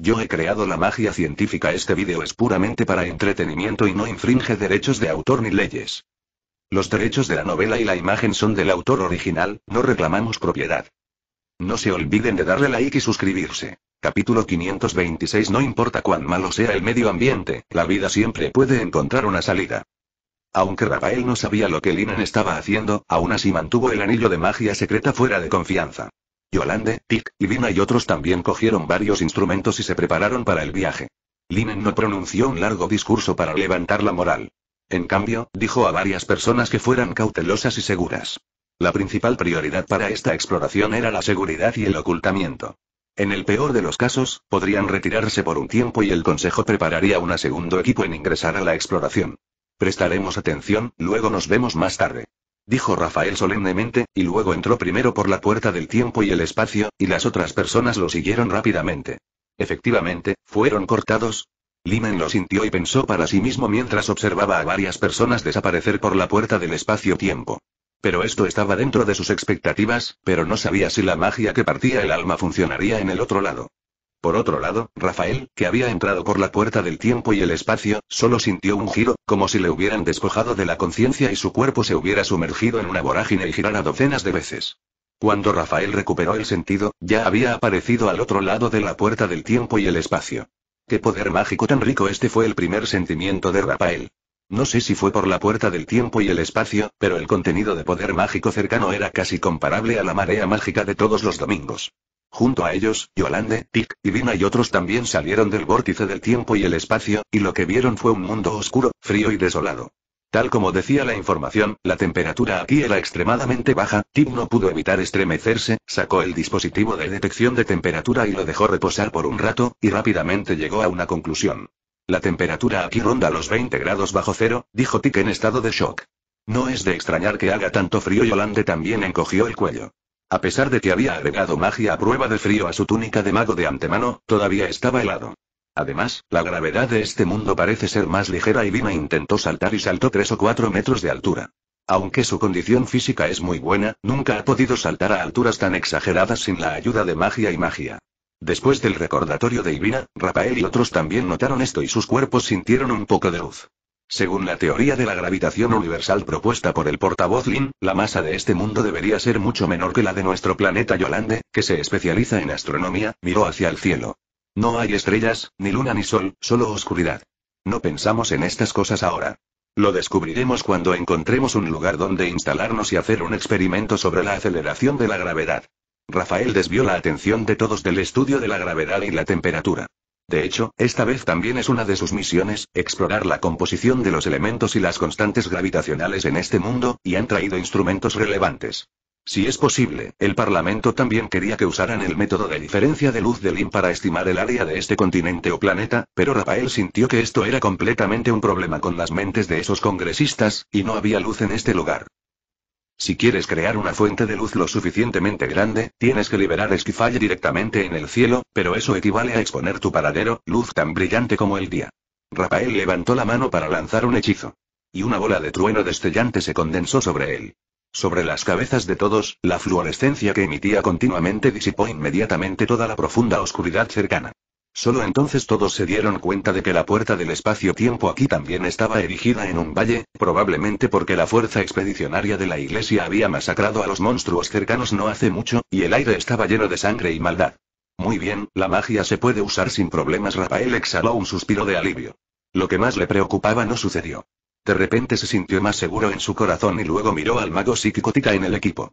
Yo he creado la magia científica. Este vídeo es puramente para entretenimiento y no infringe derechos de autor ni leyes. Los derechos de la novela y la imagen son del autor original, no reclamamos propiedad. No se olviden de darle like y suscribirse. Capítulo 526 No importa cuán malo sea el medio ambiente, la vida siempre puede encontrar una salida. Aunque Rafael no sabía lo que Linen estaba haciendo, aún así mantuvo el anillo de magia secreta fuera de confianza. Yolande, Tick, Ivina y otros también cogieron varios instrumentos y se prepararon para el viaje. Linen no pronunció un largo discurso para levantar la moral. En cambio, dijo a varias personas que fueran cautelosas y seguras. La principal prioridad para esta exploración era la seguridad y el ocultamiento. En el peor de los casos, podrían retirarse por un tiempo y el Consejo prepararía un segundo equipo en ingresar a la exploración. Prestaremos atención, luego nos vemos más tarde dijo Rafael solemnemente, y luego entró primero por la puerta del tiempo y el espacio, y las otras personas lo siguieron rápidamente. Efectivamente, fueron cortados. Limen lo sintió y pensó para sí mismo mientras observaba a varias personas desaparecer por la puerta del espacio-tiempo. Pero esto estaba dentro de sus expectativas, pero no sabía si la magia que partía el alma funcionaría en el otro lado. Por otro lado, Rafael, que había entrado por la puerta del tiempo y el espacio, solo sintió un giro, como si le hubieran despojado de la conciencia y su cuerpo se hubiera sumergido en una vorágine y girara docenas de veces. Cuando Rafael recuperó el sentido, ya había aparecido al otro lado de la puerta del tiempo y el espacio. ¡Qué poder mágico tan rico! Este fue el primer sentimiento de Rafael. No sé si fue por la puerta del tiempo y el espacio, pero el contenido de poder mágico cercano era casi comparable a la marea mágica de todos los domingos. Junto a ellos, Yolande, Tick, y Vina y otros también salieron del vórtice del tiempo y el espacio, y lo que vieron fue un mundo oscuro, frío y desolado. Tal como decía la información, la temperatura aquí era extremadamente baja, Tick no pudo evitar estremecerse, sacó el dispositivo de detección de temperatura y lo dejó reposar por un rato, y rápidamente llegó a una conclusión. La temperatura aquí ronda los 20 grados bajo cero, dijo Tick en estado de shock. No es de extrañar que haga tanto frío y también encogió el cuello. A pesar de que había agregado magia a prueba de frío a su túnica de mago de antemano, todavía estaba helado. Además, la gravedad de este mundo parece ser más ligera y Ivina intentó saltar y saltó tres o cuatro metros de altura. Aunque su condición física es muy buena, nunca ha podido saltar a alturas tan exageradas sin la ayuda de magia y magia. Después del recordatorio de Ivina, Rafael y otros también notaron esto y sus cuerpos sintieron un poco de luz. Según la teoría de la gravitación universal propuesta por el portavoz Lin, la masa de este mundo debería ser mucho menor que la de nuestro planeta Yolande, que se especializa en astronomía, miró hacia el cielo. No hay estrellas, ni luna ni sol, solo oscuridad. No pensamos en estas cosas ahora. Lo descubriremos cuando encontremos un lugar donde instalarnos y hacer un experimento sobre la aceleración de la gravedad. Rafael desvió la atención de todos del estudio de la gravedad y la temperatura. De hecho, esta vez también es una de sus misiones, explorar la composición de los elementos y las constantes gravitacionales en este mundo, y han traído instrumentos relevantes. Si es posible, el Parlamento también quería que usaran el método de diferencia de luz de Lim para estimar el área de este continente o planeta, pero Rafael sintió que esto era completamente un problema con las mentes de esos congresistas, y no había luz en este lugar. Si quieres crear una fuente de luz lo suficientemente grande, tienes que liberar esquifalle directamente en el cielo, pero eso equivale a exponer tu paradero, luz tan brillante como el día. Rafael levantó la mano para lanzar un hechizo. Y una bola de trueno destellante se condensó sobre él. Sobre las cabezas de todos, la fluorescencia que emitía continuamente disipó inmediatamente toda la profunda oscuridad cercana. Solo entonces todos se dieron cuenta de que la puerta del espacio-tiempo aquí también estaba erigida en un valle, probablemente porque la fuerza expedicionaria de la iglesia había masacrado a los monstruos cercanos no hace mucho, y el aire estaba lleno de sangre y maldad. Muy bien, la magia se puede usar sin problemas. Rafael exhaló un suspiro de alivio. Lo que más le preocupaba no sucedió. De repente se sintió más seguro en su corazón y luego miró al mago psíquico Tika en el equipo.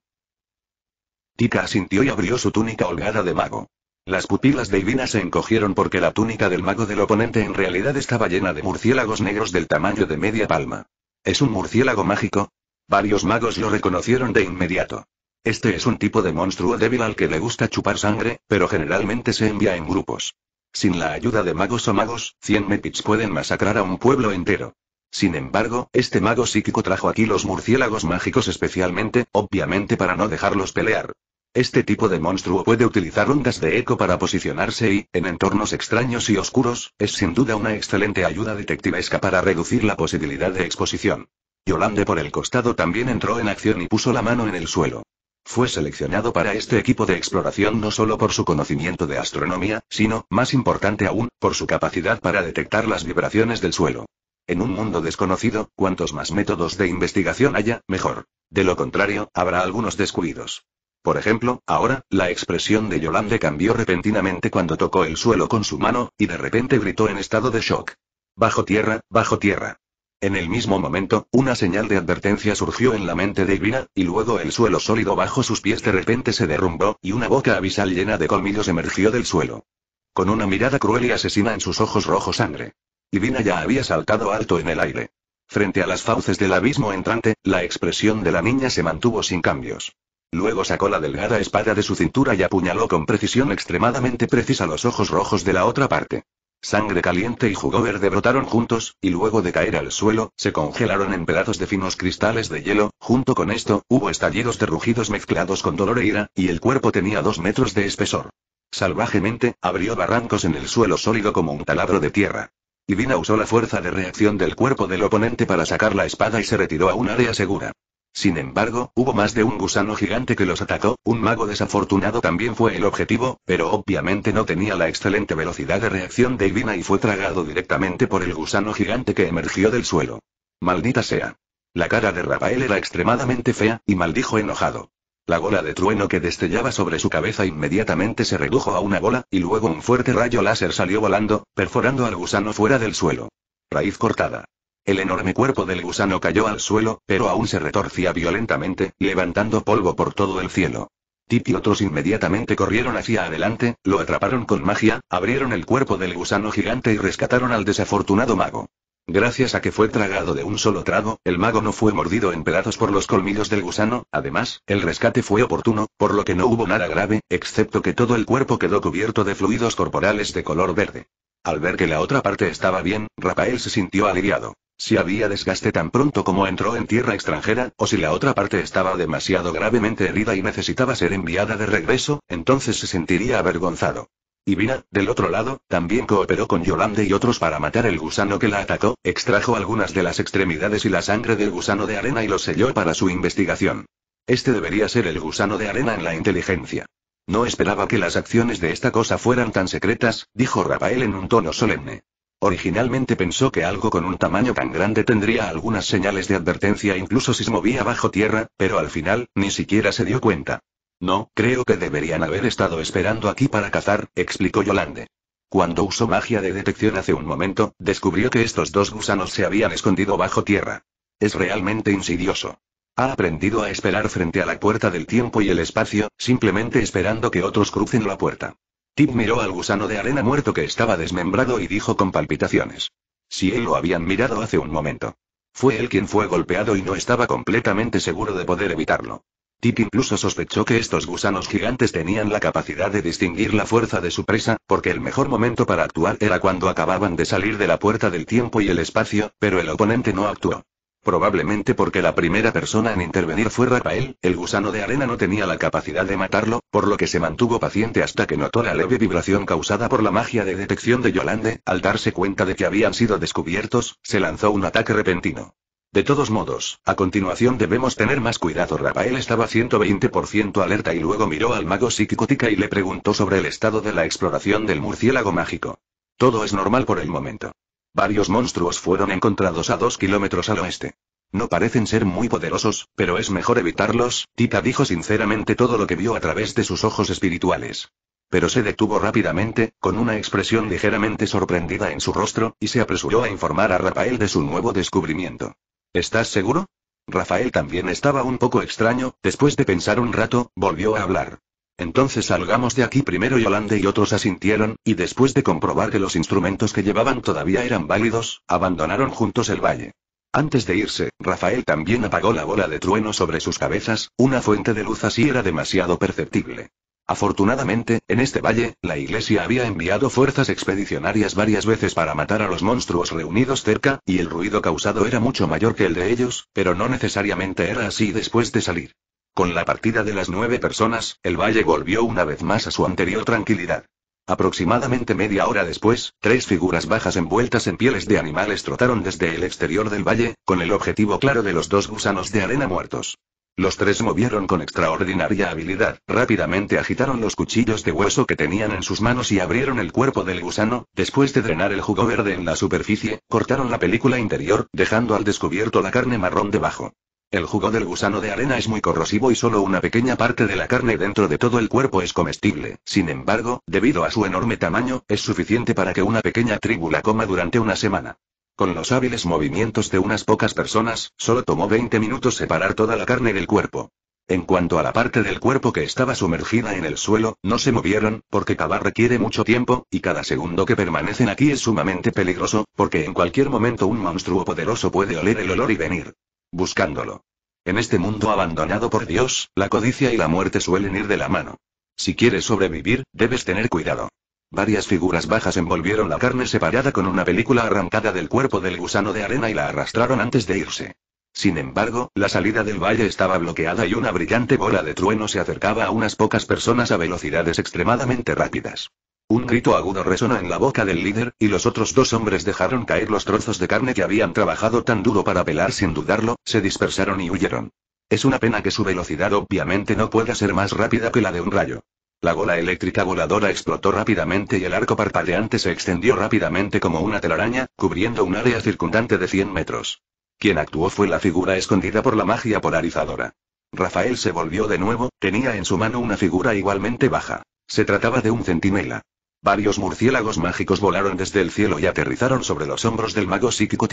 Tika asintió y abrió su túnica holgada de mago. Las pupilas de Ivina se encogieron porque la túnica del mago del oponente en realidad estaba llena de murciélagos negros del tamaño de media palma. ¿Es un murciélago mágico? Varios magos lo reconocieron de inmediato. Este es un tipo de monstruo débil al que le gusta chupar sangre, pero generalmente se envía en grupos. Sin la ayuda de magos o magos, 100 mepits pueden masacrar a un pueblo entero. Sin embargo, este mago psíquico trajo aquí los murciélagos mágicos especialmente, obviamente para no dejarlos pelear. Este tipo de monstruo puede utilizar ondas de eco para posicionarse y, en entornos extraños y oscuros, es sin duda una excelente ayuda detectivesca para reducir la posibilidad de exposición. Yolande por el costado también entró en acción y puso la mano en el suelo. Fue seleccionado para este equipo de exploración no solo por su conocimiento de astronomía, sino, más importante aún, por su capacidad para detectar las vibraciones del suelo. En un mundo desconocido, cuantos más métodos de investigación haya, mejor. De lo contrario, habrá algunos descuidos. Por ejemplo, ahora, la expresión de Yolande cambió repentinamente cuando tocó el suelo con su mano, y de repente gritó en estado de shock. Bajo tierra, bajo tierra. En el mismo momento, una señal de advertencia surgió en la mente de Ivina, y luego el suelo sólido bajo sus pies de repente se derrumbó, y una boca abisal llena de colmillos emergió del suelo. Con una mirada cruel y asesina en sus ojos rojo sangre. Ivina ya había saltado alto en el aire. Frente a las fauces del abismo entrante, la expresión de la niña se mantuvo sin cambios. Luego sacó la delgada espada de su cintura y apuñaló con precisión extremadamente precisa los ojos rojos de la otra parte. Sangre caliente y jugo verde brotaron juntos, y luego de caer al suelo, se congelaron en pedazos de finos cristales de hielo, junto con esto, hubo estallidos de rugidos mezclados con dolor e ira, y el cuerpo tenía dos metros de espesor. Salvajemente, abrió barrancos en el suelo sólido como un taladro de tierra. Divina usó la fuerza de reacción del cuerpo del oponente para sacar la espada y se retiró a un área segura. Sin embargo, hubo más de un gusano gigante que los atacó, un mago desafortunado también fue el objetivo, pero obviamente no tenía la excelente velocidad de reacción de Ivina y fue tragado directamente por el gusano gigante que emergió del suelo. Maldita sea. La cara de Rafael era extremadamente fea, y maldijo enojado. La bola de trueno que destellaba sobre su cabeza inmediatamente se redujo a una bola, y luego un fuerte rayo láser salió volando, perforando al gusano fuera del suelo. Raíz cortada. El enorme cuerpo del gusano cayó al suelo, pero aún se retorcía violentamente, levantando polvo por todo el cielo. Tip y otros inmediatamente corrieron hacia adelante, lo atraparon con magia, abrieron el cuerpo del gusano gigante y rescataron al desafortunado mago. Gracias a que fue tragado de un solo trago, el mago no fue mordido en pedazos por los colmillos del gusano, además, el rescate fue oportuno, por lo que no hubo nada grave, excepto que todo el cuerpo quedó cubierto de fluidos corporales de color verde. Al ver que la otra parte estaba bien, Rafael se sintió aliviado. Si había desgaste tan pronto como entró en tierra extranjera, o si la otra parte estaba demasiado gravemente herida y necesitaba ser enviada de regreso, entonces se sentiría avergonzado. Y del otro lado, también cooperó con Yolande y otros para matar el gusano que la atacó, extrajo algunas de las extremidades y la sangre del gusano de arena y lo selló para su investigación. Este debería ser el gusano de arena en la inteligencia. No esperaba que las acciones de esta cosa fueran tan secretas, dijo Rafael en un tono solemne. Originalmente pensó que algo con un tamaño tan grande tendría algunas señales de advertencia incluso si se movía bajo tierra, pero al final, ni siquiera se dio cuenta. No, creo que deberían haber estado esperando aquí para cazar, explicó Yolande. Cuando usó magia de detección hace un momento, descubrió que estos dos gusanos se habían escondido bajo tierra. Es realmente insidioso. Ha aprendido a esperar frente a la puerta del tiempo y el espacio, simplemente esperando que otros crucen la puerta. Tip miró al gusano de arena muerto que estaba desmembrado y dijo con palpitaciones. Si él lo habían mirado hace un momento. Fue él quien fue golpeado y no estaba completamente seguro de poder evitarlo. Tip incluso sospechó que estos gusanos gigantes tenían la capacidad de distinguir la fuerza de su presa, porque el mejor momento para actuar era cuando acababan de salir de la puerta del tiempo y el espacio, pero el oponente no actuó. Probablemente porque la primera persona en intervenir fue Rafael, el gusano de arena no tenía la capacidad de matarlo, por lo que se mantuvo paciente hasta que notó la leve vibración causada por la magia de detección de Yolande, al darse cuenta de que habían sido descubiertos, se lanzó un ataque repentino. De todos modos, a continuación debemos tener más cuidado. Rafael estaba 120% alerta y luego miró al mago Psicótica y le preguntó sobre el estado de la exploración del murciélago mágico. Todo es normal por el momento. Varios monstruos fueron encontrados a dos kilómetros al oeste. No parecen ser muy poderosos, pero es mejor evitarlos, Tita dijo sinceramente todo lo que vio a través de sus ojos espirituales. Pero se detuvo rápidamente, con una expresión ligeramente sorprendida en su rostro, y se apresuró a informar a Rafael de su nuevo descubrimiento. ¿Estás seguro? Rafael también estaba un poco extraño, después de pensar un rato, volvió a hablar. Entonces salgamos de aquí primero Yolande y otros asintieron, y después de comprobar que los instrumentos que llevaban todavía eran válidos, abandonaron juntos el valle. Antes de irse, Rafael también apagó la bola de trueno sobre sus cabezas, una fuente de luz así era demasiado perceptible. Afortunadamente, en este valle, la iglesia había enviado fuerzas expedicionarias varias veces para matar a los monstruos reunidos cerca, y el ruido causado era mucho mayor que el de ellos, pero no necesariamente era así después de salir. Con la partida de las nueve personas, el valle volvió una vez más a su anterior tranquilidad. Aproximadamente media hora después, tres figuras bajas envueltas en pieles de animales trotaron desde el exterior del valle, con el objetivo claro de los dos gusanos de arena muertos. Los tres movieron con extraordinaria habilidad, rápidamente agitaron los cuchillos de hueso que tenían en sus manos y abrieron el cuerpo del gusano, después de drenar el jugo verde en la superficie, cortaron la película interior, dejando al descubierto la carne marrón debajo. El jugo del gusano de arena es muy corrosivo y solo una pequeña parte de la carne dentro de todo el cuerpo es comestible, sin embargo, debido a su enorme tamaño, es suficiente para que una pequeña tribu la coma durante una semana. Con los hábiles movimientos de unas pocas personas, solo tomó 20 minutos separar toda la carne del cuerpo. En cuanto a la parte del cuerpo que estaba sumergida en el suelo, no se movieron, porque cavar requiere mucho tiempo, y cada segundo que permanecen aquí es sumamente peligroso, porque en cualquier momento un monstruo poderoso puede oler el olor y venir buscándolo. En este mundo abandonado por Dios, la codicia y la muerte suelen ir de la mano. Si quieres sobrevivir, debes tener cuidado. Varias figuras bajas envolvieron la carne separada con una película arrancada del cuerpo del gusano de arena y la arrastraron antes de irse. Sin embargo, la salida del valle estaba bloqueada y una brillante bola de trueno se acercaba a unas pocas personas a velocidades extremadamente rápidas. Un grito agudo resonó en la boca del líder, y los otros dos hombres dejaron caer los trozos de carne que habían trabajado tan duro para pelar sin dudarlo, se dispersaron y huyeron. Es una pena que su velocidad obviamente no pueda ser más rápida que la de un rayo. La bola eléctrica voladora explotó rápidamente y el arco parpadeante se extendió rápidamente como una telaraña, cubriendo un área circundante de 100 metros. Quien actuó fue la figura escondida por la magia polarizadora. Rafael se volvió de nuevo, tenía en su mano una figura igualmente baja. Se trataba de un centinela. Varios murciélagos mágicos volaron desde el cielo y aterrizaron sobre los hombros del mago psíquico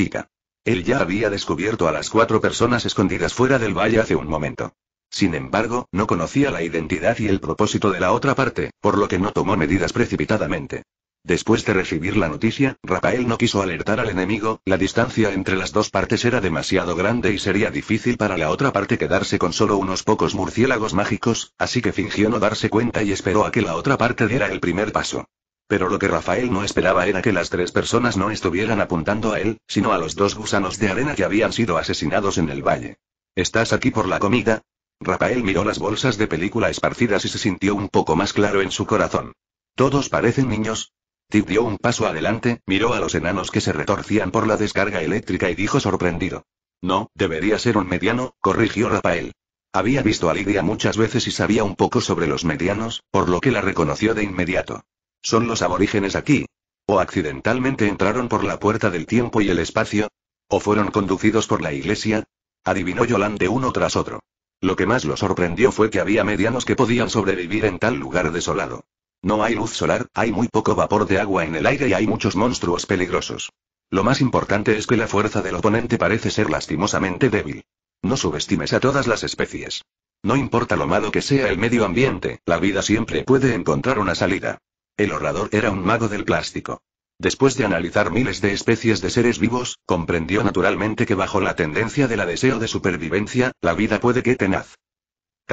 Él ya había descubierto a las cuatro personas escondidas fuera del valle hace un momento. Sin embargo, no conocía la identidad y el propósito de la otra parte, por lo que no tomó medidas precipitadamente. Después de recibir la noticia, Rafael no quiso alertar al enemigo, la distancia entre las dos partes era demasiado grande y sería difícil para la otra parte quedarse con solo unos pocos murciélagos mágicos, así que fingió no darse cuenta y esperó a que la otra parte diera el primer paso. Pero lo que Rafael no esperaba era que las tres personas no estuvieran apuntando a él, sino a los dos gusanos de arena que habían sido asesinados en el valle. ¿Estás aquí por la comida? Rafael miró las bolsas de película esparcidas y se sintió un poco más claro en su corazón. Todos parecen niños, dio un paso adelante, miró a los enanos que se retorcían por la descarga eléctrica y dijo sorprendido. No, debería ser un mediano, corrigió Rafael. Había visto a Lidia muchas veces y sabía un poco sobre los medianos, por lo que la reconoció de inmediato. ¿Son los aborígenes aquí? ¿O accidentalmente entraron por la puerta del tiempo y el espacio? ¿O fueron conducidos por la iglesia? Adivinó Yolande uno tras otro. Lo que más lo sorprendió fue que había medianos que podían sobrevivir en tal lugar desolado. No hay luz solar, hay muy poco vapor de agua en el aire y hay muchos monstruos peligrosos. Lo más importante es que la fuerza del oponente parece ser lastimosamente débil. No subestimes a todas las especies. No importa lo malo que sea el medio ambiente, la vida siempre puede encontrar una salida. El orador era un mago del plástico. Después de analizar miles de especies de seres vivos, comprendió naturalmente que bajo la tendencia de la deseo de supervivencia, la vida puede que tenaz.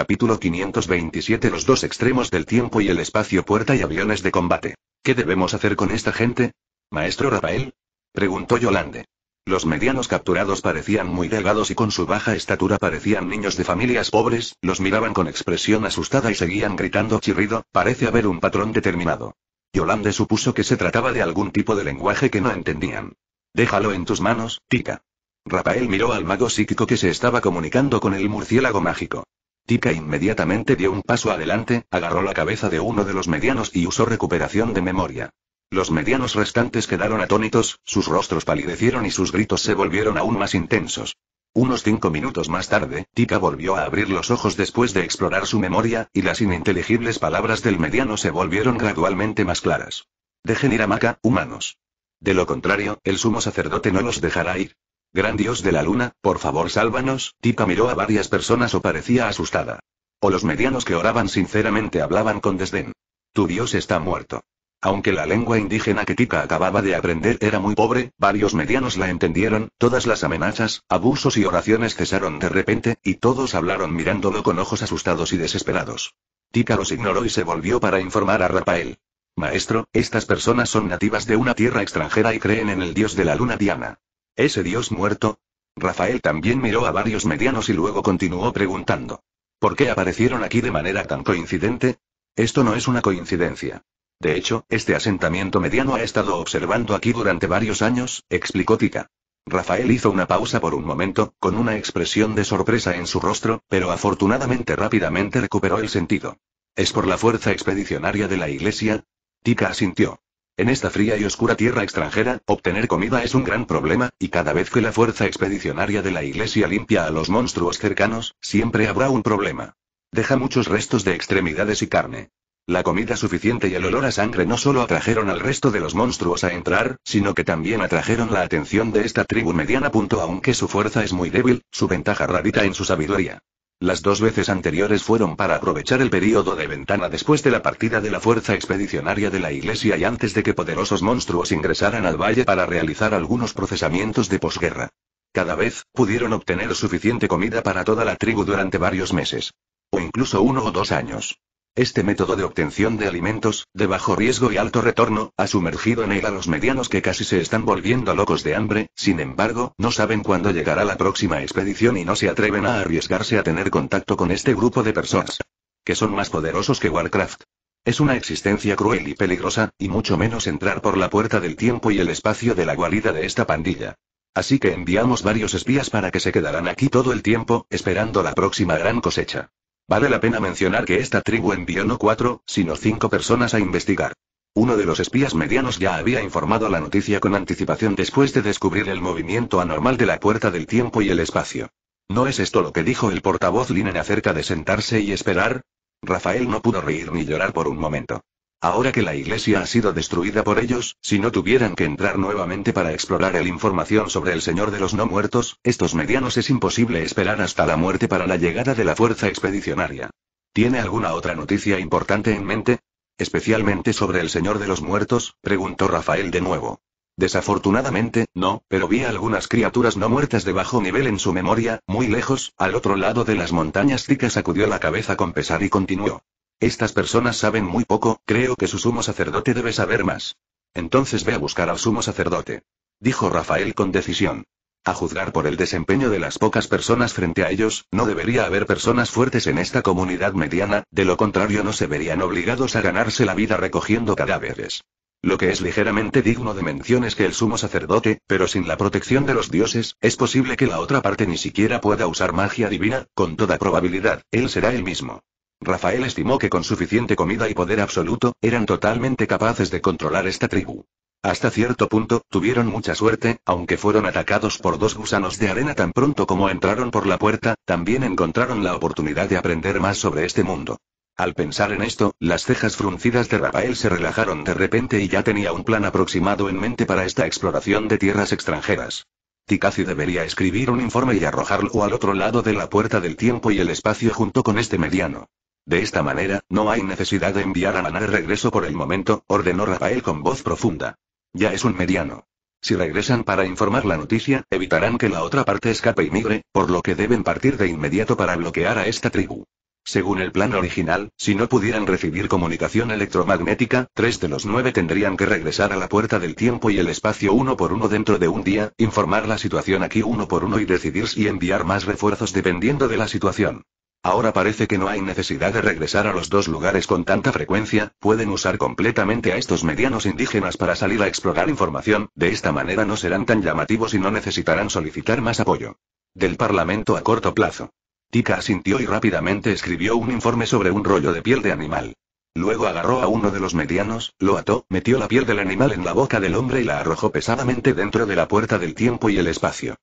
Capítulo 527 Los dos extremos del tiempo y el espacio puerta y aviones de combate. ¿Qué debemos hacer con esta gente? Maestro Rafael? Preguntó Yolande. Los medianos capturados parecían muy delgados y con su baja estatura parecían niños de familias pobres, los miraban con expresión asustada y seguían gritando chirrido, parece haber un patrón determinado. Yolande supuso que se trataba de algún tipo de lenguaje que no entendían. Déjalo en tus manos, Tika. Rafael miró al mago psíquico que se estaba comunicando con el murciélago mágico. Tika inmediatamente dio un paso adelante, agarró la cabeza de uno de los medianos y usó recuperación de memoria. Los medianos restantes quedaron atónitos, sus rostros palidecieron y sus gritos se volvieron aún más intensos. Unos cinco minutos más tarde, Tika volvió a abrir los ojos después de explorar su memoria, y las ininteligibles palabras del mediano se volvieron gradualmente más claras. Dejen ir a Maca, humanos. De lo contrario, el sumo sacerdote no los dejará ir. Gran Dios de la Luna, por favor sálvanos, Tika miró a varias personas o parecía asustada. O los medianos que oraban sinceramente hablaban con desdén. Tu Dios está muerto. Aunque la lengua indígena que Tika acababa de aprender era muy pobre, varios medianos la entendieron, todas las amenazas, abusos y oraciones cesaron de repente, y todos hablaron mirándolo con ojos asustados y desesperados. Tika los ignoró y se volvió para informar a Rafael. Maestro, estas personas son nativas de una tierra extranjera y creen en el dios de la luna Diana. ¿Ese dios muerto? Rafael también miró a varios medianos y luego continuó preguntando. ¿Por qué aparecieron aquí de manera tan coincidente? Esto no es una coincidencia. De hecho, este asentamiento mediano ha estado observando aquí durante varios años, explicó Tika. Rafael hizo una pausa por un momento, con una expresión de sorpresa en su rostro, pero afortunadamente rápidamente recuperó el sentido. ¿Es por la fuerza expedicionaria de la iglesia? Tika asintió. En esta fría y oscura tierra extranjera, obtener comida es un gran problema, y cada vez que la fuerza expedicionaria de la iglesia limpia a los monstruos cercanos, siempre habrá un problema. Deja muchos restos de extremidades y carne. La comida suficiente y el olor a sangre no solo atrajeron al resto de los monstruos a entrar, sino que también atrajeron la atención de esta tribu mediana. Aunque su fuerza es muy débil, su ventaja radica en su sabiduría. Las dos veces anteriores fueron para aprovechar el período de ventana después de la partida de la fuerza expedicionaria de la iglesia y antes de que poderosos monstruos ingresaran al valle para realizar algunos procesamientos de posguerra. Cada vez, pudieron obtener suficiente comida para toda la tribu durante varios meses. O incluso uno o dos años. Este método de obtención de alimentos, de bajo riesgo y alto retorno, ha sumergido en él a los medianos que casi se están volviendo locos de hambre, sin embargo, no saben cuándo llegará la próxima expedición y no se atreven a arriesgarse a tener contacto con este grupo de personas. Que son más poderosos que Warcraft. Es una existencia cruel y peligrosa, y mucho menos entrar por la puerta del tiempo y el espacio de la guarida de esta pandilla. Así que enviamos varios espías para que se quedarán aquí todo el tiempo, esperando la próxima gran cosecha. Vale la pena mencionar que esta tribu envió no cuatro, sino cinco personas a investigar. Uno de los espías medianos ya había informado la noticia con anticipación después de descubrir el movimiento anormal de la puerta del tiempo y el espacio. ¿No es esto lo que dijo el portavoz Linen acerca de sentarse y esperar? Rafael no pudo reír ni llorar por un momento. Ahora que la iglesia ha sido destruida por ellos, si no tuvieran que entrar nuevamente para explorar la información sobre el Señor de los No Muertos, estos medianos es imposible esperar hasta la muerte para la llegada de la fuerza expedicionaria. ¿Tiene alguna otra noticia importante en mente? Especialmente sobre el Señor de los Muertos, preguntó Rafael de nuevo. Desafortunadamente, no, pero vi algunas criaturas no muertas de bajo nivel en su memoria, muy lejos, al otro lado de las montañas. Tika sacudió la cabeza con pesar y continuó. Estas personas saben muy poco, creo que su sumo sacerdote debe saber más. Entonces ve a buscar al sumo sacerdote. Dijo Rafael con decisión. A juzgar por el desempeño de las pocas personas frente a ellos, no debería haber personas fuertes en esta comunidad mediana, de lo contrario no se verían obligados a ganarse la vida recogiendo cadáveres. Lo que es ligeramente digno de mención es que el sumo sacerdote, pero sin la protección de los dioses, es posible que la otra parte ni siquiera pueda usar magia divina, con toda probabilidad, él será el mismo. Rafael estimó que con suficiente comida y poder absoluto, eran totalmente capaces de controlar esta tribu. Hasta cierto punto, tuvieron mucha suerte, aunque fueron atacados por dos gusanos de arena tan pronto como entraron por la puerta, también encontraron la oportunidad de aprender más sobre este mundo. Al pensar en esto, las cejas fruncidas de Rafael se relajaron de repente y ya tenía un plan aproximado en mente para esta exploración de tierras extranjeras. Tikazi debería escribir un informe y arrojarlo al otro lado de la puerta del tiempo y el espacio junto con este mediano. De esta manera, no hay necesidad de enviar a Maná regreso por el momento, ordenó Rafael con voz profunda. Ya es un mediano. Si regresan para informar la noticia, evitarán que la otra parte escape y migre, por lo que deben partir de inmediato para bloquear a esta tribu. Según el plan original, si no pudieran recibir comunicación electromagnética, tres de los nueve tendrían que regresar a la puerta del tiempo y el espacio uno por uno dentro de un día, informar la situación aquí uno por uno y decidir si enviar más refuerzos dependiendo de la situación. Ahora parece que no hay necesidad de regresar a los dos lugares con tanta frecuencia, pueden usar completamente a estos medianos indígenas para salir a explorar información, de esta manera no serán tan llamativos y no necesitarán solicitar más apoyo. Del Parlamento a corto plazo. Tika asintió y rápidamente escribió un informe sobre un rollo de piel de animal. Luego agarró a uno de los medianos, lo ató, metió la piel del animal en la boca del hombre y la arrojó pesadamente dentro de la puerta del tiempo y el espacio.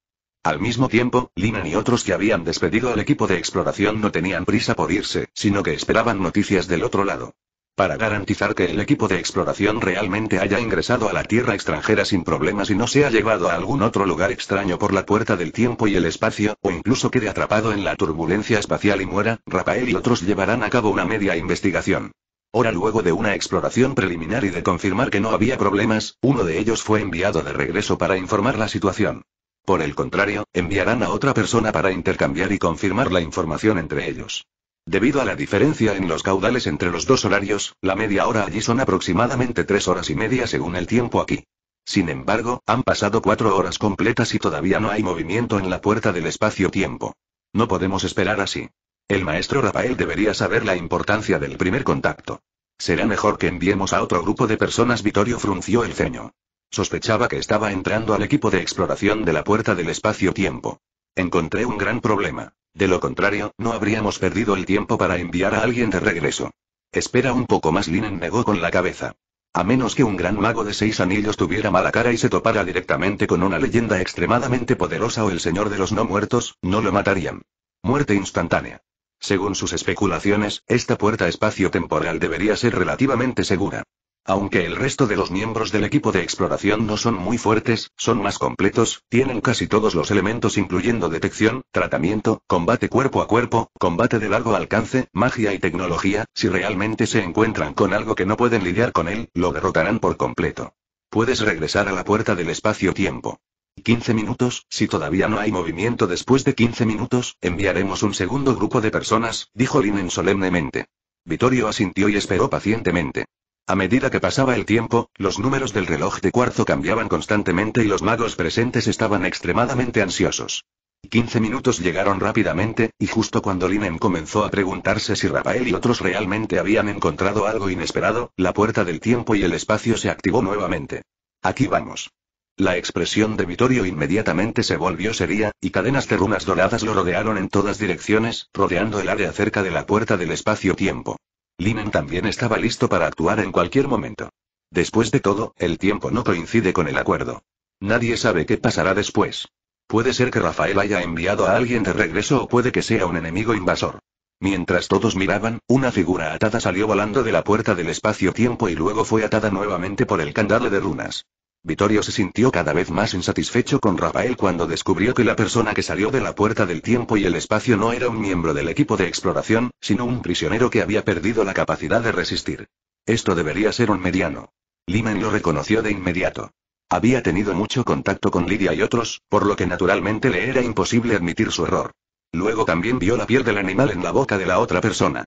Al mismo tiempo, Linan y otros que habían despedido al equipo de exploración no tenían prisa por irse, sino que esperaban noticias del otro lado. Para garantizar que el equipo de exploración realmente haya ingresado a la tierra extranjera sin problemas y no se ha llevado a algún otro lugar extraño por la puerta del tiempo y el espacio, o incluso quede atrapado en la turbulencia espacial y muera, Rafael y otros llevarán a cabo una media investigación. Hora luego de una exploración preliminar y de confirmar que no había problemas, uno de ellos fue enviado de regreso para informar la situación. Por el contrario, enviarán a otra persona para intercambiar y confirmar la información entre ellos. Debido a la diferencia en los caudales entre los dos horarios, la media hora allí son aproximadamente tres horas y media según el tiempo aquí. Sin embargo, han pasado cuatro horas completas y todavía no hay movimiento en la puerta del espacio-tiempo. No podemos esperar así. El maestro Rafael debería saber la importancia del primer contacto. Será mejor que enviemos a otro grupo de personas. Vittorio frunció el ceño. Sospechaba que estaba entrando al equipo de exploración de la puerta del espacio-tiempo. Encontré un gran problema. De lo contrario, no habríamos perdido el tiempo para enviar a alguien de regreso. Espera un poco más, Linen negó con la cabeza. A menos que un gran mago de seis anillos tuviera mala cara y se topara directamente con una leyenda extremadamente poderosa o el señor de los no muertos, no lo matarían. Muerte instantánea. Según sus especulaciones, esta puerta espacio-temporal debería ser relativamente segura. Aunque el resto de los miembros del equipo de exploración no son muy fuertes, son más completos, tienen casi todos los elementos incluyendo detección, tratamiento, combate cuerpo a cuerpo, combate de largo alcance, magia y tecnología, si realmente se encuentran con algo que no pueden lidiar con él, lo derrotarán por completo. Puedes regresar a la puerta del espacio-tiempo. 15 minutos, si todavía no hay movimiento después de 15 minutos, enviaremos un segundo grupo de personas, dijo Linen solemnemente. Vittorio asintió y esperó pacientemente. A medida que pasaba el tiempo, los números del reloj de cuarzo cambiaban constantemente y los magos presentes estaban extremadamente ansiosos. Quince minutos llegaron rápidamente, y justo cuando Linen comenzó a preguntarse si Rafael y otros realmente habían encontrado algo inesperado, la puerta del tiempo y el espacio se activó nuevamente. Aquí vamos. La expresión de Vitorio inmediatamente se volvió seria, y cadenas de runas doradas lo rodearon en todas direcciones, rodeando el área cerca de la puerta del espacio-tiempo. Linen también estaba listo para actuar en cualquier momento. Después de todo, el tiempo no coincide con el acuerdo. Nadie sabe qué pasará después. Puede ser que Rafael haya enviado a alguien de regreso o puede que sea un enemigo invasor. Mientras todos miraban, una figura atada salió volando de la puerta del espacio-tiempo y luego fue atada nuevamente por el candado de runas. Vittorio se sintió cada vez más insatisfecho con Rafael cuando descubrió que la persona que salió de la puerta del tiempo y el espacio no era un miembro del equipo de exploración, sino un prisionero que había perdido la capacidad de resistir. Esto debería ser un mediano. Liman lo reconoció de inmediato. Había tenido mucho contacto con Lidia y otros, por lo que naturalmente le era imposible admitir su error. Luego también vio la piel del animal en la boca de la otra persona.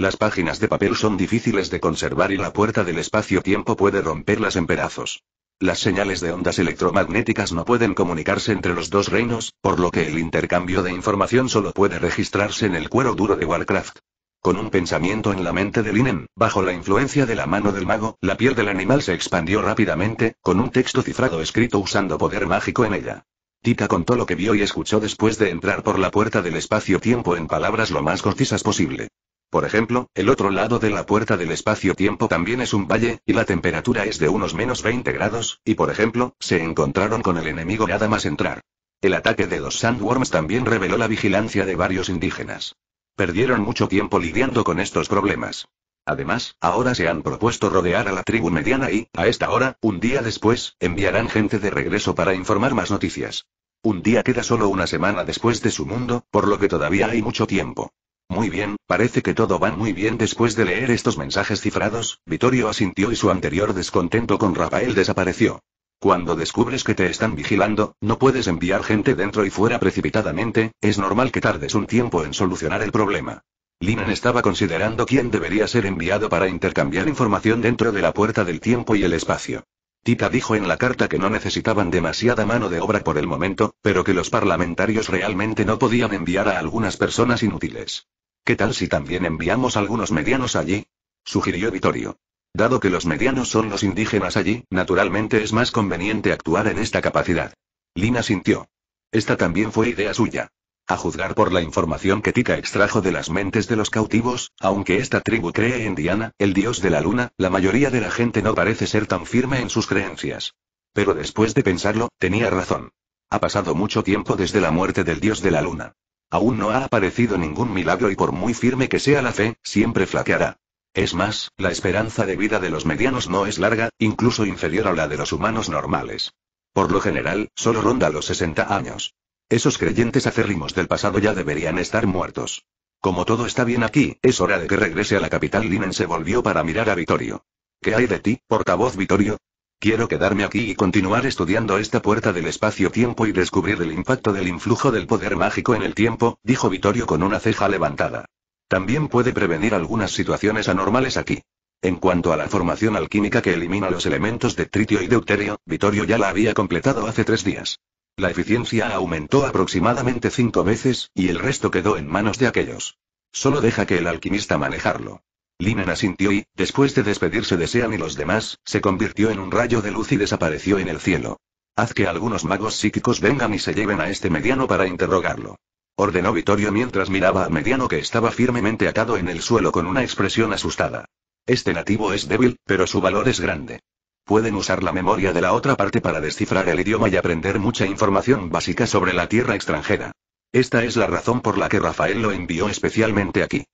Las páginas de papel son difíciles de conservar y la puerta del espacio-tiempo puede romperlas en pedazos. Las señales de ondas electromagnéticas no pueden comunicarse entre los dos reinos, por lo que el intercambio de información solo puede registrarse en el cuero duro de Warcraft. Con un pensamiento en la mente de Linen, bajo la influencia de la mano del mago, la piel del animal se expandió rápidamente, con un texto cifrado escrito usando poder mágico en ella. Tita contó lo que vio y escuchó después de entrar por la puerta del espacio-tiempo en palabras lo más concisas posible. Por ejemplo, el otro lado de la puerta del espacio-tiempo también es un valle, y la temperatura es de unos menos 20 grados, y por ejemplo, se encontraron con el enemigo nada más entrar. El ataque de los Sandworms también reveló la vigilancia de varios indígenas. Perdieron mucho tiempo lidiando con estos problemas. Además, ahora se han propuesto rodear a la tribu mediana y, a esta hora, un día después, enviarán gente de regreso para informar más noticias. Un día queda solo una semana después de su mundo, por lo que todavía hay mucho tiempo. Muy bien, parece que todo va muy bien después de leer estos mensajes cifrados, Vittorio asintió y su anterior descontento con Rafael desapareció. Cuando descubres que te están vigilando, no puedes enviar gente dentro y fuera precipitadamente, es normal que tardes un tiempo en solucionar el problema. Linen estaba considerando quién debería ser enviado para intercambiar información dentro de la puerta del tiempo y el espacio. Tita dijo en la carta que no necesitaban demasiada mano de obra por el momento, pero que los parlamentarios realmente no podían enviar a algunas personas inútiles. ¿Qué tal si también enviamos algunos medianos allí? Sugirió Vittorio. Dado que los medianos son los indígenas allí, naturalmente es más conveniente actuar en esta capacidad. Lina sintió. Esta también fue idea suya. A juzgar por la información que Tika extrajo de las mentes de los cautivos, aunque esta tribu cree en Diana, el dios de la luna, la mayoría de la gente no parece ser tan firme en sus creencias. Pero después de pensarlo, tenía razón. Ha pasado mucho tiempo desde la muerte del dios de la luna. Aún no ha aparecido ningún milagro y por muy firme que sea la fe, siempre flaqueará. Es más, la esperanza de vida de los medianos no es larga, incluso inferior a la de los humanos normales. Por lo general, solo ronda los 60 años. Esos creyentes acérrimos del pasado ya deberían estar muertos. Como todo está bien aquí, es hora de que regrese a la capital. Linen se volvió para mirar a Vittorio. ¿Qué hay de ti, portavoz Vittorio? Quiero quedarme aquí y continuar estudiando esta puerta del espacio-tiempo y descubrir el impacto del influjo del poder mágico en el tiempo, dijo Vittorio con una ceja levantada. También puede prevenir algunas situaciones anormales aquí. En cuanto a la formación alquímica que elimina los elementos de tritio y deuterio, Vittorio ya la había completado hace tres días. La eficiencia aumentó aproximadamente cinco veces, y el resto quedó en manos de aquellos. Solo deja que el alquimista manejarlo. Linen asintió y, después de despedirse de Sean y los demás, se convirtió en un rayo de luz y desapareció en el cielo. Haz que algunos magos psíquicos vengan y se lleven a este mediano para interrogarlo. Ordenó Vittorio mientras miraba a mediano que estaba firmemente atado en el suelo con una expresión asustada. Este nativo es débil, pero su valor es grande. Pueden usar la memoria de la otra parte para descifrar el idioma y aprender mucha información básica sobre la tierra extranjera. Esta es la razón por la que Rafael lo envió especialmente aquí.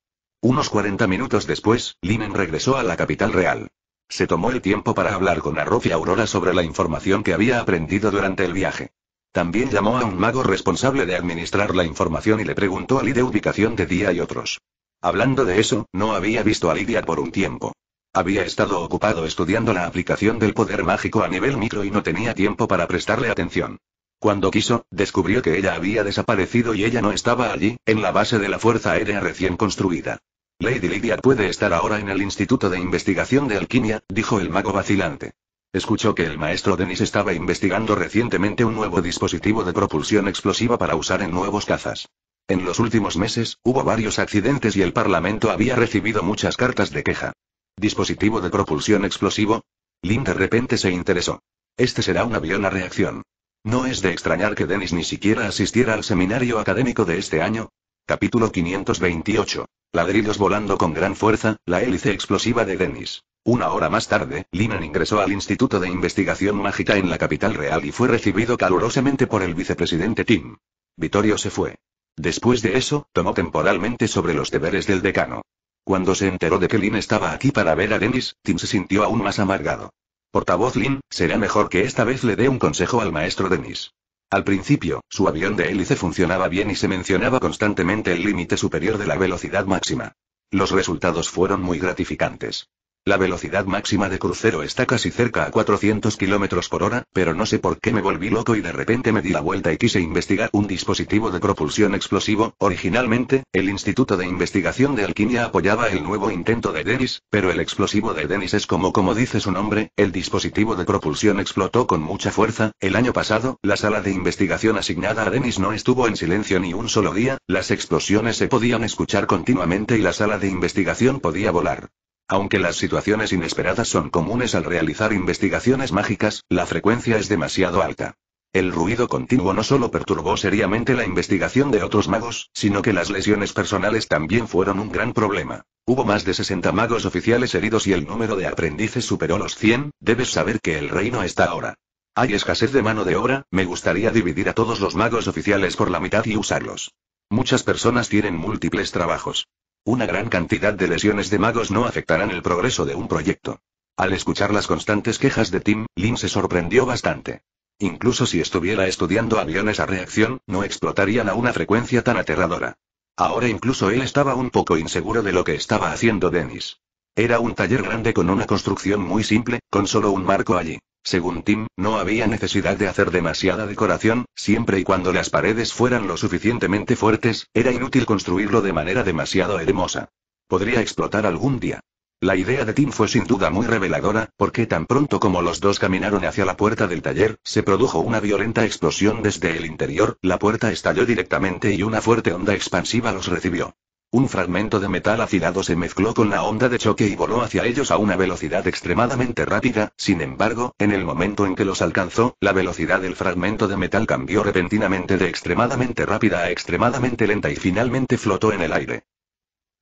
Unos 40 minutos después, Linen regresó a la capital real. Se tomó el tiempo para hablar con Arrof y Aurora sobre la información que había aprendido durante el viaje. También llamó a un mago responsable de administrar la información y le preguntó a Lidia ubicación de día y otros. Hablando de eso, no había visto a Lidia por un tiempo. Había estado ocupado estudiando la aplicación del poder mágico a nivel micro y no tenía tiempo para prestarle atención. Cuando quiso, descubrió que ella había desaparecido y ella no estaba allí, en la base de la Fuerza Aérea recién construida. Lady Lydia puede estar ahora en el Instituto de Investigación de Alquimia, dijo el mago vacilante. Escuchó que el maestro Denis estaba investigando recientemente un nuevo dispositivo de propulsión explosiva para usar en nuevos cazas. En los últimos meses, hubo varios accidentes y el Parlamento había recibido muchas cartas de queja. ¿Dispositivo de propulsión explosivo? Lynn de repente se interesó. Este será un avión a reacción. No es de extrañar que Denis ni siquiera asistiera al seminario académico de este año, Capítulo 528. Ladrillos volando con gran fuerza, la hélice explosiva de Dennis. Una hora más tarde, Linen ingresó al Instituto de Investigación Mágica en la capital real y fue recibido calurosamente por el vicepresidente Tim. Vittorio se fue. Después de eso, tomó temporalmente sobre los deberes del decano. Cuando se enteró de que Lin estaba aquí para ver a Dennis, Tim se sintió aún más amargado. Portavoz Lin, será mejor que esta vez le dé un consejo al maestro Dennis. Al principio, su avión de hélice funcionaba bien y se mencionaba constantemente el límite superior de la velocidad máxima. Los resultados fueron muy gratificantes. La velocidad máxima de crucero está casi cerca a 400 km por hora, pero no sé por qué me volví loco y de repente me di la vuelta y quise investigar un dispositivo de propulsión explosivo. Originalmente, el Instituto de Investigación de Alquimia apoyaba el nuevo intento de Dennis, pero el explosivo de Dennis es como como dice su nombre, el dispositivo de propulsión explotó con mucha fuerza. El año pasado, la sala de investigación asignada a Dennis no estuvo en silencio ni un solo día, las explosiones se podían escuchar continuamente y la sala de investigación podía volar. Aunque las situaciones inesperadas son comunes al realizar investigaciones mágicas, la frecuencia es demasiado alta. El ruido continuo no solo perturbó seriamente la investigación de otros magos, sino que las lesiones personales también fueron un gran problema. Hubo más de 60 magos oficiales heridos y el número de aprendices superó los 100, debes saber que el reino está ahora. Hay escasez de mano de obra, me gustaría dividir a todos los magos oficiales por la mitad y usarlos. Muchas personas tienen múltiples trabajos. Una gran cantidad de lesiones de magos no afectarán el progreso de un proyecto. Al escuchar las constantes quejas de Tim, Lin se sorprendió bastante. Incluso si estuviera estudiando aviones a reacción, no explotarían a una frecuencia tan aterradora. Ahora incluso él estaba un poco inseguro de lo que estaba haciendo Dennis. Era un taller grande con una construcción muy simple, con solo un marco allí. Según Tim, no había necesidad de hacer demasiada decoración, siempre y cuando las paredes fueran lo suficientemente fuertes, era inútil construirlo de manera demasiado hermosa. Podría explotar algún día. La idea de Tim fue sin duda muy reveladora, porque tan pronto como los dos caminaron hacia la puerta del taller, se produjo una violenta explosión desde el interior, la puerta estalló directamente y una fuerte onda expansiva los recibió. Un fragmento de metal afilado se mezcló con la onda de choque y voló hacia ellos a una velocidad extremadamente rápida, sin embargo, en el momento en que los alcanzó, la velocidad del fragmento de metal cambió repentinamente de extremadamente rápida a extremadamente lenta y finalmente flotó en el aire.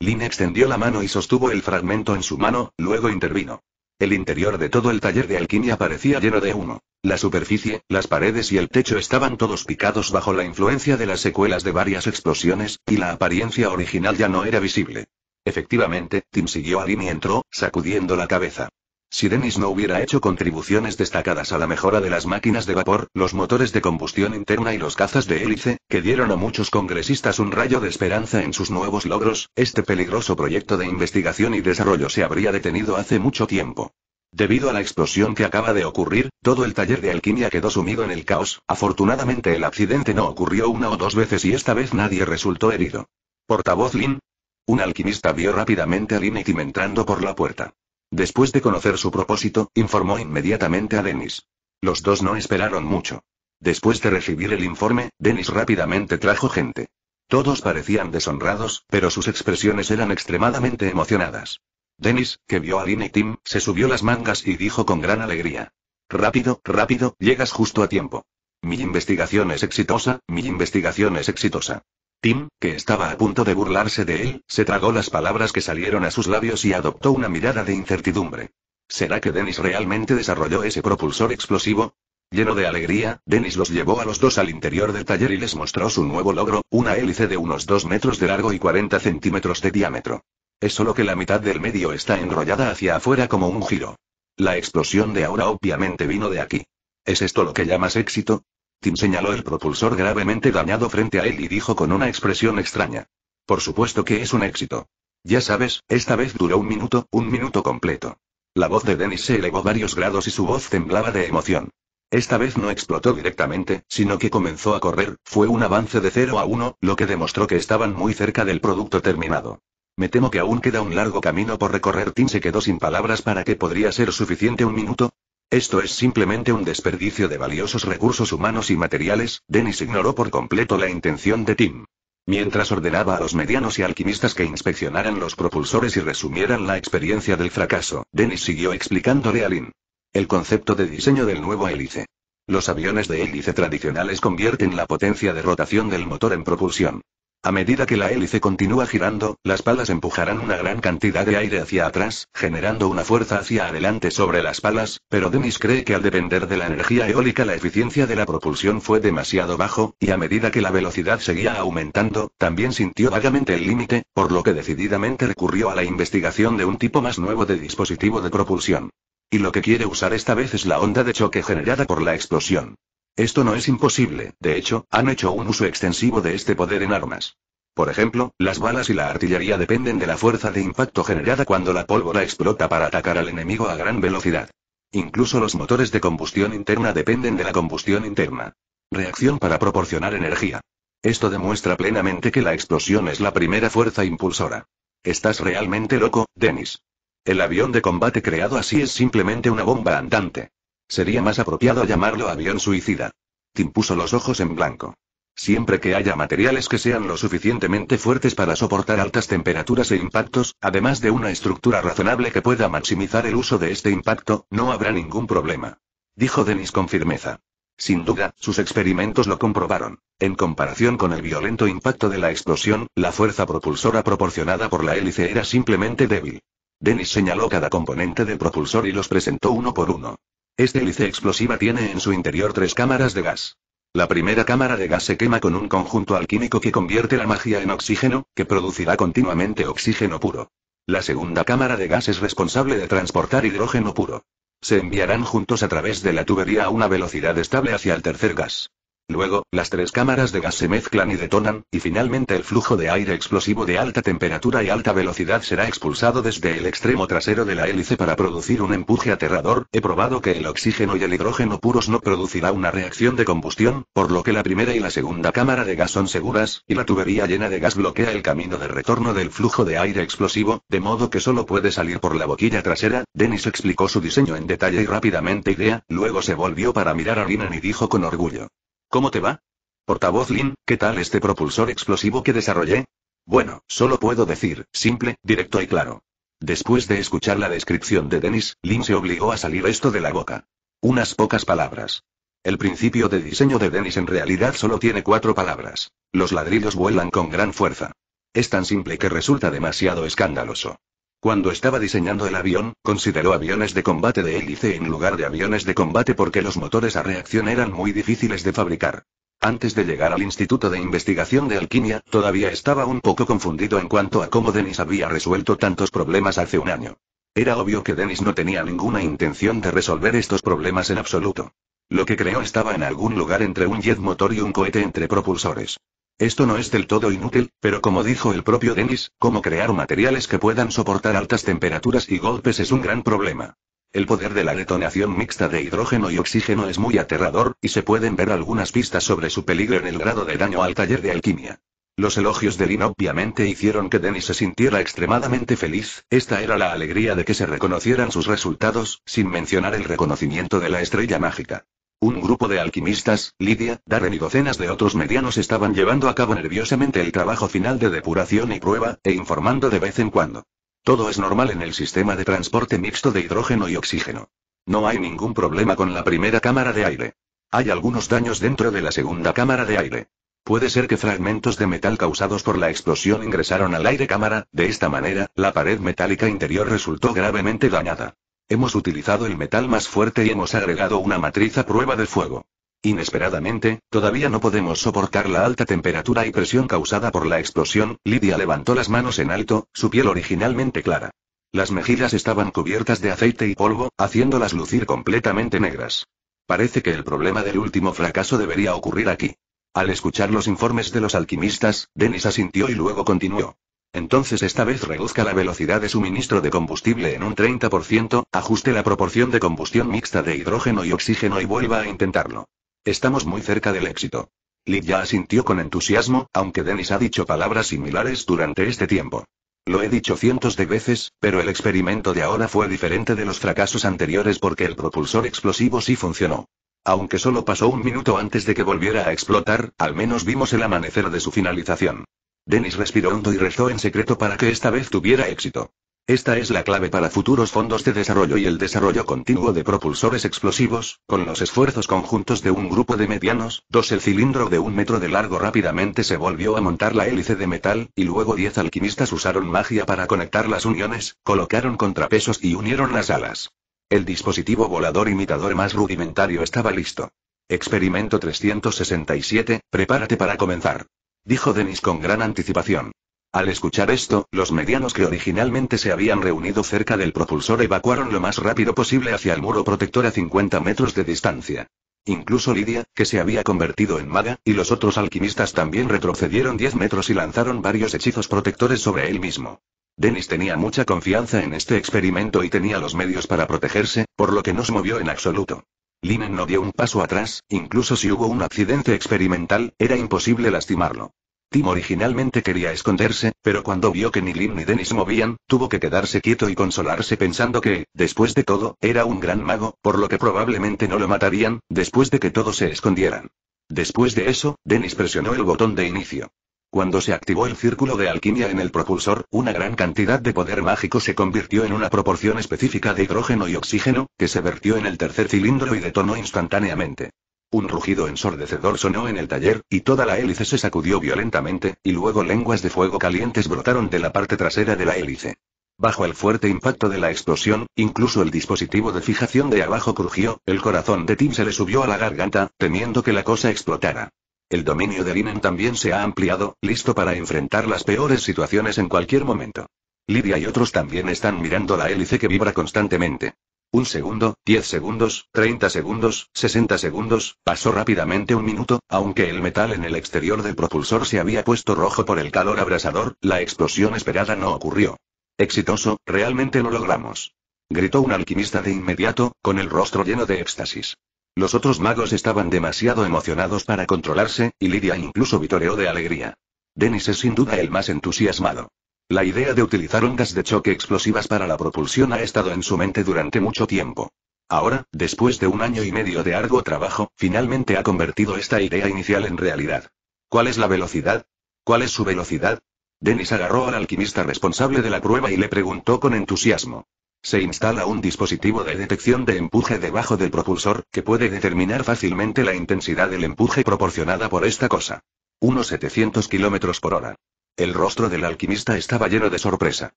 Lin extendió la mano y sostuvo el fragmento en su mano, luego intervino. El interior de todo el taller de alquimia parecía lleno de humo. La superficie, las paredes y el techo estaban todos picados bajo la influencia de las secuelas de varias explosiones, y la apariencia original ya no era visible. Efectivamente, Tim siguió a Lynn y entró, sacudiendo la cabeza. Si Dennis no hubiera hecho contribuciones destacadas a la mejora de las máquinas de vapor, los motores de combustión interna y los cazas de hélice, que dieron a muchos congresistas un rayo de esperanza en sus nuevos logros, este peligroso proyecto de investigación y desarrollo se habría detenido hace mucho tiempo. Debido a la explosión que acaba de ocurrir, todo el taller de alquimia quedó sumido en el caos, afortunadamente el accidente no ocurrió una o dos veces y esta vez nadie resultó herido. Portavoz Lin. Un alquimista vio rápidamente a Lin entrando por la puerta. Después de conocer su propósito, informó inmediatamente a Dennis. Los dos no esperaron mucho. Después de recibir el informe, Dennis rápidamente trajo gente. Todos parecían deshonrados, pero sus expresiones eran extremadamente emocionadas. Dennis, que vio a Lynn y Tim, se subió las mangas y dijo con gran alegría. Rápido, rápido, llegas justo a tiempo. Mi investigación es exitosa, mi investigación es exitosa. Tim, que estaba a punto de burlarse de él, se tragó las palabras que salieron a sus labios y adoptó una mirada de incertidumbre. ¿Será que Dennis realmente desarrolló ese propulsor explosivo? Lleno de alegría, Dennis los llevó a los dos al interior del taller y les mostró su nuevo logro, una hélice de unos 2 metros de largo y 40 centímetros de diámetro. Es solo que la mitad del medio está enrollada hacia afuera como un giro. La explosión de ahora obviamente vino de aquí. ¿Es esto lo que llamas éxito? Tim señaló el propulsor gravemente dañado frente a él y dijo con una expresión extraña. Por supuesto que es un éxito. Ya sabes, esta vez duró un minuto, un minuto completo. La voz de Dennis se elevó varios grados y su voz temblaba de emoción. Esta vez no explotó directamente, sino que comenzó a correr, fue un avance de 0 a 1, lo que demostró que estaban muy cerca del producto terminado. Me temo que aún queda un largo camino por recorrer. Tim se quedó sin palabras para que podría ser suficiente un minuto, esto es simplemente un desperdicio de valiosos recursos humanos y materiales, Dennis ignoró por completo la intención de Tim. Mientras ordenaba a los medianos y alquimistas que inspeccionaran los propulsores y resumieran la experiencia del fracaso, Dennis siguió explicándole a Lin el concepto de diseño del nuevo hélice. Los aviones de hélice tradicionales convierten la potencia de rotación del motor en propulsión. A medida que la hélice continúa girando, las palas empujarán una gran cantidad de aire hacia atrás, generando una fuerza hacia adelante sobre las palas, pero Dennis cree que al depender de la energía eólica la eficiencia de la propulsión fue demasiado bajo, y a medida que la velocidad seguía aumentando, también sintió vagamente el límite, por lo que decididamente recurrió a la investigación de un tipo más nuevo de dispositivo de propulsión. Y lo que quiere usar esta vez es la onda de choque generada por la explosión. Esto no es imposible, de hecho, han hecho un uso extensivo de este poder en armas. Por ejemplo, las balas y la artillería dependen de la fuerza de impacto generada cuando la pólvora explota para atacar al enemigo a gran velocidad. Incluso los motores de combustión interna dependen de la combustión interna. Reacción para proporcionar energía. Esto demuestra plenamente que la explosión es la primera fuerza impulsora. Estás realmente loco, Dennis. El avión de combate creado así es simplemente una bomba andante. Sería más apropiado llamarlo avión suicida. Tim puso los ojos en blanco. Siempre que haya materiales que sean lo suficientemente fuertes para soportar altas temperaturas e impactos, además de una estructura razonable que pueda maximizar el uso de este impacto, no habrá ningún problema. Dijo Denis con firmeza. Sin duda, sus experimentos lo comprobaron. En comparación con el violento impacto de la explosión, la fuerza propulsora proporcionada por la hélice era simplemente débil. Denis señaló cada componente del propulsor y los presentó uno por uno. Este hélice explosiva tiene en su interior tres cámaras de gas. La primera cámara de gas se quema con un conjunto alquímico que convierte la magia en oxígeno, que producirá continuamente oxígeno puro. La segunda cámara de gas es responsable de transportar hidrógeno puro. Se enviarán juntos a través de la tubería a una velocidad estable hacia el tercer gas. Luego, las tres cámaras de gas se mezclan y detonan, y finalmente el flujo de aire explosivo de alta temperatura y alta velocidad será expulsado desde el extremo trasero de la hélice para producir un empuje aterrador. He probado que el oxígeno y el hidrógeno puros no producirá una reacción de combustión, por lo que la primera y la segunda cámara de gas son seguras, y la tubería llena de gas bloquea el camino de retorno del flujo de aire explosivo, de modo que solo puede salir por la boquilla trasera. Dennis explicó su diseño en detalle y rápidamente idea, luego se volvió para mirar a Linen y dijo con orgullo. ¿Cómo te va? Portavoz Lin, ¿qué tal este propulsor explosivo que desarrollé? Bueno, solo puedo decir, simple, directo y claro. Después de escuchar la descripción de Dennis, Lin se obligó a salir esto de la boca. Unas pocas palabras. El principio de diseño de Dennis en realidad solo tiene cuatro palabras. Los ladrillos vuelan con gran fuerza. Es tan simple que resulta demasiado escandaloso. Cuando estaba diseñando el avión, consideró aviones de combate de hélice en lugar de aviones de combate porque los motores a reacción eran muy difíciles de fabricar. Antes de llegar al Instituto de Investigación de Alquimia, todavía estaba un poco confundido en cuanto a cómo Dennis había resuelto tantos problemas hace un año. Era obvio que Dennis no tenía ninguna intención de resolver estos problemas en absoluto. Lo que creó estaba en algún lugar entre un jet motor y un cohete entre propulsores. Esto no es del todo inútil, pero como dijo el propio Dennis, cómo crear materiales que puedan soportar altas temperaturas y golpes es un gran problema. El poder de la detonación mixta de hidrógeno y oxígeno es muy aterrador, y se pueden ver algunas pistas sobre su peligro en el grado de daño al taller de alquimia. Los elogios de Lin obviamente hicieron que Dennis se sintiera extremadamente feliz, esta era la alegría de que se reconocieran sus resultados, sin mencionar el reconocimiento de la estrella mágica. Un grupo de alquimistas, Lidia, Darren y docenas de otros medianos estaban llevando a cabo nerviosamente el trabajo final de depuración y prueba, e informando de vez en cuando. Todo es normal en el sistema de transporte mixto de hidrógeno y oxígeno. No hay ningún problema con la primera cámara de aire. Hay algunos daños dentro de la segunda cámara de aire. Puede ser que fragmentos de metal causados por la explosión ingresaron al aire cámara, de esta manera, la pared metálica interior resultó gravemente dañada. Hemos utilizado el metal más fuerte y hemos agregado una matriz a prueba de fuego. Inesperadamente, todavía no podemos soportar la alta temperatura y presión causada por la explosión, Lidia levantó las manos en alto, su piel originalmente clara. Las mejillas estaban cubiertas de aceite y polvo, haciéndolas lucir completamente negras. Parece que el problema del último fracaso debería ocurrir aquí. Al escuchar los informes de los alquimistas, Denis asintió y luego continuó. Entonces esta vez reduzca la velocidad de suministro de combustible en un 30%, ajuste la proporción de combustión mixta de hidrógeno y oxígeno y vuelva a intentarlo. Estamos muy cerca del éxito. Lee ya asintió con entusiasmo, aunque Dennis ha dicho palabras similares durante este tiempo. Lo he dicho cientos de veces, pero el experimento de ahora fue diferente de los fracasos anteriores porque el propulsor explosivo sí funcionó. Aunque solo pasó un minuto antes de que volviera a explotar, al menos vimos el amanecer de su finalización. Dennis respiró hondo y rezó en secreto para que esta vez tuviera éxito. Esta es la clave para futuros fondos de desarrollo y el desarrollo continuo de propulsores explosivos, con los esfuerzos conjuntos de un grupo de medianos, dos el cilindro de un metro de largo rápidamente se volvió a montar la hélice de metal, y luego diez alquimistas usaron magia para conectar las uniones, colocaron contrapesos y unieron las alas. El dispositivo volador imitador más rudimentario estaba listo. Experimento 367, prepárate para comenzar dijo Denis con gran anticipación. Al escuchar esto, los medianos que originalmente se habían reunido cerca del propulsor evacuaron lo más rápido posible hacia el muro protector a 50 metros de distancia. Incluso Lidia, que se había convertido en maga, y los otros alquimistas también retrocedieron 10 metros y lanzaron varios hechizos protectores sobre él mismo. Denis tenía mucha confianza en este experimento y tenía los medios para protegerse, por lo que no se movió en absoluto. Linen no dio un paso atrás, incluso si hubo un accidente experimental, era imposible lastimarlo. Tim originalmente quería esconderse, pero cuando vio que ni Lin ni Dennis movían, tuvo que quedarse quieto y consolarse pensando que, después de todo, era un gran mago, por lo que probablemente no lo matarían, después de que todos se escondieran. Después de eso, Dennis presionó el botón de inicio. Cuando se activó el círculo de alquimia en el propulsor, una gran cantidad de poder mágico se convirtió en una proporción específica de hidrógeno y oxígeno, que se vertió en el tercer cilindro y detonó instantáneamente. Un rugido ensordecedor sonó en el taller, y toda la hélice se sacudió violentamente, y luego lenguas de fuego calientes brotaron de la parte trasera de la hélice. Bajo el fuerte impacto de la explosión, incluso el dispositivo de fijación de abajo crujió, el corazón de Tim se le subió a la garganta, temiendo que la cosa explotara. El dominio de Linen también se ha ampliado, listo para enfrentar las peores situaciones en cualquier momento. Lidia y otros también están mirando la hélice que vibra constantemente. Un segundo, diez segundos, treinta segundos, 60 segundos, pasó rápidamente un minuto, aunque el metal en el exterior del propulsor se había puesto rojo por el calor abrasador, la explosión esperada no ocurrió. Exitoso, realmente lo logramos. Gritó un alquimista de inmediato, con el rostro lleno de éxtasis. Los otros magos estaban demasiado emocionados para controlarse, y Lidia incluso vitoreó de alegría. Dennis es sin duda el más entusiasmado. La idea de utilizar ondas de choque explosivas para la propulsión ha estado en su mente durante mucho tiempo. Ahora, después de un año y medio de arduo trabajo, finalmente ha convertido esta idea inicial en realidad. ¿Cuál es la velocidad? ¿Cuál es su velocidad? Dennis agarró al alquimista responsable de la prueba y le preguntó con entusiasmo. Se instala un dispositivo de detección de empuje debajo del propulsor, que puede determinar fácilmente la intensidad del empuje proporcionada por esta cosa. Unos 700 kilómetros por hora. El rostro del alquimista estaba lleno de sorpresa.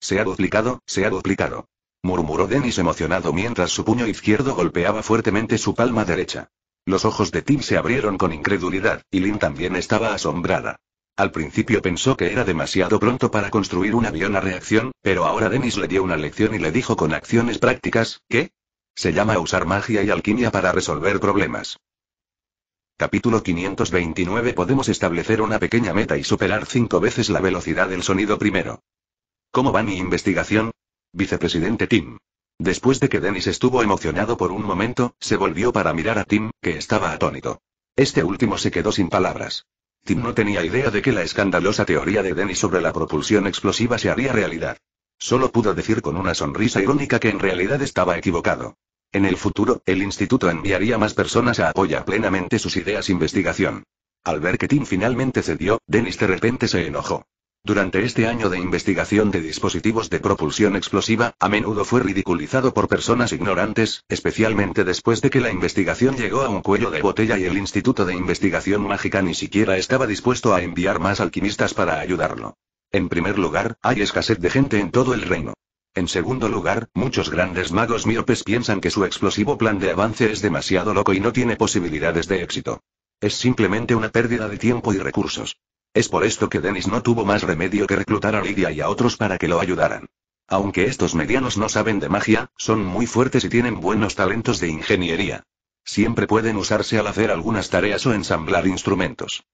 Se ha duplicado, se ha duplicado. Murmuró Dennis emocionado mientras su puño izquierdo golpeaba fuertemente su palma derecha. Los ojos de Tim se abrieron con incredulidad, y Lynn también estaba asombrada. Al principio pensó que era demasiado pronto para construir un avión a reacción, pero ahora Dennis le dio una lección y le dijo con acciones prácticas, ¿qué? Se llama usar magia y alquimia para resolver problemas. Capítulo 529 Podemos establecer una pequeña meta y superar cinco veces la velocidad del sonido primero. ¿Cómo va mi investigación? Vicepresidente Tim. Después de que Dennis estuvo emocionado por un momento, se volvió para mirar a Tim, que estaba atónito. Este último se quedó sin palabras. Tim no tenía idea de que la escandalosa teoría de Denny sobre la propulsión explosiva se haría realidad. Solo pudo decir con una sonrisa irónica que en realidad estaba equivocado. En el futuro, el instituto enviaría más personas a apoyar plenamente sus ideas investigación. Al ver que Tim finalmente cedió, Dennis de repente se enojó. Durante este año de investigación de dispositivos de propulsión explosiva, a menudo fue ridiculizado por personas ignorantes, especialmente después de que la investigación llegó a un cuello de botella y el Instituto de Investigación Mágica ni siquiera estaba dispuesto a enviar más alquimistas para ayudarlo. En primer lugar, hay escasez de gente en todo el reino. En segundo lugar, muchos grandes magos miopes piensan que su explosivo plan de avance es demasiado loco y no tiene posibilidades de éxito. Es simplemente una pérdida de tiempo y recursos. Es por esto que Denis no tuvo más remedio que reclutar a Lydia y a otros para que lo ayudaran. Aunque estos medianos no saben de magia, son muy fuertes y tienen buenos talentos de ingeniería. Siempre pueden usarse al hacer algunas tareas o ensamblar instrumentos.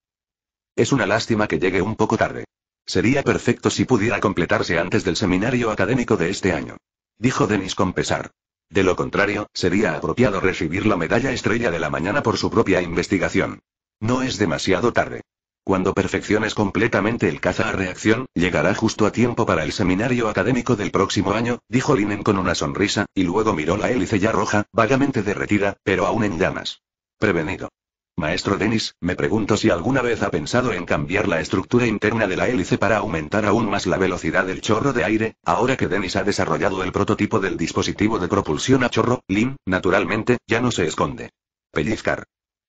Es una lástima que llegue un poco tarde. Sería perfecto si pudiera completarse antes del seminario académico de este año. Dijo Denis con pesar. De lo contrario, sería apropiado recibir la medalla estrella de la mañana por su propia investigación. No es demasiado tarde. Cuando perfecciones completamente el caza a reacción, llegará justo a tiempo para el seminario académico del próximo año, dijo Linen con una sonrisa, y luego miró la hélice ya roja, vagamente derretida, pero aún en llamas. Prevenido. Maestro Denis, me pregunto si alguna vez ha pensado en cambiar la estructura interna de la hélice para aumentar aún más la velocidad del chorro de aire, ahora que Denis ha desarrollado el prototipo del dispositivo de propulsión a chorro, Lin, naturalmente, ya no se esconde. Pellizcar.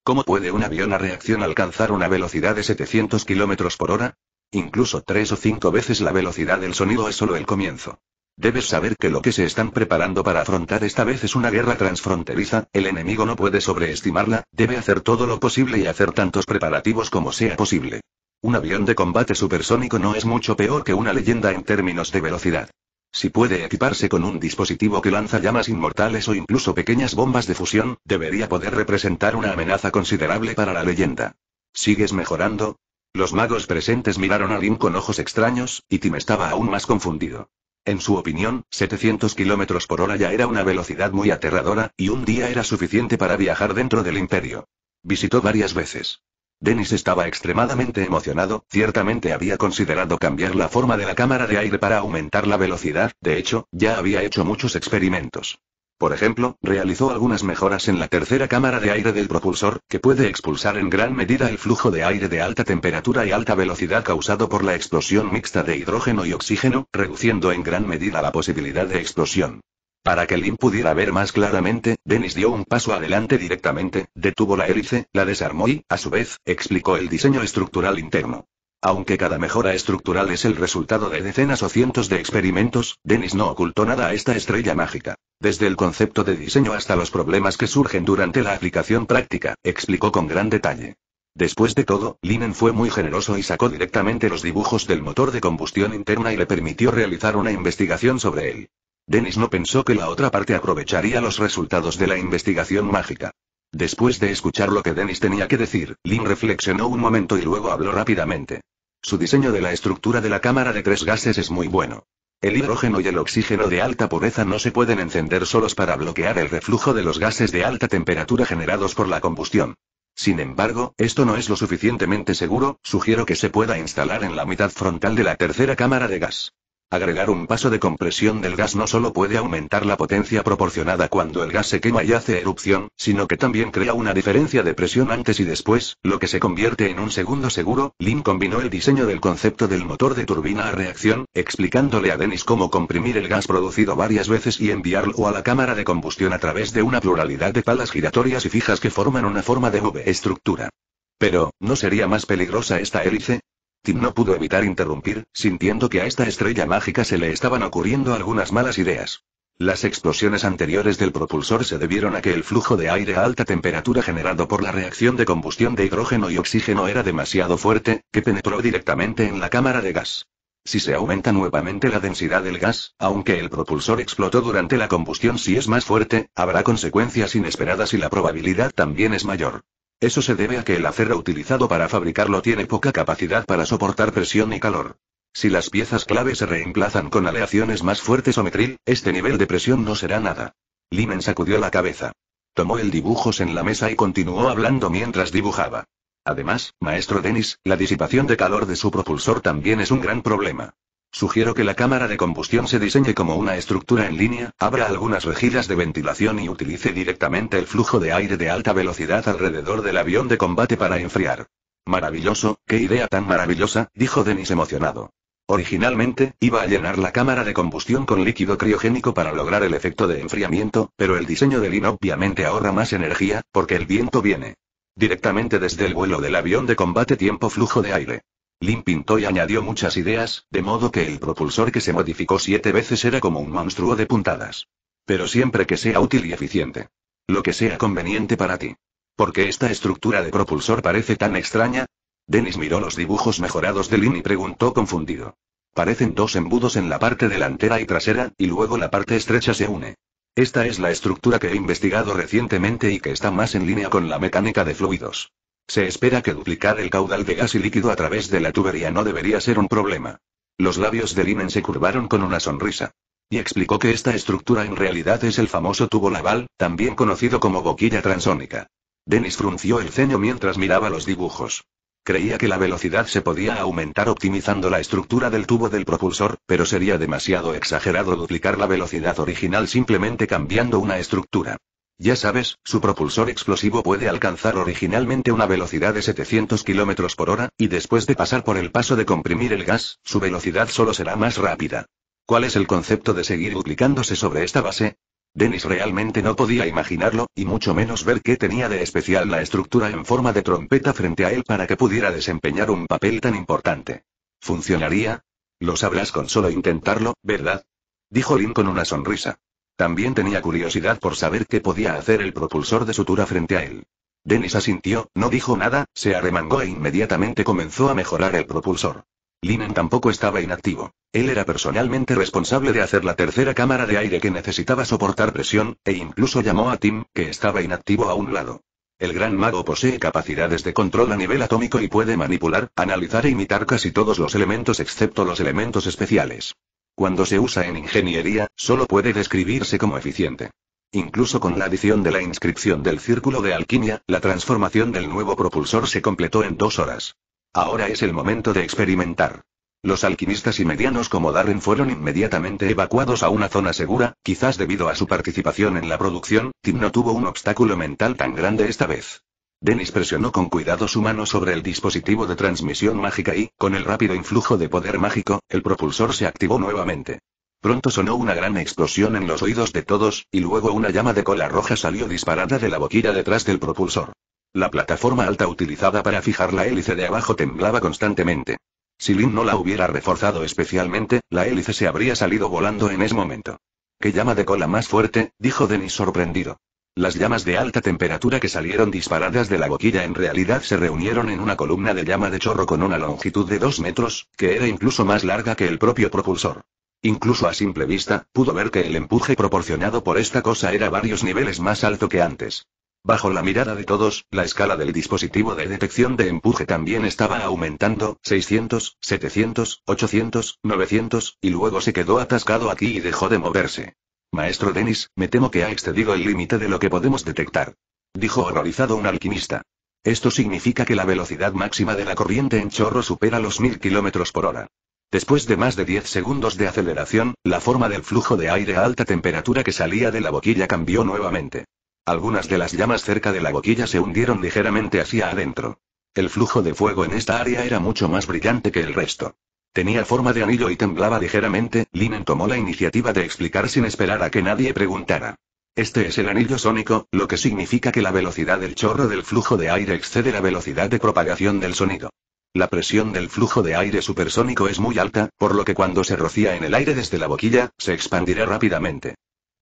¿Cómo puede un avión a reacción alcanzar una velocidad de 700 km por hora? Incluso tres o cinco veces la velocidad del sonido es solo el comienzo. Debes saber que lo que se están preparando para afrontar esta vez es una guerra transfronteriza, el enemigo no puede sobreestimarla, debe hacer todo lo posible y hacer tantos preparativos como sea posible. Un avión de combate supersónico no es mucho peor que una leyenda en términos de velocidad. Si puede equiparse con un dispositivo que lanza llamas inmortales o incluso pequeñas bombas de fusión, debería poder representar una amenaza considerable para la leyenda. ¿Sigues mejorando? Los magos presentes miraron a Lin con ojos extraños, y Tim estaba aún más confundido. En su opinión, 700 kilómetros por hora ya era una velocidad muy aterradora, y un día era suficiente para viajar dentro del imperio. Visitó varias veces. Dennis estaba extremadamente emocionado, ciertamente había considerado cambiar la forma de la cámara de aire para aumentar la velocidad, de hecho, ya había hecho muchos experimentos. Por ejemplo, realizó algunas mejoras en la tercera cámara de aire del propulsor, que puede expulsar en gran medida el flujo de aire de alta temperatura y alta velocidad causado por la explosión mixta de hidrógeno y oxígeno, reduciendo en gran medida la posibilidad de explosión. Para que Lin pudiera ver más claramente, Dennis dio un paso adelante directamente, detuvo la hélice, la desarmó y, a su vez, explicó el diseño estructural interno. Aunque cada mejora estructural es el resultado de decenas o cientos de experimentos, Dennis no ocultó nada a esta estrella mágica. Desde el concepto de diseño hasta los problemas que surgen durante la aplicación práctica, explicó con gran detalle. Después de todo, Linen fue muy generoso y sacó directamente los dibujos del motor de combustión interna y le permitió realizar una investigación sobre él. Dennis no pensó que la otra parte aprovecharía los resultados de la investigación mágica. Después de escuchar lo que Dennis tenía que decir, Lynn reflexionó un momento y luego habló rápidamente. Su diseño de la estructura de la cámara de tres gases es muy bueno. El hidrógeno y el oxígeno de alta pureza no se pueden encender solos para bloquear el reflujo de los gases de alta temperatura generados por la combustión. Sin embargo, esto no es lo suficientemente seguro, sugiero que se pueda instalar en la mitad frontal de la tercera cámara de gas. Agregar un paso de compresión del gas no solo puede aumentar la potencia proporcionada cuando el gas se quema y hace erupción, sino que también crea una diferencia de presión antes y después, lo que se convierte en un segundo seguro. Lin combinó el diseño del concepto del motor de turbina a reacción, explicándole a Dennis cómo comprimir el gas producido varias veces y enviarlo a la cámara de combustión a través de una pluralidad de palas giratorias y fijas que forman una forma de V estructura. Pero, ¿no sería más peligrosa esta hélice? Tim no pudo evitar interrumpir, sintiendo que a esta estrella mágica se le estaban ocurriendo algunas malas ideas. Las explosiones anteriores del propulsor se debieron a que el flujo de aire a alta temperatura generado por la reacción de combustión de hidrógeno y oxígeno era demasiado fuerte, que penetró directamente en la cámara de gas. Si se aumenta nuevamente la densidad del gas, aunque el propulsor explotó durante la combustión si es más fuerte, habrá consecuencias inesperadas y la probabilidad también es mayor. Eso se debe a que el acero utilizado para fabricarlo tiene poca capacidad para soportar presión y calor. Si las piezas clave se reemplazan con aleaciones más fuertes o metril, este nivel de presión no será nada. Limen sacudió la cabeza. Tomó el dibujos en la mesa y continuó hablando mientras dibujaba. Además, maestro Dennis, la disipación de calor de su propulsor también es un gran problema. Sugiero que la cámara de combustión se diseñe como una estructura en línea, abra algunas rejillas de ventilación y utilice directamente el flujo de aire de alta velocidad alrededor del avión de combate para enfriar. Maravilloso, qué idea tan maravillosa, dijo Denis emocionado. Originalmente, iba a llenar la cámara de combustión con líquido criogénico para lograr el efecto de enfriamiento, pero el diseño del IN obviamente ahorra más energía, porque el viento viene directamente desde el vuelo del avión de combate tiempo flujo de aire. Lin pintó y añadió muchas ideas, de modo que el propulsor que se modificó siete veces era como un monstruo de puntadas. Pero siempre que sea útil y eficiente. Lo que sea conveniente para ti. ¿Por qué esta estructura de propulsor parece tan extraña? Dennis miró los dibujos mejorados de Lin y preguntó confundido. Parecen dos embudos en la parte delantera y trasera, y luego la parte estrecha se une. Esta es la estructura que he investigado recientemente y que está más en línea con la mecánica de fluidos. Se espera que duplicar el caudal de gas y líquido a través de la tubería no debería ser un problema. Los labios de Linen se curvaron con una sonrisa. Y explicó que esta estructura en realidad es el famoso tubo laval, también conocido como boquilla transónica. Dennis frunció el ceño mientras miraba los dibujos. Creía que la velocidad se podía aumentar optimizando la estructura del tubo del propulsor, pero sería demasiado exagerado duplicar la velocidad original simplemente cambiando una estructura. Ya sabes, su propulsor explosivo puede alcanzar originalmente una velocidad de 700 km por hora, y después de pasar por el paso de comprimir el gas, su velocidad solo será más rápida. ¿Cuál es el concepto de seguir duplicándose sobre esta base? Dennis realmente no podía imaginarlo, y mucho menos ver qué tenía de especial la estructura en forma de trompeta frente a él para que pudiera desempeñar un papel tan importante. ¿Funcionaría? Lo sabrás con solo intentarlo, ¿verdad? Dijo Lin con una sonrisa. También tenía curiosidad por saber qué podía hacer el propulsor de sutura frente a él. Dennis asintió, no dijo nada, se arremangó e inmediatamente comenzó a mejorar el propulsor. Linen tampoco estaba inactivo. Él era personalmente responsable de hacer la tercera cámara de aire que necesitaba soportar presión, e incluso llamó a Tim, que estaba inactivo a un lado. El gran mago posee capacidades de control a nivel atómico y puede manipular, analizar e imitar casi todos los elementos excepto los elementos especiales. Cuando se usa en ingeniería, solo puede describirse como eficiente. Incluso con la adición de la inscripción del círculo de alquimia, la transformación del nuevo propulsor se completó en dos horas. Ahora es el momento de experimentar. Los alquimistas y medianos como Darren fueron inmediatamente evacuados a una zona segura, quizás debido a su participación en la producción, Tim no tuvo un obstáculo mental tan grande esta vez. Dennis presionó con cuidado su mano sobre el dispositivo de transmisión mágica y, con el rápido influjo de poder mágico, el propulsor se activó nuevamente. Pronto sonó una gran explosión en los oídos de todos, y luego una llama de cola roja salió disparada de la boquilla detrás del propulsor. La plataforma alta utilizada para fijar la hélice de abajo temblaba constantemente. Si Lin no la hubiera reforzado especialmente, la hélice se habría salido volando en ese momento. ¡Qué llama de cola más fuerte! dijo Denis sorprendido. Las llamas de alta temperatura que salieron disparadas de la boquilla en realidad se reunieron en una columna de llama de chorro con una longitud de dos metros, que era incluso más larga que el propio propulsor. Incluso a simple vista, pudo ver que el empuje proporcionado por esta cosa era varios niveles más alto que antes. Bajo la mirada de todos, la escala del dispositivo de detección de empuje también estaba aumentando, 600, 700, 800, 900, y luego se quedó atascado aquí y dejó de moverse. Maestro Dennis, me temo que ha excedido el límite de lo que podemos detectar. Dijo horrorizado un alquimista. Esto significa que la velocidad máxima de la corriente en chorro supera los mil kilómetros por hora. Después de más de 10 segundos de aceleración, la forma del flujo de aire a alta temperatura que salía de la boquilla cambió nuevamente. Algunas de las llamas cerca de la boquilla se hundieron ligeramente hacia adentro. El flujo de fuego en esta área era mucho más brillante que el resto. Tenía forma de anillo y temblaba ligeramente, Linen tomó la iniciativa de explicar sin esperar a que nadie preguntara. Este es el anillo sónico, lo que significa que la velocidad del chorro del flujo de aire excede la velocidad de propagación del sonido. La presión del flujo de aire supersónico es muy alta, por lo que cuando se rocía en el aire desde la boquilla, se expandirá rápidamente.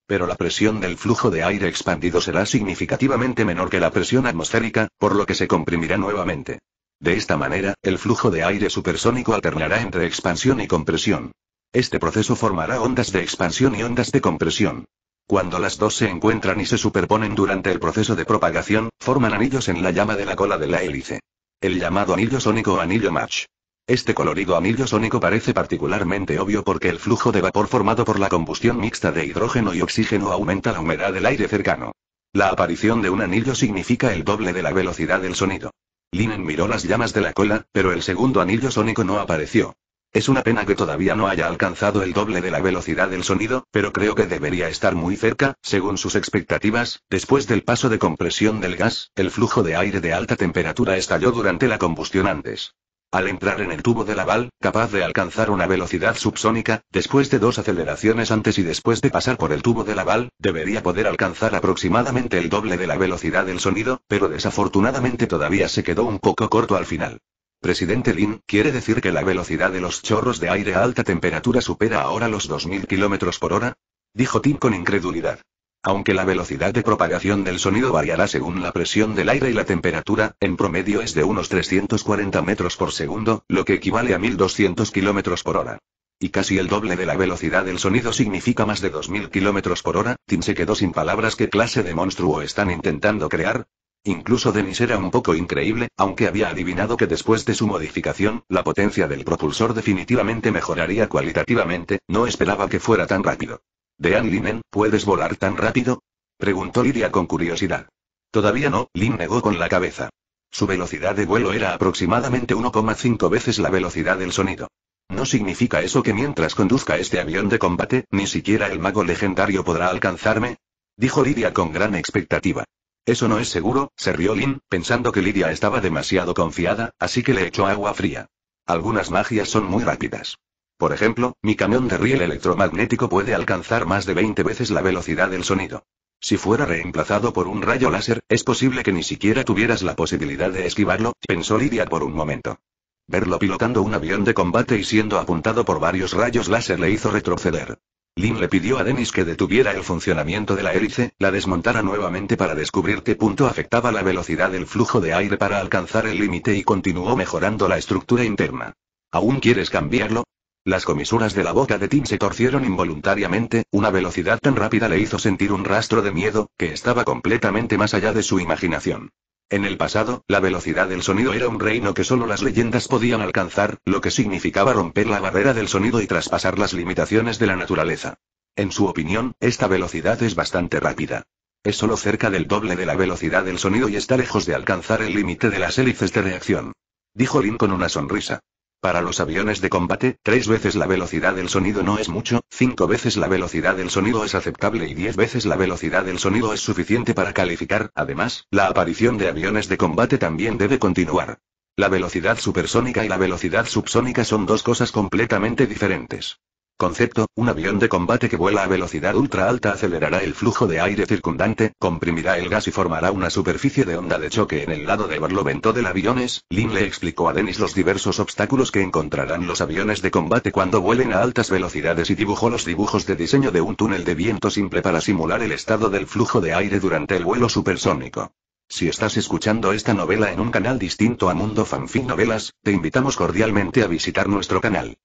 Pero la presión del flujo de aire expandido será significativamente menor que la presión atmosférica, por lo que se comprimirá nuevamente. De esta manera, el flujo de aire supersónico alternará entre expansión y compresión. Este proceso formará ondas de expansión y ondas de compresión. Cuando las dos se encuentran y se superponen durante el proceso de propagación, forman anillos en la llama de la cola de la hélice. El llamado anillo sónico o anillo match. Este colorido anillo sónico parece particularmente obvio porque el flujo de vapor formado por la combustión mixta de hidrógeno y oxígeno aumenta la humedad del aire cercano. La aparición de un anillo significa el doble de la velocidad del sonido. Linen miró las llamas de la cola, pero el segundo anillo sónico no apareció. Es una pena que todavía no haya alcanzado el doble de la velocidad del sonido, pero creo que debería estar muy cerca, según sus expectativas, después del paso de compresión del gas, el flujo de aire de alta temperatura estalló durante la combustión antes. Al entrar en el tubo de Laval, capaz de alcanzar una velocidad subsónica, después de dos aceleraciones antes y después de pasar por el tubo de Laval, debería poder alcanzar aproximadamente el doble de la velocidad del sonido, pero desafortunadamente todavía se quedó un poco corto al final. Presidente Lin, ¿quiere decir que la velocidad de los chorros de aire a alta temperatura supera ahora los 2.000 km por hora? Dijo Tim con incredulidad. Aunque la velocidad de propagación del sonido variará según la presión del aire y la temperatura, en promedio es de unos 340 metros por segundo, lo que equivale a 1200 kilómetros por hora. Y casi el doble de la velocidad del sonido significa más de 2000 kilómetros por hora. Tim se quedó sin palabras. ¿Qué clase de monstruo están intentando crear? Incluso Denis era un poco increíble, aunque había adivinado que después de su modificación, la potencia del propulsor definitivamente mejoraría cualitativamente, no esperaba que fuera tan rápido. Dean Linen, ¿puedes volar tan rápido? Preguntó Lidia con curiosidad. Todavía no, Lin negó con la cabeza. Su velocidad de vuelo era aproximadamente 1,5 veces la velocidad del sonido. No significa eso que mientras conduzca este avión de combate, ni siquiera el mago legendario podrá alcanzarme? Dijo Lidia con gran expectativa. Eso no es seguro, se rió Lin, pensando que Lidia estaba demasiado confiada, así que le echó agua fría. Algunas magias son muy rápidas. Por ejemplo, mi camión de riel electromagnético puede alcanzar más de 20 veces la velocidad del sonido. Si fuera reemplazado por un rayo láser, es posible que ni siquiera tuvieras la posibilidad de esquivarlo, pensó Lidia por un momento. Verlo pilotando un avión de combate y siendo apuntado por varios rayos láser le hizo retroceder. Lin le pidió a Dennis que detuviera el funcionamiento de la hélice, la desmontara nuevamente para descubrir qué punto afectaba la velocidad del flujo de aire para alcanzar el límite y continuó mejorando la estructura interna. ¿Aún quieres cambiarlo? Las comisuras de la boca de Tim se torcieron involuntariamente, una velocidad tan rápida le hizo sentir un rastro de miedo, que estaba completamente más allá de su imaginación. En el pasado, la velocidad del sonido era un reino que solo las leyendas podían alcanzar, lo que significaba romper la barrera del sonido y traspasar las limitaciones de la naturaleza. En su opinión, esta velocidad es bastante rápida. Es solo cerca del doble de la velocidad del sonido y está lejos de alcanzar el límite de las hélices de reacción. Dijo Lin con una sonrisa. Para los aviones de combate, tres veces la velocidad del sonido no es mucho, cinco veces la velocidad del sonido es aceptable y diez veces la velocidad del sonido es suficiente para calificar. Además, la aparición de aviones de combate también debe continuar. La velocidad supersónica y la velocidad subsónica son dos cosas completamente diferentes. Concepto, un avión de combate que vuela a velocidad ultra alta acelerará el flujo de aire circundante, comprimirá el gas y formará una superficie de onda de choque en el lado de barlovento del aviones. Lin le explicó a Dennis los diversos obstáculos que encontrarán los aviones de combate cuando vuelen a altas velocidades y dibujó los dibujos de diseño de un túnel de viento simple para simular el estado del flujo de aire durante el vuelo supersónico. Si estás escuchando esta novela en un canal distinto a Mundo Fanfic Novelas, te invitamos cordialmente a visitar nuestro canal.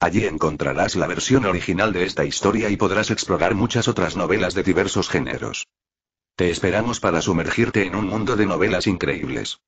Allí encontrarás la versión original de esta historia y podrás explorar muchas otras novelas de diversos géneros. Te esperamos para sumergirte en un mundo de novelas increíbles.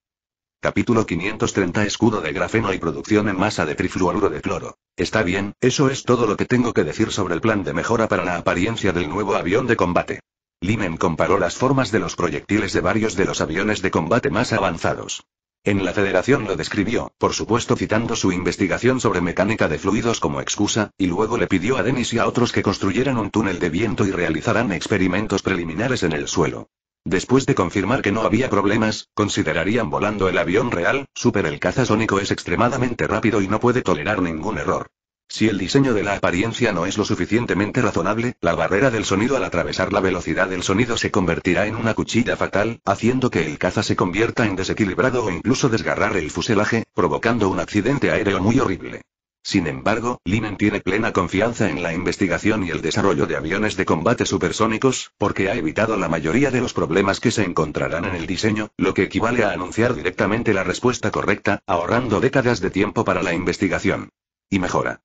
Capítulo 530 Escudo de grafeno y producción en masa de trifluoruro de cloro. Está bien, eso es todo lo que tengo que decir sobre el plan de mejora para la apariencia del nuevo avión de combate. Limen comparó las formas de los proyectiles de varios de los aviones de combate más avanzados. En la Federación lo describió, por supuesto citando su investigación sobre mecánica de fluidos como excusa, y luego le pidió a Dennis y a otros que construyeran un túnel de viento y realizaran experimentos preliminares en el suelo. Después de confirmar que no había problemas, considerarían volando el avión real, Super el cazasónico es extremadamente rápido y no puede tolerar ningún error. Si el diseño de la apariencia no es lo suficientemente razonable, la barrera del sonido al atravesar la velocidad del sonido se convertirá en una cuchilla fatal, haciendo que el caza se convierta en desequilibrado o incluso desgarrar el fuselaje, provocando un accidente aéreo muy horrible. Sin embargo, Linen tiene plena confianza en la investigación y el desarrollo de aviones de combate supersónicos, porque ha evitado la mayoría de los problemas que se encontrarán en el diseño, lo que equivale a anunciar directamente la respuesta correcta, ahorrando décadas de tiempo para la investigación. Y mejora.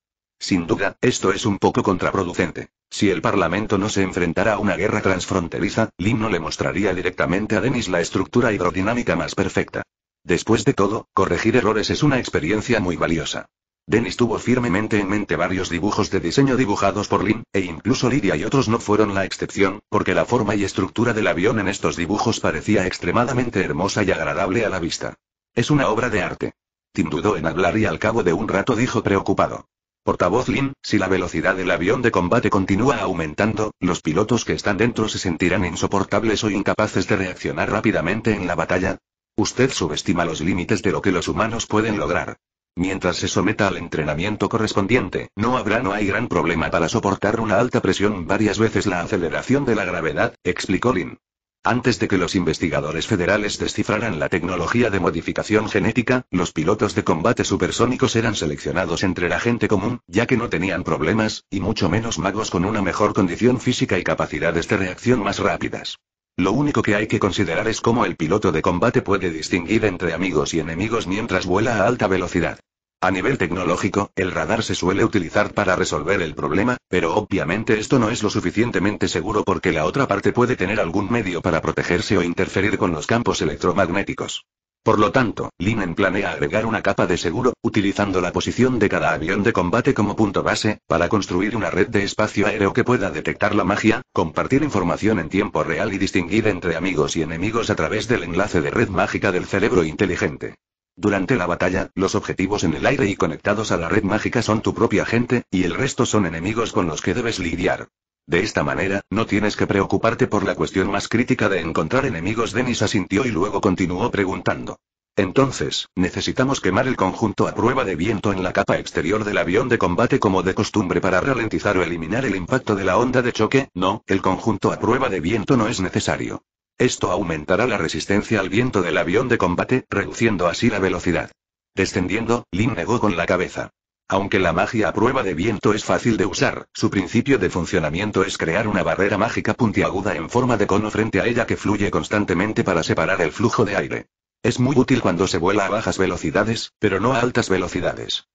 Sin duda, esto es un poco contraproducente. Si el Parlamento no se enfrentara a una guerra transfronteriza, Lynn no le mostraría directamente a Denis la estructura hidrodinámica más perfecta. Después de todo, corregir errores es una experiencia muy valiosa. Dennis tuvo firmemente en mente varios dibujos de diseño dibujados por Lynn, e incluso Lydia y otros no fueron la excepción, porque la forma y estructura del avión en estos dibujos parecía extremadamente hermosa y agradable a la vista. Es una obra de arte. Tim dudó en hablar y al cabo de un rato dijo preocupado. Portavoz Lin, si la velocidad del avión de combate continúa aumentando, los pilotos que están dentro se sentirán insoportables o incapaces de reaccionar rápidamente en la batalla. Usted subestima los límites de lo que los humanos pueden lograr. Mientras se someta al entrenamiento correspondiente, no habrá no hay gran problema para soportar una alta presión varias veces la aceleración de la gravedad, explicó Lin. Antes de que los investigadores federales descifraran la tecnología de modificación genética, los pilotos de combate supersónicos eran seleccionados entre la gente común, ya que no tenían problemas, y mucho menos magos con una mejor condición física y capacidades de reacción más rápidas. Lo único que hay que considerar es cómo el piloto de combate puede distinguir entre amigos y enemigos mientras vuela a alta velocidad. A nivel tecnológico, el radar se suele utilizar para resolver el problema, pero obviamente esto no es lo suficientemente seguro porque la otra parte puede tener algún medio para protegerse o interferir con los campos electromagnéticos. Por lo tanto, Linen planea agregar una capa de seguro, utilizando la posición de cada avión de combate como punto base, para construir una red de espacio aéreo que pueda detectar la magia, compartir información en tiempo real y distinguir entre amigos y enemigos a través del enlace de red mágica del cerebro inteligente. Durante la batalla, los objetivos en el aire y conectados a la red mágica son tu propia gente, y el resto son enemigos con los que debes lidiar. De esta manera, no tienes que preocuparte por la cuestión más crítica de encontrar enemigos. Denis asintió y luego continuó preguntando. Entonces, necesitamos quemar el conjunto a prueba de viento en la capa exterior del avión de combate como de costumbre para ralentizar o eliminar el impacto de la onda de choque, no, el conjunto a prueba de viento no es necesario. Esto aumentará la resistencia al viento del avión de combate, reduciendo así la velocidad. Descendiendo, Lin negó con la cabeza. Aunque la magia a prueba de viento es fácil de usar, su principio de funcionamiento es crear una barrera mágica puntiaguda en forma de cono frente a ella que fluye constantemente para separar el flujo de aire. Es muy útil cuando se vuela a bajas velocidades, pero no a altas velocidades.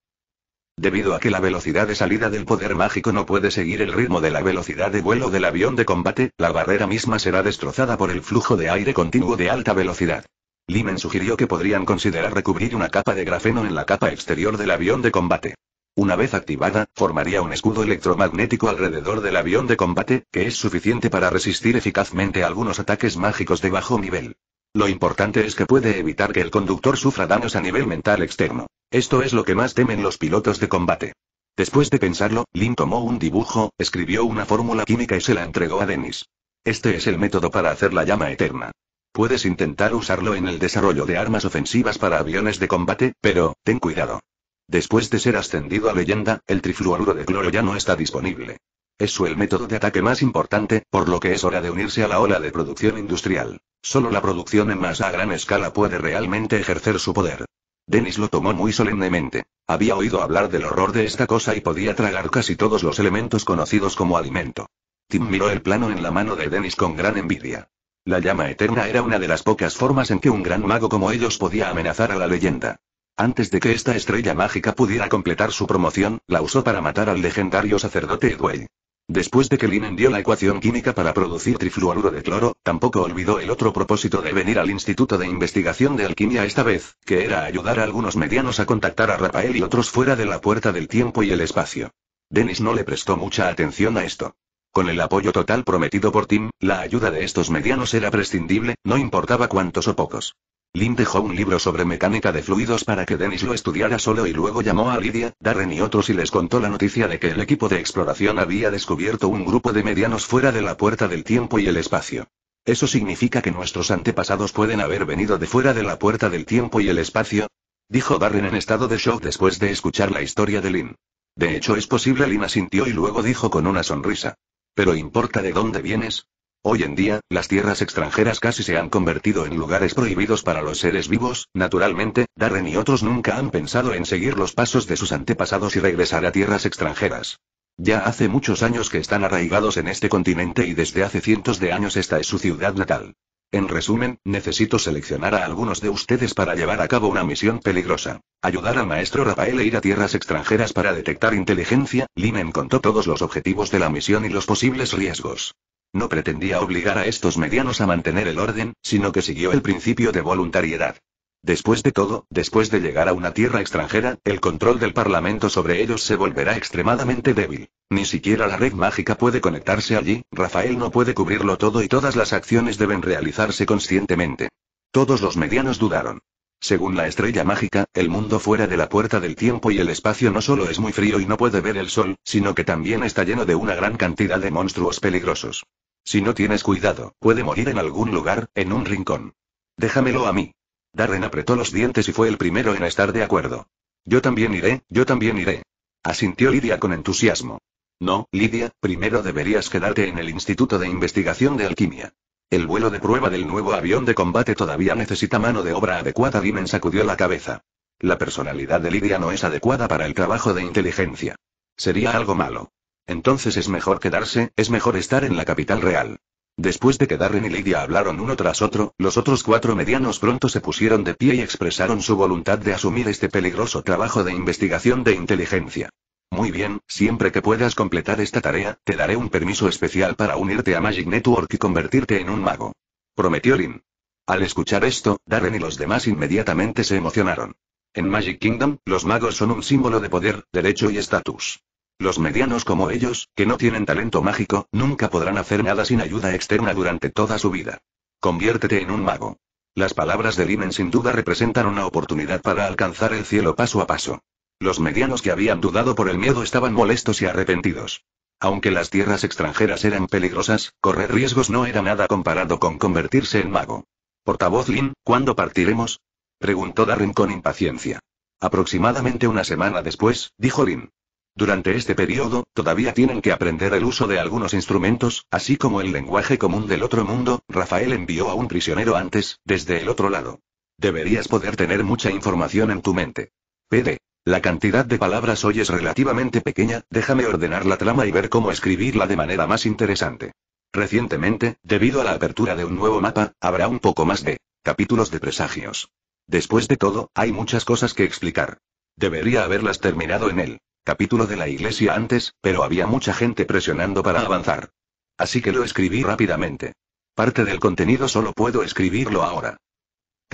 Debido a que la velocidad de salida del poder mágico no puede seguir el ritmo de la velocidad de vuelo del avión de combate, la barrera misma será destrozada por el flujo de aire continuo de alta velocidad. Limen sugirió que podrían considerar recubrir una capa de grafeno en la capa exterior del avión de combate. Una vez activada, formaría un escudo electromagnético alrededor del avión de combate, que es suficiente para resistir eficazmente algunos ataques mágicos de bajo nivel. Lo importante es que puede evitar que el conductor sufra daños a nivel mental externo. Esto es lo que más temen los pilotos de combate. Después de pensarlo, Lin tomó un dibujo, escribió una fórmula química y se la entregó a Dennis. Este es el método para hacer la llama eterna. Puedes intentar usarlo en el desarrollo de armas ofensivas para aviones de combate, pero, ten cuidado. Después de ser ascendido a leyenda, el trifluoruro de cloro ya no está disponible. Es su el método de ataque más importante, por lo que es hora de unirse a la ola de producción industrial. Solo la producción en masa a gran escala puede realmente ejercer su poder. Dennis lo tomó muy solemnemente. Había oído hablar del horror de esta cosa y podía tragar casi todos los elementos conocidos como alimento. Tim miró el plano en la mano de Dennis con gran envidia. La llama eterna era una de las pocas formas en que un gran mago como ellos podía amenazar a la leyenda. Antes de que esta estrella mágica pudiera completar su promoción, la usó para matar al legendario sacerdote Edway. Después de que Linen dio la ecuación química para producir trifluoruro de cloro, tampoco olvidó el otro propósito de venir al Instituto de Investigación de Alquimia esta vez, que era ayudar a algunos medianos a contactar a Rafael y otros fuera de la puerta del tiempo y el espacio. Dennis no le prestó mucha atención a esto. Con el apoyo total prometido por Tim, la ayuda de estos medianos era prescindible, no importaba cuántos o pocos. Lin dejó un libro sobre mecánica de fluidos para que Dennis lo estudiara solo y luego llamó a Lydia, Darren y otros y les contó la noticia de que el equipo de exploración había descubierto un grupo de medianos fuera de la puerta del tiempo y el espacio. ¿Eso significa que nuestros antepasados pueden haber venido de fuera de la puerta del tiempo y el espacio? Dijo Darren en estado de shock después de escuchar la historia de Lin. De hecho es posible Lin asintió y luego dijo con una sonrisa. Pero importa de dónde vienes, Hoy en día, las tierras extranjeras casi se han convertido en lugares prohibidos para los seres vivos, naturalmente, Darren y otros nunca han pensado en seguir los pasos de sus antepasados y regresar a tierras extranjeras. Ya hace muchos años que están arraigados en este continente y desde hace cientos de años esta es su ciudad natal. En resumen, necesito seleccionar a algunos de ustedes para llevar a cabo una misión peligrosa. Ayudar al maestro Rafael a ir a tierras extranjeras para detectar inteligencia, Linen contó todos los objetivos de la misión y los posibles riesgos. No pretendía obligar a estos medianos a mantener el orden, sino que siguió el principio de voluntariedad. Después de todo, después de llegar a una tierra extranjera, el control del Parlamento sobre ellos se volverá extremadamente débil. Ni siquiera la red mágica puede conectarse allí, Rafael no puede cubrirlo todo y todas las acciones deben realizarse conscientemente. Todos los medianos dudaron. Según la estrella mágica, el mundo fuera de la puerta del tiempo y el espacio no solo es muy frío y no puede ver el sol, sino que también está lleno de una gran cantidad de monstruos peligrosos. Si no tienes cuidado, puede morir en algún lugar, en un rincón. Déjamelo a mí. Darren apretó los dientes y fue el primero en estar de acuerdo. Yo también iré, yo también iré. Asintió Lidia con entusiasmo. No, Lidia, primero deberías quedarte en el Instituto de Investigación de Alquimia. El vuelo de prueba del nuevo avión de combate todavía necesita mano de obra adecuada. Dimen sacudió la cabeza. La personalidad de Lidia no es adecuada para el trabajo de inteligencia. Sería algo malo. Entonces es mejor quedarse, es mejor estar en la capital real. Después de que Darren y Lidia hablaron uno tras otro, los otros cuatro medianos pronto se pusieron de pie y expresaron su voluntad de asumir este peligroso trabajo de investigación de inteligencia. Muy bien, siempre que puedas completar esta tarea, te daré un permiso especial para unirte a Magic Network y convertirte en un mago. Prometió Lin. Al escuchar esto, Darren y los demás inmediatamente se emocionaron. En Magic Kingdom, los magos son un símbolo de poder, derecho y estatus. Los medianos como ellos, que no tienen talento mágico, nunca podrán hacer nada sin ayuda externa durante toda su vida. Conviértete en un mago. Las palabras de Linen sin duda representan una oportunidad para alcanzar el cielo paso a paso. Los medianos que habían dudado por el miedo estaban molestos y arrepentidos. Aunque las tierras extranjeras eran peligrosas, correr riesgos no era nada comparado con convertirse en mago. Portavoz Lin, ¿cuándo partiremos? preguntó Darren con impaciencia. Aproximadamente una semana después, dijo Lin. Durante este periodo, todavía tienen que aprender el uso de algunos instrumentos, así como el lenguaje común del otro mundo. Rafael envió a un prisionero antes, desde el otro lado. Deberías poder tener mucha información en tu mente. PD. La cantidad de palabras hoy es relativamente pequeña, déjame ordenar la trama y ver cómo escribirla de manera más interesante. Recientemente, debido a la apertura de un nuevo mapa, habrá un poco más de capítulos de presagios. Después de todo, hay muchas cosas que explicar. Debería haberlas terminado en el capítulo de la iglesia antes, pero había mucha gente presionando para avanzar. Así que lo escribí rápidamente. Parte del contenido solo puedo escribirlo ahora.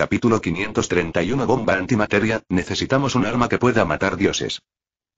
Capítulo 531 Bomba antimateria, necesitamos un arma que pueda matar dioses.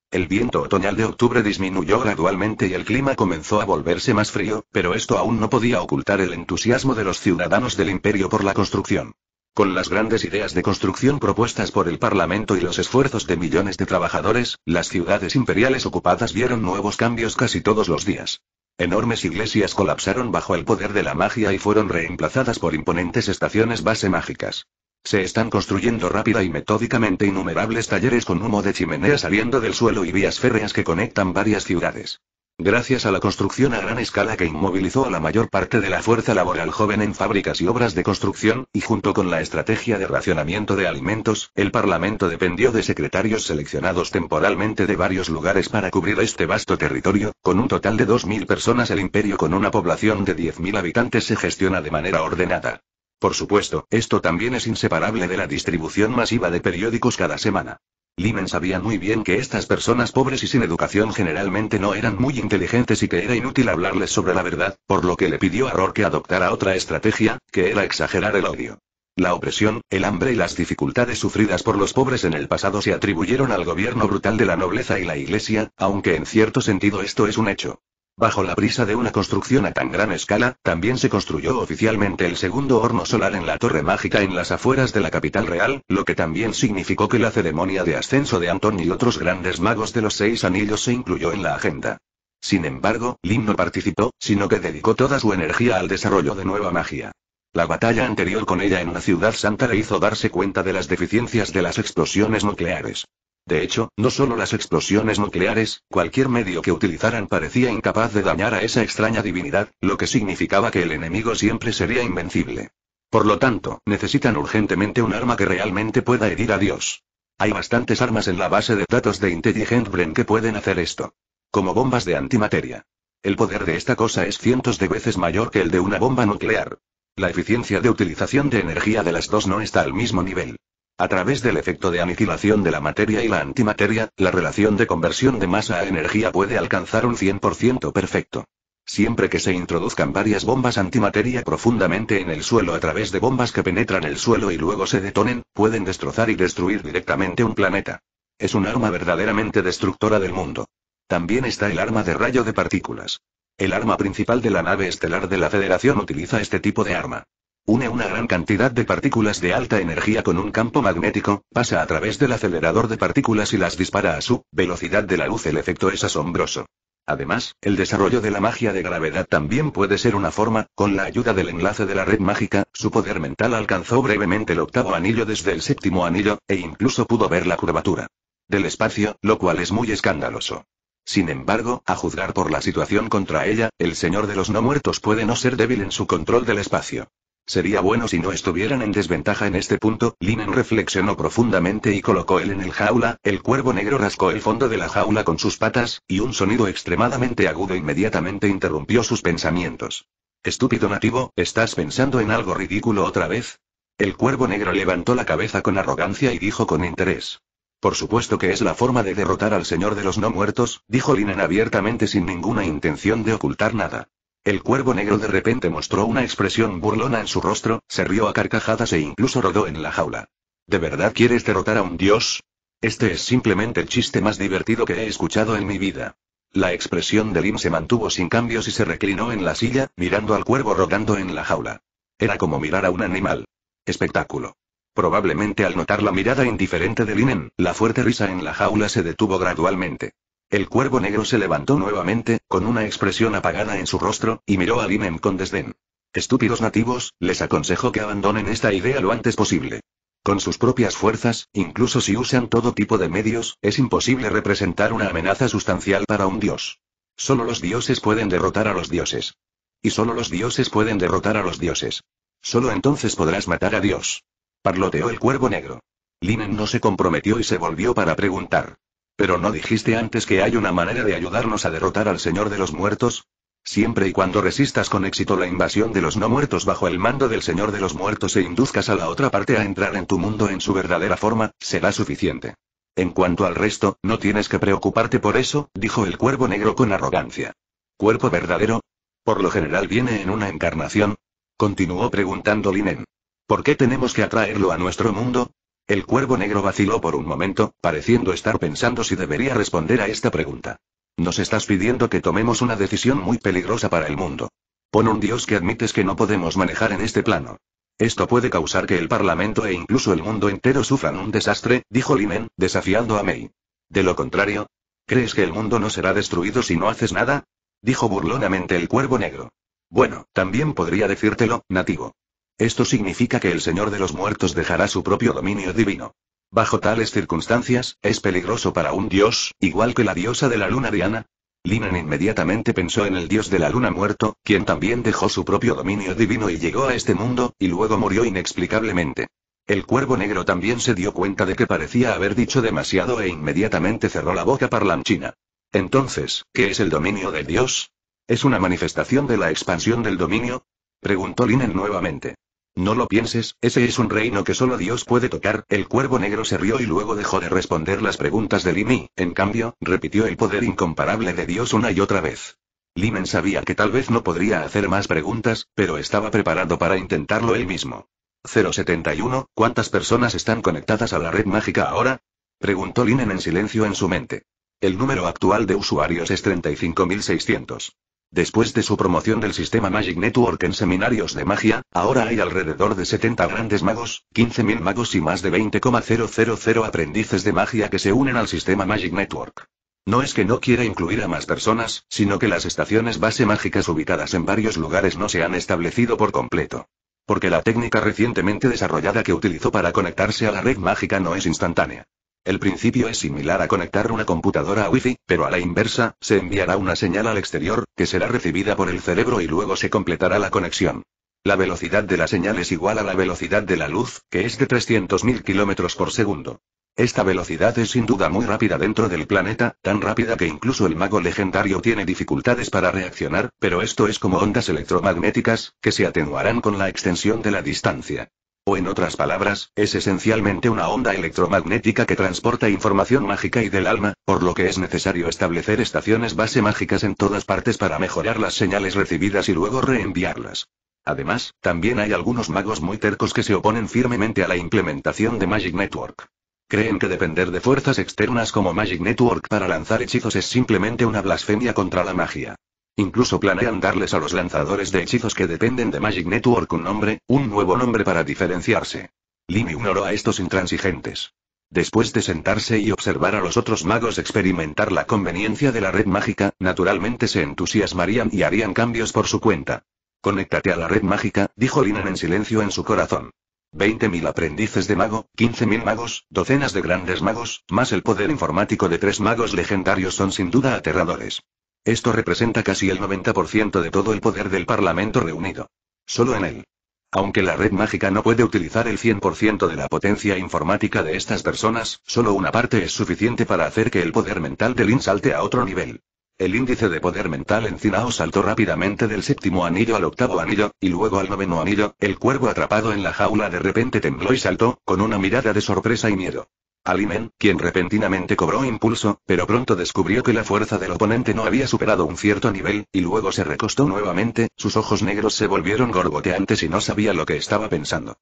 El viento otoñal de octubre disminuyó gradualmente y el clima comenzó a volverse más frío, pero esto aún no podía ocultar el entusiasmo de los ciudadanos del imperio por la construcción. Con las grandes ideas de construcción propuestas por el Parlamento y los esfuerzos de millones de trabajadores, las ciudades imperiales ocupadas vieron nuevos cambios casi todos los días. Enormes iglesias colapsaron bajo el poder de la magia y fueron reemplazadas por imponentes estaciones base mágicas. Se están construyendo rápida y metódicamente innumerables talleres con humo de chimenea saliendo del suelo y vías férreas que conectan varias ciudades. Gracias a la construcción a gran escala que inmovilizó a la mayor parte de la fuerza laboral joven en fábricas y obras de construcción, y junto con la estrategia de racionamiento de alimentos, el Parlamento dependió de secretarios seleccionados temporalmente de varios lugares para cubrir este vasto territorio, con un total de 2.000 personas el imperio con una población de 10.000 habitantes se gestiona de manera ordenada. Por supuesto, esto también es inseparable de la distribución masiva de periódicos cada semana. Limen sabía muy bien que estas personas pobres y sin educación generalmente no eran muy inteligentes y que era inútil hablarles sobre la verdad, por lo que le pidió a Roque que adoptara otra estrategia, que era exagerar el odio. La opresión, el hambre y las dificultades sufridas por los pobres en el pasado se atribuyeron al gobierno brutal de la nobleza y la iglesia, aunque en cierto sentido esto es un hecho. Bajo la brisa de una construcción a tan gran escala, también se construyó oficialmente el segundo horno solar en la Torre Mágica en las afueras de la capital real, lo que también significó que la ceremonia de ascenso de Anton y otros grandes magos de los Seis Anillos se incluyó en la agenda. Sin embargo, Lin no participó, sino que dedicó toda su energía al desarrollo de nueva magia. La batalla anterior con ella en la Ciudad Santa le hizo darse cuenta de las deficiencias de las explosiones nucleares. De hecho, no solo las explosiones nucleares, cualquier medio que utilizaran parecía incapaz de dañar a esa extraña divinidad, lo que significaba que el enemigo siempre sería invencible. Por lo tanto, necesitan urgentemente un arma que realmente pueda herir a Dios. Hay bastantes armas en la base de datos de Intelligent Brain que pueden hacer esto. Como bombas de antimateria. El poder de esta cosa es cientos de veces mayor que el de una bomba nuclear. La eficiencia de utilización de energía de las dos no está al mismo nivel. A través del efecto de aniquilación de la materia y la antimateria, la relación de conversión de masa a energía puede alcanzar un 100% perfecto. Siempre que se introduzcan varias bombas antimateria profundamente en el suelo a través de bombas que penetran el suelo y luego se detonen, pueden destrozar y destruir directamente un planeta. Es un arma verdaderamente destructora del mundo. También está el arma de rayo de partículas. El arma principal de la nave estelar de la Federación utiliza este tipo de arma. Une una gran cantidad de partículas de alta energía con un campo magnético, pasa a través del acelerador de partículas y las dispara a su velocidad de la luz. El efecto es asombroso. Además, el desarrollo de la magia de gravedad también puede ser una forma, con la ayuda del enlace de la red mágica, su poder mental alcanzó brevemente el octavo anillo desde el séptimo anillo, e incluso pudo ver la curvatura del espacio, lo cual es muy escandaloso. Sin embargo, a juzgar por la situación contra ella, el Señor de los No Muertos puede no ser débil en su control del espacio. Sería bueno si no estuvieran en desventaja en este punto, Linen reflexionó profundamente y colocó él en el jaula, el cuervo negro rascó el fondo de la jaula con sus patas, y un sonido extremadamente agudo inmediatamente interrumpió sus pensamientos. Estúpido nativo, ¿estás pensando en algo ridículo otra vez? El cuervo negro levantó la cabeza con arrogancia y dijo con interés. Por supuesto que es la forma de derrotar al señor de los no muertos, dijo Linen abiertamente sin ninguna intención de ocultar nada. El cuervo negro de repente mostró una expresión burlona en su rostro, se rió a carcajadas e incluso rodó en la jaula. ¿De verdad quieres derrotar a un dios? Este es simplemente el chiste más divertido que he escuchado en mi vida. La expresión de Lim se mantuvo sin cambios y se reclinó en la silla, mirando al cuervo rodando en la jaula. Era como mirar a un animal. Espectáculo. Probablemente al notar la mirada indiferente de Linen, la fuerte risa en la jaula se detuvo gradualmente. El cuervo negro se levantó nuevamente, con una expresión apagada en su rostro, y miró a Linem con desdén. Estúpidos nativos, les aconsejo que abandonen esta idea lo antes posible. Con sus propias fuerzas, incluso si usan todo tipo de medios, es imposible representar una amenaza sustancial para un dios. Solo los dioses pueden derrotar a los dioses. Y solo los dioses pueden derrotar a los dioses. Solo entonces podrás matar a Dios. Parloteó el cuervo negro. Linen no se comprometió y se volvió para preguntar. Pero no dijiste antes que hay una manera de ayudarnos a derrotar al Señor de los Muertos? Siempre y cuando resistas con éxito la invasión de los no muertos bajo el mando del Señor de los Muertos e induzcas a la otra parte a entrar en tu mundo en su verdadera forma, será suficiente. En cuanto al resto, no tienes que preocuparte por eso, dijo el cuervo negro con arrogancia. ¿Cuerpo verdadero? Por lo general viene en una encarnación. Continuó preguntando Linen. ¿Por qué tenemos que atraerlo a nuestro mundo? El cuervo negro vaciló por un momento, pareciendo estar pensando si debería responder a esta pregunta. Nos estás pidiendo que tomemos una decisión muy peligrosa para el mundo. Pon un dios que admites que no podemos manejar en este plano. Esto puede causar que el Parlamento e incluso el mundo entero sufran un desastre, dijo Limen, desafiando a May. De lo contrario, ¿crees que el mundo no será destruido si no haces nada? dijo burlonamente el cuervo negro. Bueno, también podría decírtelo, nativo. Esto significa que el Señor de los Muertos dejará su propio dominio divino. Bajo tales circunstancias, es peligroso para un dios, igual que la diosa de la luna Diana. Linen inmediatamente pensó en el dios de la luna muerto, quien también dejó su propio dominio divino y llegó a este mundo, y luego murió inexplicablemente. El cuervo negro también se dio cuenta de que parecía haber dicho demasiado e inmediatamente cerró la boca parlanchina. Entonces, ¿qué es el dominio de dios? ¿Es una manifestación de la expansión del dominio? Preguntó Linen nuevamente. No lo pienses, ese es un reino que solo Dios puede tocar. El cuervo negro se rió y luego dejó de responder las preguntas de Limi. En cambio, repitió el poder incomparable de Dios una y otra vez. Limen sabía que tal vez no podría hacer más preguntas, pero estaba preparado para intentarlo él mismo. 071, ¿cuántas personas están conectadas a la red mágica ahora? Preguntó Limen en silencio en su mente. El número actual de usuarios es 35.600. Después de su promoción del sistema Magic Network en seminarios de magia, ahora hay alrededor de 70 grandes magos, 15.000 magos y más de 20,000 aprendices de magia que se unen al sistema Magic Network. No es que no quiera incluir a más personas, sino que las estaciones base mágicas ubicadas en varios lugares no se han establecido por completo. Porque la técnica recientemente desarrollada que utilizó para conectarse a la red mágica no es instantánea. El principio es similar a conectar una computadora a Wi-Fi, pero a la inversa, se enviará una señal al exterior, que será recibida por el cerebro y luego se completará la conexión. La velocidad de la señal es igual a la velocidad de la luz, que es de 300.000 km por segundo. Esta velocidad es sin duda muy rápida dentro del planeta, tan rápida que incluso el mago legendario tiene dificultades para reaccionar, pero esto es como ondas electromagnéticas, que se atenuarán con la extensión de la distancia. O en otras palabras, es esencialmente una onda electromagnética que transporta información mágica y del alma, por lo que es necesario establecer estaciones base mágicas en todas partes para mejorar las señales recibidas y luego reenviarlas. Además, también hay algunos magos muy tercos que se oponen firmemente a la implementación de Magic Network. Creen que depender de fuerzas externas como Magic Network para lanzar hechizos es simplemente una blasfemia contra la magia. Incluso planean darles a los lanzadores de hechizos que dependen de Magic Network un nombre, un nuevo nombre para diferenciarse. un oro a estos intransigentes. Después de sentarse y observar a los otros magos experimentar la conveniencia de la red mágica, naturalmente se entusiasmarían y harían cambios por su cuenta. Conéctate a la red mágica, dijo Linan en silencio en su corazón. 20.000 aprendices de mago, 15.000 magos, docenas de grandes magos, más el poder informático de tres magos legendarios son sin duda aterradores. Esto representa casi el 90% de todo el poder del Parlamento reunido. Solo en él. Aunque la red mágica no puede utilizar el 100% de la potencia informática de estas personas, solo una parte es suficiente para hacer que el poder mental de Lin salte a otro nivel. El índice de poder mental en saltó rápidamente del séptimo anillo al octavo anillo, y luego al noveno anillo, el cuervo atrapado en la jaula de repente tembló y saltó, con una mirada de sorpresa y miedo. Alimen, quien repentinamente cobró impulso, pero pronto descubrió que la fuerza del oponente no había superado un cierto nivel, y luego se recostó nuevamente, sus ojos negros se volvieron gorgoteantes y no sabía lo que estaba pensando.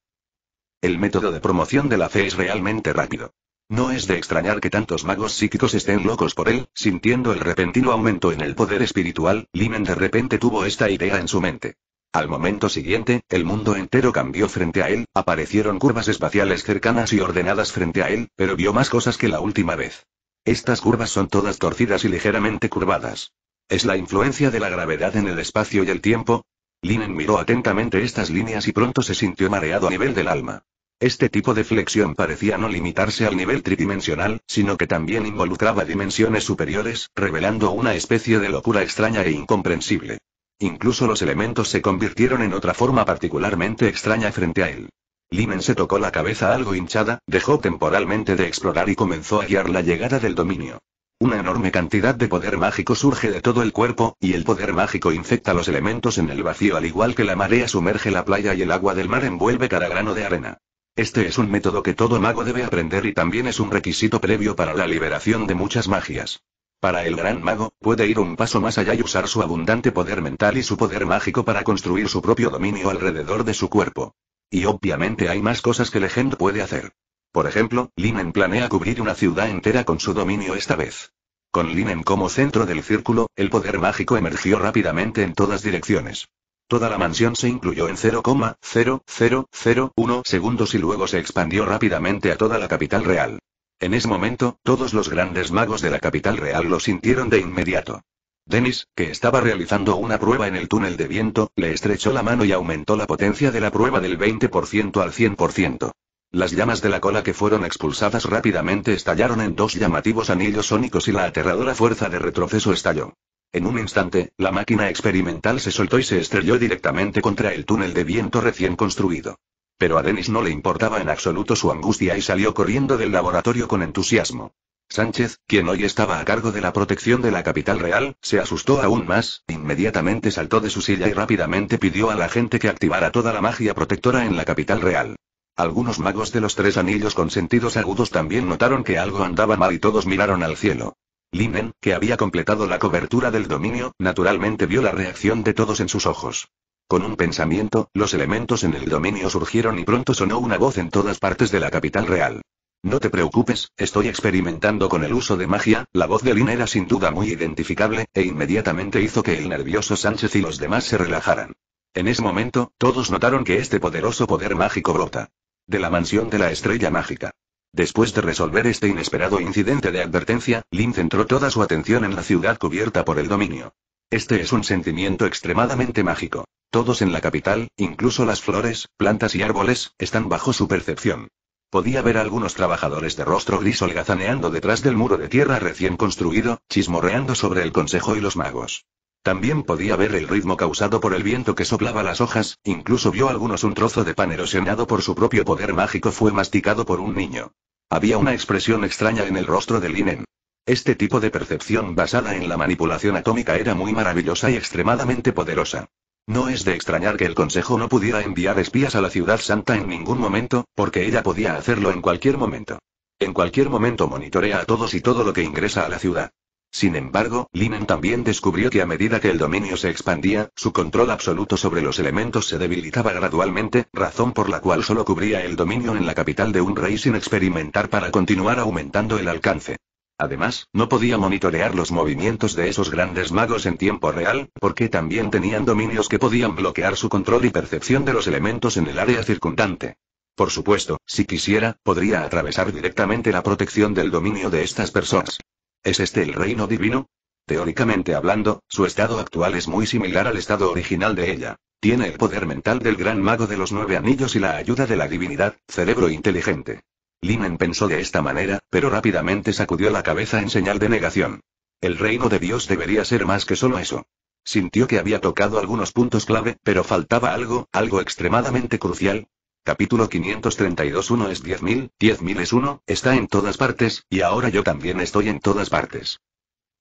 El método de promoción de la fe es realmente rápido. No es de extrañar que tantos magos psíquicos estén locos por él, sintiendo el repentino aumento en el poder espiritual, Limen de repente tuvo esta idea en su mente. Al momento siguiente, el mundo entero cambió frente a él, aparecieron curvas espaciales cercanas y ordenadas frente a él, pero vio más cosas que la última vez. Estas curvas son todas torcidas y ligeramente curvadas. ¿Es la influencia de la gravedad en el espacio y el tiempo? Linen miró atentamente estas líneas y pronto se sintió mareado a nivel del alma. Este tipo de flexión parecía no limitarse al nivel tridimensional, sino que también involucraba dimensiones superiores, revelando una especie de locura extraña e incomprensible. Incluso los elementos se convirtieron en otra forma particularmente extraña frente a él. Limen se tocó la cabeza algo hinchada, dejó temporalmente de explorar y comenzó a guiar la llegada del dominio. Una enorme cantidad de poder mágico surge de todo el cuerpo, y el poder mágico infecta los elementos en el vacío al igual que la marea sumerge la playa y el agua del mar envuelve cada grano de arena. Este es un método que todo mago debe aprender y también es un requisito previo para la liberación de muchas magias. Para el gran mago, puede ir un paso más allá y usar su abundante poder mental y su poder mágico para construir su propio dominio alrededor de su cuerpo. Y obviamente hay más cosas que Legend puede hacer. Por ejemplo, Linen planea cubrir una ciudad entera con su dominio esta vez. Con Linen como centro del círculo, el poder mágico emergió rápidamente en todas direcciones. Toda la mansión se incluyó en 0,0001 segundos y luego se expandió rápidamente a toda la capital real. En ese momento, todos los grandes magos de la capital real lo sintieron de inmediato. Dennis, que estaba realizando una prueba en el túnel de viento, le estrechó la mano y aumentó la potencia de la prueba del 20% al 100%. Las llamas de la cola que fueron expulsadas rápidamente estallaron en dos llamativos anillos sónicos y la aterradora fuerza de retroceso estalló. En un instante, la máquina experimental se soltó y se estrelló directamente contra el túnel de viento recién construido. Pero a Denis no le importaba en absoluto su angustia y salió corriendo del laboratorio con entusiasmo. Sánchez, quien hoy estaba a cargo de la protección de la capital real, se asustó aún más, inmediatamente saltó de su silla y rápidamente pidió a la gente que activara toda la magia protectora en la capital real. Algunos magos de los tres anillos con sentidos agudos también notaron que algo andaba mal y todos miraron al cielo. Linen, que había completado la cobertura del dominio, naturalmente vio la reacción de todos en sus ojos. Con un pensamiento, los elementos en el dominio surgieron y pronto sonó una voz en todas partes de la capital real. No te preocupes, estoy experimentando con el uso de magia, la voz de Lin era sin duda muy identificable, e inmediatamente hizo que el nervioso Sánchez y los demás se relajaran. En ese momento, todos notaron que este poderoso poder mágico brota. De la mansión de la estrella mágica. Después de resolver este inesperado incidente de advertencia, Lin centró toda su atención en la ciudad cubierta por el dominio. Este es un sentimiento extremadamente mágico. Todos en la capital, incluso las flores, plantas y árboles, están bajo su percepción. Podía ver algunos trabajadores de rostro gris holgazaneando detrás del muro de tierra recién construido, chismorreando sobre el consejo y los magos. También podía ver el ritmo causado por el viento que soplaba las hojas, incluso vio algunos un trozo de pan erosionado por su propio poder mágico fue masticado por un niño. Había una expresión extraña en el rostro de Linen. Este tipo de percepción basada en la manipulación atómica era muy maravillosa y extremadamente poderosa. No es de extrañar que el Consejo no pudiera enviar espías a la Ciudad Santa en ningún momento, porque ella podía hacerlo en cualquier momento. En cualquier momento monitorea a todos y todo lo que ingresa a la ciudad. Sin embargo, Linen también descubrió que a medida que el dominio se expandía, su control absoluto sobre los elementos se debilitaba gradualmente, razón por la cual solo cubría el dominio en la capital de un rey sin experimentar para continuar aumentando el alcance. Además, no podía monitorear los movimientos de esos grandes magos en tiempo real, porque también tenían dominios que podían bloquear su control y percepción de los elementos en el área circundante. Por supuesto, si quisiera, podría atravesar directamente la protección del dominio de estas personas. ¿Es este el reino divino? Teóricamente hablando, su estado actual es muy similar al estado original de ella. Tiene el poder mental del gran mago de los nueve anillos y la ayuda de la divinidad, cerebro inteligente. Linen pensó de esta manera, pero rápidamente sacudió la cabeza en señal de negación. El reino de Dios debería ser más que solo eso. Sintió que había tocado algunos puntos clave, pero faltaba algo, algo extremadamente crucial. Capítulo 532 1 es 10.000, 10.000 es 1, está en todas partes, y ahora yo también estoy en todas partes.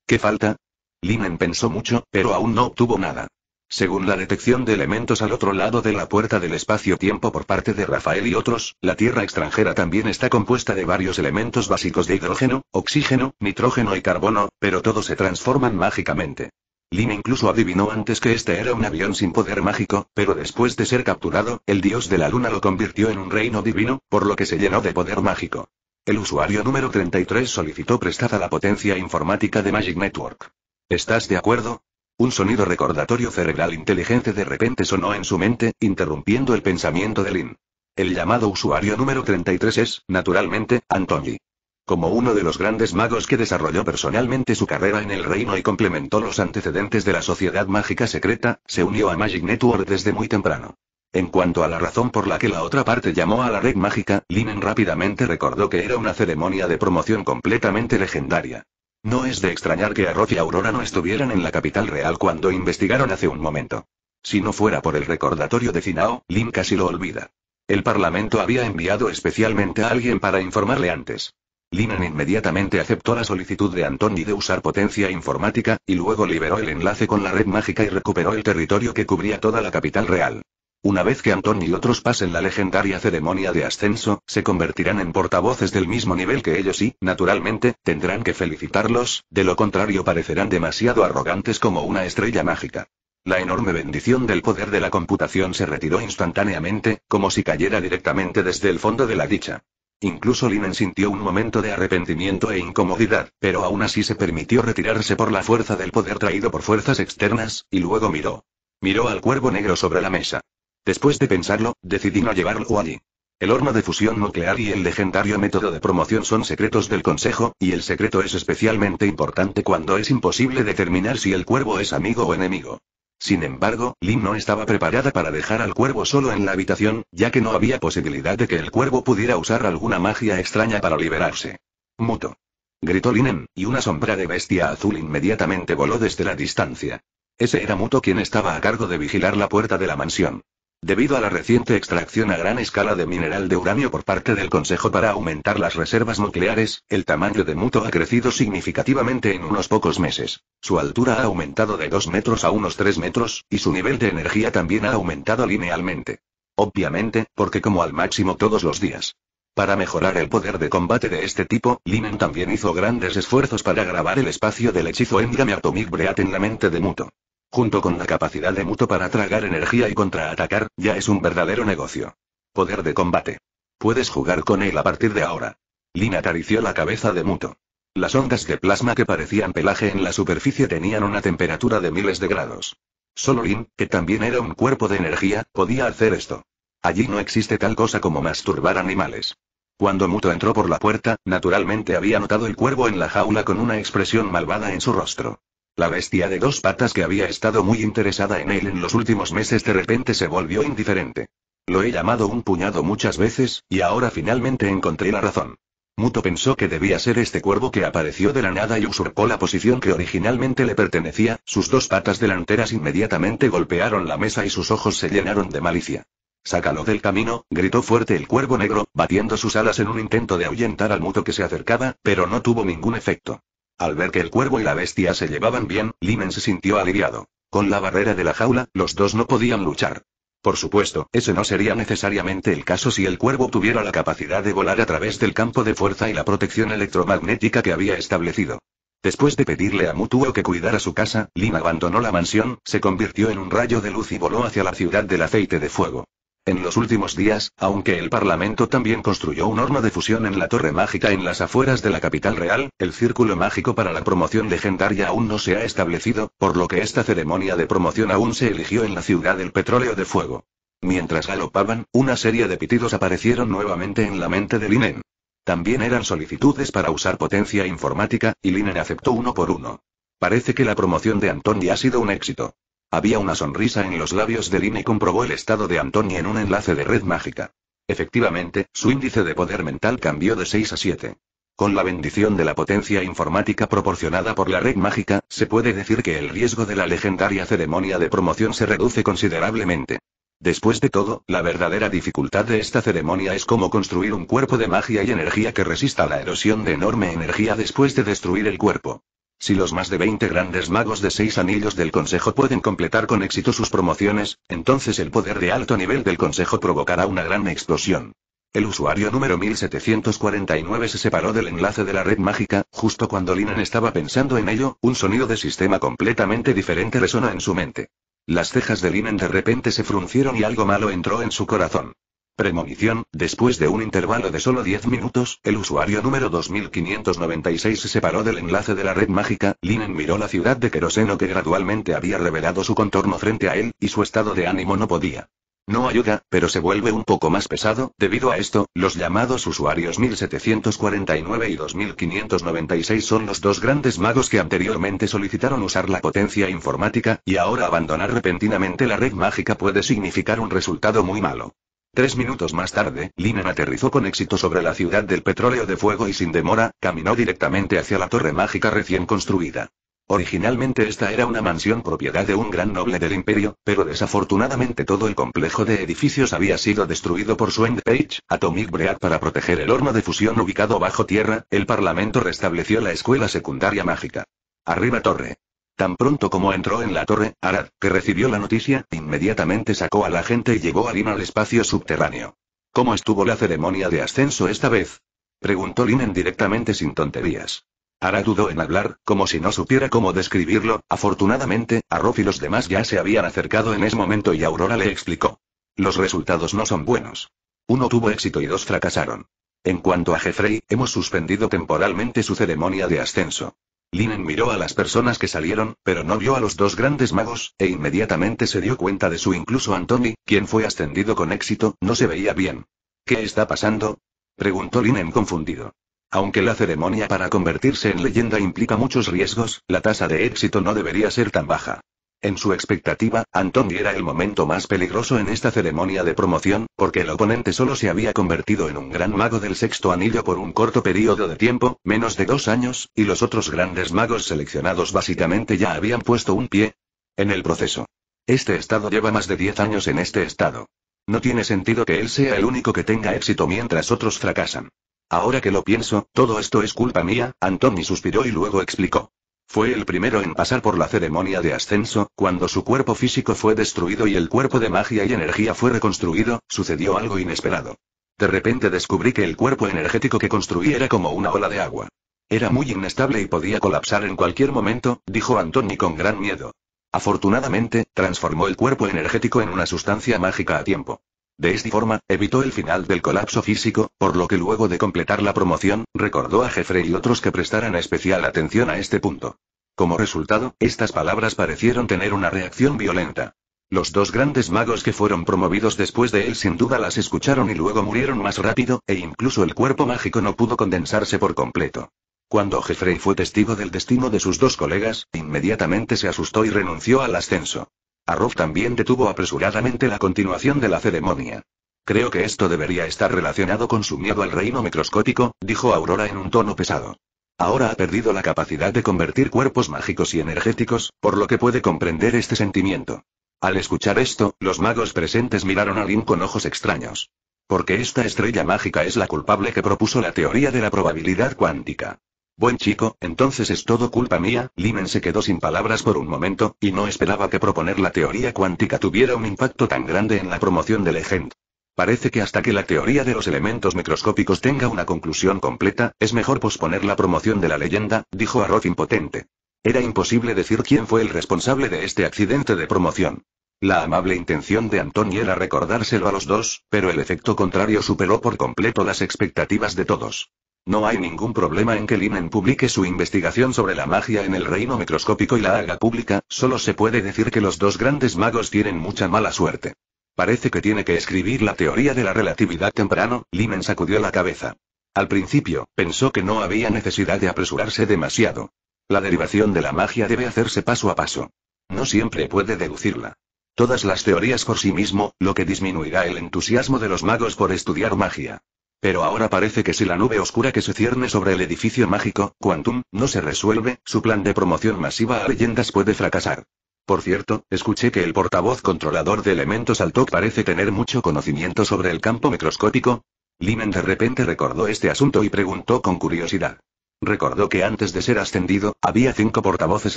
¿Qué falta? Linen pensó mucho, pero aún no obtuvo nada. Según la detección de elementos al otro lado de la puerta del espacio-tiempo por parte de Rafael y otros, la Tierra extranjera también está compuesta de varios elementos básicos de hidrógeno, oxígeno, nitrógeno y carbono, pero todos se transforman mágicamente. Lin incluso adivinó antes que este era un avión sin poder mágico, pero después de ser capturado, el dios de la luna lo convirtió en un reino divino, por lo que se llenó de poder mágico. El usuario número 33 solicitó prestada la potencia informática de Magic Network. ¿Estás de acuerdo? Un sonido recordatorio cerebral inteligente de repente sonó en su mente, interrumpiendo el pensamiento de Lin. El llamado usuario número 33 es, naturalmente, Antony. Como uno de los grandes magos que desarrolló personalmente su carrera en el reino y complementó los antecedentes de la sociedad mágica secreta, se unió a Magic Network desde muy temprano. En cuanto a la razón por la que la otra parte llamó a la red mágica, Linen rápidamente recordó que era una ceremonia de promoción completamente legendaria. No es de extrañar que Arroz y Aurora no estuvieran en la capital real cuando investigaron hace un momento. Si no fuera por el recordatorio de Cinao, Lin casi lo olvida. El Parlamento había enviado especialmente a alguien para informarle antes. Linan inmediatamente aceptó la solicitud de Antoni de usar potencia informática, y luego liberó el enlace con la red mágica y recuperó el territorio que cubría toda la capital real. Una vez que Anton y otros pasen la legendaria ceremonia de ascenso, se convertirán en portavoces del mismo nivel que ellos y, naturalmente, tendrán que felicitarlos, de lo contrario parecerán demasiado arrogantes como una estrella mágica. La enorme bendición del poder de la computación se retiró instantáneamente, como si cayera directamente desde el fondo de la dicha. Incluso Linen sintió un momento de arrepentimiento e incomodidad, pero aún así se permitió retirarse por la fuerza del poder traído por fuerzas externas, y luego miró. Miró al cuervo negro sobre la mesa. Después de pensarlo, decidí no llevarlo allí. El horno de fusión nuclear y el legendario método de promoción son secretos del Consejo, y el secreto es especialmente importante cuando es imposible determinar si el cuervo es amigo o enemigo. Sin embargo, Lin no estaba preparada para dejar al cuervo solo en la habitación, ya que no había posibilidad de que el cuervo pudiera usar alguna magia extraña para liberarse. Muto. Gritó Linen, y una sombra de bestia azul inmediatamente voló desde la distancia. Ese era Muto quien estaba a cargo de vigilar la puerta de la mansión. Debido a la reciente extracción a gran escala de mineral de uranio por parte del Consejo para aumentar las reservas nucleares, el tamaño de Muto ha crecido significativamente en unos pocos meses. Su altura ha aumentado de 2 metros a unos 3 metros, y su nivel de energía también ha aumentado linealmente. Obviamente, porque como al máximo todos los días. Para mejorar el poder de combate de este tipo, Linen también hizo grandes esfuerzos para grabar el espacio del hechizo Endgame Atomic Breath en la mente de Muto junto con la capacidad de Muto para tragar energía y contraatacar, ya es un verdadero negocio. Poder de combate. Puedes jugar con él a partir de ahora. Lin acarició la cabeza de Muto. Las ondas de plasma que parecían pelaje en la superficie tenían una temperatura de miles de grados. Solo Lin, que también era un cuerpo de energía, podía hacer esto. Allí no existe tal cosa como masturbar animales. Cuando Muto entró por la puerta, naturalmente había notado el cuervo en la jaula con una expresión malvada en su rostro. La bestia de dos patas que había estado muy interesada en él en los últimos meses de repente se volvió indiferente. Lo he llamado un puñado muchas veces, y ahora finalmente encontré la razón. Muto pensó que debía ser este cuervo que apareció de la nada y usurpó la posición que originalmente le pertenecía, sus dos patas delanteras inmediatamente golpearon la mesa y sus ojos se llenaron de malicia. Sácalo del camino, gritó fuerte el cuervo negro, batiendo sus alas en un intento de ahuyentar al muto que se acercaba, pero no tuvo ningún efecto. Al ver que el cuervo y la bestia se llevaban bien, Limen se sintió aliviado. Con la barrera de la jaula, los dos no podían luchar. Por supuesto, eso no sería necesariamente el caso si el cuervo tuviera la capacidad de volar a través del campo de fuerza y la protección electromagnética que había establecido. Después de pedirle a Mutuo que cuidara su casa, Lin abandonó la mansión, se convirtió en un rayo de luz y voló hacia la ciudad del aceite de fuego. En los últimos días, aunque el Parlamento también construyó un horno de fusión en la Torre Mágica en las afueras de la capital real, el Círculo Mágico para la Promoción Legendaria aún no se ha establecido, por lo que esta ceremonia de promoción aún se eligió en la ciudad del Petróleo de Fuego. Mientras galopaban, una serie de pitidos aparecieron nuevamente en la mente de Linen. También eran solicitudes para usar potencia informática, y Linen aceptó uno por uno. Parece que la promoción de Antoni ha sido un éxito. Había una sonrisa en los labios de Lynn y comprobó el estado de Antonio en un enlace de red mágica. Efectivamente, su índice de poder mental cambió de 6 a 7. Con la bendición de la potencia informática proporcionada por la red mágica, se puede decir que el riesgo de la legendaria ceremonia de promoción se reduce considerablemente. Después de todo, la verdadera dificultad de esta ceremonia es cómo construir un cuerpo de magia y energía que resista la erosión de enorme energía después de destruir el cuerpo. Si los más de 20 grandes magos de seis anillos del Consejo pueden completar con éxito sus promociones, entonces el poder de alto nivel del Consejo provocará una gran explosión. El usuario número 1749 se separó del enlace de la red mágica, justo cuando Linen estaba pensando en ello, un sonido de sistema completamente diferente resonó en su mente. Las cejas de Linen de repente se fruncieron y algo malo entró en su corazón. Premonición, después de un intervalo de solo 10 minutos, el usuario número 2596 se separó del enlace de la red mágica, Linen miró la ciudad de queroseno que gradualmente había revelado su contorno frente a él, y su estado de ánimo no podía. No ayuda, pero se vuelve un poco más pesado, debido a esto, los llamados usuarios 1749 y 2596 son los dos grandes magos que anteriormente solicitaron usar la potencia informática, y ahora abandonar repentinamente la red mágica puede significar un resultado muy malo. Tres minutos más tarde, Linen aterrizó con éxito sobre la ciudad del petróleo de fuego y sin demora, caminó directamente hacia la torre mágica recién construida. Originalmente esta era una mansión propiedad de un gran noble del imperio, pero desafortunadamente todo el complejo de edificios había sido destruido por su Page, Atomic Bread para proteger el horno de fusión ubicado bajo tierra, el parlamento restableció la escuela secundaria mágica. Arriba torre. Tan pronto como entró en la torre, Arad, que recibió la noticia, inmediatamente sacó a la gente y llevó a Lin al espacio subterráneo. ¿Cómo estuvo la ceremonia de ascenso esta vez? Preguntó Linen directamente sin tonterías. Arad dudó en hablar, como si no supiera cómo describirlo. Afortunadamente, Arrof y los demás ya se habían acercado en ese momento y Aurora le explicó. Los resultados no son buenos. Uno tuvo éxito y dos fracasaron. En cuanto a Jeffrey, hemos suspendido temporalmente su ceremonia de ascenso. Linen miró a las personas que salieron, pero no vio a los dos grandes magos, e inmediatamente se dio cuenta de su incluso Anthony, quien fue ascendido con éxito, no se veía bien. ¿Qué está pasando? preguntó Linen confundido. Aunque la ceremonia para convertirse en leyenda implica muchos riesgos, la tasa de éxito no debería ser tan baja. En su expectativa, Anthony era el momento más peligroso en esta ceremonia de promoción, porque el oponente solo se había convertido en un gran mago del sexto anillo por un corto periodo de tiempo, menos de dos años, y los otros grandes magos seleccionados básicamente ya habían puesto un pie en el proceso. Este estado lleva más de diez años en este estado. No tiene sentido que él sea el único que tenga éxito mientras otros fracasan. Ahora que lo pienso, todo esto es culpa mía, Antoni suspiró y luego explicó. Fue el primero en pasar por la ceremonia de ascenso, cuando su cuerpo físico fue destruido y el cuerpo de magia y energía fue reconstruido, sucedió algo inesperado. De repente descubrí que el cuerpo energético que construí era como una ola de agua. Era muy inestable y podía colapsar en cualquier momento, dijo Antoni con gran miedo. Afortunadamente, transformó el cuerpo energético en una sustancia mágica a tiempo. De esta forma, evitó el final del colapso físico, por lo que luego de completar la promoción, recordó a Jeffrey y otros que prestaran especial atención a este punto. Como resultado, estas palabras parecieron tener una reacción violenta. Los dos grandes magos que fueron promovidos después de él sin duda las escucharon y luego murieron más rápido, e incluso el cuerpo mágico no pudo condensarse por completo. Cuando Jeffrey fue testigo del destino de sus dos colegas, inmediatamente se asustó y renunció al ascenso. Arrof también detuvo apresuradamente la continuación de la ceremonia. Creo que esto debería estar relacionado con su miedo al reino microscópico, dijo Aurora en un tono pesado. Ahora ha perdido la capacidad de convertir cuerpos mágicos y energéticos, por lo que puede comprender este sentimiento. Al escuchar esto, los magos presentes miraron a Lin con ojos extraños. Porque esta estrella mágica es la culpable que propuso la teoría de la probabilidad cuántica. Buen chico, entonces es todo culpa mía, Limen se quedó sin palabras por un momento, y no esperaba que proponer la teoría cuántica tuviera un impacto tan grande en la promoción de Legend. Parece que hasta que la teoría de los elementos microscópicos tenga una conclusión completa, es mejor posponer la promoción de la leyenda, dijo Arroz impotente. Era imposible decir quién fue el responsable de este accidente de promoción. La amable intención de Antonio era recordárselo a los dos, pero el efecto contrario superó por completo las expectativas de todos. No hay ningún problema en que Linen publique su investigación sobre la magia en el reino microscópico y la haga pública, solo se puede decir que los dos grandes magos tienen mucha mala suerte. Parece que tiene que escribir la teoría de la relatividad temprano, Linen sacudió la cabeza. Al principio, pensó que no había necesidad de apresurarse demasiado. La derivación de la magia debe hacerse paso a paso. No siempre puede deducirla. Todas las teorías por sí mismo, lo que disminuirá el entusiasmo de los magos por estudiar magia. Pero ahora parece que si la nube oscura que se cierne sobre el edificio mágico, Quantum, no se resuelve, su plan de promoción masiva a leyendas puede fracasar. Por cierto, escuché que el portavoz controlador de elementos Altoc parece tener mucho conocimiento sobre el campo microscópico. Limen de repente recordó este asunto y preguntó con curiosidad. Recordó que antes de ser ascendido, había cinco portavoces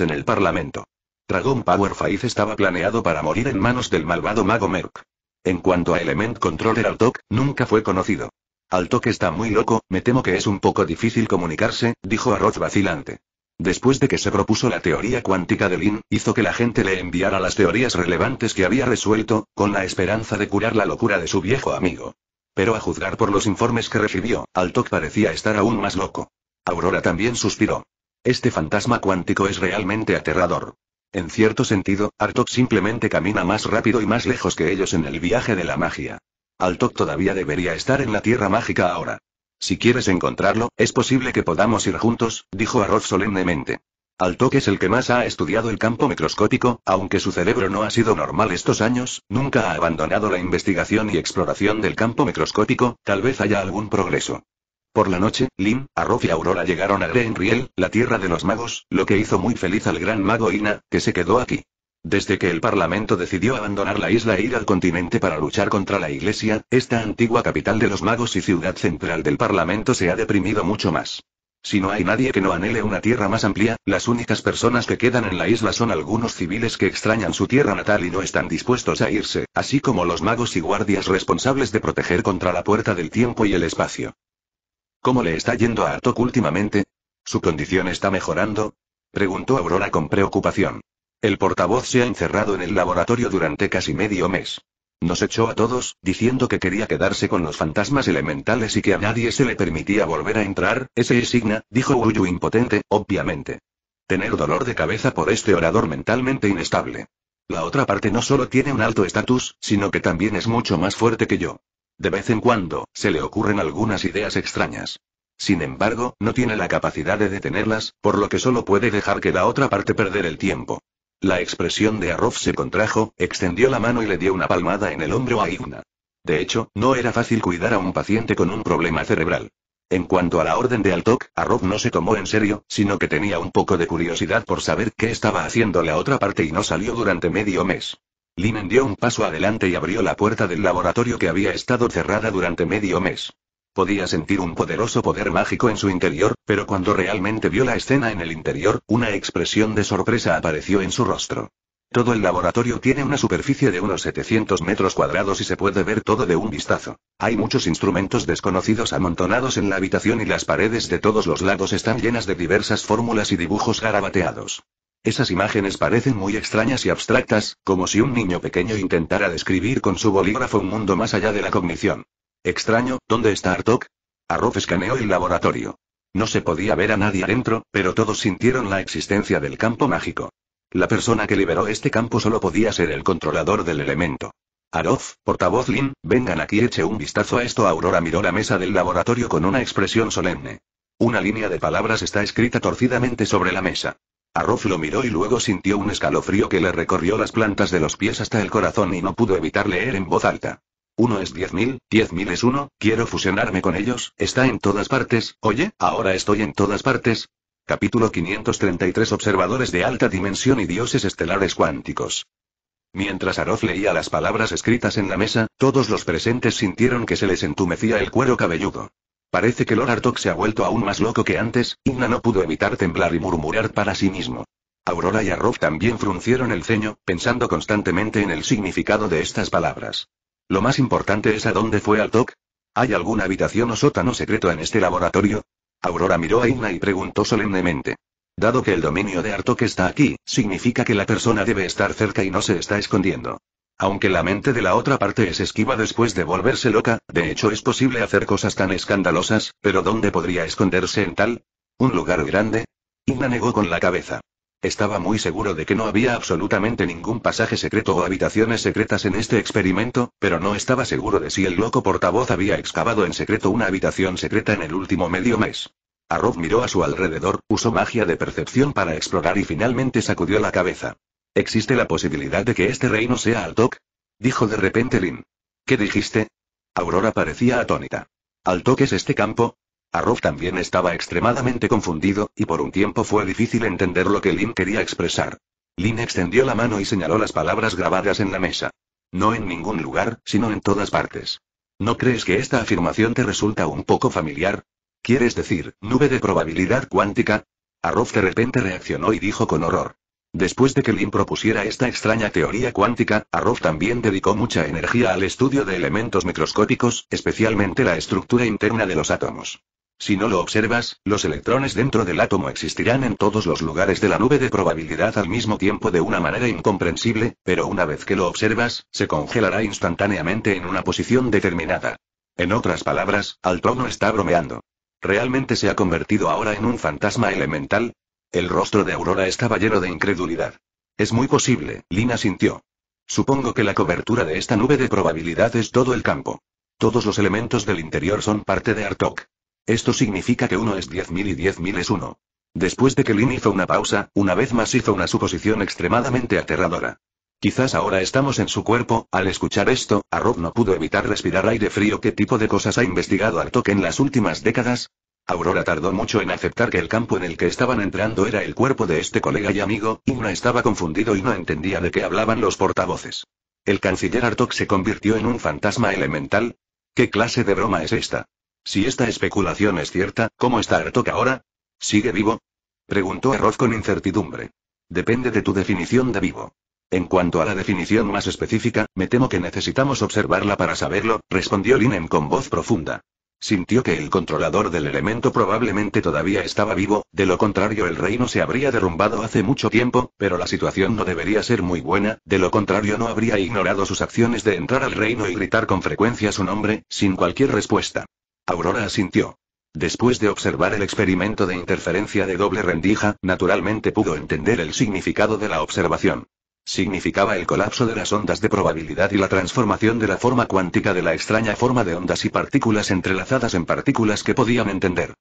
en el Parlamento. Dragon Power estaba planeado para morir en manos del malvado mago Merck. En cuanto a Element Controller Altoc, nunca fue conocido. Al está muy loco, me temo que es un poco difícil comunicarse, dijo Arroz vacilante. Después de que se propuso la teoría cuántica de Lin, hizo que la gente le enviara las teorías relevantes que había resuelto, con la esperanza de curar la locura de su viejo amigo. Pero a juzgar por los informes que recibió, Altok parecía estar aún más loco. Aurora también suspiró. Este fantasma cuántico es realmente aterrador. En cierto sentido, Artok simplemente camina más rápido y más lejos que ellos en el viaje de la magia. Altok todavía debería estar en la Tierra Mágica ahora. Si quieres encontrarlo, es posible que podamos ir juntos, dijo Arroz solemnemente. Altok es el que más ha estudiado el campo microscópico, aunque su cerebro no ha sido normal estos años, nunca ha abandonado la investigación y exploración del campo microscópico, tal vez haya algún progreso. Por la noche, Lim, Arroz y Aurora llegaron a Greenriel, la tierra de los magos, lo que hizo muy feliz al gran mago Ina, que se quedó aquí. Desde que el Parlamento decidió abandonar la isla e ir al continente para luchar contra la Iglesia, esta antigua capital de los magos y ciudad central del Parlamento se ha deprimido mucho más. Si no hay nadie que no anhele una tierra más amplia, las únicas personas que quedan en la isla son algunos civiles que extrañan su tierra natal y no están dispuestos a irse, así como los magos y guardias responsables de proteger contra la puerta del tiempo y el espacio. ¿Cómo le está yendo a Artok últimamente? ¿Su condición está mejorando? Preguntó Aurora con preocupación. El portavoz se ha encerrado en el laboratorio durante casi medio mes. Nos echó a todos, diciendo que quería quedarse con los fantasmas elementales y que a nadie se le permitía volver a entrar, ese es Signa, dijo Uyu impotente, obviamente. Tener dolor de cabeza por este orador mentalmente inestable. La otra parte no solo tiene un alto estatus, sino que también es mucho más fuerte que yo. De vez en cuando, se le ocurren algunas ideas extrañas. Sin embargo, no tiene la capacidad de detenerlas, por lo que solo puede dejar que la otra parte perder el tiempo. La expresión de Arrof se contrajo, extendió la mano y le dio una palmada en el hombro a Igna. De hecho, no era fácil cuidar a un paciente con un problema cerebral. En cuanto a la orden de Altok, Arrof no se tomó en serio, sino que tenía un poco de curiosidad por saber qué estaba haciendo la otra parte y no salió durante medio mes. Linen dio un paso adelante y abrió la puerta del laboratorio que había estado cerrada durante medio mes. Podía sentir un poderoso poder mágico en su interior, pero cuando realmente vio la escena en el interior, una expresión de sorpresa apareció en su rostro. Todo el laboratorio tiene una superficie de unos 700 metros cuadrados y se puede ver todo de un vistazo. Hay muchos instrumentos desconocidos amontonados en la habitación y las paredes de todos los lados están llenas de diversas fórmulas y dibujos garabateados. Esas imágenes parecen muy extrañas y abstractas, como si un niño pequeño intentara describir con su bolígrafo un mundo más allá de la cognición. Extraño, ¿dónde está Artok? Arof escaneó el laboratorio. No se podía ver a nadie adentro, pero todos sintieron la existencia del campo mágico. La persona que liberó este campo solo podía ser el controlador del elemento. Arof, portavoz Lin, vengan aquí eche un vistazo a esto. Aurora miró la mesa del laboratorio con una expresión solemne. Una línea de palabras está escrita torcidamente sobre la mesa. Arof lo miró y luego sintió un escalofrío que le recorrió las plantas de los pies hasta el corazón y no pudo evitar leer en voz alta. Uno es 10.000, 10.000 es uno, quiero fusionarme con ellos, está en todas partes, oye, ahora estoy en todas partes. Capítulo 533 Observadores de alta dimensión y dioses estelares cuánticos. Mientras Aroz leía las palabras escritas en la mesa, todos los presentes sintieron que se les entumecía el cuero cabelludo. Parece que Lord Artok se ha vuelto aún más loco que antes, Igna no pudo evitar temblar y murmurar para sí mismo. Aurora y Arof también fruncieron el ceño, pensando constantemente en el significado de estas palabras. Lo más importante es a dónde fue Artok. ¿Hay alguna habitación o sótano secreto en este laboratorio? Aurora miró a Inna y preguntó solemnemente. Dado que el dominio de Artok está aquí, significa que la persona debe estar cerca y no se está escondiendo. Aunque la mente de la otra parte es esquiva después de volverse loca, de hecho es posible hacer cosas tan escandalosas, pero ¿dónde podría esconderse en tal? ¿Un lugar grande? Inna negó con la cabeza. Estaba muy seguro de que no había absolutamente ningún pasaje secreto o habitaciones secretas en este experimento, pero no estaba seguro de si el loco portavoz había excavado en secreto una habitación secreta en el último medio mes. Arrow miró a su alrededor, usó magia de percepción para explorar y finalmente sacudió la cabeza. ¿Existe la posibilidad de que este reino sea Altok? Dijo de repente Lin. ¿Qué dijiste? Aurora parecía atónita. ¿Altok es este campo? Arrof también estaba extremadamente confundido, y por un tiempo fue difícil entender lo que Lin quería expresar. Lin extendió la mano y señaló las palabras grabadas en la mesa. No en ningún lugar, sino en todas partes. ¿No crees que esta afirmación te resulta un poco familiar? ¿Quieres decir, nube de probabilidad cuántica? Arrof de repente reaccionó y dijo con horror. Después de que Lin propusiera esta extraña teoría cuántica, Arrof también dedicó mucha energía al estudio de elementos microscópicos, especialmente la estructura interna de los átomos. Si no lo observas, los electrones dentro del átomo existirán en todos los lugares de la nube de probabilidad al mismo tiempo de una manera incomprensible, pero una vez que lo observas, se congelará instantáneamente en una posición determinada. En otras palabras, Al no está bromeando. ¿Realmente se ha convertido ahora en un fantasma elemental? El rostro de Aurora estaba lleno de incredulidad. Es muy posible, Lina sintió. Supongo que la cobertura de esta nube de probabilidad es todo el campo. Todos los elementos del interior son parte de Artok. Esto significa que uno es 10.000 y 10.000 es uno. Después de que Lin hizo una pausa, una vez más hizo una suposición extremadamente aterradora. Quizás ahora estamos en su cuerpo, al escuchar esto, Rob no pudo evitar respirar aire frío. ¿Qué tipo de cosas ha investigado Artok en las últimas décadas? Aurora tardó mucho en aceptar que el campo en el que estaban entrando era el cuerpo de este colega y amigo, y una estaba confundido y no entendía de qué hablaban los portavoces. ¿El canciller Artok se convirtió en un fantasma elemental? ¿Qué clase de broma es esta? Si esta especulación es cierta, ¿cómo está Artok ahora? ¿Sigue vivo? Preguntó Arroz con incertidumbre. Depende de tu definición de vivo. En cuanto a la definición más específica, me temo que necesitamos observarla para saberlo, respondió Linem con voz profunda. Sintió que el controlador del elemento probablemente todavía estaba vivo, de lo contrario el reino se habría derrumbado hace mucho tiempo, pero la situación no debería ser muy buena, de lo contrario no habría ignorado sus acciones de entrar al reino y gritar con frecuencia su nombre, sin cualquier respuesta. Aurora asintió. Después de observar el experimento de interferencia de doble rendija, naturalmente pudo entender el significado de la observación. Significaba el colapso de las ondas de probabilidad y la transformación de la forma cuántica de la extraña forma de ondas y partículas entrelazadas en partículas que podían entender.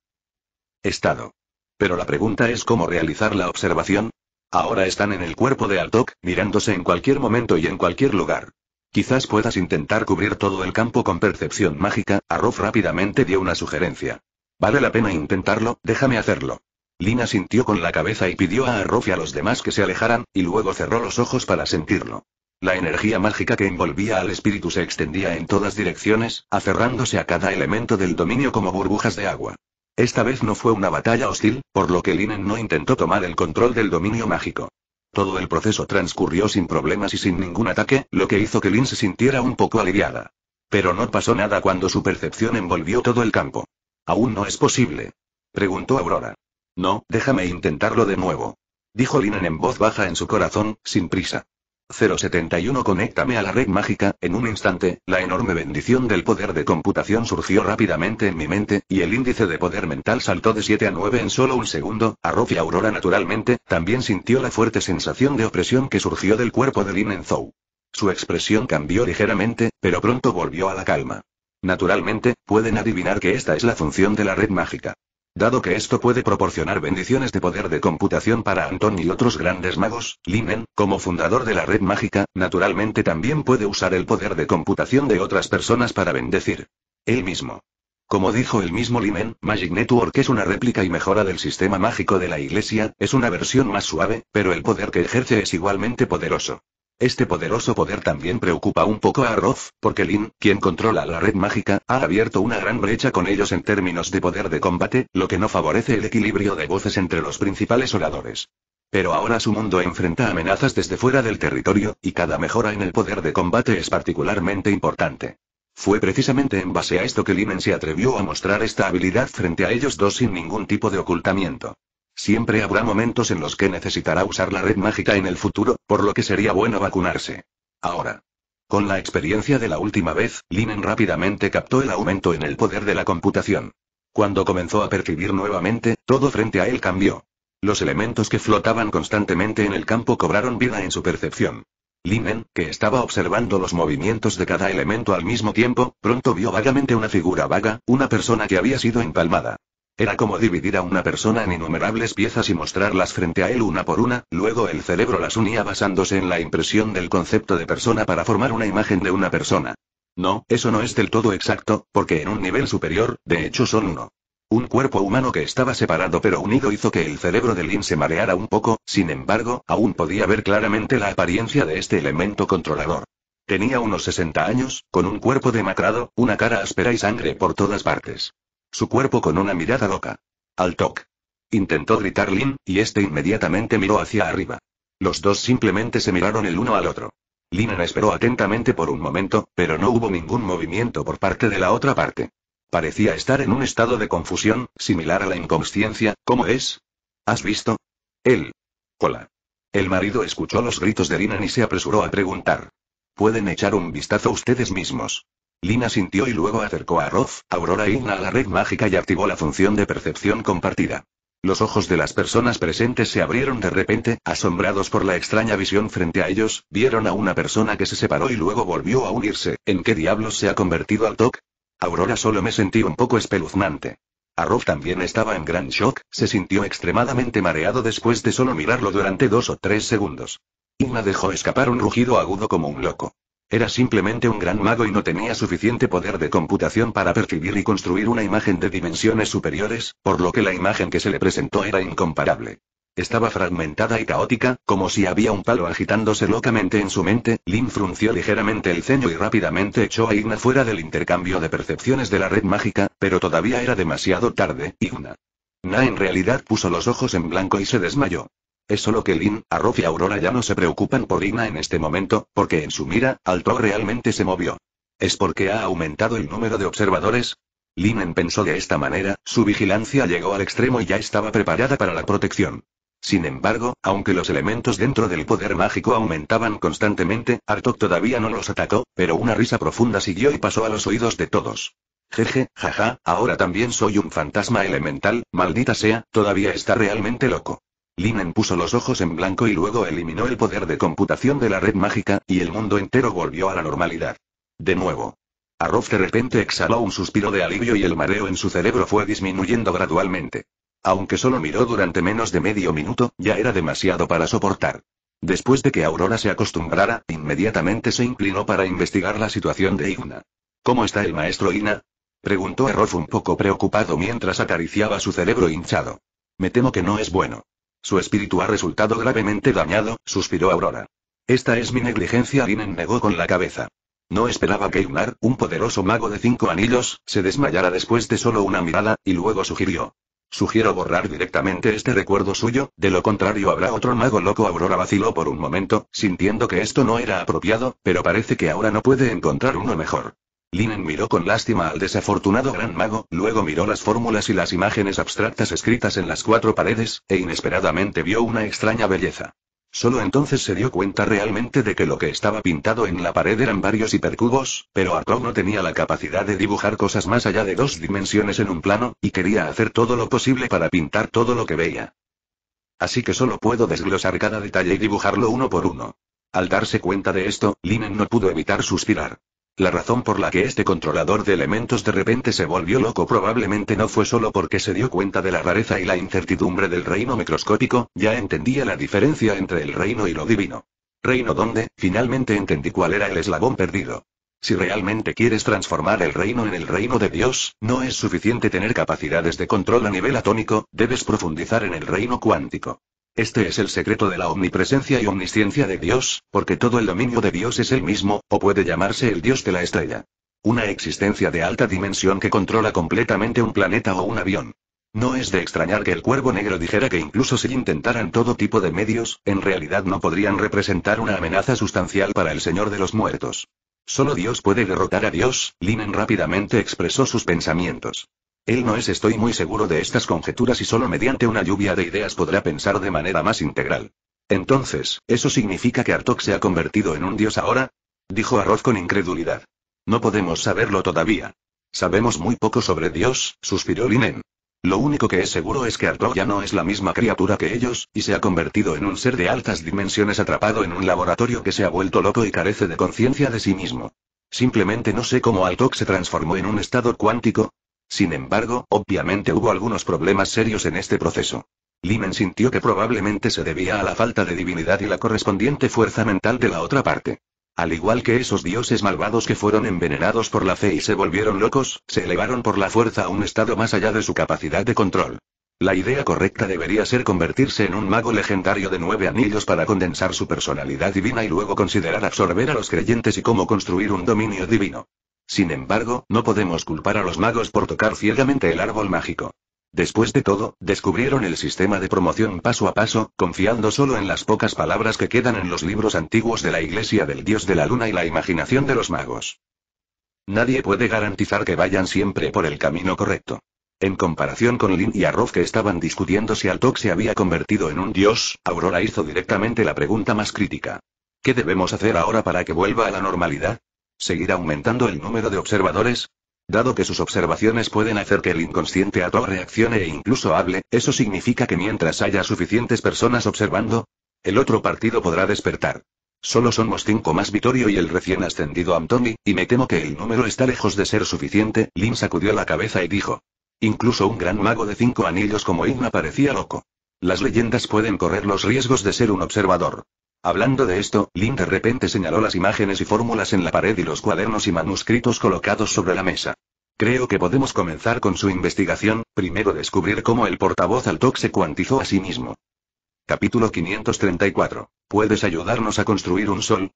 Estado. Pero la pregunta es cómo realizar la observación. Ahora están en el cuerpo de Altoc, mirándose en cualquier momento y en cualquier lugar. Quizás puedas intentar cubrir todo el campo con percepción mágica, Arrof rápidamente dio una sugerencia. Vale la pena intentarlo, déjame hacerlo. Lina sintió con la cabeza y pidió a Arrof y a los demás que se alejaran, y luego cerró los ojos para sentirlo. La energía mágica que envolvía al espíritu se extendía en todas direcciones, aferrándose a cada elemento del dominio como burbujas de agua. Esta vez no fue una batalla hostil, por lo que Linen no intentó tomar el control del dominio mágico. Todo el proceso transcurrió sin problemas y sin ningún ataque, lo que hizo que Lin se sintiera un poco aliviada. Pero no pasó nada cuando su percepción envolvió todo el campo. ¿Aún no es posible? preguntó Aurora. No, déjame intentarlo de nuevo. Dijo Lynn en voz baja en su corazón, sin prisa. 071 Conéctame a la red mágica, en un instante, la enorme bendición del poder de computación surgió rápidamente en mi mente, y el índice de poder mental saltó de 7 a 9 en solo un segundo, a Aurora naturalmente, también sintió la fuerte sensación de opresión que surgió del cuerpo de Lin Zou. Su expresión cambió ligeramente, pero pronto volvió a la calma. Naturalmente, pueden adivinar que esta es la función de la red mágica. Dado que esto puede proporcionar bendiciones de poder de computación para Anton y otros grandes magos, Linen, como fundador de la red mágica, naturalmente también puede usar el poder de computación de otras personas para bendecir. Él mismo. Como dijo el mismo Limen, Magic Network es una réplica y mejora del sistema mágico de la Iglesia, es una versión más suave, pero el poder que ejerce es igualmente poderoso. Este poderoso poder también preocupa un poco a Roth, porque Lin, quien controla la red mágica, ha abierto una gran brecha con ellos en términos de poder de combate, lo que no favorece el equilibrio de voces entre los principales oradores. Pero ahora su mundo enfrenta amenazas desde fuera del territorio, y cada mejora en el poder de combate es particularmente importante. Fue precisamente en base a esto que Linen se atrevió a mostrar esta habilidad frente a ellos dos sin ningún tipo de ocultamiento. Siempre habrá momentos en los que necesitará usar la red mágica en el futuro, por lo que sería bueno vacunarse. Ahora. Con la experiencia de la última vez, Linen rápidamente captó el aumento en el poder de la computación. Cuando comenzó a percibir nuevamente, todo frente a él cambió. Los elementos que flotaban constantemente en el campo cobraron vida en su percepción. Linen, que estaba observando los movimientos de cada elemento al mismo tiempo, pronto vio vagamente una figura vaga, una persona que había sido empalmada. Era como dividir a una persona en innumerables piezas y mostrarlas frente a él una por una, luego el cerebro las unía basándose en la impresión del concepto de persona para formar una imagen de una persona. No, eso no es del todo exacto, porque en un nivel superior, de hecho son uno. Un cuerpo humano que estaba separado pero unido hizo que el cerebro de Lin se mareara un poco, sin embargo, aún podía ver claramente la apariencia de este elemento controlador. Tenía unos 60 años, con un cuerpo demacrado, una cara áspera y sangre por todas partes su cuerpo con una mirada loca. Al toque. Intentó gritar Lin, y este inmediatamente miró hacia arriba. Los dos simplemente se miraron el uno al otro. Lin esperó atentamente por un momento, pero no hubo ningún movimiento por parte de la otra parte. Parecía estar en un estado de confusión, similar a la inconsciencia, ¿cómo es? ¿Has visto? Él. Hola. El marido escuchó los gritos de Linan y se apresuró a preguntar. Pueden echar un vistazo ustedes mismos. Lina sintió y luego acercó a Roth, Aurora Igna a la red mágica y activó la función de percepción compartida. Los ojos de las personas presentes se abrieron de repente, asombrados por la extraña visión frente a ellos, vieron a una persona que se separó y luego volvió a unirse. ¿En qué diablos se ha convertido al TOC? Aurora solo me sentí un poco espeluznante. Roth también estaba en gran shock, se sintió extremadamente mareado después de solo mirarlo durante dos o tres segundos. Igna dejó escapar un rugido agudo como un loco. Era simplemente un gran mago y no tenía suficiente poder de computación para percibir y construir una imagen de dimensiones superiores, por lo que la imagen que se le presentó era incomparable. Estaba fragmentada y caótica, como si había un palo agitándose locamente en su mente, Lin frunció ligeramente el ceño y rápidamente echó a Igna fuera del intercambio de percepciones de la red mágica, pero todavía era demasiado tarde, Igna. Na en realidad puso los ojos en blanco y se desmayó. Es solo que Lin, Arrof y Aurora ya no se preocupan por Igna en este momento, porque en su mira, Alto realmente se movió. ¿Es porque ha aumentado el número de observadores? Lin pensó de esta manera, su vigilancia llegó al extremo y ya estaba preparada para la protección. Sin embargo, aunque los elementos dentro del poder mágico aumentaban constantemente, Artok todavía no los atacó, pero una risa profunda siguió y pasó a los oídos de todos. Jeje, jaja, ahora también soy un fantasma elemental, maldita sea, todavía está realmente loco. Linen puso los ojos en blanco y luego eliminó el poder de computación de la red mágica, y el mundo entero volvió a la normalidad. De nuevo. Arroz de repente exhaló un suspiro de alivio y el mareo en su cerebro fue disminuyendo gradualmente. Aunque solo miró durante menos de medio minuto, ya era demasiado para soportar. Después de que Aurora se acostumbrara, inmediatamente se inclinó para investigar la situación de Igna. ¿Cómo está el maestro Ina? preguntó Arroz un poco preocupado mientras acariciaba su cerebro hinchado. Me temo que no es bueno. Su espíritu ha resultado gravemente dañado, suspiró Aurora. Esta es mi negligencia, Linen negó con la cabeza. No esperaba que Ignar, un poderoso mago de cinco anillos, se desmayara después de solo una mirada, y luego sugirió. Sugiero borrar directamente este recuerdo suyo, de lo contrario habrá otro mago loco. Aurora vaciló por un momento, sintiendo que esto no era apropiado, pero parece que ahora no puede encontrar uno mejor. Linen miró con lástima al desafortunado gran mago, luego miró las fórmulas y las imágenes abstractas escritas en las cuatro paredes, e inesperadamente vio una extraña belleza. Solo entonces se dio cuenta realmente de que lo que estaba pintado en la pared eran varios hipercubos, pero Arcov no tenía la capacidad de dibujar cosas más allá de dos dimensiones en un plano, y quería hacer todo lo posible para pintar todo lo que veía. Así que solo puedo desglosar cada detalle y dibujarlo uno por uno. Al darse cuenta de esto, Linen no pudo evitar suspirar. La razón por la que este controlador de elementos de repente se volvió loco probablemente no fue solo porque se dio cuenta de la rareza y la incertidumbre del reino microscópico, ya entendía la diferencia entre el reino y lo divino. Reino donde, finalmente entendí cuál era el eslabón perdido. Si realmente quieres transformar el reino en el reino de Dios, no es suficiente tener capacidades de control a nivel atómico, debes profundizar en el reino cuántico. Este es el secreto de la omnipresencia y omnisciencia de Dios, porque todo el dominio de Dios es el mismo, o puede llamarse el Dios de la estrella. Una existencia de alta dimensión que controla completamente un planeta o un avión. No es de extrañar que el cuervo negro dijera que incluso si intentaran todo tipo de medios, en realidad no podrían representar una amenaza sustancial para el Señor de los Muertos. Solo Dios puede derrotar a Dios, Linen rápidamente expresó sus pensamientos. Él no es estoy muy seguro de estas conjeturas y solo mediante una lluvia de ideas podrá pensar de manera más integral. Entonces, ¿eso significa que Artok se ha convertido en un dios ahora? Dijo Arroz con incredulidad. No podemos saberlo todavía. Sabemos muy poco sobre Dios, suspiró Linen. Lo único que es seguro es que Artok ya no es la misma criatura que ellos, y se ha convertido en un ser de altas dimensiones atrapado en un laboratorio que se ha vuelto loco y carece de conciencia de sí mismo. Simplemente no sé cómo Artok se transformó en un estado cuántico, sin embargo, obviamente hubo algunos problemas serios en este proceso. Limen sintió que probablemente se debía a la falta de divinidad y la correspondiente fuerza mental de la otra parte. Al igual que esos dioses malvados que fueron envenenados por la fe y se volvieron locos, se elevaron por la fuerza a un estado más allá de su capacidad de control. La idea correcta debería ser convertirse en un mago legendario de nueve anillos para condensar su personalidad divina y luego considerar absorber a los creyentes y cómo construir un dominio divino. Sin embargo, no podemos culpar a los magos por tocar ciegamente el árbol mágico. Después de todo, descubrieron el sistema de promoción paso a paso, confiando solo en las pocas palabras que quedan en los libros antiguos de la Iglesia del Dios de la Luna y la imaginación de los magos. Nadie puede garantizar que vayan siempre por el camino correcto. En comparación con Lin y Arroz que estaban discutiendo si Altox se había convertido en un dios, Aurora hizo directamente la pregunta más crítica. ¿Qué debemos hacer ahora para que vuelva a la normalidad? ¿Seguirá aumentando el número de observadores? Dado que sus observaciones pueden hacer que el inconsciente ator reaccione e incluso hable, eso significa que mientras haya suficientes personas observando, el otro partido podrá despertar. Solo somos cinco más Vitorio y el recién ascendido Antoni, y me temo que el número está lejos de ser suficiente, Lin sacudió la cabeza y dijo. Incluso un gran mago de cinco anillos como Igna parecía loco. Las leyendas pueden correr los riesgos de ser un observador. Hablando de esto, Lin de repente señaló las imágenes y fórmulas en la pared y los cuadernos y manuscritos colocados sobre la mesa. Creo que podemos comenzar con su investigación, primero descubrir cómo el portavoz Altoc se cuantizó a sí mismo. Capítulo 534. ¿Puedes ayudarnos a construir un sol?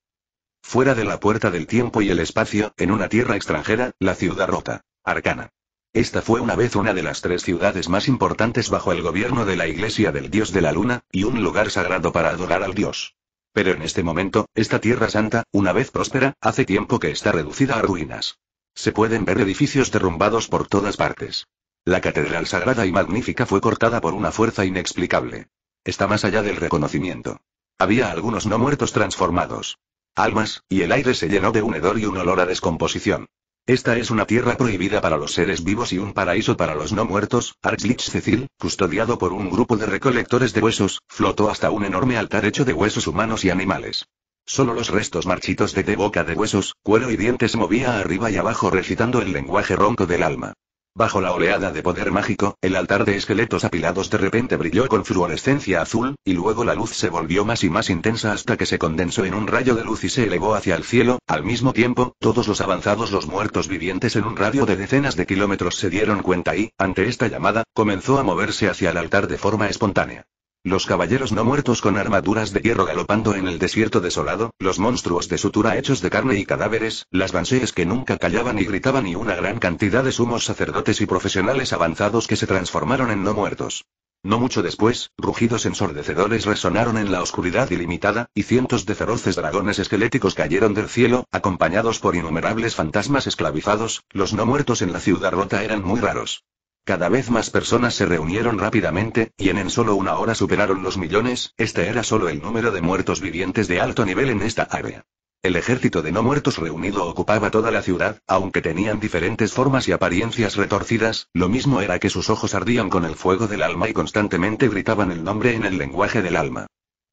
Fuera de la puerta del tiempo y el espacio, en una tierra extranjera, la ciudad rota. Arcana. Esta fue una vez una de las tres ciudades más importantes bajo el gobierno de la Iglesia del Dios de la Luna, y un lugar sagrado para adorar al Dios. Pero en este momento, esta Tierra Santa, una vez próspera, hace tiempo que está reducida a ruinas. Se pueden ver edificios derrumbados por todas partes. La catedral sagrada y magnífica fue cortada por una fuerza inexplicable. Está más allá del reconocimiento. Había algunos no muertos transformados. Almas, y el aire se llenó de un hedor y un olor a descomposición. Esta es una tierra prohibida para los seres vivos y un paraíso para los no muertos. Archlich Cecil, custodiado por un grupo de recolectores de huesos, flotó hasta un enorme altar hecho de huesos humanos y animales. Solo los restos marchitos de, de boca de huesos, cuero y dientes movía arriba y abajo recitando el lenguaje ronco del alma. Bajo la oleada de poder mágico, el altar de esqueletos apilados de repente brilló con fluorescencia azul, y luego la luz se volvió más y más intensa hasta que se condensó en un rayo de luz y se elevó hacia el cielo. Al mismo tiempo, todos los avanzados los muertos vivientes en un radio de decenas de kilómetros se dieron cuenta y, ante esta llamada, comenzó a moverse hacia el altar de forma espontánea. Los caballeros no muertos con armaduras de hierro galopando en el desierto desolado, los monstruos de sutura hechos de carne y cadáveres, las banshees que nunca callaban y gritaban y una gran cantidad de sumos sacerdotes y profesionales avanzados que se transformaron en no muertos. No mucho después, rugidos ensordecedores resonaron en la oscuridad ilimitada, y cientos de feroces dragones esqueléticos cayeron del cielo, acompañados por innumerables fantasmas esclavizados, los no muertos en la ciudad rota eran muy raros. Cada vez más personas se reunieron rápidamente, y en en solo una hora superaron los millones, este era solo el número de muertos vivientes de alto nivel en esta área. El ejército de no muertos reunido ocupaba toda la ciudad, aunque tenían diferentes formas y apariencias retorcidas, lo mismo era que sus ojos ardían con el fuego del alma y constantemente gritaban el nombre en el lenguaje del alma.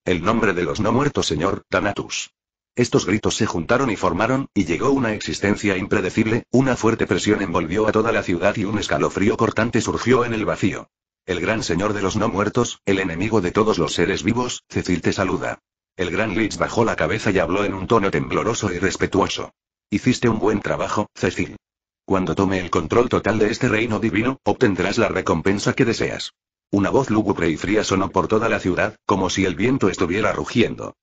El nombre de los no muertos, señor, Thanatus. Estos gritos se juntaron y formaron, y llegó una existencia impredecible, una fuerte presión envolvió a toda la ciudad y un escalofrío cortante surgió en el vacío. El gran señor de los no muertos, el enemigo de todos los seres vivos, Cecil te saluda. El gran Lich bajó la cabeza y habló en un tono tembloroso y respetuoso. Hiciste un buen trabajo, Cecil. Cuando tome el control total de este reino divino, obtendrás la recompensa que deseas. Una voz lúgubre y fría sonó por toda la ciudad, como si el viento estuviera rugiendo.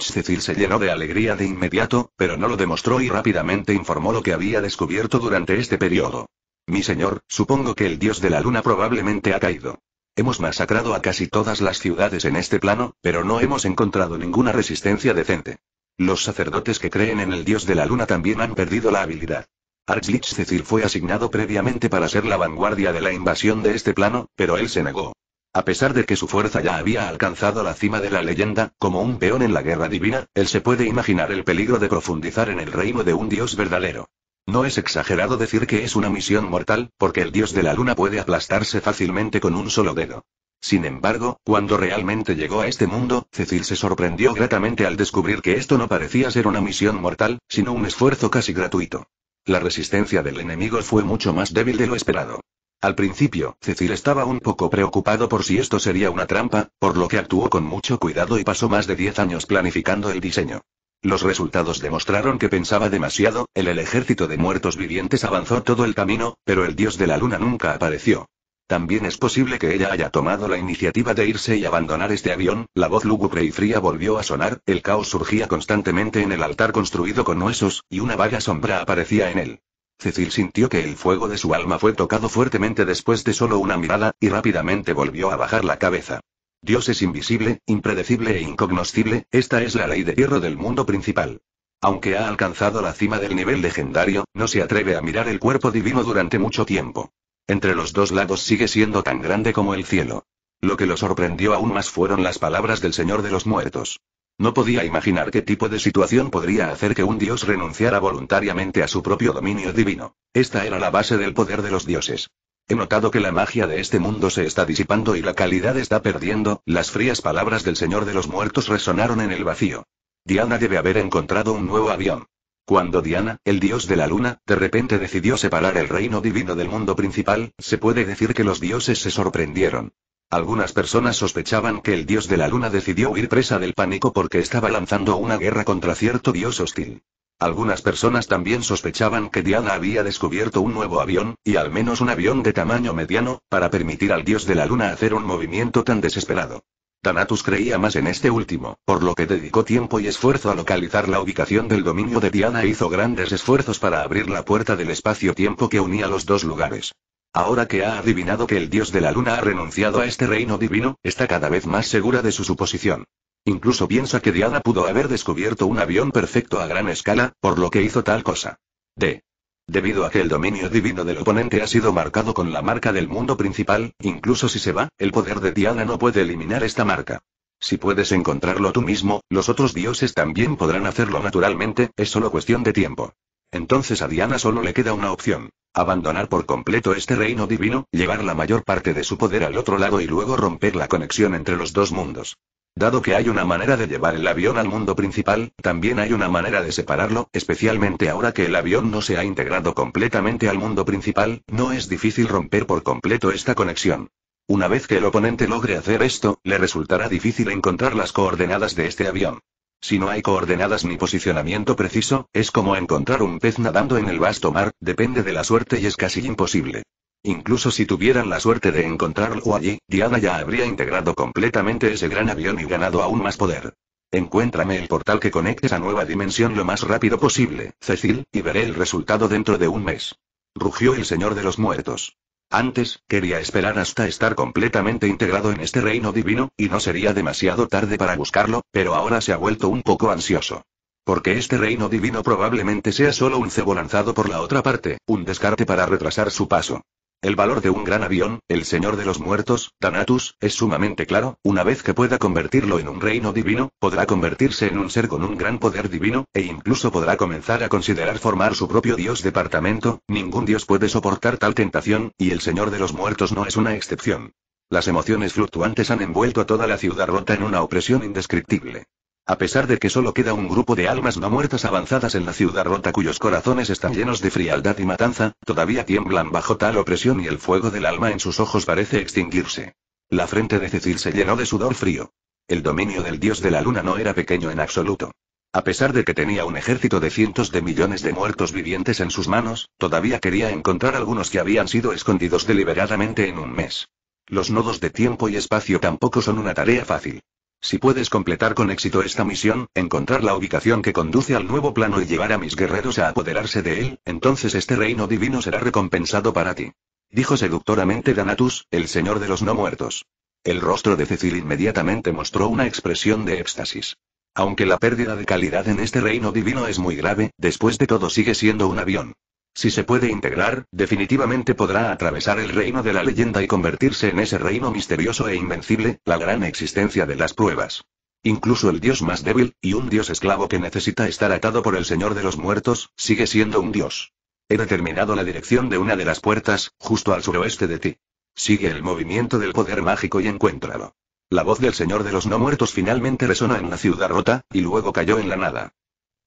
Cecil se llenó de alegría de inmediato, pero no lo demostró y rápidamente informó lo que había descubierto durante este periodo. Mi señor, supongo que el dios de la luna probablemente ha caído. Hemos masacrado a casi todas las ciudades en este plano, pero no hemos encontrado ninguna resistencia decente. Los sacerdotes que creen en el dios de la luna también han perdido la habilidad. Archlich Cecil fue asignado previamente para ser la vanguardia de la invasión de este plano, pero él se negó. A pesar de que su fuerza ya había alcanzado la cima de la leyenda, como un peón en la guerra divina, él se puede imaginar el peligro de profundizar en el reino de un dios verdadero. No es exagerado decir que es una misión mortal, porque el dios de la luna puede aplastarse fácilmente con un solo dedo. Sin embargo, cuando realmente llegó a este mundo, Cecil se sorprendió gratamente al descubrir que esto no parecía ser una misión mortal, sino un esfuerzo casi gratuito. La resistencia del enemigo fue mucho más débil de lo esperado. Al principio, Cecil estaba un poco preocupado por si esto sería una trampa, por lo que actuó con mucho cuidado y pasó más de 10 años planificando el diseño. Los resultados demostraron que pensaba demasiado, el, el ejército de muertos vivientes avanzó todo el camino, pero el dios de la luna nunca apareció. También es posible que ella haya tomado la iniciativa de irse y abandonar este avión, la voz lúgubre y fría volvió a sonar, el caos surgía constantemente en el altar construido con huesos, y una vaga sombra aparecía en él. Cecil sintió que el fuego de su alma fue tocado fuertemente después de solo una mirada, y rápidamente volvió a bajar la cabeza. Dios es invisible, impredecible e incognoscible, esta es la ley de hierro del mundo principal. Aunque ha alcanzado la cima del nivel legendario, no se atreve a mirar el cuerpo divino durante mucho tiempo. Entre los dos lados sigue siendo tan grande como el cielo. Lo que lo sorprendió aún más fueron las palabras del Señor de los Muertos. No podía imaginar qué tipo de situación podría hacer que un dios renunciara voluntariamente a su propio dominio divino. Esta era la base del poder de los dioses. He notado que la magia de este mundo se está disipando y la calidad está perdiendo, las frías palabras del Señor de los Muertos resonaron en el vacío. Diana debe haber encontrado un nuevo avión. Cuando Diana, el dios de la luna, de repente decidió separar el reino divino del mundo principal, se puede decir que los dioses se sorprendieron. Algunas personas sospechaban que el dios de la luna decidió huir presa del pánico porque estaba lanzando una guerra contra cierto dios hostil. Algunas personas también sospechaban que Diana había descubierto un nuevo avión, y al menos un avión de tamaño mediano, para permitir al dios de la luna hacer un movimiento tan desesperado. Thanatus creía más en este último, por lo que dedicó tiempo y esfuerzo a localizar la ubicación del dominio de Diana e hizo grandes esfuerzos para abrir la puerta del espacio-tiempo que unía los dos lugares. Ahora que ha adivinado que el dios de la luna ha renunciado a este reino divino, está cada vez más segura de su suposición. Incluso piensa que Diana pudo haber descubierto un avión perfecto a gran escala, por lo que hizo tal cosa. D. Debido a que el dominio divino del oponente ha sido marcado con la marca del mundo principal, incluso si se va, el poder de Diana no puede eliminar esta marca. Si puedes encontrarlo tú mismo, los otros dioses también podrán hacerlo naturalmente, es solo cuestión de tiempo. Entonces a Diana solo le queda una opción. Abandonar por completo este reino divino, llevar la mayor parte de su poder al otro lado y luego romper la conexión entre los dos mundos. Dado que hay una manera de llevar el avión al mundo principal, también hay una manera de separarlo, especialmente ahora que el avión no se ha integrado completamente al mundo principal, no es difícil romper por completo esta conexión. Una vez que el oponente logre hacer esto, le resultará difícil encontrar las coordenadas de este avión. Si no hay coordenadas ni posicionamiento preciso, es como encontrar un pez nadando en el vasto mar, depende de la suerte y es casi imposible. Incluso si tuvieran la suerte de encontrarlo allí, Diana ya habría integrado completamente ese gran avión y ganado aún más poder. Encuéntrame el portal que conecte esa nueva dimensión lo más rápido posible, Cecil, y veré el resultado dentro de un mes. Rugió el señor de los muertos. Antes, quería esperar hasta estar completamente integrado en este reino divino, y no sería demasiado tarde para buscarlo, pero ahora se ha vuelto un poco ansioso. Porque este reino divino probablemente sea solo un cebo lanzado por la otra parte, un descarte para retrasar su paso. El valor de un gran avión, el Señor de los Muertos, Thanatus, es sumamente claro, una vez que pueda convertirlo en un reino divino, podrá convertirse en un ser con un gran poder divino, e incluso podrá comenzar a considerar formar su propio dios departamento, ningún dios puede soportar tal tentación, y el Señor de los Muertos no es una excepción. Las emociones fluctuantes han envuelto a toda la ciudad rota en una opresión indescriptible. A pesar de que solo queda un grupo de almas no muertas avanzadas en la ciudad rota cuyos corazones están llenos de frialdad y matanza, todavía tiemblan bajo tal opresión y el fuego del alma en sus ojos parece extinguirse. La frente de Cecil se llenó de sudor frío. El dominio del dios de la luna no era pequeño en absoluto. A pesar de que tenía un ejército de cientos de millones de muertos vivientes en sus manos, todavía quería encontrar algunos que habían sido escondidos deliberadamente en un mes. Los nodos de tiempo y espacio tampoco son una tarea fácil. Si puedes completar con éxito esta misión, encontrar la ubicación que conduce al nuevo plano y llevar a mis guerreros a apoderarse de él, entonces este reino divino será recompensado para ti. Dijo seductoramente Danatus, el señor de los no muertos. El rostro de Cecil inmediatamente mostró una expresión de éxtasis. Aunque la pérdida de calidad en este reino divino es muy grave, después de todo sigue siendo un avión. Si se puede integrar, definitivamente podrá atravesar el reino de la leyenda y convertirse en ese reino misterioso e invencible, la gran existencia de las pruebas. Incluso el dios más débil, y un dios esclavo que necesita estar atado por el Señor de los Muertos, sigue siendo un dios. He determinado la dirección de una de las puertas, justo al suroeste de ti. Sigue el movimiento del poder mágico y encuéntralo. La voz del Señor de los No Muertos finalmente resonó en la ciudad rota, y luego cayó en la nada.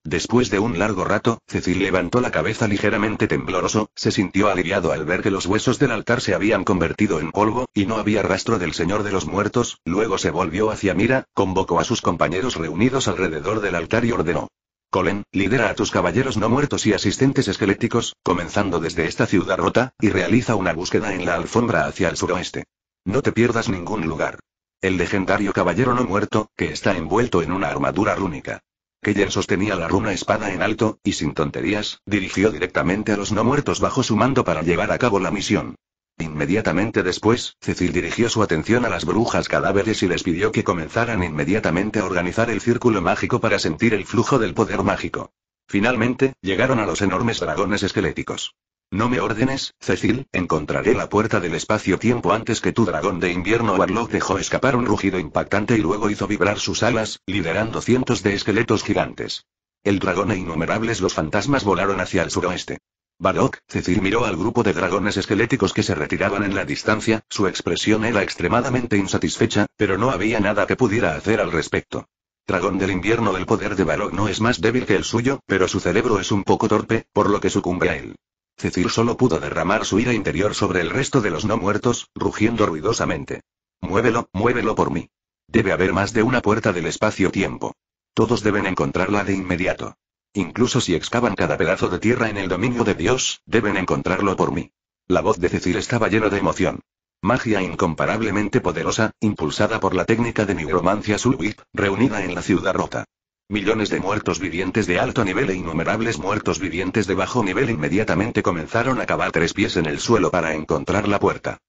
Después de un largo rato, Cecil levantó la cabeza ligeramente tembloroso, se sintió aliviado al ver que los huesos del altar se habían convertido en polvo, y no había rastro del Señor de los Muertos, luego se volvió hacia Mira, convocó a sus compañeros reunidos alrededor del altar y ordenó. «Colen, lidera a tus caballeros no muertos y asistentes esqueléticos, comenzando desde esta ciudad rota, y realiza una búsqueda en la alfombra hacia el suroeste. No te pierdas ningún lugar. El legendario caballero no muerto, que está envuelto en una armadura rúnica. Keller sostenía la runa espada en alto, y sin tonterías, dirigió directamente a los no muertos bajo su mando para llevar a cabo la misión. Inmediatamente después, Cecil dirigió su atención a las brujas cadáveres y les pidió que comenzaran inmediatamente a organizar el círculo mágico para sentir el flujo del poder mágico. Finalmente, llegaron a los enormes dragones esqueléticos. No me ordenes, Cecil, encontraré la puerta del espacio-tiempo antes que tu dragón de invierno Barlock dejó escapar un rugido impactante y luego hizo vibrar sus alas, liderando cientos de esqueletos gigantes. El dragón e innumerables los fantasmas volaron hacia el suroeste. Barok, Cecil miró al grupo de dragones esqueléticos que se retiraban en la distancia, su expresión era extremadamente insatisfecha, pero no había nada que pudiera hacer al respecto. Dragón del invierno El poder de Barok no es más débil que el suyo, pero su cerebro es un poco torpe, por lo que sucumbe a él. Cecil solo pudo derramar su ira interior sobre el resto de los no muertos, rugiendo ruidosamente. Muévelo, muévelo por mí. Debe haber más de una puerta del espacio-tiempo. Todos deben encontrarla de inmediato. Incluso si excavan cada pedazo de tierra en el dominio de Dios, deben encontrarlo por mí. La voz de Cecil estaba llena de emoción. Magia incomparablemente poderosa, impulsada por la técnica de nigromancia Sulwip, reunida en la ciudad rota. Millones de muertos vivientes de alto nivel e innumerables muertos vivientes de bajo nivel inmediatamente comenzaron a cavar tres pies en el suelo para encontrar la puerta.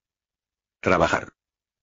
Trabajar.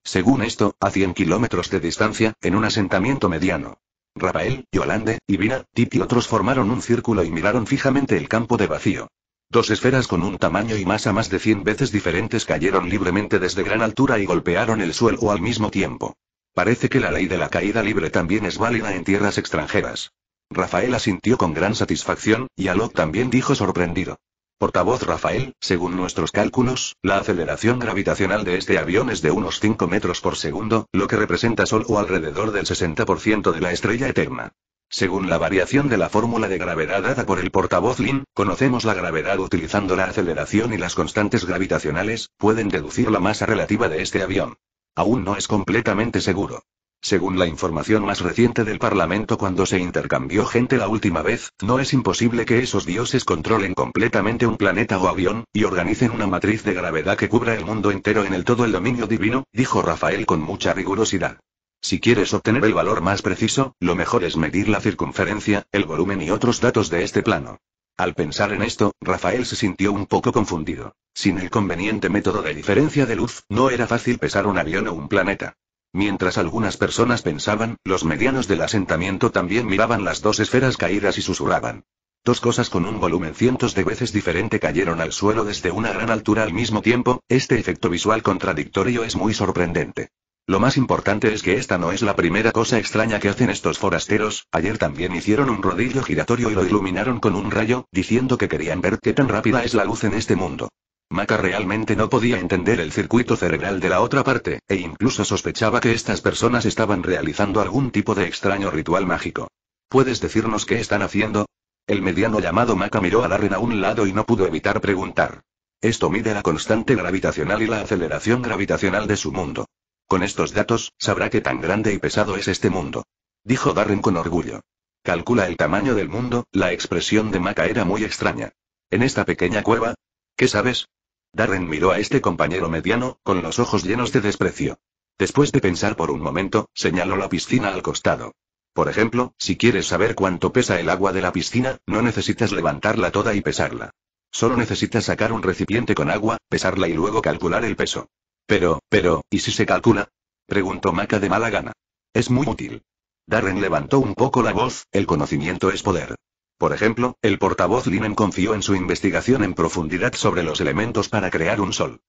Según esto, a 100 kilómetros de distancia, en un asentamiento mediano. Rafael, Yolande, Ivina, Tip y otros formaron un círculo y miraron fijamente el campo de vacío. Dos esferas con un tamaño y masa más de 100 veces diferentes cayeron libremente desde gran altura y golpearon el suelo al mismo tiempo. Parece que la ley de la caída libre también es válida en tierras extranjeras. Rafael asintió con gran satisfacción, y Alok también dijo sorprendido. Portavoz Rafael, según nuestros cálculos, la aceleración gravitacional de este avión es de unos 5 metros por segundo, lo que representa solo alrededor del 60% de la estrella eterna. Según la variación de la fórmula de gravedad dada por el portavoz Lin, conocemos la gravedad utilizando la aceleración y las constantes gravitacionales, pueden deducir la masa relativa de este avión. Aún no es completamente seguro. Según la información más reciente del Parlamento cuando se intercambió gente la última vez, no es imposible que esos dioses controlen completamente un planeta o avión, y organicen una matriz de gravedad que cubra el mundo entero en el todo el dominio divino, dijo Rafael con mucha rigurosidad. Si quieres obtener el valor más preciso, lo mejor es medir la circunferencia, el volumen y otros datos de este plano. Al pensar en esto, Rafael se sintió un poco confundido. Sin el conveniente método de diferencia de luz, no era fácil pesar un avión o un planeta. Mientras algunas personas pensaban, los medianos del asentamiento también miraban las dos esferas caídas y susurraban. Dos cosas con un volumen cientos de veces diferente cayeron al suelo desde una gran altura al mismo tiempo, este efecto visual contradictorio es muy sorprendente. Lo más importante es que esta no es la primera cosa extraña que hacen estos forasteros, ayer también hicieron un rodillo giratorio y lo iluminaron con un rayo, diciendo que querían ver qué tan rápida es la luz en este mundo. Maca realmente no podía entender el circuito cerebral de la otra parte, e incluso sospechaba que estas personas estaban realizando algún tipo de extraño ritual mágico. ¿Puedes decirnos qué están haciendo? El mediano llamado Maca miró a Darren a un lado y no pudo evitar preguntar. Esto mide la constante gravitacional y la aceleración gravitacional de su mundo. Con estos datos, sabrá qué tan grande y pesado es este mundo. Dijo Darren con orgullo. Calcula el tamaño del mundo, la expresión de Maca era muy extraña. En esta pequeña cueva, ¿qué sabes? Darren miró a este compañero mediano, con los ojos llenos de desprecio. Después de pensar por un momento, señaló la piscina al costado. Por ejemplo, si quieres saber cuánto pesa el agua de la piscina, no necesitas levantarla toda y pesarla. Solo necesitas sacar un recipiente con agua, pesarla y luego calcular el peso. Pero, pero, ¿y si se calcula? Preguntó Maca de mala gana. Es muy útil. Darren levantó un poco la voz, el conocimiento es poder. Por ejemplo, el portavoz Linen confió en su investigación en profundidad sobre los elementos para crear un sol.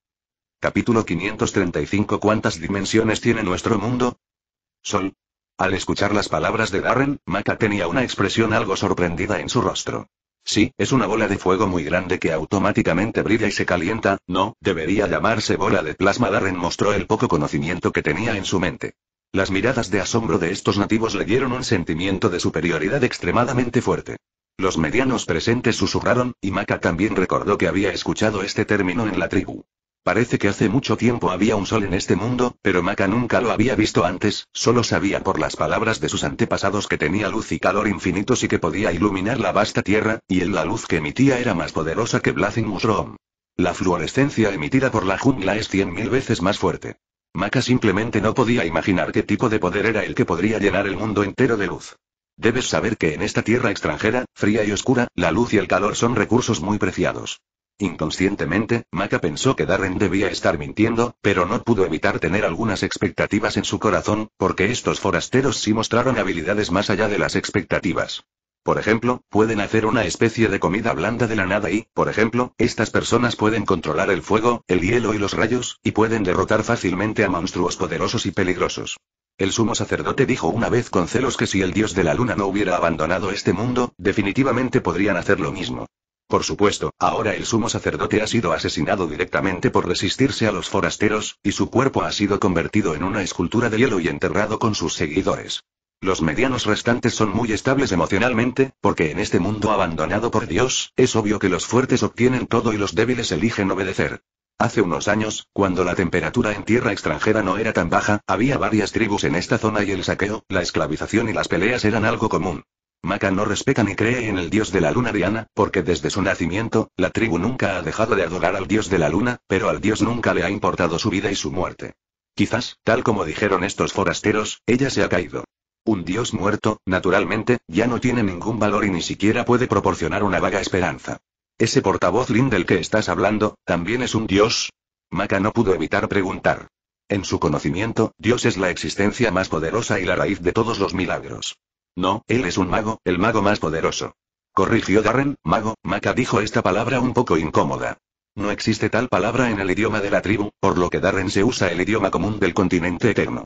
Capítulo 535 ¿Cuántas dimensiones tiene nuestro mundo? Sol. Al escuchar las palabras de Darren, Maca tenía una expresión algo sorprendida en su rostro. Sí, es una bola de fuego muy grande que automáticamente brilla y se calienta, no, debería llamarse bola de plasma. Darren mostró el poco conocimiento que tenía en su mente. Las miradas de asombro de estos nativos le dieron un sentimiento de superioridad extremadamente fuerte. Los medianos presentes susurraron, y Maca también recordó que había escuchado este término en la tribu. Parece que hace mucho tiempo había un sol en este mundo, pero Maca nunca lo había visto antes, solo sabía por las palabras de sus antepasados que tenía luz y calor infinitos y que podía iluminar la vasta tierra, y en la luz que emitía era más poderosa que Blazing Mushroom. La fluorescencia emitida por la jungla es cien mil veces más fuerte. Maca simplemente no podía imaginar qué tipo de poder era el que podría llenar el mundo entero de luz. Debes saber que en esta tierra extranjera, fría y oscura, la luz y el calor son recursos muy preciados. Inconscientemente, Maka pensó que Darren debía estar mintiendo, pero no pudo evitar tener algunas expectativas en su corazón, porque estos forasteros sí mostraron habilidades más allá de las expectativas. Por ejemplo, pueden hacer una especie de comida blanda de la nada y, por ejemplo, estas personas pueden controlar el fuego, el hielo y los rayos, y pueden derrotar fácilmente a monstruos poderosos y peligrosos. El sumo sacerdote dijo una vez con celos que si el dios de la luna no hubiera abandonado este mundo, definitivamente podrían hacer lo mismo. Por supuesto, ahora el sumo sacerdote ha sido asesinado directamente por resistirse a los forasteros, y su cuerpo ha sido convertido en una escultura de hielo y enterrado con sus seguidores. Los medianos restantes son muy estables emocionalmente, porque en este mundo abandonado por Dios, es obvio que los fuertes obtienen todo y los débiles eligen obedecer. Hace unos años, cuando la temperatura en tierra extranjera no era tan baja, había varias tribus en esta zona y el saqueo, la esclavización y las peleas eran algo común. Maca no respeta ni cree en el dios de la luna Diana, porque desde su nacimiento, la tribu nunca ha dejado de adorar al dios de la luna, pero al dios nunca le ha importado su vida y su muerte. Quizás, tal como dijeron estos forasteros, ella se ha caído. Un dios muerto, naturalmente, ya no tiene ningún valor y ni siquiera puede proporcionar una vaga esperanza. ¿Ese portavoz lindo del que estás hablando, también es un dios? Maka no pudo evitar preguntar. En su conocimiento, Dios es la existencia más poderosa y la raíz de todos los milagros. No, él es un mago, el mago más poderoso. Corrigió Darren, mago, Maca dijo esta palabra un poco incómoda. No existe tal palabra en el idioma de la tribu, por lo que Darren se usa el idioma común del continente eterno.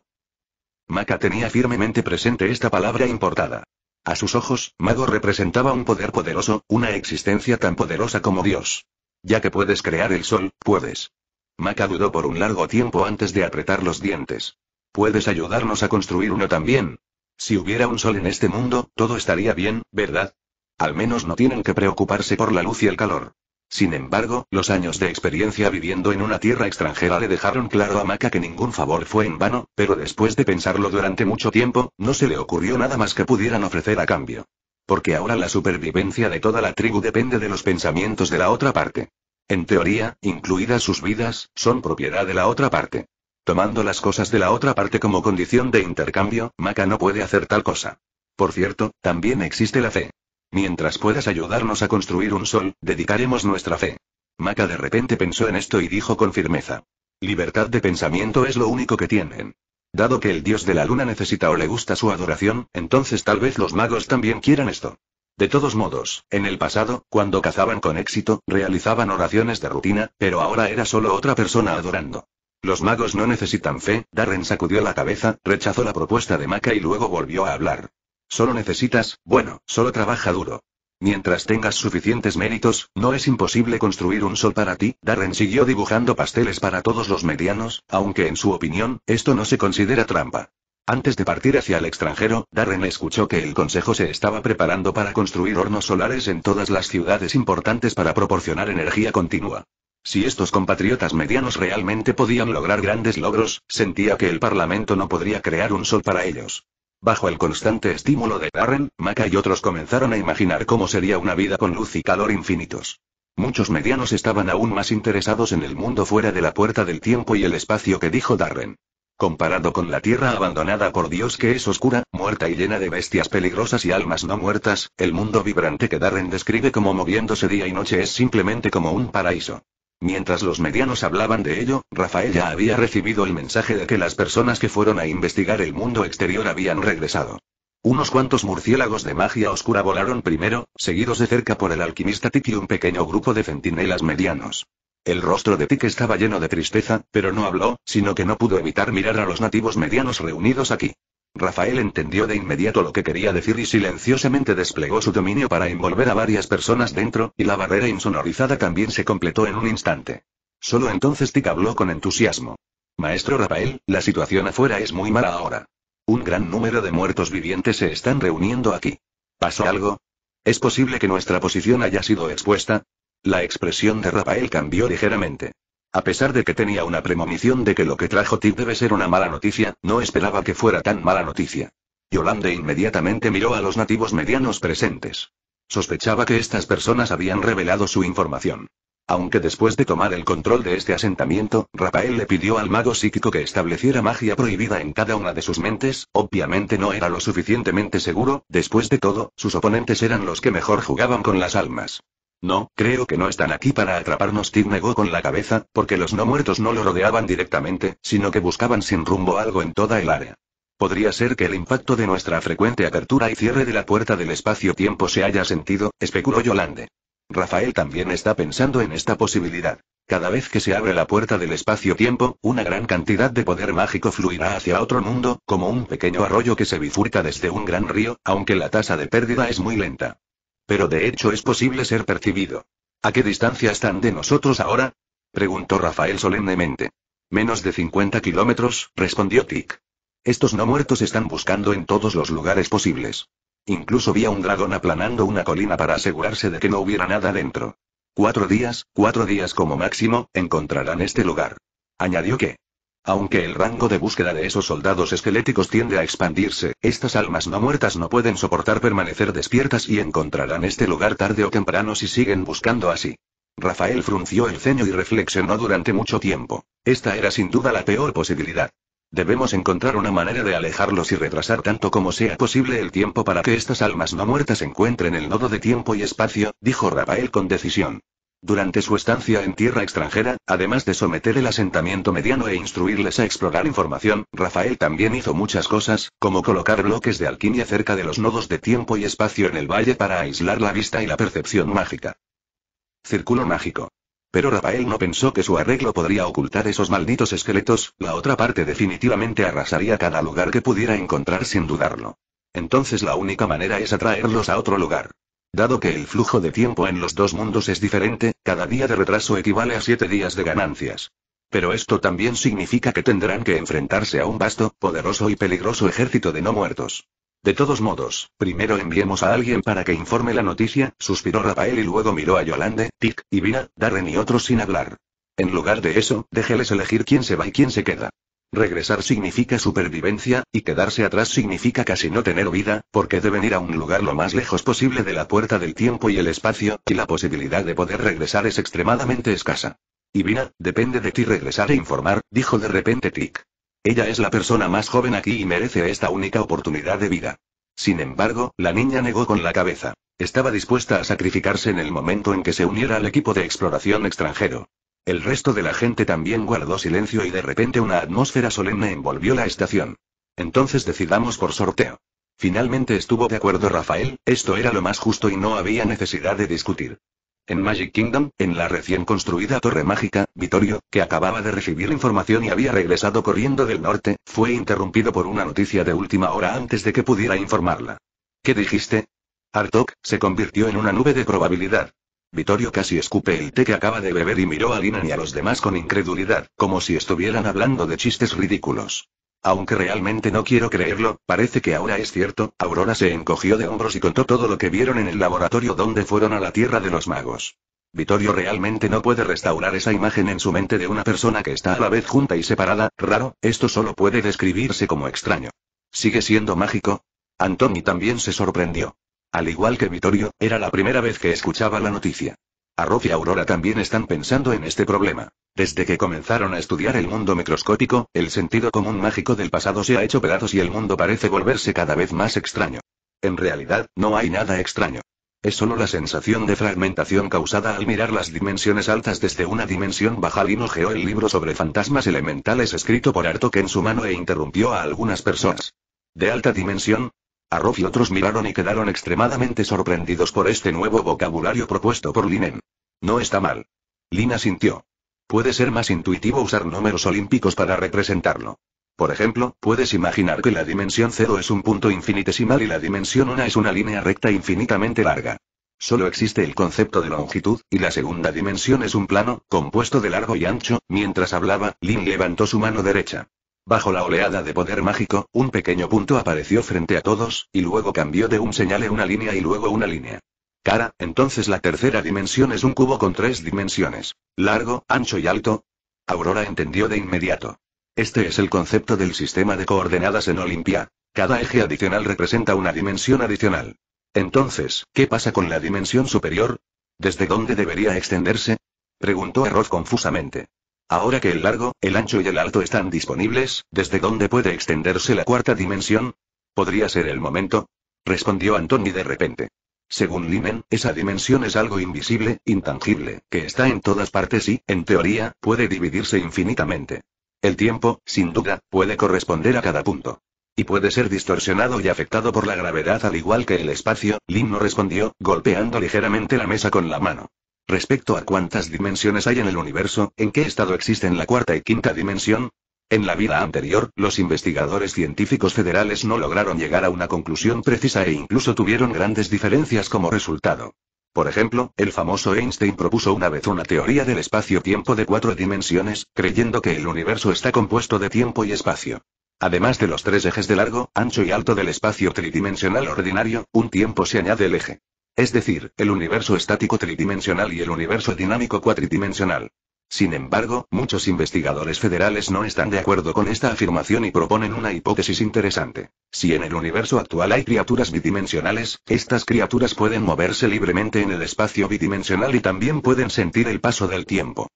Maca tenía firmemente presente esta palabra importada. A sus ojos, mago representaba un poder poderoso, una existencia tan poderosa como Dios. Ya que puedes crear el sol, puedes. Maca dudó por un largo tiempo antes de apretar los dientes. ¿Puedes ayudarnos a construir uno también? Si hubiera un sol en este mundo, todo estaría bien, ¿verdad? Al menos no tienen que preocuparse por la luz y el calor. Sin embargo, los años de experiencia viviendo en una tierra extranjera le dejaron claro a Maca que ningún favor fue en vano, pero después de pensarlo durante mucho tiempo, no se le ocurrió nada más que pudieran ofrecer a cambio. Porque ahora la supervivencia de toda la tribu depende de los pensamientos de la otra parte. En teoría, incluidas sus vidas, son propiedad de la otra parte. Tomando las cosas de la otra parte como condición de intercambio, Maca no puede hacer tal cosa. Por cierto, también existe la fe. Mientras puedas ayudarnos a construir un sol, dedicaremos nuestra fe. Maca de repente pensó en esto y dijo con firmeza. Libertad de pensamiento es lo único que tienen. Dado que el dios de la luna necesita o le gusta su adoración, entonces tal vez los magos también quieran esto. De todos modos, en el pasado, cuando cazaban con éxito, realizaban oraciones de rutina, pero ahora era solo otra persona adorando. Los magos no necesitan fe, Darren sacudió la cabeza, rechazó la propuesta de Maca y luego volvió a hablar. Solo necesitas, bueno, solo trabaja duro. Mientras tengas suficientes méritos, no es imposible construir un sol para ti. Darren siguió dibujando pasteles para todos los medianos, aunque en su opinión, esto no se considera trampa. Antes de partir hacia el extranjero, Darren escuchó que el Consejo se estaba preparando para construir hornos solares en todas las ciudades importantes para proporcionar energía continua. Si estos compatriotas medianos realmente podían lograr grandes logros, sentía que el Parlamento no podría crear un sol para ellos. Bajo el constante estímulo de Darren, Maca y otros comenzaron a imaginar cómo sería una vida con luz y calor infinitos. Muchos medianos estaban aún más interesados en el mundo fuera de la puerta del tiempo y el espacio que dijo Darren. Comparado con la tierra abandonada por Dios que es oscura, muerta y llena de bestias peligrosas y almas no muertas, el mundo vibrante que Darren describe como moviéndose día y noche es simplemente como un paraíso. Mientras los medianos hablaban de ello, Rafael ya había recibido el mensaje de que las personas que fueron a investigar el mundo exterior habían regresado. Unos cuantos murciélagos de magia oscura volaron primero, seguidos de cerca por el alquimista Tik y un pequeño grupo de centinelas medianos. El rostro de Tik estaba lleno de tristeza, pero no habló, sino que no pudo evitar mirar a los nativos medianos reunidos aquí. Rafael entendió de inmediato lo que quería decir y silenciosamente desplegó su dominio para envolver a varias personas dentro, y la barrera insonorizada también se completó en un instante. Solo entonces Tic habló con entusiasmo. Maestro Rafael, la situación afuera es muy mala ahora. Un gran número de muertos vivientes se están reuniendo aquí. ¿Pasó algo? ¿Es posible que nuestra posición haya sido expuesta? La expresión de Rafael cambió ligeramente. A pesar de que tenía una premonición de que lo que trajo Tip debe ser una mala noticia, no esperaba que fuera tan mala noticia. Yolande inmediatamente miró a los nativos medianos presentes. Sospechaba que estas personas habían revelado su información. Aunque después de tomar el control de este asentamiento, Rafael le pidió al mago psíquico que estableciera magia prohibida en cada una de sus mentes, obviamente no era lo suficientemente seguro, después de todo, sus oponentes eran los que mejor jugaban con las almas. No, creo que no están aquí para atraparnos. Tig con la cabeza, porque los no muertos no lo rodeaban directamente, sino que buscaban sin rumbo algo en toda el área. Podría ser que el impacto de nuestra frecuente apertura y cierre de la puerta del espacio-tiempo se haya sentido, especuló Yolande. Rafael también está pensando en esta posibilidad. Cada vez que se abre la puerta del espacio-tiempo, una gran cantidad de poder mágico fluirá hacia otro mundo, como un pequeño arroyo que se bifurca desde un gran río, aunque la tasa de pérdida es muy lenta. Pero de hecho es posible ser percibido. ¿A qué distancia están de nosotros ahora? preguntó Rafael solemnemente. Menos de 50 kilómetros, respondió Tick. Estos no muertos están buscando en todos los lugares posibles. Incluso vi a un dragón aplanando una colina para asegurarse de que no hubiera nada dentro. Cuatro días, cuatro días como máximo, encontrarán este lugar. Añadió que, aunque el rango de búsqueda de esos soldados esqueléticos tiende a expandirse, estas almas no muertas no pueden soportar permanecer despiertas y encontrarán este lugar tarde o temprano si siguen buscando así. Rafael frunció el ceño y reflexionó durante mucho tiempo. Esta era sin duda la peor posibilidad. Debemos encontrar una manera de alejarlos y retrasar tanto como sea posible el tiempo para que estas almas no muertas encuentren el nodo de tiempo y espacio, dijo Rafael con decisión. Durante su estancia en tierra extranjera, además de someter el asentamiento mediano e instruirles a explorar información, Rafael también hizo muchas cosas, como colocar bloques de alquimia cerca de los nodos de tiempo y espacio en el valle para aislar la vista y la percepción mágica. Círculo mágico. Pero Rafael no pensó que su arreglo podría ocultar esos malditos esqueletos, la otra parte definitivamente arrasaría cada lugar que pudiera encontrar sin dudarlo. Entonces la única manera es atraerlos a otro lugar. Dado que el flujo de tiempo en los dos mundos es diferente, cada día de retraso equivale a siete días de ganancias. Pero esto también significa que tendrán que enfrentarse a un vasto, poderoso y peligroso ejército de no muertos. De todos modos, primero enviemos a alguien para que informe la noticia, suspiró Rafael y luego miró a Yolande, Tic, Ivina, Darren y otros sin hablar. En lugar de eso, déjeles elegir quién se va y quién se queda. Regresar significa supervivencia, y quedarse atrás significa casi no tener vida, porque deben ir a un lugar lo más lejos posible de la puerta del tiempo y el espacio, y la posibilidad de poder regresar es extremadamente escasa. Ivina, depende de ti regresar e informar, dijo de repente Tic. Ella es la persona más joven aquí y merece esta única oportunidad de vida. Sin embargo, la niña negó con la cabeza. Estaba dispuesta a sacrificarse en el momento en que se uniera al equipo de exploración extranjero. El resto de la gente también guardó silencio y de repente una atmósfera solemne envolvió la estación. Entonces decidamos por sorteo. Finalmente estuvo de acuerdo Rafael, esto era lo más justo y no había necesidad de discutir. En Magic Kingdom, en la recién construida Torre Mágica, Vittorio, que acababa de recibir información y había regresado corriendo del norte, fue interrumpido por una noticia de última hora antes de que pudiera informarla. ¿Qué dijiste? Artok, se convirtió en una nube de probabilidad. Vittorio casi escupe el té que acaba de beber y miró a Lina y a los demás con incredulidad, como si estuvieran hablando de chistes ridículos. Aunque realmente no quiero creerlo, parece que ahora es cierto, Aurora se encogió de hombros y contó todo lo que vieron en el laboratorio donde fueron a la Tierra de los Magos. Vittorio realmente no puede restaurar esa imagen en su mente de una persona que está a la vez junta y separada, raro, esto solo puede describirse como extraño. ¿Sigue siendo mágico? Antoni también se sorprendió. Al igual que Vittorio, era la primera vez que escuchaba la noticia. Arroz y Aurora también están pensando en este problema. Desde que comenzaron a estudiar el mundo microscópico, el sentido común mágico del pasado se ha hecho pedazos y el mundo parece volverse cada vez más extraño. En realidad, no hay nada extraño. Es solo la sensación de fragmentación causada al mirar las dimensiones altas desde una dimensión baja. Lino geó el libro sobre fantasmas elementales escrito por Arto que en su mano e interrumpió a algunas personas. De alta dimensión, Arroz y otros miraron y quedaron extremadamente sorprendidos por este nuevo vocabulario propuesto por Linen. No está mal. Lina sintió. Puede ser más intuitivo usar números olímpicos para representarlo. Por ejemplo, puedes imaginar que la dimensión 0 es un punto infinitesimal y la dimensión 1 es una línea recta infinitamente larga. Solo existe el concepto de longitud, y la segunda dimensión es un plano, compuesto de largo y ancho, mientras hablaba, Lin levantó su mano derecha. Bajo la oleada de poder mágico, un pequeño punto apareció frente a todos, y luego cambió de un señale una línea y luego una línea. Cara, entonces la tercera dimensión es un cubo con tres dimensiones. Largo, ancho y alto. Aurora entendió de inmediato. Este es el concepto del sistema de coordenadas en Olimpia. Cada eje adicional representa una dimensión adicional. Entonces, ¿qué pasa con la dimensión superior? ¿Desde dónde debería extenderse? Preguntó Arroz confusamente. Ahora que el largo, el ancho y el alto están disponibles, ¿desde dónde puede extenderse la cuarta dimensión? ¿Podría ser el momento? respondió Anthony de repente. Según Limen, esa dimensión es algo invisible, intangible, que está en todas partes y, en teoría, puede dividirse infinitamente. El tiempo, sin duda, puede corresponder a cada punto. Y puede ser distorsionado y afectado por la gravedad al igual que el espacio, Lim no respondió, golpeando ligeramente la mesa con la mano. Respecto a cuántas dimensiones hay en el universo, ¿en qué estado existen la cuarta y quinta dimensión? En la vida anterior, los investigadores científicos federales no lograron llegar a una conclusión precisa e incluso tuvieron grandes diferencias como resultado. Por ejemplo, el famoso Einstein propuso una vez una teoría del espacio-tiempo de cuatro dimensiones, creyendo que el universo está compuesto de tiempo y espacio. Además de los tres ejes de largo, ancho y alto del espacio tridimensional ordinario, un tiempo se añade el eje es decir, el universo estático tridimensional y el universo dinámico cuatridimensional. Sin embargo, muchos investigadores federales no están de acuerdo con esta afirmación y proponen una hipótesis interesante. Si en el universo actual hay criaturas bidimensionales, estas criaturas pueden moverse libremente en el espacio bidimensional y también pueden sentir el paso del tiempo.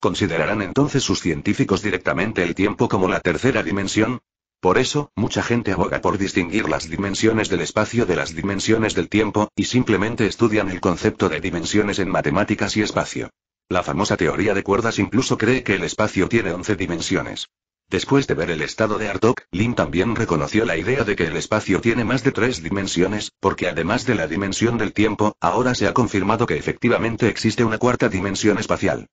¿Considerarán entonces sus científicos directamente el tiempo como la tercera dimensión? Por eso, mucha gente aboga por distinguir las dimensiones del espacio de las dimensiones del tiempo, y simplemente estudian el concepto de dimensiones en matemáticas y espacio. La famosa teoría de cuerdas incluso cree que el espacio tiene 11 dimensiones. Después de ver el estado de Artok, Lin también reconoció la idea de que el espacio tiene más de tres dimensiones, porque además de la dimensión del tiempo, ahora se ha confirmado que efectivamente existe una cuarta dimensión espacial.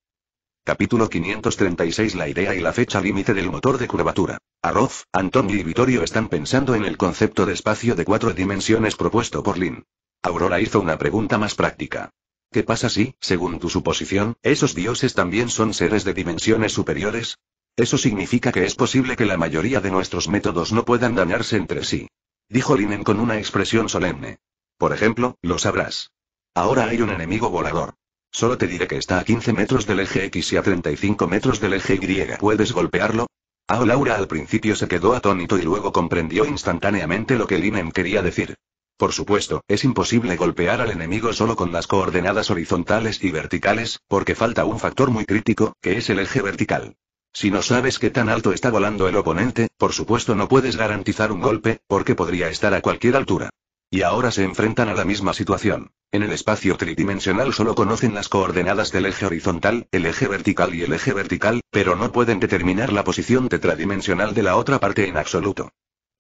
Capítulo 536 La idea y la fecha límite del motor de curvatura. Arroz, Antonio y Vittorio están pensando en el concepto de espacio de cuatro dimensiones propuesto por Lin. Aurora hizo una pregunta más práctica. ¿Qué pasa si, según tu suposición, esos dioses también son seres de dimensiones superiores? Eso significa que es posible que la mayoría de nuestros métodos no puedan dañarse entre sí. Dijo Linen con una expresión solemne. Por ejemplo, lo sabrás. Ahora hay un enemigo volador. Solo te diré que está a 15 metros del eje X y a 35 metros del eje Y. ¿Puedes golpearlo? Ah, Laura al principio se quedó atónito y luego comprendió instantáneamente lo que Linem quería decir. Por supuesto, es imposible golpear al enemigo solo con las coordenadas horizontales y verticales, porque falta un factor muy crítico, que es el eje vertical. Si no sabes qué tan alto está volando el oponente, por supuesto no puedes garantizar un golpe, porque podría estar a cualquier altura. Y ahora se enfrentan a la misma situación. En el espacio tridimensional solo conocen las coordenadas del eje horizontal, el eje vertical y el eje vertical, pero no pueden determinar la posición tetradimensional de la otra parte en absoluto.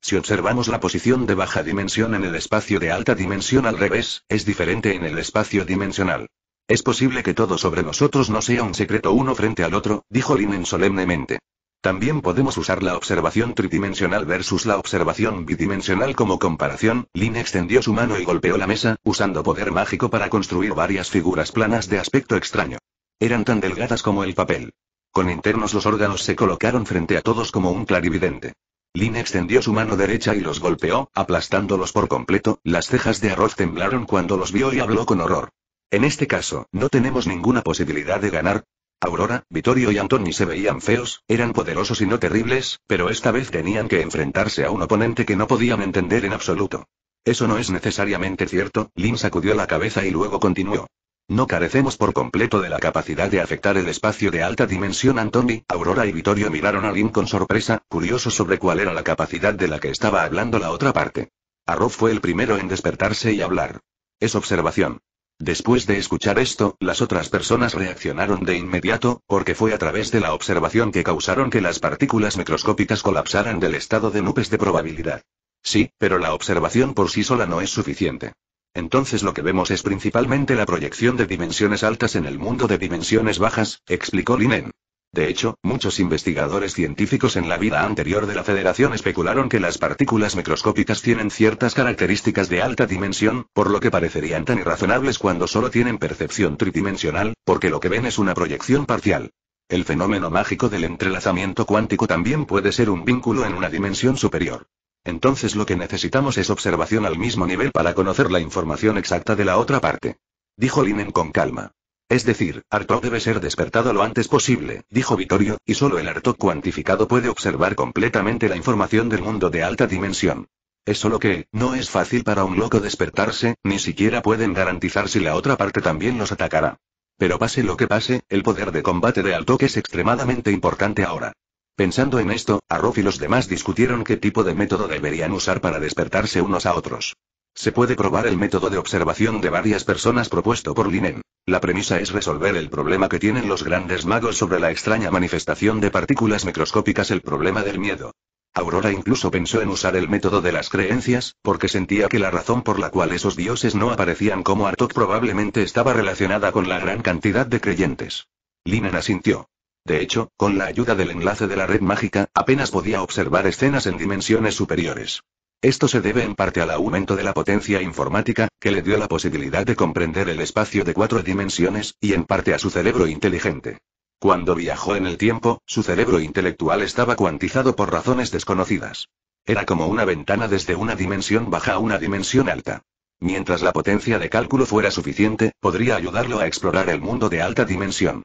Si observamos la posición de baja dimensión en el espacio de alta dimensión al revés, es diferente en el espacio dimensional. Es posible que todo sobre nosotros no sea un secreto uno frente al otro, dijo Linen solemnemente. También podemos usar la observación tridimensional versus la observación bidimensional como comparación. Lin extendió su mano y golpeó la mesa, usando poder mágico para construir varias figuras planas de aspecto extraño. Eran tan delgadas como el papel. Con internos los órganos se colocaron frente a todos como un clarividente. Lin extendió su mano derecha y los golpeó, aplastándolos por completo, las cejas de arroz temblaron cuando los vio y habló con horror. En este caso, no tenemos ninguna posibilidad de ganar, Aurora, Vittorio y Anthony se veían feos, eran poderosos y no terribles, pero esta vez tenían que enfrentarse a un oponente que no podían entender en absoluto. Eso no es necesariamente cierto, Lin sacudió la cabeza y luego continuó. No carecemos por completo de la capacidad de afectar el espacio de alta dimensión. Anthony, Aurora y Vittorio miraron a Lin con sorpresa, curiosos sobre cuál era la capacidad de la que estaba hablando la otra parte. Arrow fue el primero en despertarse y hablar. Es observación. Después de escuchar esto, las otras personas reaccionaron de inmediato, porque fue a través de la observación que causaron que las partículas microscópicas colapsaran del estado de nubes de probabilidad. Sí, pero la observación por sí sola no es suficiente. Entonces lo que vemos es principalmente la proyección de dimensiones altas en el mundo de dimensiones bajas, explicó Linen. De hecho, muchos investigadores científicos en la vida anterior de la Federación especularon que las partículas microscópicas tienen ciertas características de alta dimensión, por lo que parecerían tan irrazonables cuando solo tienen percepción tridimensional, porque lo que ven es una proyección parcial. El fenómeno mágico del entrelazamiento cuántico también puede ser un vínculo en una dimensión superior. Entonces lo que necesitamos es observación al mismo nivel para conocer la información exacta de la otra parte. Dijo Linen con calma. Es decir, Artok debe ser despertado lo antes posible, dijo Vittorio, y solo el Artok cuantificado puede observar completamente la información del mundo de alta dimensión. Es solo que, no es fácil para un loco despertarse, ni siquiera pueden garantizar si la otra parte también los atacará. Pero pase lo que pase, el poder de combate de Artok es extremadamente importante ahora. Pensando en esto, Arrof y los demás discutieron qué tipo de método deberían usar para despertarse unos a otros. Se puede probar el método de observación de varias personas propuesto por Linen. La premisa es resolver el problema que tienen los grandes magos sobre la extraña manifestación de partículas microscópicas, el problema del miedo. Aurora incluso pensó en usar el método de las creencias, porque sentía que la razón por la cual esos dioses no aparecían como Artok probablemente estaba relacionada con la gran cantidad de creyentes. Linen asintió. De hecho, con la ayuda del enlace de la red mágica, apenas podía observar escenas en dimensiones superiores. Esto se debe en parte al aumento de la potencia informática, que le dio la posibilidad de comprender el espacio de cuatro dimensiones, y en parte a su cerebro inteligente. Cuando viajó en el tiempo, su cerebro intelectual estaba cuantizado por razones desconocidas. Era como una ventana desde una dimensión baja a una dimensión alta. Mientras la potencia de cálculo fuera suficiente, podría ayudarlo a explorar el mundo de alta dimensión.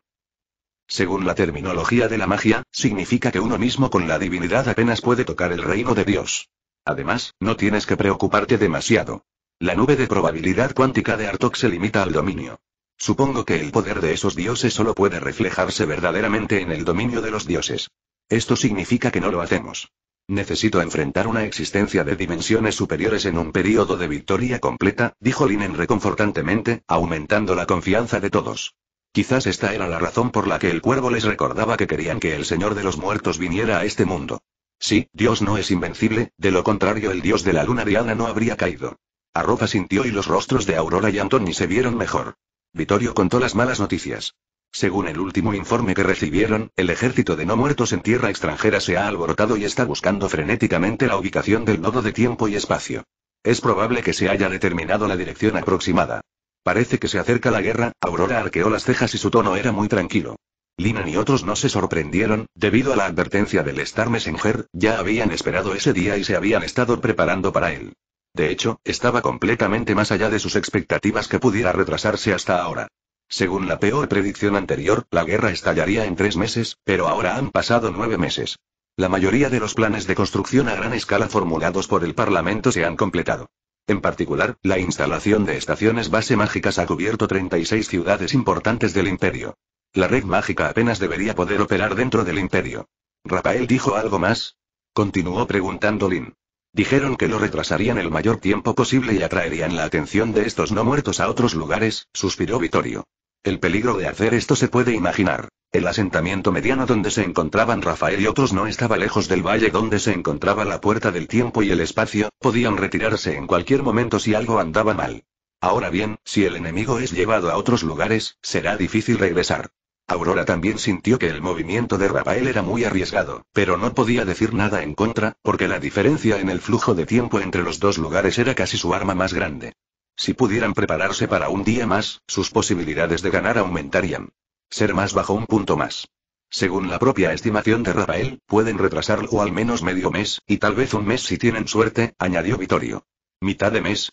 Según la terminología de la magia, significa que uno mismo con la divinidad apenas puede tocar el reino de Dios. Además, no tienes que preocuparte demasiado. La nube de probabilidad cuántica de Artok se limita al dominio. Supongo que el poder de esos dioses solo puede reflejarse verdaderamente en el dominio de los dioses. Esto significa que no lo hacemos. Necesito enfrentar una existencia de dimensiones superiores en un periodo de victoria completa, dijo Linen reconfortantemente, aumentando la confianza de todos. Quizás esta era la razón por la que el cuervo les recordaba que querían que el Señor de los Muertos viniera a este mundo. Sí, Dios no es invencible, de lo contrario el dios de la luna Diana no habría caído. Arrofa sintió y los rostros de Aurora y Antoni se vieron mejor. Vittorio contó las malas noticias. Según el último informe que recibieron, el ejército de no muertos en tierra extranjera se ha alborotado y está buscando frenéticamente la ubicación del nodo de tiempo y espacio. Es probable que se haya determinado la dirección aproximada. Parece que se acerca la guerra, Aurora arqueó las cejas y su tono era muy tranquilo. Linen y otros no se sorprendieron, debido a la advertencia del Star Messenger, ya habían esperado ese día y se habían estado preparando para él. De hecho, estaba completamente más allá de sus expectativas que pudiera retrasarse hasta ahora. Según la peor predicción anterior, la guerra estallaría en tres meses, pero ahora han pasado nueve meses. La mayoría de los planes de construcción a gran escala formulados por el Parlamento se han completado. En particular, la instalación de estaciones base mágicas ha cubierto 36 ciudades importantes del imperio. La red mágica apenas debería poder operar dentro del imperio. ¿Rafael dijo algo más? Continuó preguntando Lin. Dijeron que lo retrasarían el mayor tiempo posible y atraerían la atención de estos no muertos a otros lugares, suspiró Vittorio. El peligro de hacer esto se puede imaginar. El asentamiento mediano donde se encontraban Rafael y otros no estaba lejos del valle donde se encontraba la puerta del tiempo y el espacio, podían retirarse en cualquier momento si algo andaba mal. Ahora bien, si el enemigo es llevado a otros lugares, será difícil regresar. Aurora también sintió que el movimiento de Rafael era muy arriesgado, pero no podía decir nada en contra, porque la diferencia en el flujo de tiempo entre los dos lugares era casi su arma más grande. Si pudieran prepararse para un día más, sus posibilidades de ganar aumentarían. Ser más bajo un punto más. Según la propia estimación de Rafael, pueden retrasarlo al menos medio mes, y tal vez un mes si tienen suerte, añadió Vittorio. Mitad de mes,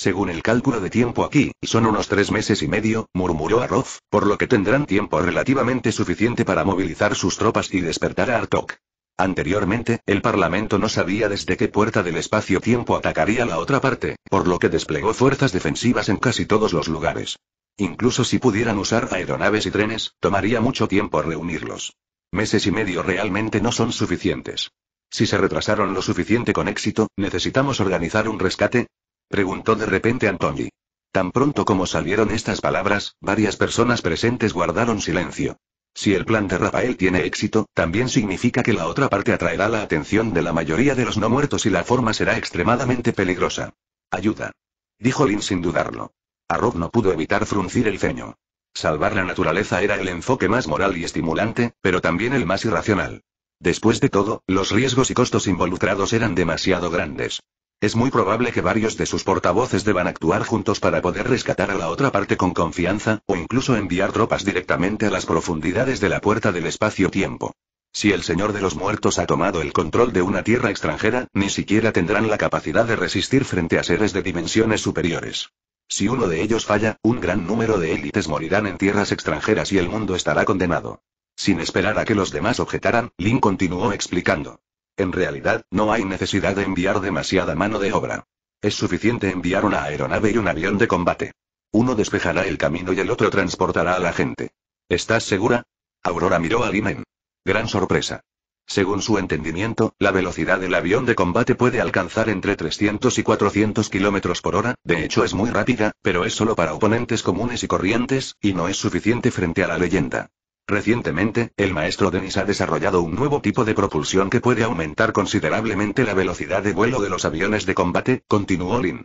según el cálculo de tiempo aquí, son unos tres meses y medio, murmuró Arroz, por lo que tendrán tiempo relativamente suficiente para movilizar sus tropas y despertar a Artok. Anteriormente, el Parlamento no sabía desde qué puerta del espacio-tiempo atacaría la otra parte, por lo que desplegó fuerzas defensivas en casi todos los lugares. Incluso si pudieran usar aeronaves y trenes, tomaría mucho tiempo reunirlos. Meses y medio realmente no son suficientes. Si se retrasaron lo suficiente con éxito, necesitamos organizar un rescate, Preguntó de repente Anthony. Tan pronto como salieron estas palabras, varias personas presentes guardaron silencio. Si el plan de Rafael tiene éxito, también significa que la otra parte atraerá la atención de la mayoría de los no muertos y la forma será extremadamente peligrosa. Ayuda. Dijo Lin sin dudarlo. A Rob no pudo evitar fruncir el ceño. Salvar la naturaleza era el enfoque más moral y estimulante, pero también el más irracional. Después de todo, los riesgos y costos involucrados eran demasiado grandes. Es muy probable que varios de sus portavoces deban actuar juntos para poder rescatar a la otra parte con confianza, o incluso enviar tropas directamente a las profundidades de la puerta del espacio-tiempo. Si el Señor de los Muertos ha tomado el control de una tierra extranjera, ni siquiera tendrán la capacidad de resistir frente a seres de dimensiones superiores. Si uno de ellos falla, un gran número de élites morirán en tierras extranjeras y el mundo estará condenado. Sin esperar a que los demás objetaran, Lin continuó explicando. En realidad, no hay necesidad de enviar demasiada mano de obra. Es suficiente enviar una aeronave y un avión de combate. Uno despejará el camino y el otro transportará a la gente. ¿Estás segura? Aurora miró a Limen. Gran sorpresa. Según su entendimiento, la velocidad del avión de combate puede alcanzar entre 300 y 400 kilómetros por hora, de hecho es muy rápida, pero es solo para oponentes comunes y corrientes, y no es suficiente frente a la leyenda. Recientemente, el maestro Denis ha desarrollado un nuevo tipo de propulsión que puede aumentar considerablemente la velocidad de vuelo de los aviones de combate, continuó Lin.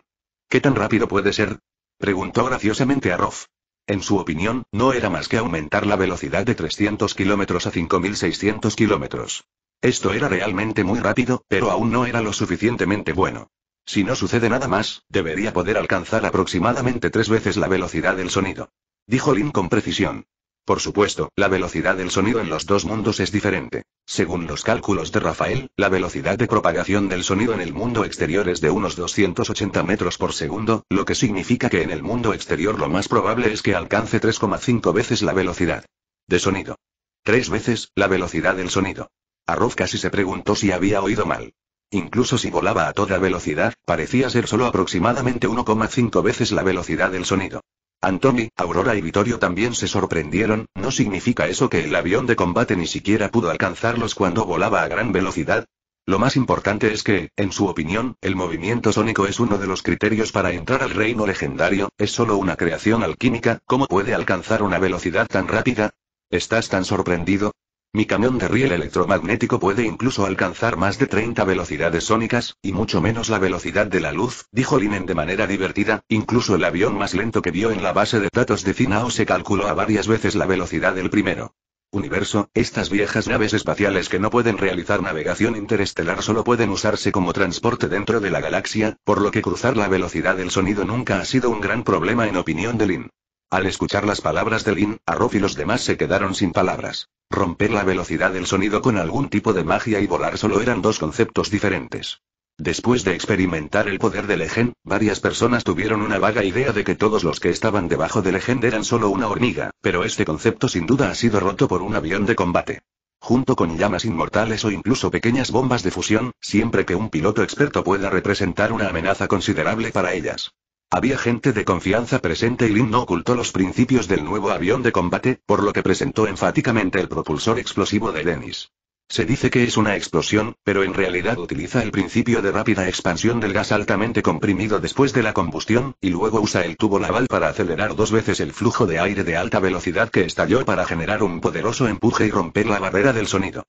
¿Qué tan rápido puede ser? preguntó graciosamente a Roth. En su opinión, no era más que aumentar la velocidad de 300 kilómetros a 5600 kilómetros. Esto era realmente muy rápido, pero aún no era lo suficientemente bueno. Si no sucede nada más, debería poder alcanzar aproximadamente tres veces la velocidad del sonido. Dijo Lin con precisión. Por supuesto, la velocidad del sonido en los dos mundos es diferente. Según los cálculos de Rafael, la velocidad de propagación del sonido en el mundo exterior es de unos 280 metros por segundo, lo que significa que en el mundo exterior lo más probable es que alcance 3,5 veces la velocidad de sonido. Tres veces la velocidad del sonido. Arroz casi se preguntó si había oído mal. Incluso si volaba a toda velocidad, parecía ser solo aproximadamente 1,5 veces la velocidad del sonido. Anthony, Aurora y Vittorio también se sorprendieron, ¿no significa eso que el avión de combate ni siquiera pudo alcanzarlos cuando volaba a gran velocidad? Lo más importante es que, en su opinión, el movimiento sónico es uno de los criterios para entrar al reino legendario, es solo una creación alquímica, ¿cómo puede alcanzar una velocidad tan rápida? ¿Estás tan sorprendido? Mi camión de riel electromagnético puede incluso alcanzar más de 30 velocidades sónicas, y mucho menos la velocidad de la luz, dijo Linen de manera divertida, incluso el avión más lento que vio en la base de datos de Cinao se calculó a varias veces la velocidad del primero. Universo, estas viejas naves espaciales que no pueden realizar navegación interestelar solo pueden usarse como transporte dentro de la galaxia, por lo que cruzar la velocidad del sonido nunca ha sido un gran problema en opinión de Lin. Al escuchar las palabras de Lin, Arrof y los demás se quedaron sin palabras. Romper la velocidad del sonido con algún tipo de magia y volar solo eran dos conceptos diferentes. Después de experimentar el poder del Egen, varias personas tuvieron una vaga idea de que todos los que estaban debajo del Egen eran solo una hormiga, pero este concepto sin duda ha sido roto por un avión de combate. Junto con llamas inmortales o incluso pequeñas bombas de fusión, siempre que un piloto experto pueda representar una amenaza considerable para ellas. Había gente de confianza presente y Lin no ocultó los principios del nuevo avión de combate, por lo que presentó enfáticamente el propulsor explosivo de Dennis. Se dice que es una explosión, pero en realidad utiliza el principio de rápida expansión del gas altamente comprimido después de la combustión, y luego usa el tubo naval para acelerar dos veces el flujo de aire de alta velocidad que estalló para generar un poderoso empuje y romper la barrera del sonido.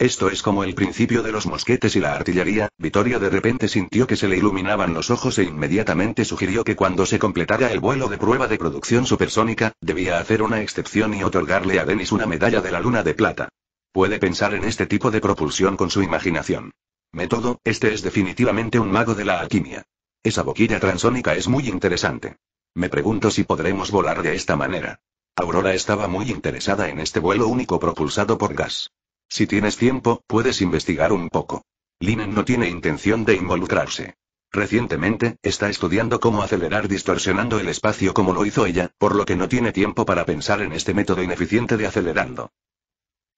Esto es como el principio de los mosquetes y la artillería, Vitoria de repente sintió que se le iluminaban los ojos e inmediatamente sugirió que cuando se completara el vuelo de prueba de producción supersónica, debía hacer una excepción y otorgarle a Denis una medalla de la luna de plata. Puede pensar en este tipo de propulsión con su imaginación. Método, este es definitivamente un mago de la alquimia. Esa boquilla transónica es muy interesante. Me pregunto si podremos volar de esta manera. Aurora estaba muy interesada en este vuelo único propulsado por gas. Si tienes tiempo, puedes investigar un poco. Linen no tiene intención de involucrarse. Recientemente, está estudiando cómo acelerar distorsionando el espacio como lo hizo ella, por lo que no tiene tiempo para pensar en este método ineficiente de acelerando.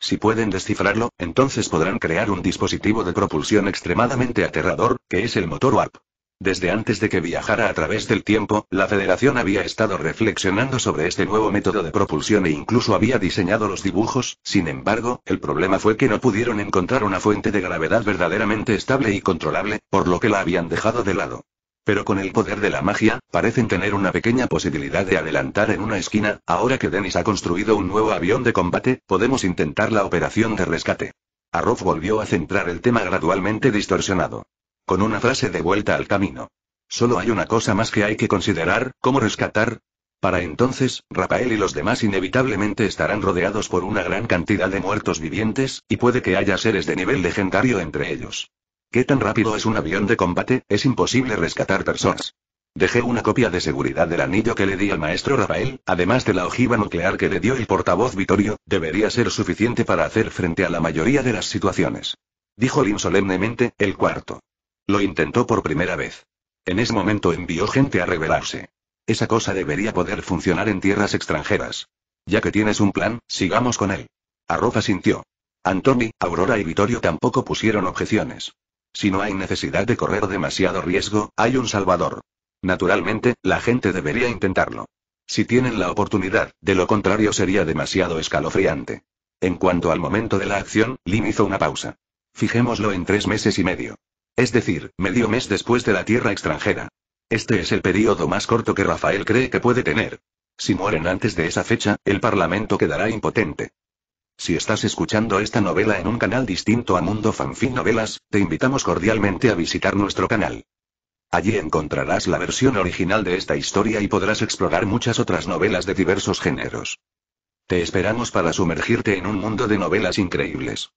Si pueden descifrarlo, entonces podrán crear un dispositivo de propulsión extremadamente aterrador, que es el motor WARP. Desde antes de que viajara a través del tiempo, la Federación había estado reflexionando sobre este nuevo método de propulsión e incluso había diseñado los dibujos, sin embargo, el problema fue que no pudieron encontrar una fuente de gravedad verdaderamente estable y controlable, por lo que la habían dejado de lado. Pero con el poder de la magia, parecen tener una pequeña posibilidad de adelantar en una esquina, ahora que Dennis ha construido un nuevo avión de combate, podemos intentar la operación de rescate. Arroz volvió a centrar el tema gradualmente distorsionado. Con una frase de vuelta al camino. Solo hay una cosa más que hay que considerar, cómo rescatar. Para entonces, Rafael y los demás inevitablemente estarán rodeados por una gran cantidad de muertos vivientes, y puede que haya seres de nivel legendario entre ellos. ¿Qué tan rápido es un avión de combate? Es imposible rescatar personas. Dejé una copia de seguridad del anillo que le di al maestro Rafael, además de la ojiva nuclear que le dio el portavoz Vitorio, debería ser suficiente para hacer frente a la mayoría de las situaciones. Dijo Lin solemnemente, el cuarto. Lo intentó por primera vez. En ese momento envió gente a rebelarse. Esa cosa debería poder funcionar en tierras extranjeras. Ya que tienes un plan, sigamos con él. Arrofa sintió. Antoni, Aurora y Vittorio tampoco pusieron objeciones. Si no hay necesidad de correr demasiado riesgo, hay un salvador. Naturalmente, la gente debería intentarlo. Si tienen la oportunidad, de lo contrario sería demasiado escalofriante. En cuanto al momento de la acción, Lim hizo una pausa. Fijémoslo en tres meses y medio. Es decir, medio mes después de la tierra extranjera. Este es el periodo más corto que Rafael cree que puede tener. Si mueren antes de esa fecha, el Parlamento quedará impotente. Si estás escuchando esta novela en un canal distinto a Mundo Fanfin Novelas, te invitamos cordialmente a visitar nuestro canal. Allí encontrarás la versión original de esta historia y podrás explorar muchas otras novelas de diversos géneros. Te esperamos para sumergirte en un mundo de novelas increíbles.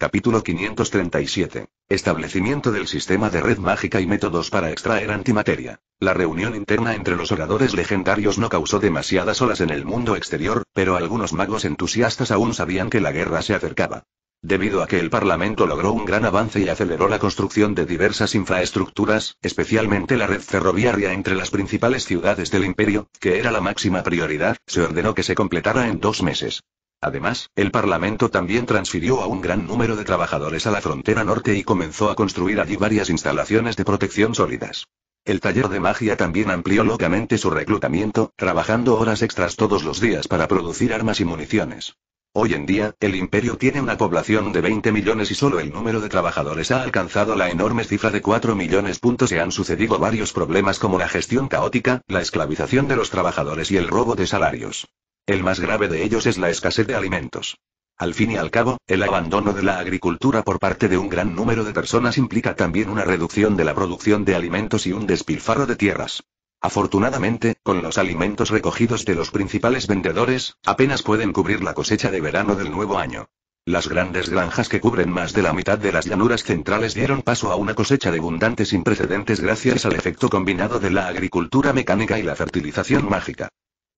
Capítulo 537. Establecimiento del sistema de red mágica y métodos para extraer antimateria. La reunión interna entre los oradores legendarios no causó demasiadas olas en el mundo exterior, pero algunos magos entusiastas aún sabían que la guerra se acercaba. Debido a que el Parlamento logró un gran avance y aceleró la construcción de diversas infraestructuras, especialmente la red ferroviaria entre las principales ciudades del imperio, que era la máxima prioridad, se ordenó que se completara en dos meses. Además, el Parlamento también transfirió a un gran número de trabajadores a la frontera norte y comenzó a construir allí varias instalaciones de protección sólidas. El taller de magia también amplió locamente su reclutamiento, trabajando horas extras todos los días para producir armas y municiones. Hoy en día, el imperio tiene una población de 20 millones y solo el número de trabajadores ha alcanzado la enorme cifra de 4 millones. Se han sucedido varios problemas como la gestión caótica, la esclavización de los trabajadores y el robo de salarios. El más grave de ellos es la escasez de alimentos. Al fin y al cabo, el abandono de la agricultura por parte de un gran número de personas implica también una reducción de la producción de alimentos y un despilfarro de tierras. Afortunadamente, con los alimentos recogidos de los principales vendedores, apenas pueden cubrir la cosecha de verano del nuevo año. Las grandes granjas que cubren más de la mitad de las llanuras centrales dieron paso a una cosecha de abundante sin precedentes gracias al efecto combinado de la agricultura mecánica y la fertilización mágica.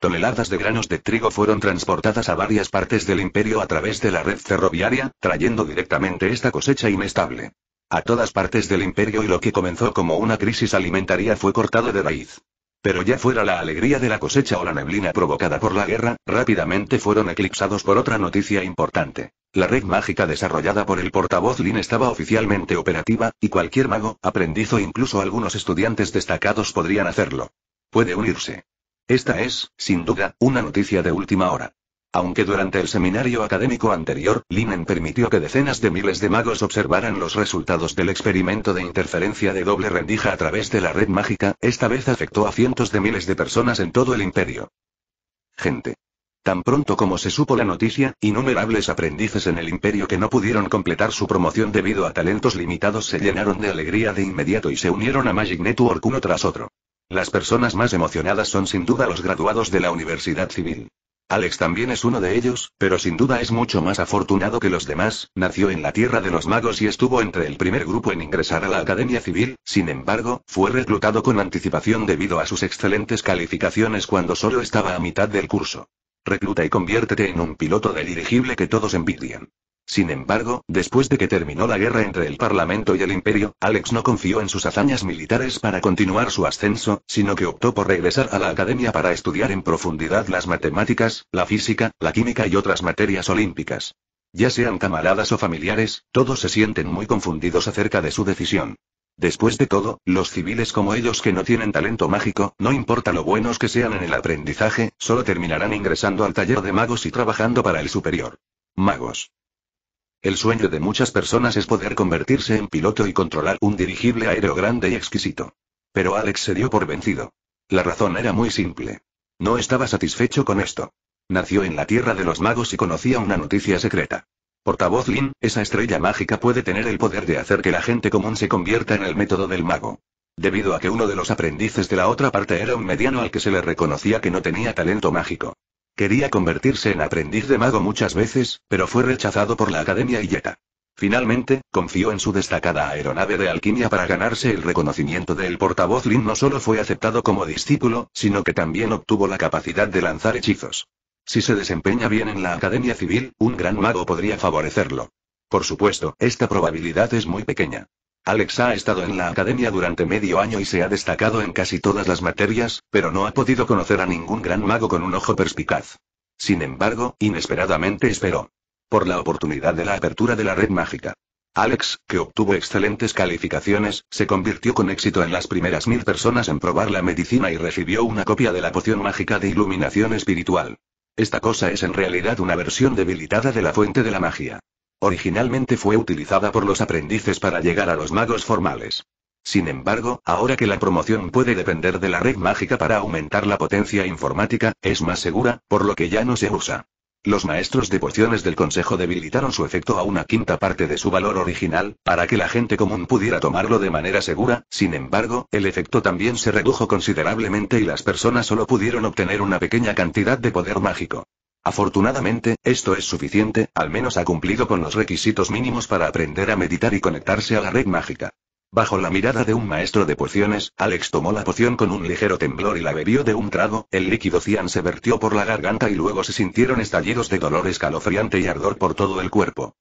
Toneladas de granos de trigo fueron transportadas a varias partes del imperio a través de la red ferroviaria, trayendo directamente esta cosecha inestable. A todas partes del imperio y lo que comenzó como una crisis alimentaria fue cortado de raíz. Pero ya fuera la alegría de la cosecha o la neblina provocada por la guerra, rápidamente fueron eclipsados por otra noticia importante. La red mágica desarrollada por el portavoz Lin estaba oficialmente operativa, y cualquier mago, aprendiz o incluso algunos estudiantes destacados podrían hacerlo. Puede unirse. Esta es, sin duda, una noticia de última hora. Aunque durante el seminario académico anterior, Linen permitió que decenas de miles de magos observaran los resultados del experimento de interferencia de doble rendija a través de la red mágica, esta vez afectó a cientos de miles de personas en todo el imperio. Gente. Tan pronto como se supo la noticia, innumerables aprendices en el imperio que no pudieron completar su promoción debido a talentos limitados se llenaron de alegría de inmediato y se unieron a Magic Network uno tras otro. Las personas más emocionadas son sin duda los graduados de la Universidad Civil. Alex también es uno de ellos, pero sin duda es mucho más afortunado que los demás, nació en la Tierra de los Magos y estuvo entre el primer grupo en ingresar a la Academia Civil, sin embargo, fue reclutado con anticipación debido a sus excelentes calificaciones cuando solo estaba a mitad del curso. Recluta y conviértete en un piloto de dirigible que todos envidian. Sin embargo, después de que terminó la guerra entre el Parlamento y el Imperio, Alex no confió en sus hazañas militares para continuar su ascenso, sino que optó por regresar a la academia para estudiar en profundidad las matemáticas, la física, la química y otras materias olímpicas. Ya sean camaradas o familiares, todos se sienten muy confundidos acerca de su decisión. Después de todo, los civiles como ellos que no tienen talento mágico, no importa lo buenos que sean en el aprendizaje, solo terminarán ingresando al taller de magos y trabajando para el superior. Magos. El sueño de muchas personas es poder convertirse en piloto y controlar un dirigible aéreo grande y exquisito. Pero Alex se dio por vencido. La razón era muy simple. No estaba satisfecho con esto. Nació en la Tierra de los Magos y conocía una noticia secreta. Portavoz Lin, esa estrella mágica puede tener el poder de hacer que la gente común se convierta en el método del mago. Debido a que uno de los aprendices de la otra parte era un mediano al que se le reconocía que no tenía talento mágico. Quería convertirse en aprendiz de mago muchas veces, pero fue rechazado por la Academia Illeta. Finalmente, confió en su destacada aeronave de alquimia para ganarse el reconocimiento del portavoz Lin. No solo fue aceptado como discípulo, sino que también obtuvo la capacidad de lanzar hechizos. Si se desempeña bien en la Academia Civil, un gran mago podría favorecerlo. Por supuesto, esta probabilidad es muy pequeña. Alex ha estado en la academia durante medio año y se ha destacado en casi todas las materias, pero no ha podido conocer a ningún gran mago con un ojo perspicaz. Sin embargo, inesperadamente esperó. Por la oportunidad de la apertura de la red mágica. Alex, que obtuvo excelentes calificaciones, se convirtió con éxito en las primeras mil personas en probar la medicina y recibió una copia de la poción mágica de iluminación espiritual. Esta cosa es en realidad una versión debilitada de la fuente de la magia. Originalmente fue utilizada por los aprendices para llegar a los magos formales. Sin embargo, ahora que la promoción puede depender de la red mágica para aumentar la potencia informática, es más segura, por lo que ya no se usa. Los maestros de pociones del Consejo debilitaron su efecto a una quinta parte de su valor original, para que la gente común pudiera tomarlo de manera segura, sin embargo, el efecto también se redujo considerablemente y las personas solo pudieron obtener una pequeña cantidad de poder mágico. Afortunadamente, esto es suficiente, al menos ha cumplido con los requisitos mínimos para aprender a meditar y conectarse a la red mágica. Bajo la mirada de un maestro de pociones, Alex tomó la poción con un ligero temblor y la bebió de un trago, el líquido cian se vertió por la garganta y luego se sintieron estallidos de dolor escalofriante y ardor por todo el cuerpo.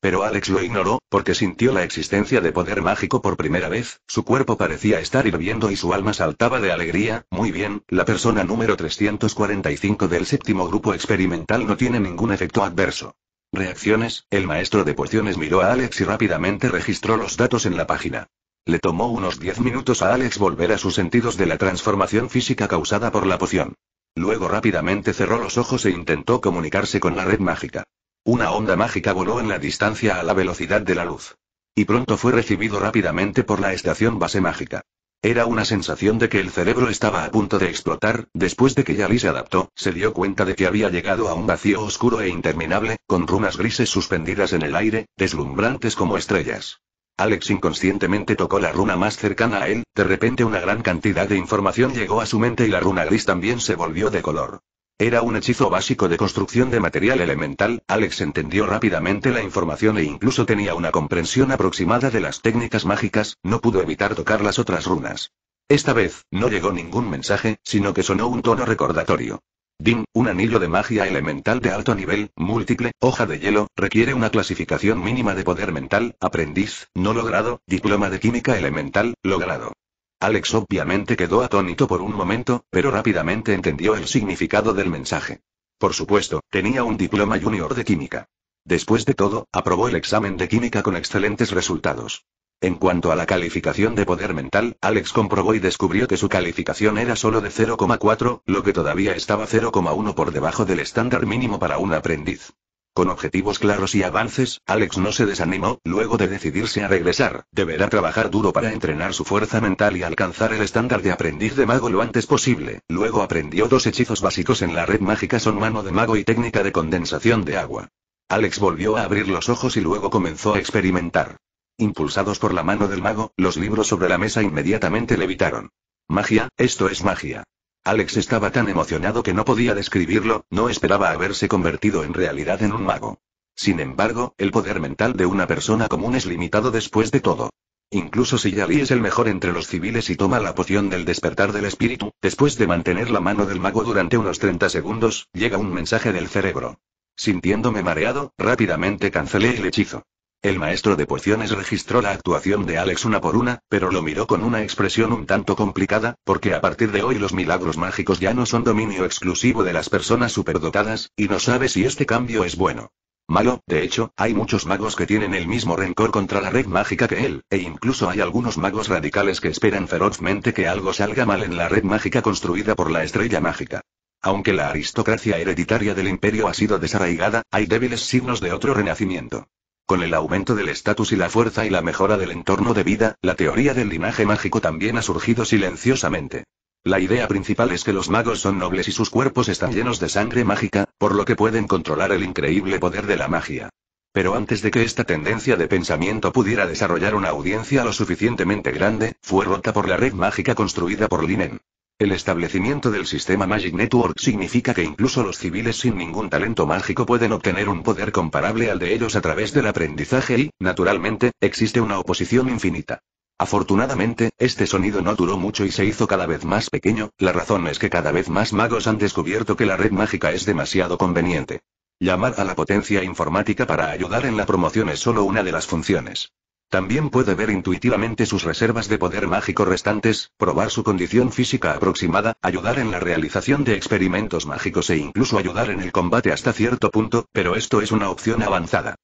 Pero Alex lo ignoró, porque sintió la existencia de poder mágico por primera vez, su cuerpo parecía estar hirviendo y su alma saltaba de alegría. Muy bien, la persona número 345 del séptimo grupo experimental no tiene ningún efecto adverso. Reacciones, el maestro de pociones miró a Alex y rápidamente registró los datos en la página. Le tomó unos 10 minutos a Alex volver a sus sentidos de la transformación física causada por la poción. Luego rápidamente cerró los ojos e intentó comunicarse con la red mágica. Una onda mágica voló en la distancia a la velocidad de la luz. Y pronto fue recibido rápidamente por la estación base mágica. Era una sensación de que el cerebro estaba a punto de explotar, después de que Yali se adaptó, se dio cuenta de que había llegado a un vacío oscuro e interminable, con runas grises suspendidas en el aire, deslumbrantes como estrellas. Alex inconscientemente tocó la runa más cercana a él, de repente una gran cantidad de información llegó a su mente y la runa gris también se volvió de color. Era un hechizo básico de construcción de material elemental, Alex entendió rápidamente la información e incluso tenía una comprensión aproximada de las técnicas mágicas, no pudo evitar tocar las otras runas. Esta vez, no llegó ningún mensaje, sino que sonó un tono recordatorio. DIN, un anillo de magia elemental de alto nivel, múltiple, hoja de hielo, requiere una clasificación mínima de poder mental, aprendiz, no logrado, diploma de química elemental, logrado. Alex obviamente quedó atónito por un momento, pero rápidamente entendió el significado del mensaje. Por supuesto, tenía un diploma junior de química. Después de todo, aprobó el examen de química con excelentes resultados. En cuanto a la calificación de poder mental, Alex comprobó y descubrió que su calificación era solo de 0,4, lo que todavía estaba 0,1 por debajo del estándar mínimo para un aprendiz. Con objetivos claros y avances, Alex no se desanimó, luego de decidirse a regresar, deberá trabajar duro para entrenar su fuerza mental y alcanzar el estándar de aprendiz de mago lo antes posible, luego aprendió dos hechizos básicos en la red mágica son mano de mago y técnica de condensación de agua. Alex volvió a abrir los ojos y luego comenzó a experimentar. Impulsados por la mano del mago, los libros sobre la mesa inmediatamente levitaron. Magia, esto es magia. Alex estaba tan emocionado que no podía describirlo, no esperaba haberse convertido en realidad en un mago. Sin embargo, el poder mental de una persona común es limitado después de todo. Incluso si Yali es el mejor entre los civiles y toma la poción del despertar del espíritu, después de mantener la mano del mago durante unos 30 segundos, llega un mensaje del cerebro. Sintiéndome mareado, rápidamente cancelé el hechizo. El maestro de pociones registró la actuación de Alex una por una, pero lo miró con una expresión un tanto complicada, porque a partir de hoy los milagros mágicos ya no son dominio exclusivo de las personas superdotadas, y no sabe si este cambio es bueno. Malo, de hecho, hay muchos magos que tienen el mismo rencor contra la red mágica que él, e incluso hay algunos magos radicales que esperan ferozmente que algo salga mal en la red mágica construida por la estrella mágica. Aunque la aristocracia hereditaria del imperio ha sido desarraigada, hay débiles signos de otro renacimiento. Con el aumento del estatus y la fuerza y la mejora del entorno de vida, la teoría del linaje mágico también ha surgido silenciosamente. La idea principal es que los magos son nobles y sus cuerpos están llenos de sangre mágica, por lo que pueden controlar el increíble poder de la magia. Pero antes de que esta tendencia de pensamiento pudiera desarrollar una audiencia lo suficientemente grande, fue rota por la red mágica construida por Linen. El establecimiento del sistema Magic Network significa que incluso los civiles sin ningún talento mágico pueden obtener un poder comparable al de ellos a través del aprendizaje y, naturalmente, existe una oposición infinita. Afortunadamente, este sonido no duró mucho y se hizo cada vez más pequeño, la razón es que cada vez más magos han descubierto que la red mágica es demasiado conveniente. Llamar a la potencia informática para ayudar en la promoción es solo una de las funciones. También puede ver intuitivamente sus reservas de poder mágico restantes, probar su condición física aproximada, ayudar en la realización de experimentos mágicos e incluso ayudar en el combate hasta cierto punto, pero esto es una opción avanzada.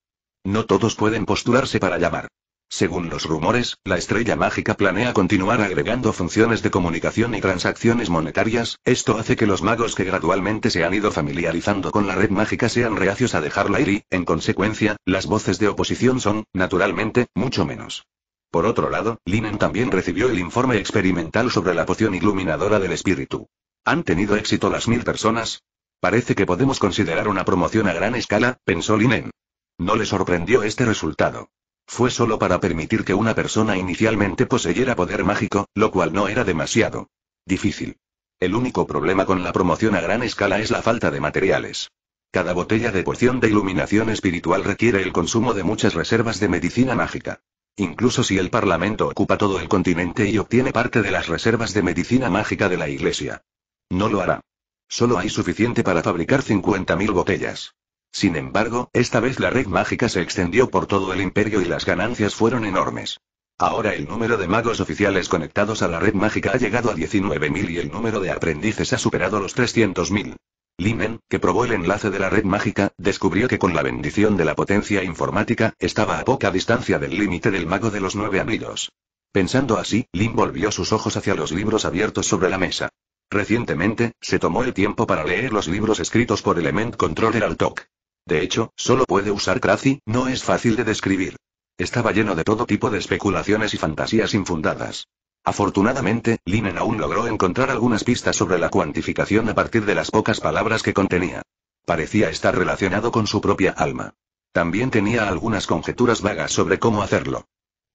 No todos pueden postularse para llamar. Según los rumores, la estrella mágica planea continuar agregando funciones de comunicación y transacciones monetarias, esto hace que los magos que gradualmente se han ido familiarizando con la red mágica sean reacios a dejarla ir y, en consecuencia, las voces de oposición son, naturalmente, mucho menos. Por otro lado, Linen también recibió el informe experimental sobre la poción iluminadora del espíritu. ¿Han tenido éxito las mil personas? Parece que podemos considerar una promoción a gran escala, pensó Linen. No le sorprendió este resultado. Fue solo para permitir que una persona inicialmente poseyera poder mágico, lo cual no era demasiado difícil. El único problema con la promoción a gran escala es la falta de materiales. Cada botella de poción de iluminación espiritual requiere el consumo de muchas reservas de medicina mágica. Incluso si el Parlamento ocupa todo el continente y obtiene parte de las reservas de medicina mágica de la Iglesia. No lo hará. Solo hay suficiente para fabricar 50.000 botellas. Sin embargo, esta vez la red mágica se extendió por todo el imperio y las ganancias fueron enormes. Ahora el número de magos oficiales conectados a la red mágica ha llegado a 19.000 y el número de aprendices ha superado los 300.000. Limen, que probó el enlace de la red mágica, descubrió que con la bendición de la potencia informática, estaba a poca distancia del límite del mago de los nueve anillos. Pensando así, Lin volvió sus ojos hacia los libros abiertos sobre la mesa. Recientemente, se tomó el tiempo para leer los libros escritos por Element Controller Altoc. De hecho, solo puede usar Crazy, no es fácil de describir. Estaba lleno de todo tipo de especulaciones y fantasías infundadas. Afortunadamente, Linen aún logró encontrar algunas pistas sobre la cuantificación a partir de las pocas palabras que contenía. Parecía estar relacionado con su propia alma. También tenía algunas conjeturas vagas sobre cómo hacerlo.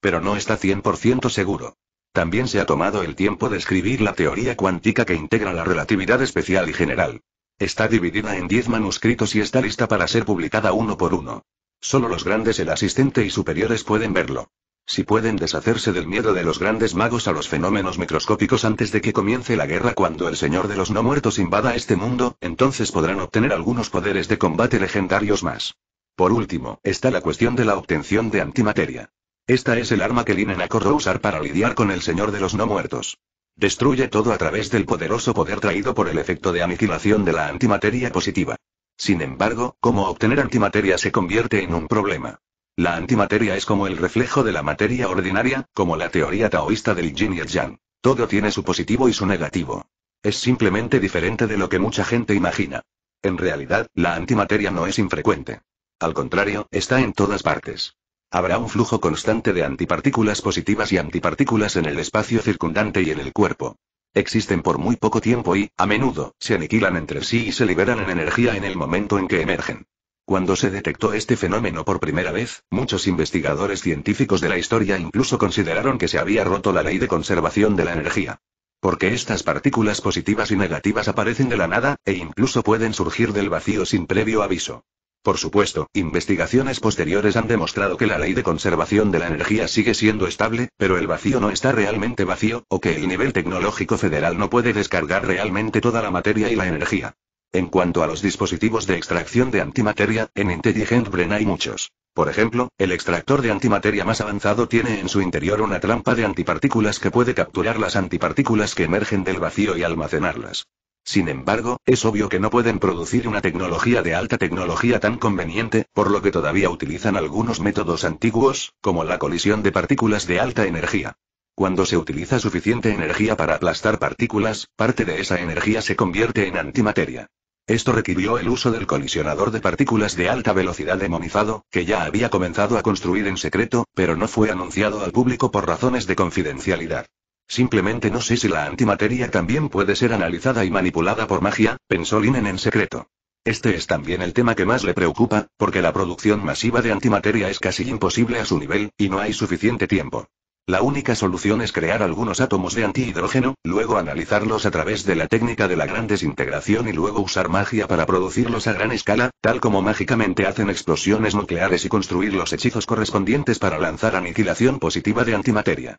Pero no está 100% seguro. También se ha tomado el tiempo de escribir la teoría cuántica que integra la relatividad especial y general. Está dividida en 10 manuscritos y está lista para ser publicada uno por uno. Solo los grandes, el asistente y superiores pueden verlo. Si pueden deshacerse del miedo de los grandes magos a los fenómenos microscópicos antes de que comience la guerra cuando el Señor de los No Muertos invada este mundo, entonces podrán obtener algunos poderes de combate legendarios más. Por último, está la cuestión de la obtención de antimateria. Esta es el arma que Linen acordó usar para lidiar con el Señor de los No Muertos. Destruye todo a través del poderoso poder traído por el efecto de aniquilación de la antimateria positiva. Sin embargo, cómo obtener antimateria se convierte en un problema. La antimateria es como el reflejo de la materia ordinaria, como la teoría taoísta del yin y el yang. Todo tiene su positivo y su negativo. Es simplemente diferente de lo que mucha gente imagina. En realidad, la antimateria no es infrecuente. Al contrario, está en todas partes. Habrá un flujo constante de antipartículas positivas y antipartículas en el espacio circundante y en el cuerpo. Existen por muy poco tiempo y, a menudo, se aniquilan entre sí y se liberan en energía en el momento en que emergen. Cuando se detectó este fenómeno por primera vez, muchos investigadores científicos de la historia incluso consideraron que se había roto la ley de conservación de la energía. Porque estas partículas positivas y negativas aparecen de la nada, e incluso pueden surgir del vacío sin previo aviso. Por supuesto, investigaciones posteriores han demostrado que la ley de conservación de la energía sigue siendo estable, pero el vacío no está realmente vacío, o que el nivel tecnológico federal no puede descargar realmente toda la materia y la energía. En cuanto a los dispositivos de extracción de antimateria, en Intelligent Brain hay muchos. Por ejemplo, el extractor de antimateria más avanzado tiene en su interior una trampa de antipartículas que puede capturar las antipartículas que emergen del vacío y almacenarlas. Sin embargo, es obvio que no pueden producir una tecnología de alta tecnología tan conveniente, por lo que todavía utilizan algunos métodos antiguos, como la colisión de partículas de alta energía. Cuando se utiliza suficiente energía para aplastar partículas, parte de esa energía se convierte en antimateria. Esto requirió el uso del colisionador de partículas de alta velocidad demonizado, que ya había comenzado a construir en secreto, pero no fue anunciado al público por razones de confidencialidad. Simplemente no sé si la antimateria también puede ser analizada y manipulada por magia, pensó Linen en secreto. Este es también el tema que más le preocupa, porque la producción masiva de antimateria es casi imposible a su nivel, y no hay suficiente tiempo. La única solución es crear algunos átomos de antihidrógeno, luego analizarlos a través de la técnica de la gran desintegración y luego usar magia para producirlos a gran escala, tal como mágicamente hacen explosiones nucleares y construir los hechizos correspondientes para lanzar aniquilación positiva de antimateria.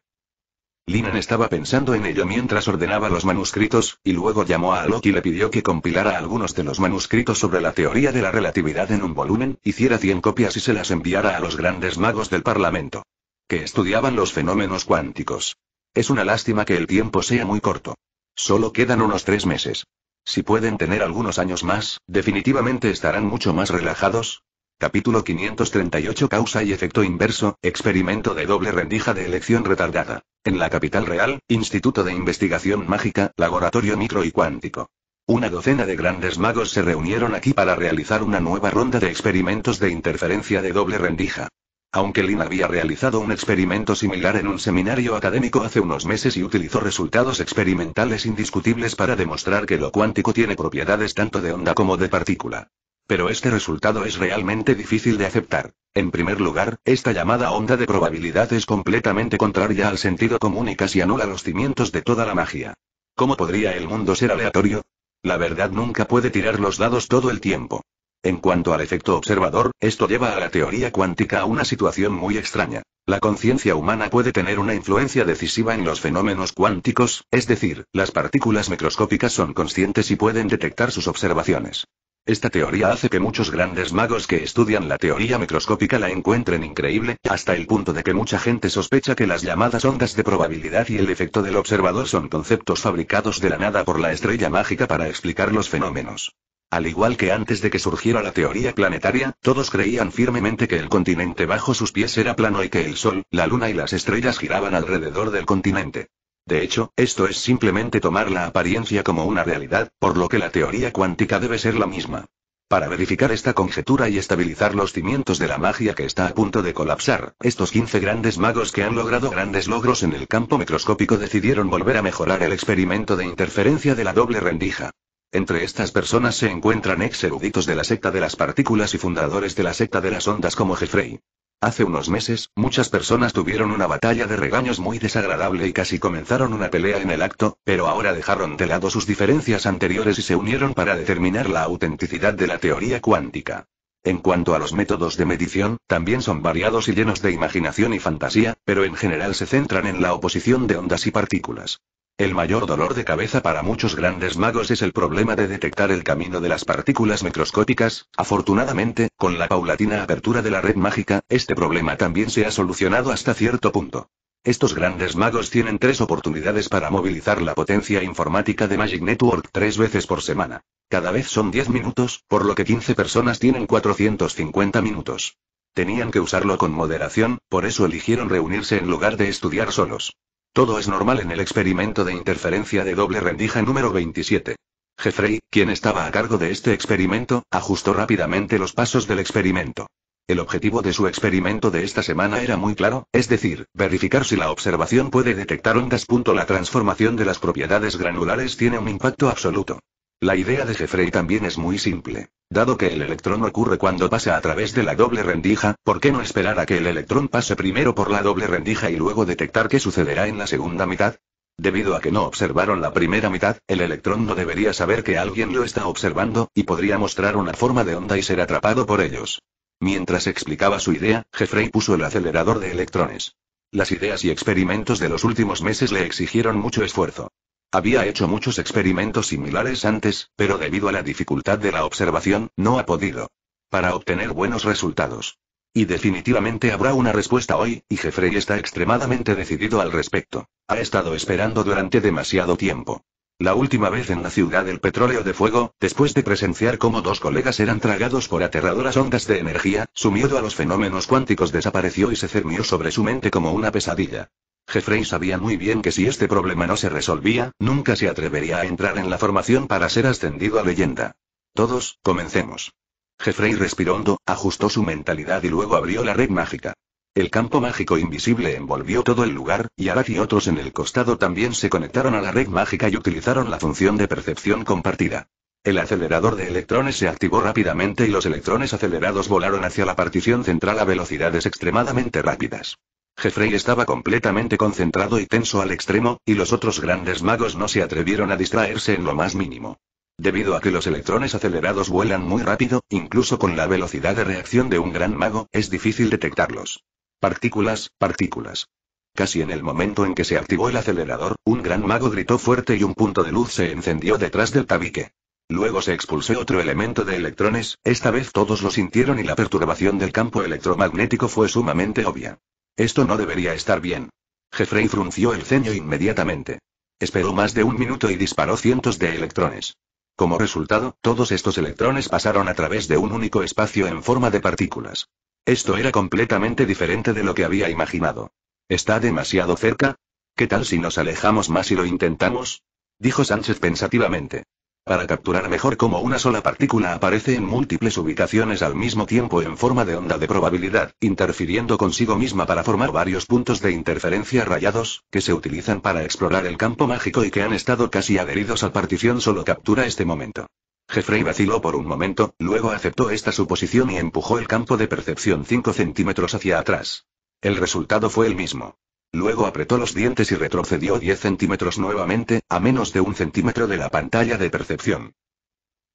Linan estaba pensando en ello mientras ordenaba los manuscritos, y luego llamó a Loki y le pidió que compilara algunos de los manuscritos sobre la teoría de la relatividad en un volumen, hiciera 100 copias y se las enviara a los grandes magos del Parlamento. Que estudiaban los fenómenos cuánticos. Es una lástima que el tiempo sea muy corto. Solo quedan unos tres meses. Si pueden tener algunos años más, definitivamente estarán mucho más relajados, Capítulo 538 Causa y efecto inverso, experimento de doble rendija de elección retardada. En la capital real, Instituto de Investigación Mágica, Laboratorio Micro y Cuántico. Una docena de grandes magos se reunieron aquí para realizar una nueva ronda de experimentos de interferencia de doble rendija. Aunque Lin había realizado un experimento similar en un seminario académico hace unos meses y utilizó resultados experimentales indiscutibles para demostrar que lo cuántico tiene propiedades tanto de onda como de partícula. Pero este resultado es realmente difícil de aceptar. En primer lugar, esta llamada onda de probabilidad es completamente contraria al sentido común y casi anula los cimientos de toda la magia. ¿Cómo podría el mundo ser aleatorio? La verdad nunca puede tirar los dados todo el tiempo. En cuanto al efecto observador, esto lleva a la teoría cuántica a una situación muy extraña. La conciencia humana puede tener una influencia decisiva en los fenómenos cuánticos, es decir, las partículas microscópicas son conscientes y pueden detectar sus observaciones. Esta teoría hace que muchos grandes magos que estudian la teoría microscópica la encuentren increíble, hasta el punto de que mucha gente sospecha que las llamadas ondas de probabilidad y el efecto del observador son conceptos fabricados de la nada por la estrella mágica para explicar los fenómenos. Al igual que antes de que surgiera la teoría planetaria, todos creían firmemente que el continente bajo sus pies era plano y que el Sol, la Luna y las estrellas giraban alrededor del continente. De hecho, esto es simplemente tomar la apariencia como una realidad, por lo que la teoría cuántica debe ser la misma. Para verificar esta conjetura y estabilizar los cimientos de la magia que está a punto de colapsar, estos 15 grandes magos que han logrado grandes logros en el campo microscópico decidieron volver a mejorar el experimento de interferencia de la doble rendija. Entre estas personas se encuentran ex eruditos de la secta de las partículas y fundadores de la secta de las ondas como Jeffrey Hace unos meses, muchas personas tuvieron una batalla de regaños muy desagradable y casi comenzaron una pelea en el acto, pero ahora dejaron de lado sus diferencias anteriores y se unieron para determinar la autenticidad de la teoría cuántica. En cuanto a los métodos de medición, también son variados y llenos de imaginación y fantasía, pero en general se centran en la oposición de ondas y partículas. El mayor dolor de cabeza para muchos grandes magos es el problema de detectar el camino de las partículas microscópicas. Afortunadamente, con la paulatina apertura de la red mágica, este problema también se ha solucionado hasta cierto punto. Estos grandes magos tienen tres oportunidades para movilizar la potencia informática de Magic Network tres veces por semana. Cada vez son 10 minutos, por lo que 15 personas tienen 450 minutos. Tenían que usarlo con moderación, por eso eligieron reunirse en lugar de estudiar solos. Todo es normal en el experimento de interferencia de doble rendija número 27. Jeffrey, quien estaba a cargo de este experimento, ajustó rápidamente los pasos del experimento. El objetivo de su experimento de esta semana era muy claro, es decir, verificar si la observación puede detectar ondas. La transformación de las propiedades granulares tiene un impacto absoluto. La idea de Jeffrey también es muy simple. Dado que el electrón ocurre cuando pasa a través de la doble rendija, ¿por qué no esperar a que el electrón pase primero por la doble rendija y luego detectar qué sucederá en la segunda mitad? Debido a que no observaron la primera mitad, el electrón no debería saber que alguien lo está observando, y podría mostrar una forma de onda y ser atrapado por ellos. Mientras explicaba su idea, Jeffrey puso el acelerador de electrones. Las ideas y experimentos de los últimos meses le exigieron mucho esfuerzo. Había hecho muchos experimentos similares antes, pero debido a la dificultad de la observación, no ha podido. Para obtener buenos resultados. Y definitivamente habrá una respuesta hoy, y Jeffrey está extremadamente decidido al respecto. Ha estado esperando durante demasiado tiempo. La última vez en la ciudad del petróleo de fuego, después de presenciar cómo dos colegas eran tragados por aterradoras ondas de energía, su miedo a los fenómenos cuánticos desapareció y se cernió sobre su mente como una pesadilla. Jeffrey sabía muy bien que si este problema no se resolvía, nunca se atrevería a entrar en la formación para ser ascendido a leyenda. Todos, comencemos. Jeffrey respiró hondo, ajustó su mentalidad y luego abrió la red mágica. El campo mágico invisible envolvió todo el lugar, y Arak y otros en el costado también se conectaron a la red mágica y utilizaron la función de percepción compartida. El acelerador de electrones se activó rápidamente y los electrones acelerados volaron hacia la partición central a velocidades extremadamente rápidas. Jeffrey estaba completamente concentrado y tenso al extremo, y los otros grandes magos no se atrevieron a distraerse en lo más mínimo. Debido a que los electrones acelerados vuelan muy rápido, incluso con la velocidad de reacción de un gran mago, es difícil detectarlos. Partículas, partículas. Casi en el momento en que se activó el acelerador, un gran mago gritó fuerte y un punto de luz se encendió detrás del tabique. Luego se expulsó otro elemento de electrones, esta vez todos lo sintieron y la perturbación del campo electromagnético fue sumamente obvia. Esto no debería estar bien. Jeffrey frunció el ceño inmediatamente. Esperó más de un minuto y disparó cientos de electrones. Como resultado, todos estos electrones pasaron a través de un único espacio en forma de partículas. Esto era completamente diferente de lo que había imaginado. ¿Está demasiado cerca? ¿Qué tal si nos alejamos más y lo intentamos? dijo Sánchez pensativamente. Para capturar mejor cómo una sola partícula aparece en múltiples ubicaciones al mismo tiempo en forma de onda de probabilidad, interfiriendo consigo misma para formar varios puntos de interferencia rayados, que se utilizan para explorar el campo mágico y que han estado casi adheridos a partición solo captura este momento. Jeffrey vaciló por un momento, luego aceptó esta suposición y empujó el campo de percepción 5 centímetros hacia atrás. El resultado fue el mismo. Luego apretó los dientes y retrocedió 10 centímetros nuevamente, a menos de un centímetro de la pantalla de percepción.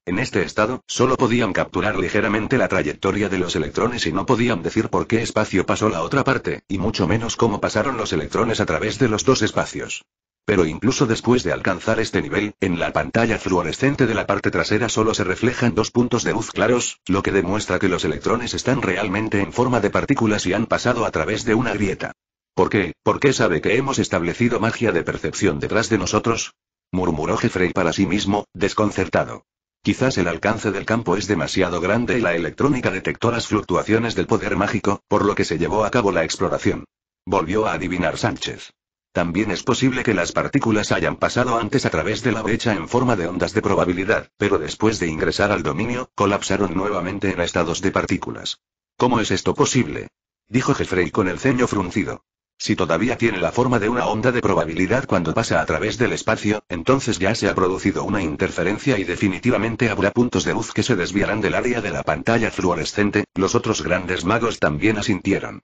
En este estado, solo podían capturar ligeramente la trayectoria de los electrones y no podían decir por qué espacio pasó la otra parte, y mucho menos cómo pasaron los electrones a través de los dos espacios. Pero incluso después de alcanzar este nivel, en la pantalla fluorescente de la parte trasera solo se reflejan dos puntos de luz claros, lo que demuestra que los electrones están realmente en forma de partículas y han pasado a través de una grieta. ¿Por qué? ¿Por qué sabe que hemos establecido magia de percepción detrás de nosotros? murmuró Jeffrey para sí mismo, desconcertado. Quizás el alcance del campo es demasiado grande y la electrónica detectó las fluctuaciones del poder mágico, por lo que se llevó a cabo la exploración. Volvió a adivinar Sánchez. También es posible que las partículas hayan pasado antes a través de la brecha en forma de ondas de probabilidad, pero después de ingresar al dominio, colapsaron nuevamente en estados de partículas. ¿Cómo es esto posible? dijo Jeffrey con el ceño fruncido. Si todavía tiene la forma de una onda de probabilidad cuando pasa a través del espacio, entonces ya se ha producido una interferencia y definitivamente habrá puntos de luz que se desviarán del área de la pantalla fluorescente, los otros grandes magos también asintieron.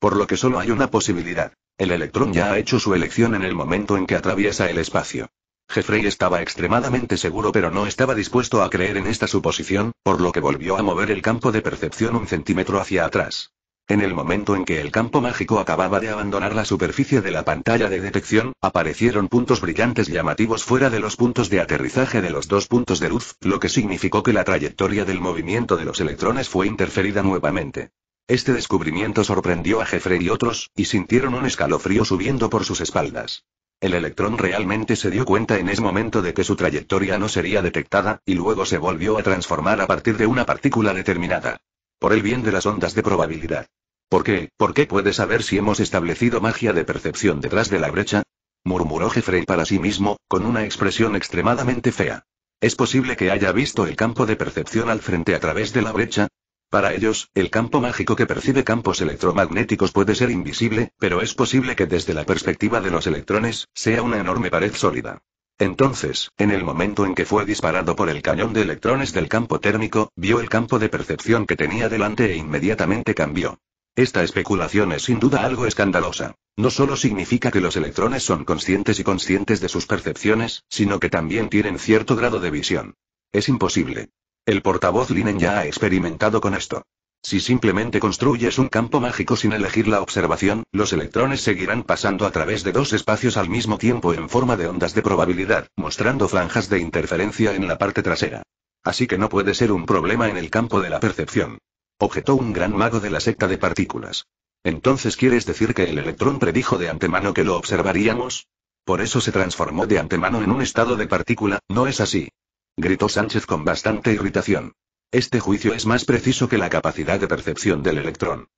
Por lo que solo hay una posibilidad. El electrón ya ha hecho su elección en el momento en que atraviesa el espacio. Jeffrey estaba extremadamente seguro pero no estaba dispuesto a creer en esta suposición, por lo que volvió a mover el campo de percepción un centímetro hacia atrás. En el momento en que el campo mágico acababa de abandonar la superficie de la pantalla de detección, aparecieron puntos brillantes llamativos fuera de los puntos de aterrizaje de los dos puntos de luz, lo que significó que la trayectoria del movimiento de los electrones fue interferida nuevamente. Este descubrimiento sorprendió a Jeffrey y otros, y sintieron un escalofrío subiendo por sus espaldas. El electrón realmente se dio cuenta en ese momento de que su trayectoria no sería detectada, y luego se volvió a transformar a partir de una partícula determinada. Por el bien de las ondas de probabilidad. ¿Por qué? ¿Por qué puede saber si hemos establecido magia de percepción detrás de la brecha? murmuró Jeffrey para sí mismo, con una expresión extremadamente fea. ¿Es posible que haya visto el campo de percepción al frente a través de la brecha? Para ellos, el campo mágico que percibe campos electromagnéticos puede ser invisible, pero es posible que desde la perspectiva de los electrones, sea una enorme pared sólida. Entonces, en el momento en que fue disparado por el cañón de electrones del campo térmico, vio el campo de percepción que tenía delante e inmediatamente cambió. Esta especulación es sin duda algo escandalosa. No solo significa que los electrones son conscientes y conscientes de sus percepciones, sino que también tienen cierto grado de visión. Es imposible. El portavoz Linen ya ha experimentado con esto. Si simplemente construyes un campo mágico sin elegir la observación, los electrones seguirán pasando a través de dos espacios al mismo tiempo en forma de ondas de probabilidad, mostrando franjas de interferencia en la parte trasera. Así que no puede ser un problema en el campo de la percepción objetó un gran mago de la secta de partículas. Entonces quieres decir que el electrón predijo de antemano que lo observaríamos? Por eso se transformó de antemano en un estado de partícula, ¿no es así? gritó Sánchez con bastante irritación. Este juicio es más preciso que la capacidad de percepción del electrón.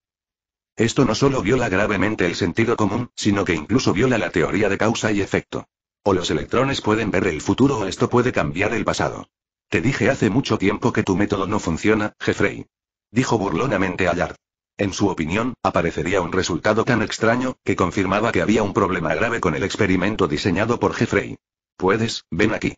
Esto no solo viola gravemente el sentido común, sino que incluso viola la teoría de causa y efecto. O los electrones pueden ver el futuro o esto puede cambiar el pasado. Te dije hace mucho tiempo que tu método no funciona, Jeffrey dijo burlonamente Yard. En su opinión, aparecería un resultado tan extraño, que confirmaba que había un problema grave con el experimento diseñado por Jeffrey. Puedes, ven aquí.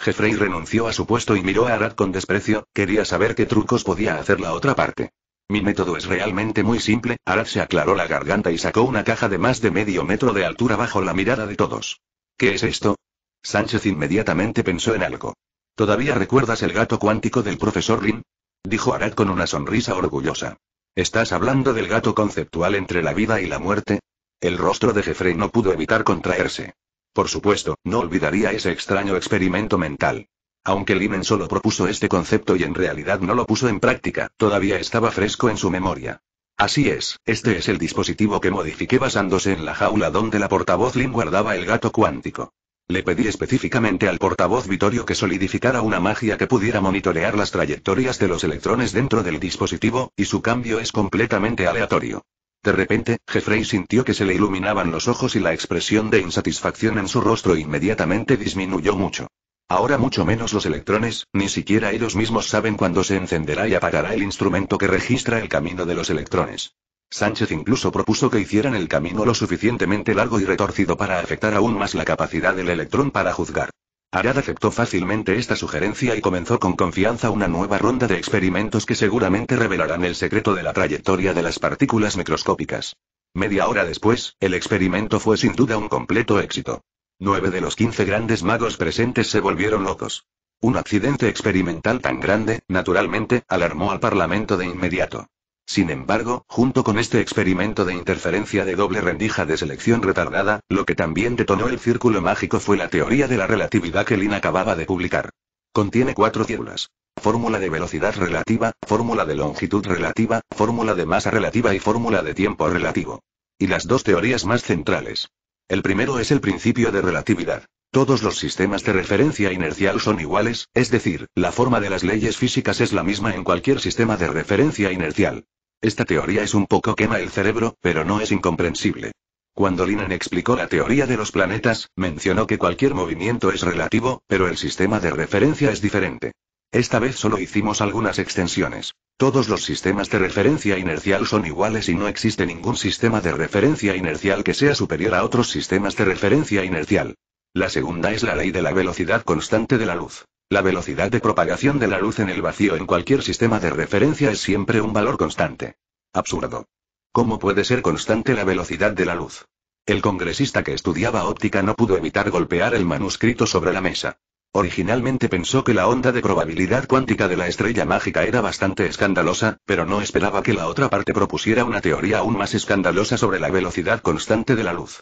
Jeffrey renunció a su puesto y miró a Arad con desprecio, quería saber qué trucos podía hacer la otra parte. Mi método es realmente muy simple, Arad se aclaró la garganta y sacó una caja de más de medio metro de altura bajo la mirada de todos. ¿Qué es esto? Sánchez inmediatamente pensó en algo. ¿Todavía recuerdas el gato cuántico del profesor Rin? dijo Arad con una sonrisa orgullosa. ¿Estás hablando del gato conceptual entre la vida y la muerte? El rostro de Jeffrey no pudo evitar contraerse. Por supuesto, no olvidaría ese extraño experimento mental. Aunque Limen solo propuso este concepto y en realidad no lo puso en práctica, todavía estaba fresco en su memoria. Así es, este es el dispositivo que modifiqué basándose en la jaula donde la portavoz Lim guardaba el gato cuántico. Le pedí específicamente al portavoz Vittorio que solidificara una magia que pudiera monitorear las trayectorias de los electrones dentro del dispositivo, y su cambio es completamente aleatorio. De repente, Jeffrey sintió que se le iluminaban los ojos y la expresión de insatisfacción en su rostro inmediatamente disminuyó mucho. Ahora mucho menos los electrones, ni siquiera ellos mismos saben cuándo se encenderá y apagará el instrumento que registra el camino de los electrones. Sánchez incluso propuso que hicieran el camino lo suficientemente largo y retorcido para afectar aún más la capacidad del electrón para juzgar. Arad aceptó fácilmente esta sugerencia y comenzó con confianza una nueva ronda de experimentos que seguramente revelarán el secreto de la trayectoria de las partículas microscópicas. Media hora después, el experimento fue sin duda un completo éxito. Nueve de los quince grandes magos presentes se volvieron locos. Un accidente experimental tan grande, naturalmente, alarmó al Parlamento de inmediato. Sin embargo, junto con este experimento de interferencia de doble rendija de selección retardada, lo que también detonó el círculo mágico fue la teoría de la relatividad que Lin acababa de publicar. Contiene cuatro células. Fórmula de velocidad relativa, fórmula de longitud relativa, fórmula de masa relativa y fórmula de tiempo relativo. Y las dos teorías más centrales. El primero es el principio de relatividad. Todos los sistemas de referencia inercial son iguales, es decir, la forma de las leyes físicas es la misma en cualquier sistema de referencia inercial. Esta teoría es un poco quema el cerebro, pero no es incomprensible. Cuando Linen explicó la teoría de los planetas, mencionó que cualquier movimiento es relativo, pero el sistema de referencia es diferente. Esta vez solo hicimos algunas extensiones. Todos los sistemas de referencia inercial son iguales y no existe ningún sistema de referencia inercial que sea superior a otros sistemas de referencia inercial. La segunda es la ley de la velocidad constante de la luz. La velocidad de propagación de la luz en el vacío en cualquier sistema de referencia es siempre un valor constante. Absurdo. ¿Cómo puede ser constante la velocidad de la luz? El congresista que estudiaba óptica no pudo evitar golpear el manuscrito sobre la mesa. Originalmente pensó que la onda de probabilidad cuántica de la estrella mágica era bastante escandalosa, pero no esperaba que la otra parte propusiera una teoría aún más escandalosa sobre la velocidad constante de la luz.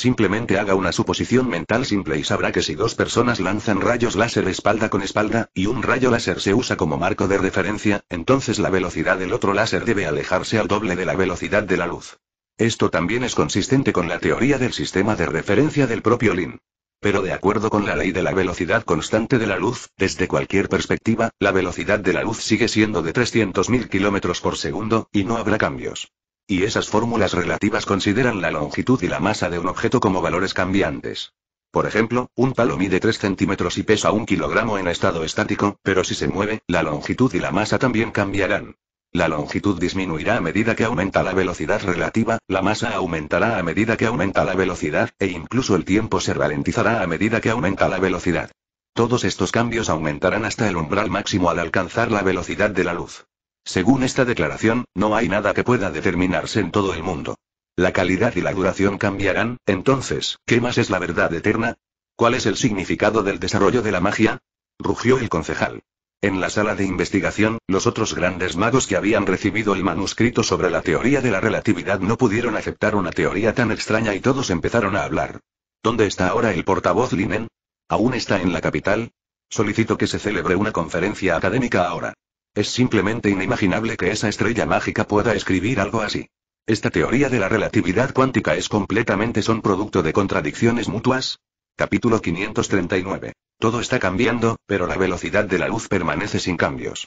Simplemente haga una suposición mental simple y sabrá que si dos personas lanzan rayos láser espalda con espalda, y un rayo láser se usa como marco de referencia, entonces la velocidad del otro láser debe alejarse al doble de la velocidad de la luz. Esto también es consistente con la teoría del sistema de referencia del propio Lin. Pero de acuerdo con la ley de la velocidad constante de la luz, desde cualquier perspectiva, la velocidad de la luz sigue siendo de 300.000 km por segundo, y no habrá cambios. Y esas fórmulas relativas consideran la longitud y la masa de un objeto como valores cambiantes. Por ejemplo, un palo mide 3 centímetros y pesa un kilogramo en estado estático, pero si se mueve, la longitud y la masa también cambiarán. La longitud disminuirá a medida que aumenta la velocidad relativa, la masa aumentará a medida que aumenta la velocidad, e incluso el tiempo se ralentizará a medida que aumenta la velocidad. Todos estos cambios aumentarán hasta el umbral máximo al alcanzar la velocidad de la luz. Según esta declaración, no hay nada que pueda determinarse en todo el mundo. La calidad y la duración cambiarán, entonces, ¿qué más es la verdad eterna? ¿Cuál es el significado del desarrollo de la magia? rugió el concejal. En la sala de investigación, los otros grandes magos que habían recibido el manuscrito sobre la teoría de la relatividad no pudieron aceptar una teoría tan extraña y todos empezaron a hablar. ¿Dónde está ahora el portavoz Linen? ¿Aún está en la capital? Solicito que se celebre una conferencia académica ahora. Es simplemente inimaginable que esa estrella mágica pueda escribir algo así. Esta teoría de la relatividad cuántica es completamente son producto de contradicciones mutuas. Capítulo 539. Todo está cambiando, pero la velocidad de la luz permanece sin cambios.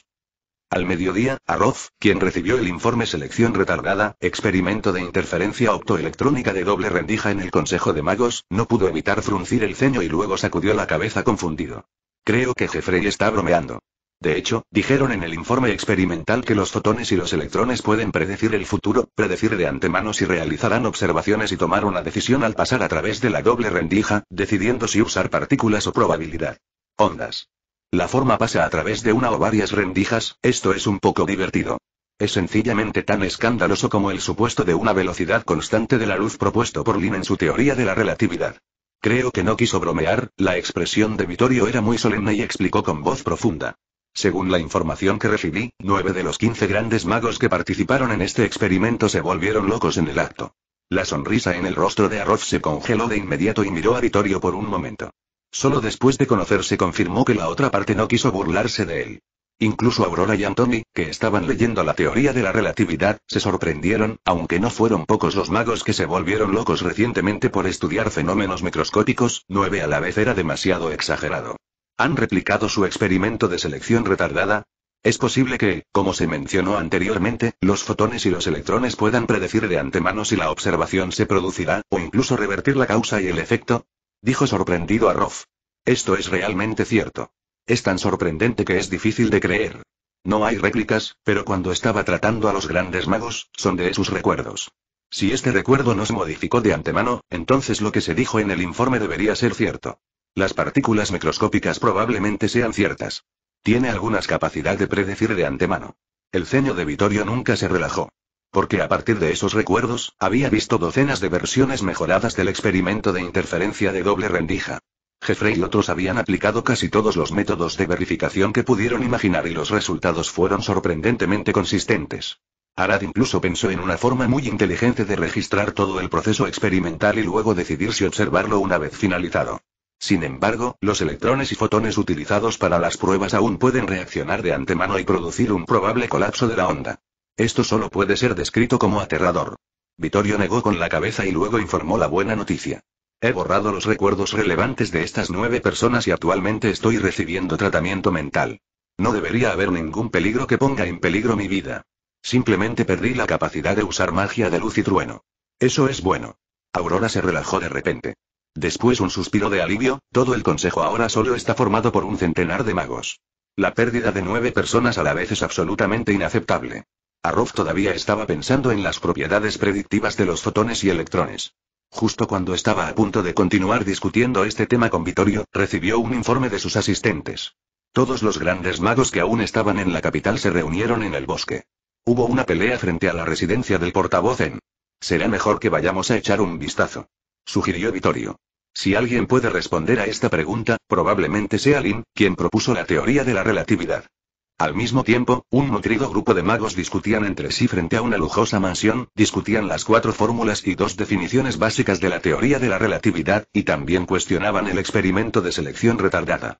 Al mediodía, Arroz, quien recibió el informe Selección retardada, experimento de interferencia optoelectrónica de doble rendija en el Consejo de Magos, no pudo evitar fruncir el ceño y luego sacudió la cabeza confundido. Creo que Jeffrey está bromeando. De hecho, dijeron en el informe experimental que los fotones y los electrones pueden predecir el futuro, predecir de antemano si realizarán observaciones y tomar una decisión al pasar a través de la doble rendija, decidiendo si usar partículas o probabilidad. Ondas. La forma pasa a través de una o varias rendijas, esto es un poco divertido. Es sencillamente tan escandaloso como el supuesto de una velocidad constante de la luz propuesto por Lin en su teoría de la relatividad. Creo que no quiso bromear, la expresión de Vittorio era muy solemne y explicó con voz profunda. Según la información que recibí, nueve de los quince grandes magos que participaron en este experimento se volvieron locos en el acto. La sonrisa en el rostro de Arroz se congeló de inmediato y miró a Vitorio por un momento. Solo después de conocerse confirmó que la otra parte no quiso burlarse de él. Incluso Aurora y Anthony, que estaban leyendo la teoría de la relatividad, se sorprendieron, aunque no fueron pocos los magos que se volvieron locos recientemente por estudiar fenómenos microscópicos, nueve a la vez era demasiado exagerado. ¿Han replicado su experimento de selección retardada? Es posible que, como se mencionó anteriormente, los fotones y los electrones puedan predecir de antemano si la observación se producirá, o incluso revertir la causa y el efecto. Dijo sorprendido a Roth. Esto es realmente cierto. Es tan sorprendente que es difícil de creer. No hay réplicas, pero cuando estaba tratando a los grandes magos, son de sus recuerdos. Si este recuerdo no se modificó de antemano, entonces lo que se dijo en el informe debería ser cierto. Las partículas microscópicas probablemente sean ciertas. Tiene algunas capacidad de predecir de antemano. El ceño de Vittorio nunca se relajó. Porque a partir de esos recuerdos, había visto docenas de versiones mejoradas del experimento de interferencia de doble rendija. Jeffrey y otros habían aplicado casi todos los métodos de verificación que pudieron imaginar y los resultados fueron sorprendentemente consistentes. Arad incluso pensó en una forma muy inteligente de registrar todo el proceso experimental y luego decidir si observarlo una vez finalizado. Sin embargo, los electrones y fotones utilizados para las pruebas aún pueden reaccionar de antemano y producir un probable colapso de la onda. Esto solo puede ser descrito como aterrador. Vittorio negó con la cabeza y luego informó la buena noticia. He borrado los recuerdos relevantes de estas nueve personas y actualmente estoy recibiendo tratamiento mental. No debería haber ningún peligro que ponga en peligro mi vida. Simplemente perdí la capacidad de usar magia de luz y trueno. Eso es bueno. Aurora se relajó de repente. Después un suspiro de alivio, todo el consejo ahora solo está formado por un centenar de magos. La pérdida de nueve personas a la vez es absolutamente inaceptable. Arrof todavía estaba pensando en las propiedades predictivas de los fotones y electrones. Justo cuando estaba a punto de continuar discutiendo este tema con Vitorio, recibió un informe de sus asistentes. Todos los grandes magos que aún estaban en la capital se reunieron en el bosque. Hubo una pelea frente a la residencia del portavoz en. Será mejor que vayamos a echar un vistazo sugirió Vittorio. Si alguien puede responder a esta pregunta, probablemente sea Lin, quien propuso la teoría de la relatividad. Al mismo tiempo, un nutrido grupo de magos discutían entre sí frente a una lujosa mansión, discutían las cuatro fórmulas y dos definiciones básicas de la teoría de la relatividad, y también cuestionaban el experimento de selección retardada.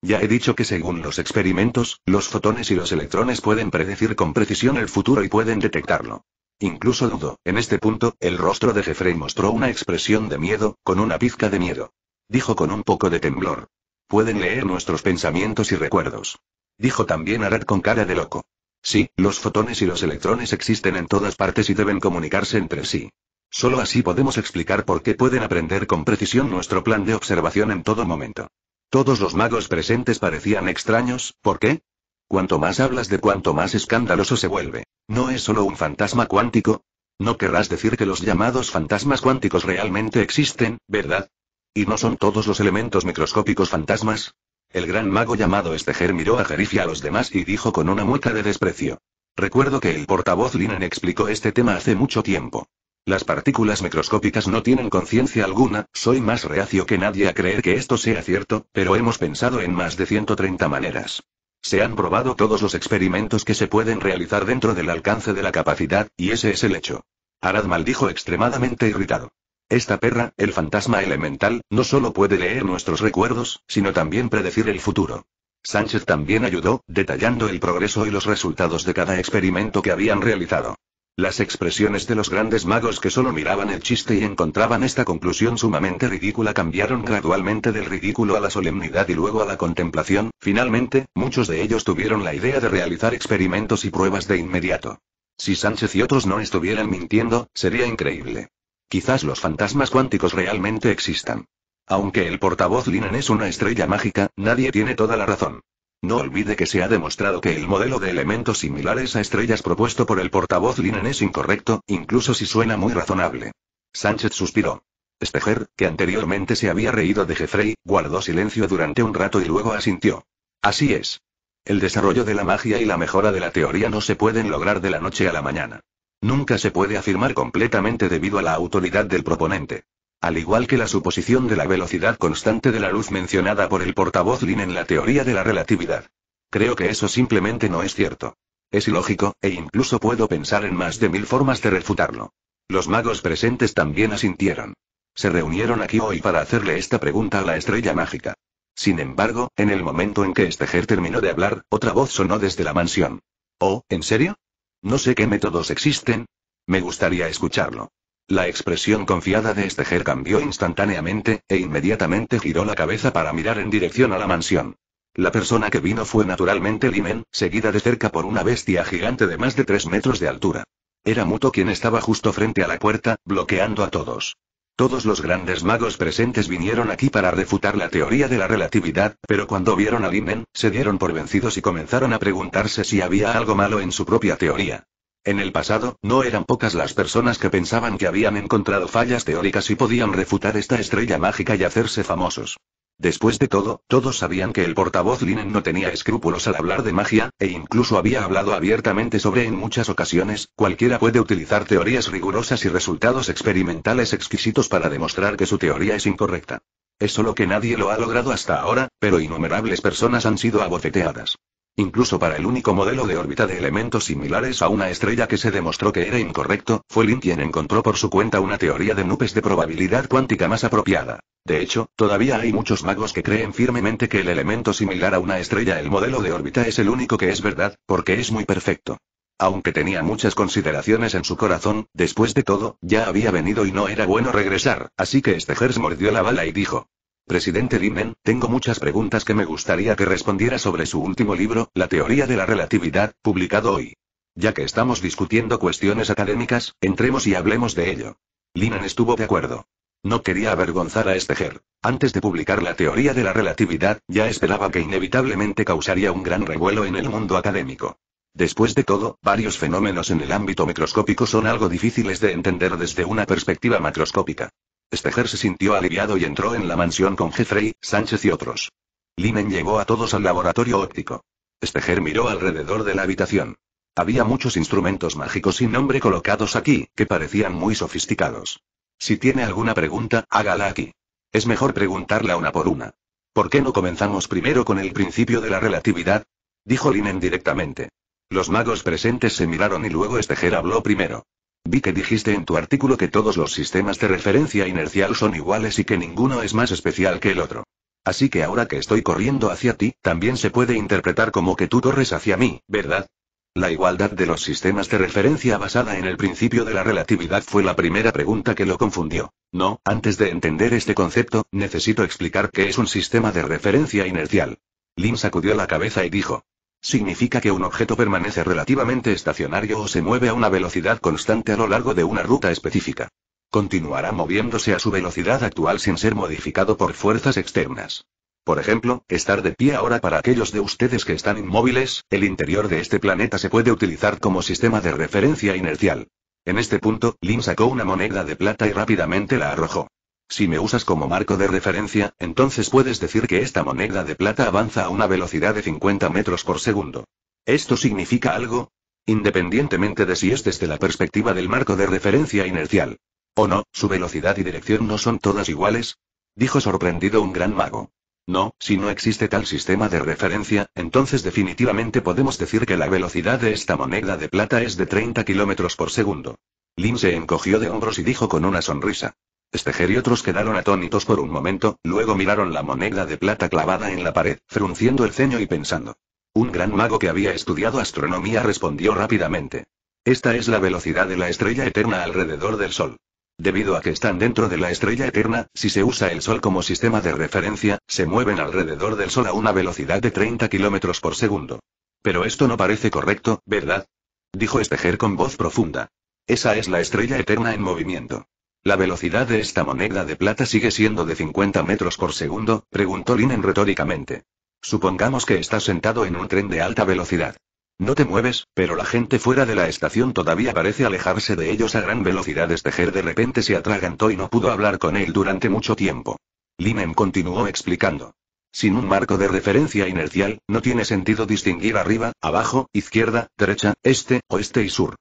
Ya he dicho que según los experimentos, los fotones y los electrones pueden predecir con precisión el futuro y pueden detectarlo. Incluso Dudo, En este punto, el rostro de Jeffrey mostró una expresión de miedo, con una pizca de miedo. Dijo con un poco de temblor. Pueden leer nuestros pensamientos y recuerdos. Dijo también Arad con cara de loco. Sí, los fotones y los electrones existen en todas partes y deben comunicarse entre sí. Solo así podemos explicar por qué pueden aprender con precisión nuestro plan de observación en todo momento. Todos los magos presentes parecían extraños, ¿por qué? Cuanto más hablas de cuanto más escandaloso se vuelve. ¿No es solo un fantasma cuántico? No querrás decir que los llamados fantasmas cuánticos realmente existen, ¿verdad? ¿Y no son todos los elementos microscópicos fantasmas? El gran mago llamado Esteger miró a Jerif a los demás y dijo con una mueca de desprecio. Recuerdo que el portavoz Linen explicó este tema hace mucho tiempo. Las partículas microscópicas no tienen conciencia alguna, soy más reacio que nadie a creer que esto sea cierto, pero hemos pensado en más de 130 maneras. Se han probado todos los experimentos que se pueden realizar dentro del alcance de la capacidad, y ese es el hecho. Arad dijo extremadamente irritado. Esta perra, el fantasma elemental, no solo puede leer nuestros recuerdos, sino también predecir el futuro. Sánchez también ayudó, detallando el progreso y los resultados de cada experimento que habían realizado. Las expresiones de los grandes magos que solo miraban el chiste y encontraban esta conclusión sumamente ridícula cambiaron gradualmente del ridículo a la solemnidad y luego a la contemplación, finalmente, muchos de ellos tuvieron la idea de realizar experimentos y pruebas de inmediato. Si Sánchez y otros no estuvieran mintiendo, sería increíble. Quizás los fantasmas cuánticos realmente existan. Aunque el portavoz Linen es una estrella mágica, nadie tiene toda la razón. No olvide que se ha demostrado que el modelo de elementos similares a estrellas propuesto por el portavoz Linen es incorrecto, incluso si suena muy razonable. Sánchez suspiró. Steger, que anteriormente se había reído de Jeffrey, guardó silencio durante un rato y luego asintió. Así es. El desarrollo de la magia y la mejora de la teoría no se pueden lograr de la noche a la mañana. Nunca se puede afirmar completamente debido a la autoridad del proponente. Al igual que la suposición de la velocidad constante de la luz mencionada por el portavoz Lin en la teoría de la relatividad. Creo que eso simplemente no es cierto. Es ilógico, e incluso puedo pensar en más de mil formas de refutarlo. Los magos presentes también asintieron. Se reunieron aquí hoy para hacerle esta pregunta a la estrella mágica. Sin embargo, en el momento en que este Esteger terminó de hablar, otra voz sonó desde la mansión. Oh, ¿en serio? No sé qué métodos existen. Me gustaría escucharlo. La expresión confiada de este ger cambió instantáneamente, e inmediatamente giró la cabeza para mirar en dirección a la mansión. La persona que vino fue naturalmente Limen, seguida de cerca por una bestia gigante de más de tres metros de altura. Era Muto quien estaba justo frente a la puerta, bloqueando a todos. Todos los grandes magos presentes vinieron aquí para refutar la teoría de la relatividad, pero cuando vieron a Limen, se dieron por vencidos y comenzaron a preguntarse si había algo malo en su propia teoría. En el pasado, no eran pocas las personas que pensaban que habían encontrado fallas teóricas y podían refutar esta estrella mágica y hacerse famosos. Después de todo, todos sabían que el portavoz Linen no tenía escrúpulos al hablar de magia, e incluso había hablado abiertamente sobre en muchas ocasiones, cualquiera puede utilizar teorías rigurosas y resultados experimentales exquisitos para demostrar que su teoría es incorrecta. Es solo que nadie lo ha logrado hasta ahora, pero innumerables personas han sido abofeteadas. Incluso para el único modelo de órbita de elementos similares a una estrella que se demostró que era incorrecto, fue Lin quien encontró por su cuenta una teoría de nubes de probabilidad cuántica más apropiada. De hecho, todavía hay muchos magos que creen firmemente que el elemento similar a una estrella, el modelo de órbita, es el único que es verdad, porque es muy perfecto. Aunque tenía muchas consideraciones en su corazón, después de todo, ya había venido y no era bueno regresar, así que Stegers mordió la bala y dijo, Presidente Limen, tengo muchas preguntas que me gustaría que respondiera sobre su último libro, La teoría de la relatividad, publicado hoy. Ya que estamos discutiendo cuestiones académicas, entremos y hablemos de ello. Limen estuvo de acuerdo. No quería avergonzar a este ger. Antes de publicar la teoría de la relatividad, ya esperaba que inevitablemente causaría un gran revuelo en el mundo académico. Después de todo, varios fenómenos en el ámbito microscópico son algo difíciles de entender desde una perspectiva macroscópica. Steger se sintió aliviado y entró en la mansión con Jeffrey, Sánchez y otros. Linen llevó a todos al laboratorio óptico. Esteger miró alrededor de la habitación. Había muchos instrumentos mágicos sin nombre colocados aquí, que parecían muy sofisticados. Si tiene alguna pregunta, hágala aquí. Es mejor preguntarla una por una. ¿Por qué no comenzamos primero con el principio de la relatividad? Dijo Linen directamente. Los magos presentes se miraron y luego Esteger habló primero. Vi que dijiste en tu artículo que todos los sistemas de referencia inercial son iguales y que ninguno es más especial que el otro. Así que ahora que estoy corriendo hacia ti, también se puede interpretar como que tú corres hacia mí, ¿verdad? La igualdad de los sistemas de referencia basada en el principio de la relatividad fue la primera pregunta que lo confundió. No, antes de entender este concepto, necesito explicar qué es un sistema de referencia inercial. Lin sacudió la cabeza y dijo, Significa que un objeto permanece relativamente estacionario o se mueve a una velocidad constante a lo largo de una ruta específica. Continuará moviéndose a su velocidad actual sin ser modificado por fuerzas externas. Por ejemplo, estar de pie ahora para aquellos de ustedes que están inmóviles, el interior de este planeta se puede utilizar como sistema de referencia inercial. En este punto, Lin sacó una moneda de plata y rápidamente la arrojó. Si me usas como marco de referencia, entonces puedes decir que esta moneda de plata avanza a una velocidad de 50 metros por segundo. ¿Esto significa algo? Independientemente de si es desde la perspectiva del marco de referencia inercial. ¿O no, su velocidad y dirección no son todas iguales? Dijo sorprendido un gran mago. No, si no existe tal sistema de referencia, entonces definitivamente podemos decir que la velocidad de esta moneda de plata es de 30 kilómetros por segundo. Lin se encogió de hombros y dijo con una sonrisa. Esteger y otros quedaron atónitos por un momento, luego miraron la moneda de plata clavada en la pared, frunciendo el ceño y pensando. Un gran mago que había estudiado astronomía respondió rápidamente. Esta es la velocidad de la estrella eterna alrededor del Sol. Debido a que están dentro de la estrella eterna, si se usa el Sol como sistema de referencia, se mueven alrededor del Sol a una velocidad de 30 kilómetros por segundo. Pero esto no parece correcto, ¿verdad? Dijo Esteger con voz profunda. Esa es la estrella eterna en movimiento. ¿La velocidad de esta moneda de plata sigue siendo de 50 metros por segundo? preguntó Linen retóricamente. Supongamos que estás sentado en un tren de alta velocidad. No te mueves, pero la gente fuera de la estación todavía parece alejarse de ellos a gran velocidad. Este ger de repente se atragantó y no pudo hablar con él durante mucho tiempo. Linen continuó explicando. Sin un marco de referencia inercial, no tiene sentido distinguir arriba, abajo, izquierda, derecha, este, oeste y sur.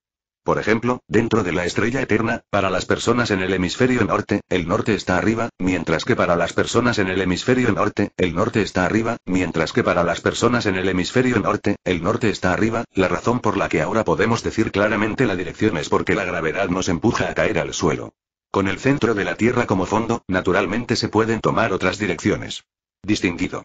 Por ejemplo, dentro de la estrella eterna, para las personas en el hemisferio norte, el norte está arriba, mientras que para las personas en el hemisferio norte, el norte está arriba, mientras que para las personas en el hemisferio norte, el norte está arriba. La razón por la que ahora podemos decir claramente la dirección es porque la gravedad nos empuja a caer al suelo. Con el centro de la Tierra como fondo, naturalmente se pueden tomar otras direcciones. Distinguido.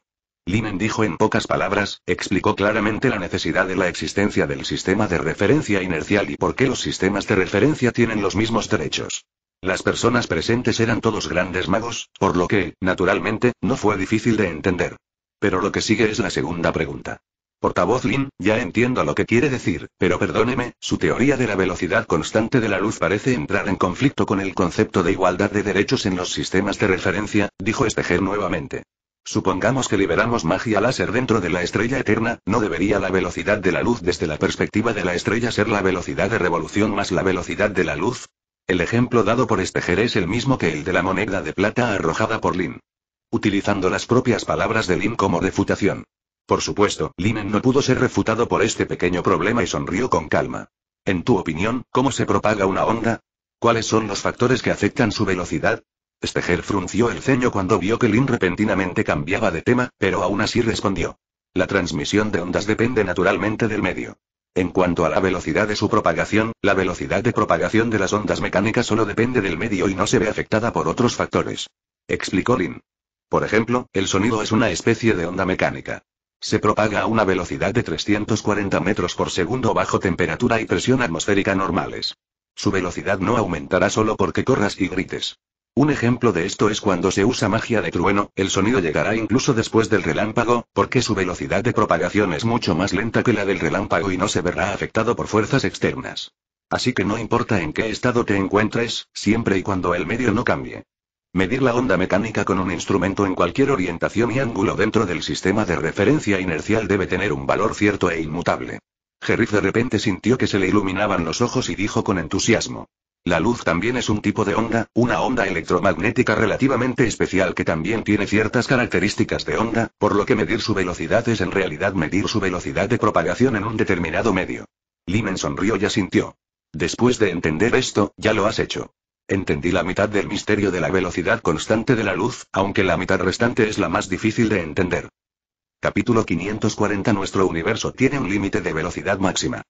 Linen dijo en pocas palabras, explicó claramente la necesidad de la existencia del sistema de referencia inercial y por qué los sistemas de referencia tienen los mismos derechos. Las personas presentes eran todos grandes magos, por lo que, naturalmente, no fue difícil de entender. Pero lo que sigue es la segunda pregunta. Portavoz Lin, ya entiendo lo que quiere decir, pero perdóneme, su teoría de la velocidad constante de la luz parece entrar en conflicto con el concepto de igualdad de derechos en los sistemas de referencia, dijo Esteger nuevamente. Supongamos que liberamos magia láser dentro de la estrella eterna, ¿no debería la velocidad de la luz desde la perspectiva de la estrella ser la velocidad de revolución más la velocidad de la luz? El ejemplo dado por Estejer es el mismo que el de la moneda de plata arrojada por Lin. Utilizando las propias palabras de Lin como refutación. Por supuesto, Lin no pudo ser refutado por este pequeño problema y sonrió con calma. En tu opinión, ¿cómo se propaga una onda? ¿Cuáles son los factores que afectan su velocidad? Steger frunció el ceño cuando vio que Lin repentinamente cambiaba de tema, pero aún así respondió. La transmisión de ondas depende naturalmente del medio. En cuanto a la velocidad de su propagación, la velocidad de propagación de las ondas mecánicas solo depende del medio y no se ve afectada por otros factores. Explicó Lin. Por ejemplo, el sonido es una especie de onda mecánica. Se propaga a una velocidad de 340 metros por segundo bajo temperatura y presión atmosférica normales. Su velocidad no aumentará solo porque corras y grites. Un ejemplo de esto es cuando se usa magia de trueno, el sonido llegará incluso después del relámpago, porque su velocidad de propagación es mucho más lenta que la del relámpago y no se verá afectado por fuerzas externas. Así que no importa en qué estado te encuentres, siempre y cuando el medio no cambie. Medir la onda mecánica con un instrumento en cualquier orientación y ángulo dentro del sistema de referencia inercial debe tener un valor cierto e inmutable. Jerry de repente sintió que se le iluminaban los ojos y dijo con entusiasmo. La luz también es un tipo de onda, una onda electromagnética relativamente especial que también tiene ciertas características de onda, por lo que medir su velocidad es en realidad medir su velocidad de propagación en un determinado medio. Limen sonrió y asintió. Después de entender esto, ya lo has hecho. Entendí la mitad del misterio de la velocidad constante de la luz, aunque la mitad restante es la más difícil de entender. Capítulo 540 Nuestro universo tiene un límite de velocidad máxima.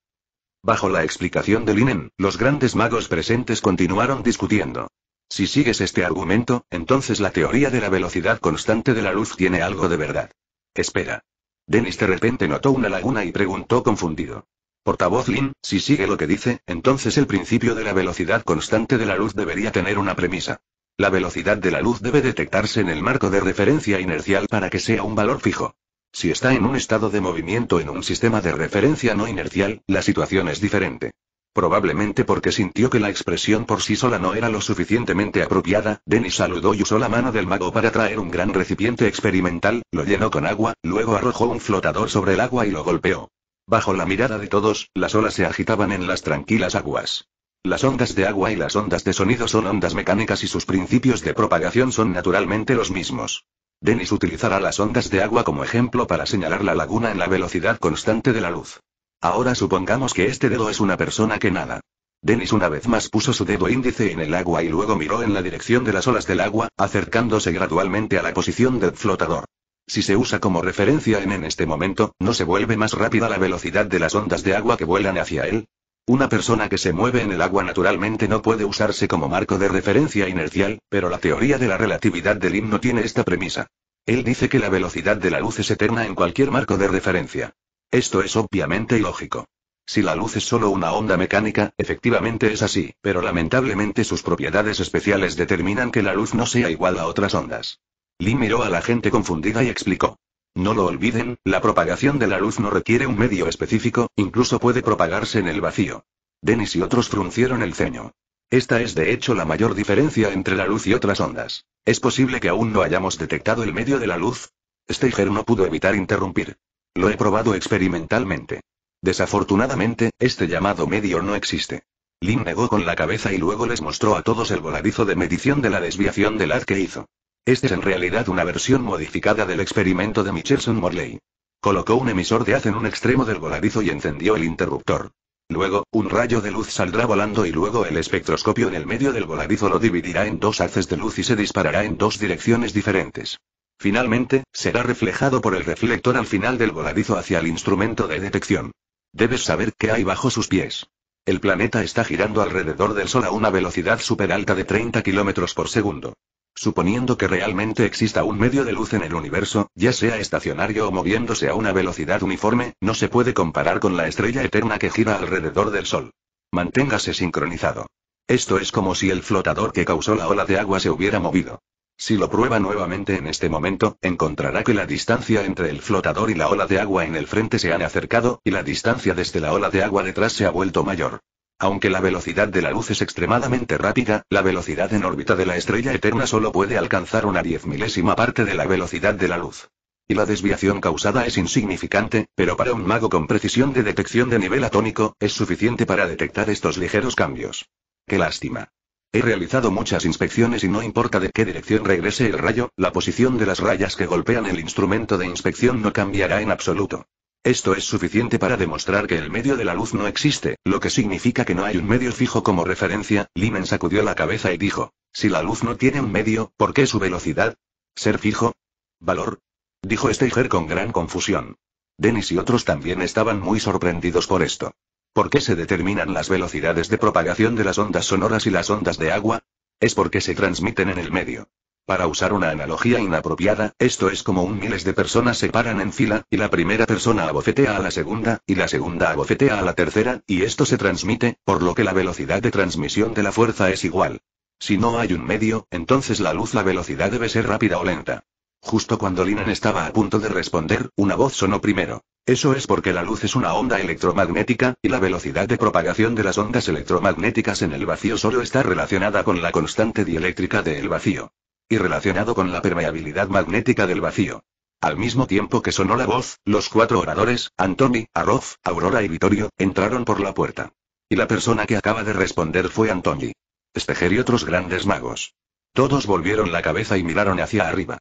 Bajo la explicación de Linen, los grandes magos presentes continuaron discutiendo. Si sigues este argumento, entonces la teoría de la velocidad constante de la luz tiene algo de verdad. Espera. Dennis de repente notó una laguna y preguntó confundido. Portavoz Lin, si sigue lo que dice, entonces el principio de la velocidad constante de la luz debería tener una premisa. La velocidad de la luz debe detectarse en el marco de referencia inercial para que sea un valor fijo. Si está en un estado de movimiento en un sistema de referencia no inercial, la situación es diferente. Probablemente porque sintió que la expresión por sí sola no era lo suficientemente apropiada, Denis saludó y usó la mano del mago para traer un gran recipiente experimental, lo llenó con agua, luego arrojó un flotador sobre el agua y lo golpeó. Bajo la mirada de todos, las olas se agitaban en las tranquilas aguas. Las ondas de agua y las ondas de sonido son ondas mecánicas y sus principios de propagación son naturalmente los mismos. Dennis utilizará las ondas de agua como ejemplo para señalar la laguna en la velocidad constante de la luz. Ahora supongamos que este dedo es una persona que nada. Dennis una vez más puso su dedo índice en el agua y luego miró en la dirección de las olas del agua, acercándose gradualmente a la posición del flotador. Si se usa como referencia en, en este momento, ¿no se vuelve más rápida la velocidad de las ondas de agua que vuelan hacia él? Una persona que se mueve en el agua naturalmente no puede usarse como marco de referencia inercial, pero la teoría de la relatividad del no tiene esta premisa. Él dice que la velocidad de la luz es eterna en cualquier marco de referencia. Esto es obviamente ilógico. Si la luz es solo una onda mecánica, efectivamente es así, pero lamentablemente sus propiedades especiales determinan que la luz no sea igual a otras ondas. Lee miró a la gente confundida y explicó. No lo olviden, la propagación de la luz no requiere un medio específico, incluso puede propagarse en el vacío. Dennis y otros fruncieron el ceño. Esta es de hecho la mayor diferencia entre la luz y otras ondas. ¿Es posible que aún no hayamos detectado el medio de la luz? Steiger no pudo evitar interrumpir. Lo he probado experimentalmente. Desafortunadamente, este llamado medio no existe. Lin negó con la cabeza y luego les mostró a todos el voladizo de medición de la desviación del la que hizo. Este es en realidad una versión modificada del experimento de Michelson Morley. Colocó un emisor de haz en un extremo del voladizo y encendió el interruptor. Luego, un rayo de luz saldrá volando y luego el espectroscopio en el medio del voladizo lo dividirá en dos haces de luz y se disparará en dos direcciones diferentes. Finalmente, será reflejado por el reflector al final del voladizo hacia el instrumento de detección. Debes saber qué hay bajo sus pies. El planeta está girando alrededor del Sol a una velocidad superalta de 30 km por segundo. Suponiendo que realmente exista un medio de luz en el universo, ya sea estacionario o moviéndose a una velocidad uniforme, no se puede comparar con la estrella eterna que gira alrededor del Sol. Manténgase sincronizado. Esto es como si el flotador que causó la ola de agua se hubiera movido. Si lo prueba nuevamente en este momento, encontrará que la distancia entre el flotador y la ola de agua en el frente se han acercado, y la distancia desde la ola de agua detrás se ha vuelto mayor. Aunque la velocidad de la luz es extremadamente rápida, la velocidad en órbita de la estrella eterna solo puede alcanzar una diez milésima parte de la velocidad de la luz. Y la desviación causada es insignificante, pero para un mago con precisión de detección de nivel atómico, es suficiente para detectar estos ligeros cambios. ¡Qué lástima! He realizado muchas inspecciones y no importa de qué dirección regrese el rayo, la posición de las rayas que golpean el instrumento de inspección no cambiará en absoluto. Esto es suficiente para demostrar que el medio de la luz no existe, lo que significa que no hay un medio fijo como referencia. Limen sacudió la cabeza y dijo, si la luz no tiene un medio, ¿por qué su velocidad? ¿Ser fijo? ¿Valor? Dijo Steiger con gran confusión. Dennis y otros también estaban muy sorprendidos por esto. ¿Por qué se determinan las velocidades de propagación de las ondas sonoras y las ondas de agua? Es porque se transmiten en el medio. Para usar una analogía inapropiada, esto es como un miles de personas se paran en fila, y la primera persona abofetea a la segunda, y la segunda abofetea a la tercera, y esto se transmite, por lo que la velocidad de transmisión de la fuerza es igual. Si no hay un medio, entonces la luz la velocidad debe ser rápida o lenta. Justo cuando Linan estaba a punto de responder, una voz sonó primero. Eso es porque la luz es una onda electromagnética, y la velocidad de propagación de las ondas electromagnéticas en el vacío solo está relacionada con la constante dieléctrica del vacío y relacionado con la permeabilidad magnética del vacío. Al mismo tiempo que sonó la voz, los cuatro oradores, Antoni, Arroz, Aurora y Vitorio, entraron por la puerta. Y la persona que acaba de responder fue Antoni. Estejer y otros grandes magos. Todos volvieron la cabeza y miraron hacia arriba.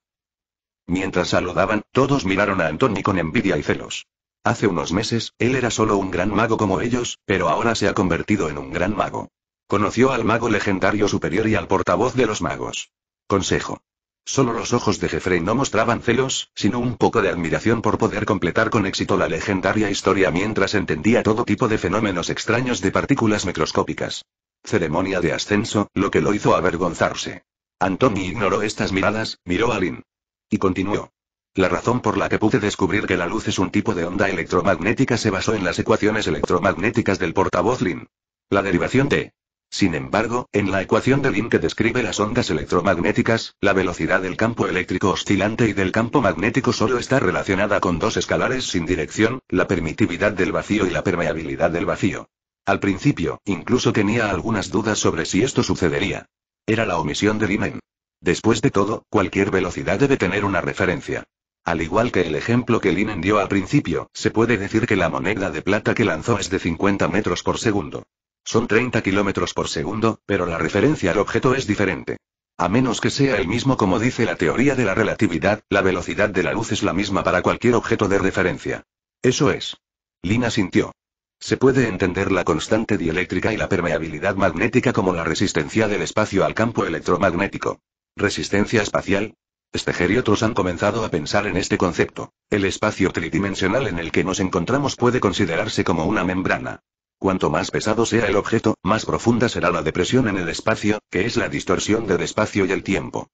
Mientras saludaban, todos miraron a Antoni con envidia y celos. Hace unos meses, él era solo un gran mago como ellos, pero ahora se ha convertido en un gran mago. Conoció al mago legendario superior y al portavoz de los magos. Consejo. Solo los ojos de Jeffrey no mostraban celos, sino un poco de admiración por poder completar con éxito la legendaria historia mientras entendía todo tipo de fenómenos extraños de partículas microscópicas. Ceremonia de ascenso, lo que lo hizo avergonzarse. Anthony ignoró estas miradas, miró a Lynn. Y continuó. La razón por la que pude descubrir que la luz es un tipo de onda electromagnética se basó en las ecuaciones electromagnéticas del portavoz Lin. La derivación de sin embargo, en la ecuación de Lin que describe las ondas electromagnéticas, la velocidad del campo eléctrico oscilante y del campo magnético solo está relacionada con dos escalares sin dirección, la permitividad del vacío y la permeabilidad del vacío. Al principio, incluso tenía algunas dudas sobre si esto sucedería. Era la omisión de Lien? Después de todo, cualquier velocidad debe tener una referencia. Al igual que el ejemplo que Linen dio al principio, se puede decir que la moneda de plata que lanzó es de 50 metros por segundo. Son 30 kilómetros por segundo, pero la referencia al objeto es diferente. A menos que sea el mismo como dice la teoría de la relatividad, la velocidad de la luz es la misma para cualquier objeto de referencia. Eso es. Lina sintió. Se puede entender la constante dieléctrica y la permeabilidad magnética como la resistencia del espacio al campo electromagnético. Resistencia espacial, Steger y otros han comenzado a pensar en este concepto. El espacio tridimensional en el que nos encontramos puede considerarse como una membrana. Cuanto más pesado sea el objeto, más profunda será la depresión en el espacio, que es la distorsión del espacio y el tiempo.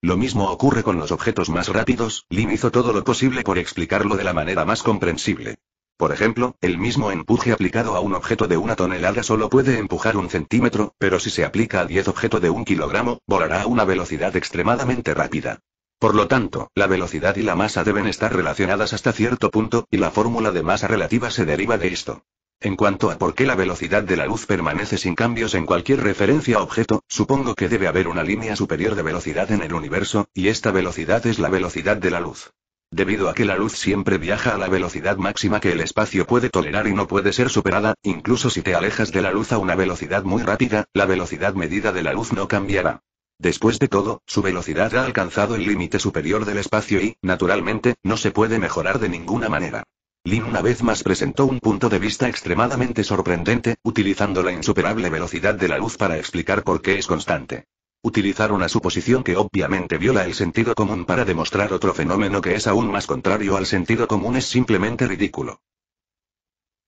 Lo mismo ocurre con los objetos más rápidos, Lim hizo todo lo posible por explicarlo de la manera más comprensible. Por ejemplo, el mismo empuje aplicado a un objeto de una tonelada solo puede empujar un centímetro, pero si se aplica a 10 objetos de un kilogramo, volará a una velocidad extremadamente rápida. Por lo tanto, la velocidad y la masa deben estar relacionadas hasta cierto punto, y la fórmula de masa relativa se deriva de esto. En cuanto a por qué la velocidad de la luz permanece sin cambios en cualquier referencia a objeto, supongo que debe haber una línea superior de velocidad en el universo, y esta velocidad es la velocidad de la luz. Debido a que la luz siempre viaja a la velocidad máxima que el espacio puede tolerar y no puede ser superada, incluso si te alejas de la luz a una velocidad muy rápida, la velocidad medida de la luz no cambiará. Después de todo, su velocidad ha alcanzado el límite superior del espacio y, naturalmente, no se puede mejorar de ninguna manera. Lin una vez más presentó un punto de vista extremadamente sorprendente, utilizando la insuperable velocidad de la luz para explicar por qué es constante. Utilizar una suposición que obviamente viola el sentido común para demostrar otro fenómeno que es aún más contrario al sentido común es simplemente ridículo.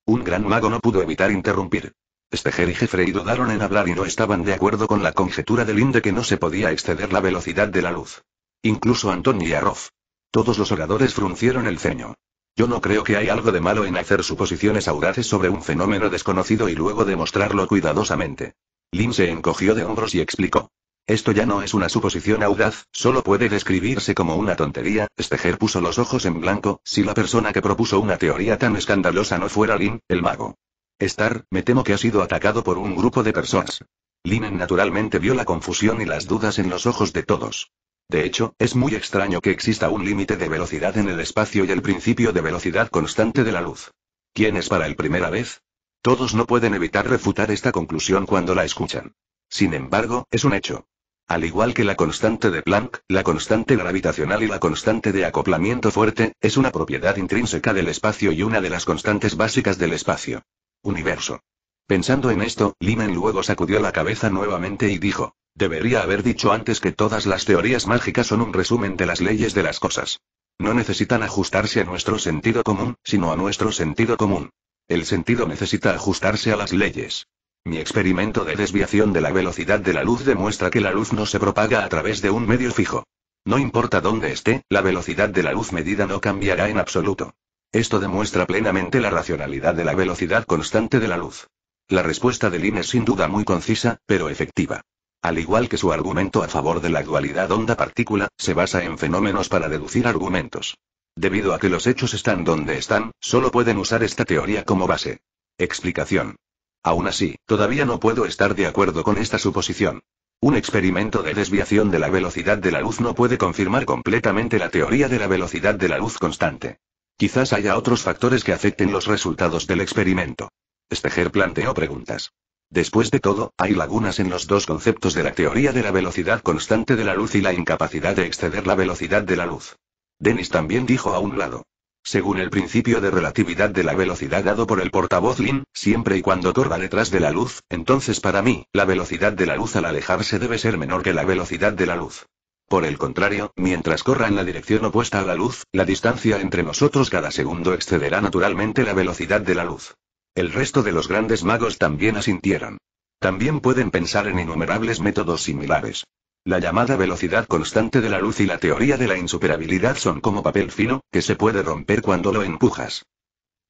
Un gran mago no pudo evitar interrumpir. Steger y Jeffrey dudaron en hablar y no estaban de acuerdo con la conjetura de Lin de que no se podía exceder la velocidad de la luz. Incluso Antonio y Todos los oradores fruncieron el ceño. Yo no creo que hay algo de malo en hacer suposiciones audaces sobre un fenómeno desconocido y luego demostrarlo cuidadosamente. Lin se encogió de hombros y explicó. Esto ya no es una suposición audaz, solo puede describirse como una tontería. Steger puso los ojos en blanco, si la persona que propuso una teoría tan escandalosa no fuera Lin, el mago. Star, me temo que ha sido atacado por un grupo de personas. Lin naturalmente vio la confusión y las dudas en los ojos de todos. De hecho, es muy extraño que exista un límite de velocidad en el espacio y el principio de velocidad constante de la luz. ¿Quién es para el primera vez? Todos no pueden evitar refutar esta conclusión cuando la escuchan. Sin embargo, es un hecho. Al igual que la constante de Planck, la constante gravitacional y la constante de acoplamiento fuerte, es una propiedad intrínseca del espacio y una de las constantes básicas del espacio. Universo. Pensando en esto, Lyman luego sacudió la cabeza nuevamente y dijo. Debería haber dicho antes que todas las teorías mágicas son un resumen de las leyes de las cosas. No necesitan ajustarse a nuestro sentido común, sino a nuestro sentido común. El sentido necesita ajustarse a las leyes. Mi experimento de desviación de la velocidad de la luz demuestra que la luz no se propaga a través de un medio fijo. No importa dónde esté, la velocidad de la luz medida no cambiará en absoluto. Esto demuestra plenamente la racionalidad de la velocidad constante de la luz. La respuesta de Lin es sin duda muy concisa, pero efectiva. Al igual que su argumento a favor de la dualidad onda-partícula, se basa en fenómenos para deducir argumentos. Debido a que los hechos están donde están, solo pueden usar esta teoría como base. Explicación. Aún así, todavía no puedo estar de acuerdo con esta suposición. Un experimento de desviación de la velocidad de la luz no puede confirmar completamente la teoría de la velocidad de la luz constante. Quizás haya otros factores que afecten los resultados del experimento. Steger planteó preguntas. Después de todo, hay lagunas en los dos conceptos de la teoría de la velocidad constante de la luz y la incapacidad de exceder la velocidad de la luz. Dennis también dijo a un lado. Según el principio de relatividad de la velocidad dado por el portavoz Lin, siempre y cuando corra detrás de la luz, entonces para mí, la velocidad de la luz al alejarse debe ser menor que la velocidad de la luz. Por el contrario, mientras corra en la dirección opuesta a la luz, la distancia entre nosotros cada segundo excederá naturalmente la velocidad de la luz. El resto de los grandes magos también asintieron. También pueden pensar en innumerables métodos similares. La llamada velocidad constante de la luz y la teoría de la insuperabilidad son como papel fino, que se puede romper cuando lo empujas.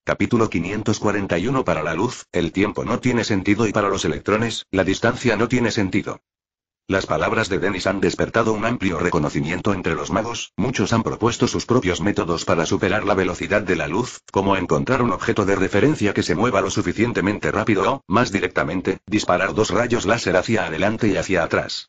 Capítulo 541 Para la luz, el tiempo no tiene sentido y para los electrones, la distancia no tiene sentido. Las palabras de Dennis han despertado un amplio reconocimiento entre los magos, muchos han propuesto sus propios métodos para superar la velocidad de la luz, como encontrar un objeto de referencia que se mueva lo suficientemente rápido o, más directamente, disparar dos rayos láser hacia adelante y hacia atrás.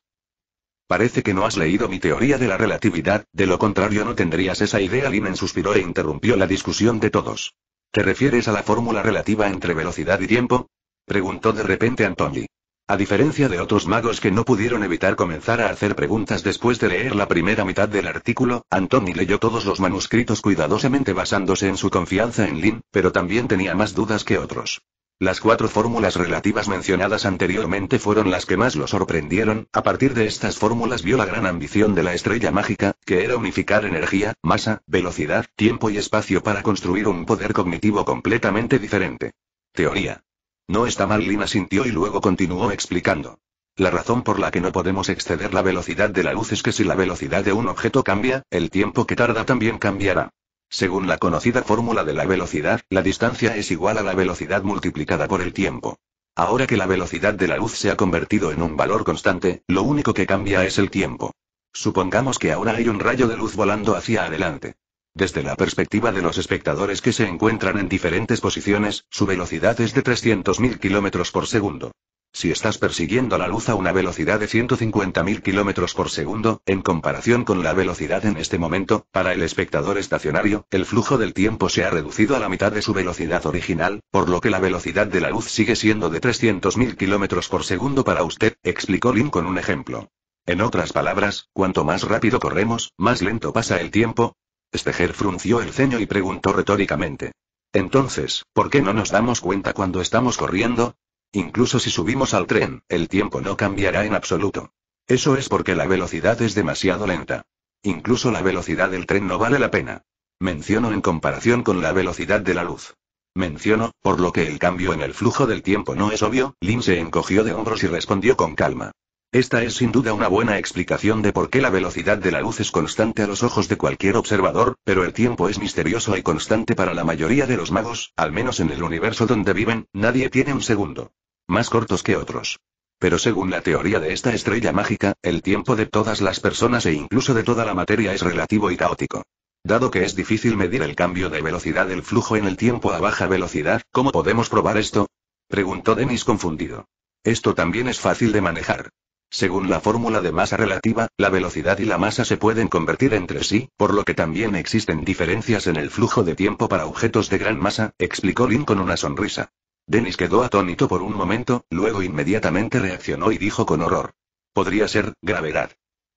Parece que no has leído mi teoría de la relatividad, de lo contrario no tendrías esa idea. Linen suspiró e interrumpió la discusión de todos. ¿Te refieres a la fórmula relativa entre velocidad y tiempo? Preguntó de repente Anthony. A diferencia de otros magos que no pudieron evitar comenzar a hacer preguntas después de leer la primera mitad del artículo, Anthony leyó todos los manuscritos cuidadosamente basándose en su confianza en Lin, pero también tenía más dudas que otros. Las cuatro fórmulas relativas mencionadas anteriormente fueron las que más lo sorprendieron, a partir de estas fórmulas vio la gran ambición de la estrella mágica, que era unificar energía, masa, velocidad, tiempo y espacio para construir un poder cognitivo completamente diferente. Teoría. No está mal, Lina sintió y luego continuó explicando. La razón por la que no podemos exceder la velocidad de la luz es que si la velocidad de un objeto cambia, el tiempo que tarda también cambiará. Según la conocida fórmula de la velocidad, la distancia es igual a la velocidad multiplicada por el tiempo. Ahora que la velocidad de la luz se ha convertido en un valor constante, lo único que cambia es el tiempo. Supongamos que ahora hay un rayo de luz volando hacia adelante. Desde la perspectiva de los espectadores que se encuentran en diferentes posiciones, su velocidad es de 300.000 km por segundo. Si estás persiguiendo la luz a una velocidad de 150.000 km por segundo, en comparación con la velocidad en este momento, para el espectador estacionario, el flujo del tiempo se ha reducido a la mitad de su velocidad original, por lo que la velocidad de la luz sigue siendo de 300.000 km por segundo para usted, explicó Lin con un ejemplo. En otras palabras, cuanto más rápido corremos, más lento pasa el tiempo, Steger frunció el ceño y preguntó retóricamente. Entonces, ¿por qué no nos damos cuenta cuando estamos corriendo? Incluso si subimos al tren, el tiempo no cambiará en absoluto. Eso es porque la velocidad es demasiado lenta. Incluso la velocidad del tren no vale la pena. Menciono en comparación con la velocidad de la luz. Menciono, por lo que el cambio en el flujo del tiempo no es obvio, Lin se encogió de hombros y respondió con calma. Esta es sin duda una buena explicación de por qué la velocidad de la luz es constante a los ojos de cualquier observador, pero el tiempo es misterioso y constante para la mayoría de los magos, al menos en el universo donde viven, nadie tiene un segundo. Más cortos que otros. Pero según la teoría de esta estrella mágica, el tiempo de todas las personas e incluso de toda la materia es relativo y caótico. Dado que es difícil medir el cambio de velocidad del flujo en el tiempo a baja velocidad, ¿cómo podemos probar esto? Preguntó Denis confundido. Esto también es fácil de manejar. Según la fórmula de masa relativa, la velocidad y la masa se pueden convertir entre sí, por lo que también existen diferencias en el flujo de tiempo para objetos de gran masa, explicó Lin con una sonrisa. Dennis quedó atónito por un momento, luego inmediatamente reaccionó y dijo con horror. Podría ser, gravedad.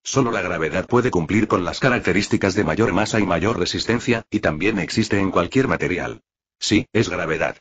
Solo la gravedad puede cumplir con las características de mayor masa y mayor resistencia, y también existe en cualquier material. Sí, es gravedad.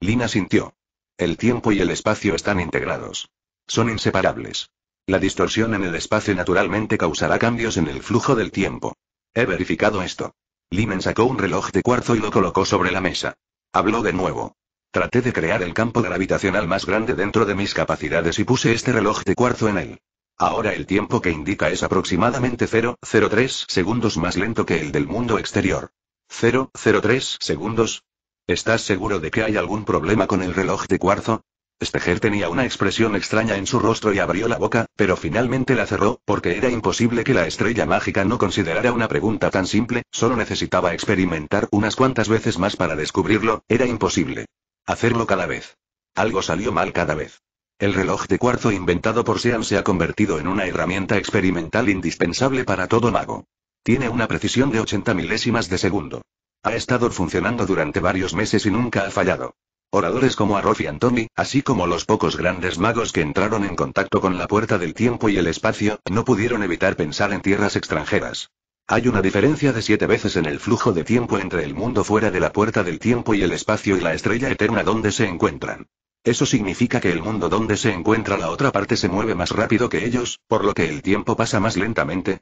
Lina sintió. El tiempo y el espacio están integrados. Son inseparables. La distorsión en el espacio naturalmente causará cambios en el flujo del tiempo. He verificado esto. Limen sacó un reloj de cuarzo y lo colocó sobre la mesa. Habló de nuevo. Traté de crear el campo gravitacional más grande dentro de mis capacidades y puse este reloj de cuarzo en él. Ahora el tiempo que indica es aproximadamente 0,03 segundos más lento que el del mundo exterior. 0,03 segundos. ¿Estás seguro de que hay algún problema con el reloj de cuarzo? Steger tenía una expresión extraña en su rostro y abrió la boca, pero finalmente la cerró, porque era imposible que la estrella mágica no considerara una pregunta tan simple, solo necesitaba experimentar unas cuantas veces más para descubrirlo, era imposible. Hacerlo cada vez. Algo salió mal cada vez. El reloj de cuarzo inventado por Sean se ha convertido en una herramienta experimental indispensable para todo mago. Tiene una precisión de 80 milésimas de segundo. Ha estado funcionando durante varios meses y nunca ha fallado. Oradores como Arrof y Antoni, así como los pocos grandes magos que entraron en contacto con la puerta del tiempo y el espacio, no pudieron evitar pensar en tierras extranjeras. Hay una diferencia de siete veces en el flujo de tiempo entre el mundo fuera de la puerta del tiempo y el espacio y la estrella eterna donde se encuentran. Eso significa que el mundo donde se encuentra la otra parte se mueve más rápido que ellos, por lo que el tiempo pasa más lentamente.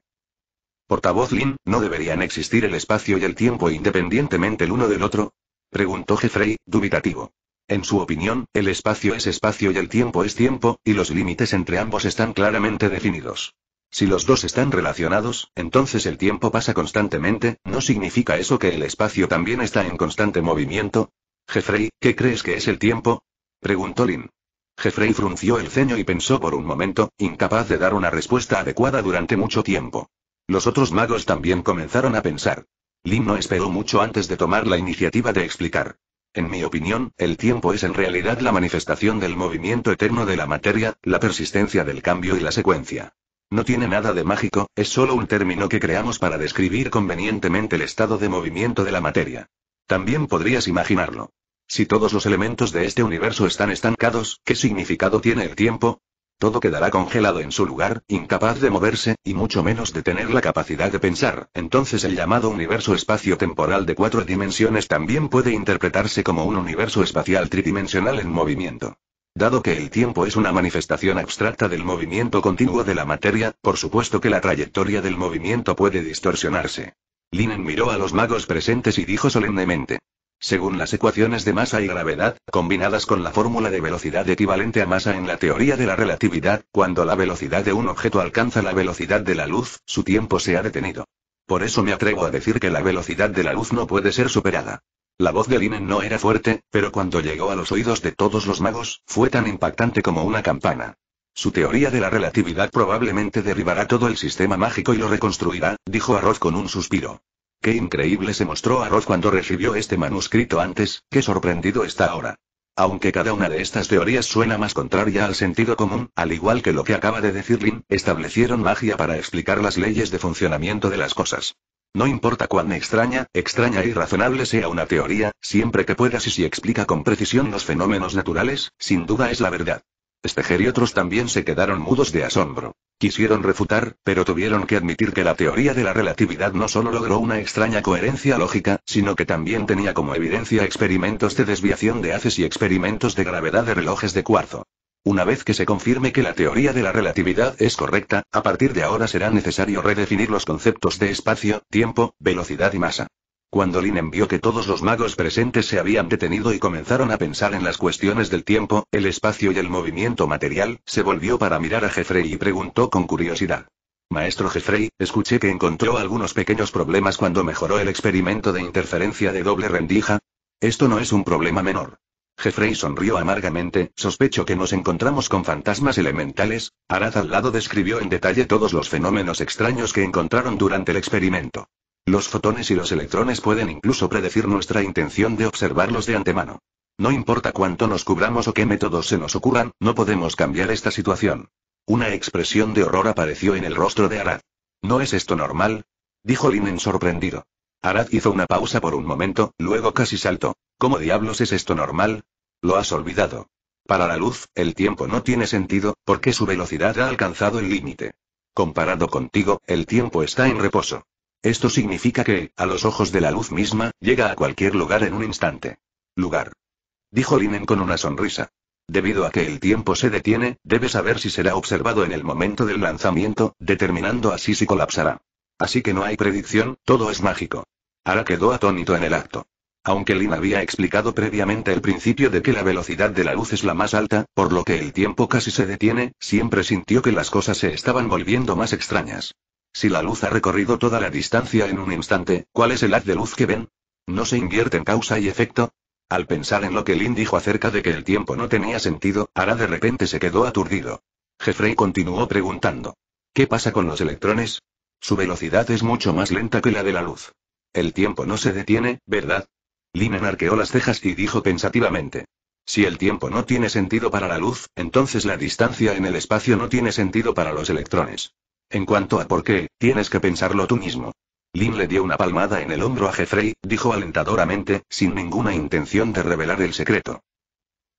Portavoz Lin, ¿no deberían existir el espacio y el tiempo independientemente el uno del otro? Preguntó Jeffrey, dubitativo. En su opinión, el espacio es espacio y el tiempo es tiempo, y los límites entre ambos están claramente definidos. Si los dos están relacionados, entonces el tiempo pasa constantemente, ¿no significa eso que el espacio también está en constante movimiento? Jeffrey, ¿qué crees que es el tiempo? preguntó Lin. Jeffrey frunció el ceño y pensó por un momento, incapaz de dar una respuesta adecuada durante mucho tiempo. Los otros magos también comenzaron a pensar. Lim no esperó mucho antes de tomar la iniciativa de explicar. En mi opinión, el tiempo es en realidad la manifestación del movimiento eterno de la materia, la persistencia del cambio y la secuencia. No tiene nada de mágico, es solo un término que creamos para describir convenientemente el estado de movimiento de la materia. También podrías imaginarlo. Si todos los elementos de este universo están estancados, ¿qué significado tiene el tiempo? Todo quedará congelado en su lugar, incapaz de moverse, y mucho menos de tener la capacidad de pensar. Entonces el llamado universo espacio-temporal de cuatro dimensiones también puede interpretarse como un universo espacial tridimensional en movimiento. Dado que el tiempo es una manifestación abstracta del movimiento continuo de la materia, por supuesto que la trayectoria del movimiento puede distorsionarse. Linen miró a los magos presentes y dijo solemnemente. Según las ecuaciones de masa y gravedad, combinadas con la fórmula de velocidad equivalente a masa en la teoría de la relatividad, cuando la velocidad de un objeto alcanza la velocidad de la luz, su tiempo se ha detenido. Por eso me atrevo a decir que la velocidad de la luz no puede ser superada. La voz de Linen no era fuerte, pero cuando llegó a los oídos de todos los magos, fue tan impactante como una campana. Su teoría de la relatividad probablemente derribará todo el sistema mágico y lo reconstruirá, dijo Arroz con un suspiro. Qué increíble se mostró a cuando recibió este manuscrito antes, qué sorprendido está ahora. Aunque cada una de estas teorías suena más contraria al sentido común, al igual que lo que acaba de decir Lin, establecieron magia para explicar las leyes de funcionamiento de las cosas. No importa cuán extraña, extraña y razonable sea una teoría, siempre que pueda y si explica con precisión los fenómenos naturales, sin duda es la verdad. Steger y otros también se quedaron mudos de asombro. Quisieron refutar, pero tuvieron que admitir que la teoría de la relatividad no solo logró una extraña coherencia lógica, sino que también tenía como evidencia experimentos de desviación de haces y experimentos de gravedad de relojes de cuarzo. Una vez que se confirme que la teoría de la relatividad es correcta, a partir de ahora será necesario redefinir los conceptos de espacio, tiempo, velocidad y masa. Cuando Linen vio que todos los magos presentes se habían detenido y comenzaron a pensar en las cuestiones del tiempo, el espacio y el movimiento material, se volvió para mirar a Jeffrey y preguntó con curiosidad. Maestro Jeffrey, escuché que encontró algunos pequeños problemas cuando mejoró el experimento de interferencia de doble rendija. Esto no es un problema menor. Jeffrey sonrió amargamente, sospecho que nos encontramos con fantasmas elementales. Arad al lado describió en detalle todos los fenómenos extraños que encontraron durante el experimento. Los fotones y los electrones pueden incluso predecir nuestra intención de observarlos de antemano. No importa cuánto nos cubramos o qué métodos se nos ocurran, no podemos cambiar esta situación. Una expresión de horror apareció en el rostro de Arad. ¿No es esto normal? dijo Linen sorprendido. Arad hizo una pausa por un momento, luego casi saltó. ¿Cómo diablos es esto normal? Lo has olvidado. Para la luz, el tiempo no tiene sentido, porque su velocidad ha alcanzado el límite. Comparado contigo, el tiempo está en reposo. Esto significa que, a los ojos de la luz misma, llega a cualquier lugar en un instante. Lugar. Dijo Linen con una sonrisa. Debido a que el tiempo se detiene, debe saber si será observado en el momento del lanzamiento, determinando así si colapsará. Así que no hay predicción, todo es mágico. Ara quedó atónito en el acto. Aunque Lin había explicado previamente el principio de que la velocidad de la luz es la más alta, por lo que el tiempo casi se detiene, siempre sintió que las cosas se estaban volviendo más extrañas. Si la luz ha recorrido toda la distancia en un instante, ¿cuál es el haz de luz que ven? ¿No se invierte en causa y efecto? Al pensar en lo que Lin dijo acerca de que el tiempo no tenía sentido, Ara de repente se quedó aturdido. Jeffrey continuó preguntando. ¿Qué pasa con los electrones? Su velocidad es mucho más lenta que la de la luz. El tiempo no se detiene, ¿verdad? Lin enarqueó las cejas y dijo pensativamente. Si el tiempo no tiene sentido para la luz, entonces la distancia en el espacio no tiene sentido para los electrones. En cuanto a por qué, tienes que pensarlo tú mismo. Lin le dio una palmada en el hombro a Jeffrey, dijo alentadoramente, sin ninguna intención de revelar el secreto.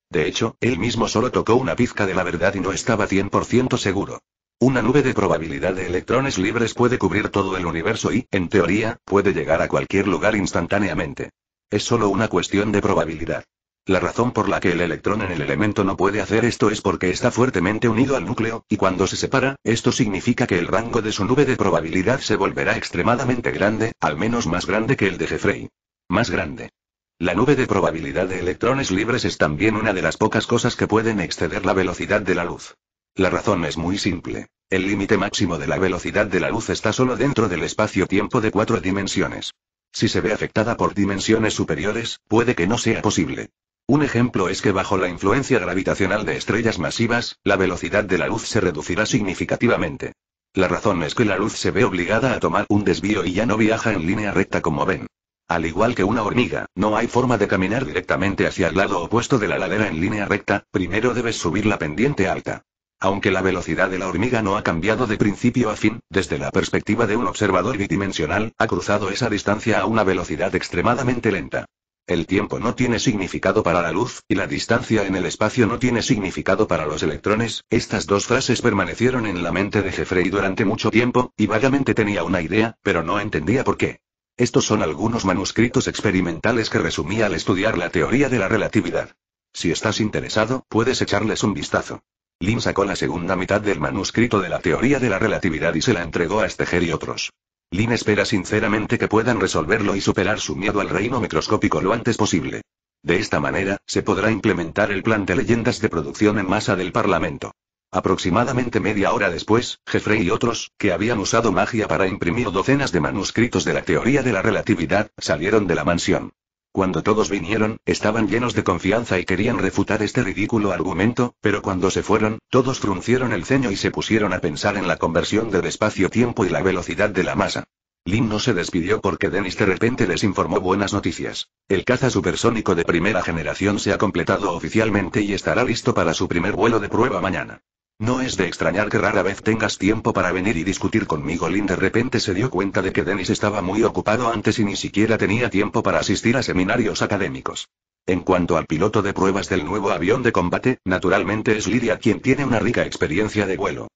De hecho, él mismo solo tocó una pizca de la verdad y no estaba 100% seguro. Una nube de probabilidad de electrones libres puede cubrir todo el universo y, en teoría, puede llegar a cualquier lugar instantáneamente. Es solo una cuestión de probabilidad. La razón por la que el electrón en el elemento no puede hacer esto es porque está fuertemente unido al núcleo, y cuando se separa, esto significa que el rango de su nube de probabilidad se volverá extremadamente grande, al menos más grande que el de Jeffrey. Más grande. La nube de probabilidad de electrones libres es también una de las pocas cosas que pueden exceder la velocidad de la luz. La razón es muy simple. El límite máximo de la velocidad de la luz está solo dentro del espacio-tiempo de cuatro dimensiones. Si se ve afectada por dimensiones superiores, puede que no sea posible. Un ejemplo es que bajo la influencia gravitacional de estrellas masivas, la velocidad de la luz se reducirá significativamente. La razón es que la luz se ve obligada a tomar un desvío y ya no viaja en línea recta como ven. Al igual que una hormiga, no hay forma de caminar directamente hacia el lado opuesto de la ladera en línea recta, primero debes subir la pendiente alta. Aunque la velocidad de la hormiga no ha cambiado de principio a fin, desde la perspectiva de un observador bidimensional, ha cruzado esa distancia a una velocidad extremadamente lenta. El tiempo no tiene significado para la luz, y la distancia en el espacio no tiene significado para los electrones. Estas dos frases permanecieron en la mente de Jeffrey durante mucho tiempo, y vagamente tenía una idea, pero no entendía por qué. Estos son algunos manuscritos experimentales que resumía al estudiar la teoría de la relatividad. Si estás interesado, puedes echarles un vistazo. Lin sacó la segunda mitad del manuscrito de la teoría de la relatividad y se la entregó a Steger y otros. Lin espera sinceramente que puedan resolverlo y superar su miedo al reino microscópico lo antes posible. De esta manera, se podrá implementar el plan de leyendas de producción en masa del Parlamento. Aproximadamente media hora después, Jeffrey y otros, que habían usado magia para imprimir docenas de manuscritos de la teoría de la relatividad, salieron de la mansión. Cuando todos vinieron, estaban llenos de confianza y querían refutar este ridículo argumento, pero cuando se fueron, todos fruncieron el ceño y se pusieron a pensar en la conversión del espacio-tiempo y la velocidad de la masa. Lin no se despidió porque Dennis de repente les informó buenas noticias. El caza supersónico de primera generación se ha completado oficialmente y estará listo para su primer vuelo de prueba mañana. No es de extrañar que rara vez tengas tiempo para venir y discutir conmigo. Lynn de repente se dio cuenta de que Dennis estaba muy ocupado antes y ni siquiera tenía tiempo para asistir a seminarios académicos. En cuanto al piloto de pruebas del nuevo avión de combate, naturalmente es Lydia quien tiene una rica experiencia de vuelo.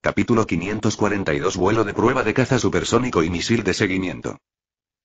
Capítulo 542 Vuelo de prueba de caza supersónico y misil de seguimiento.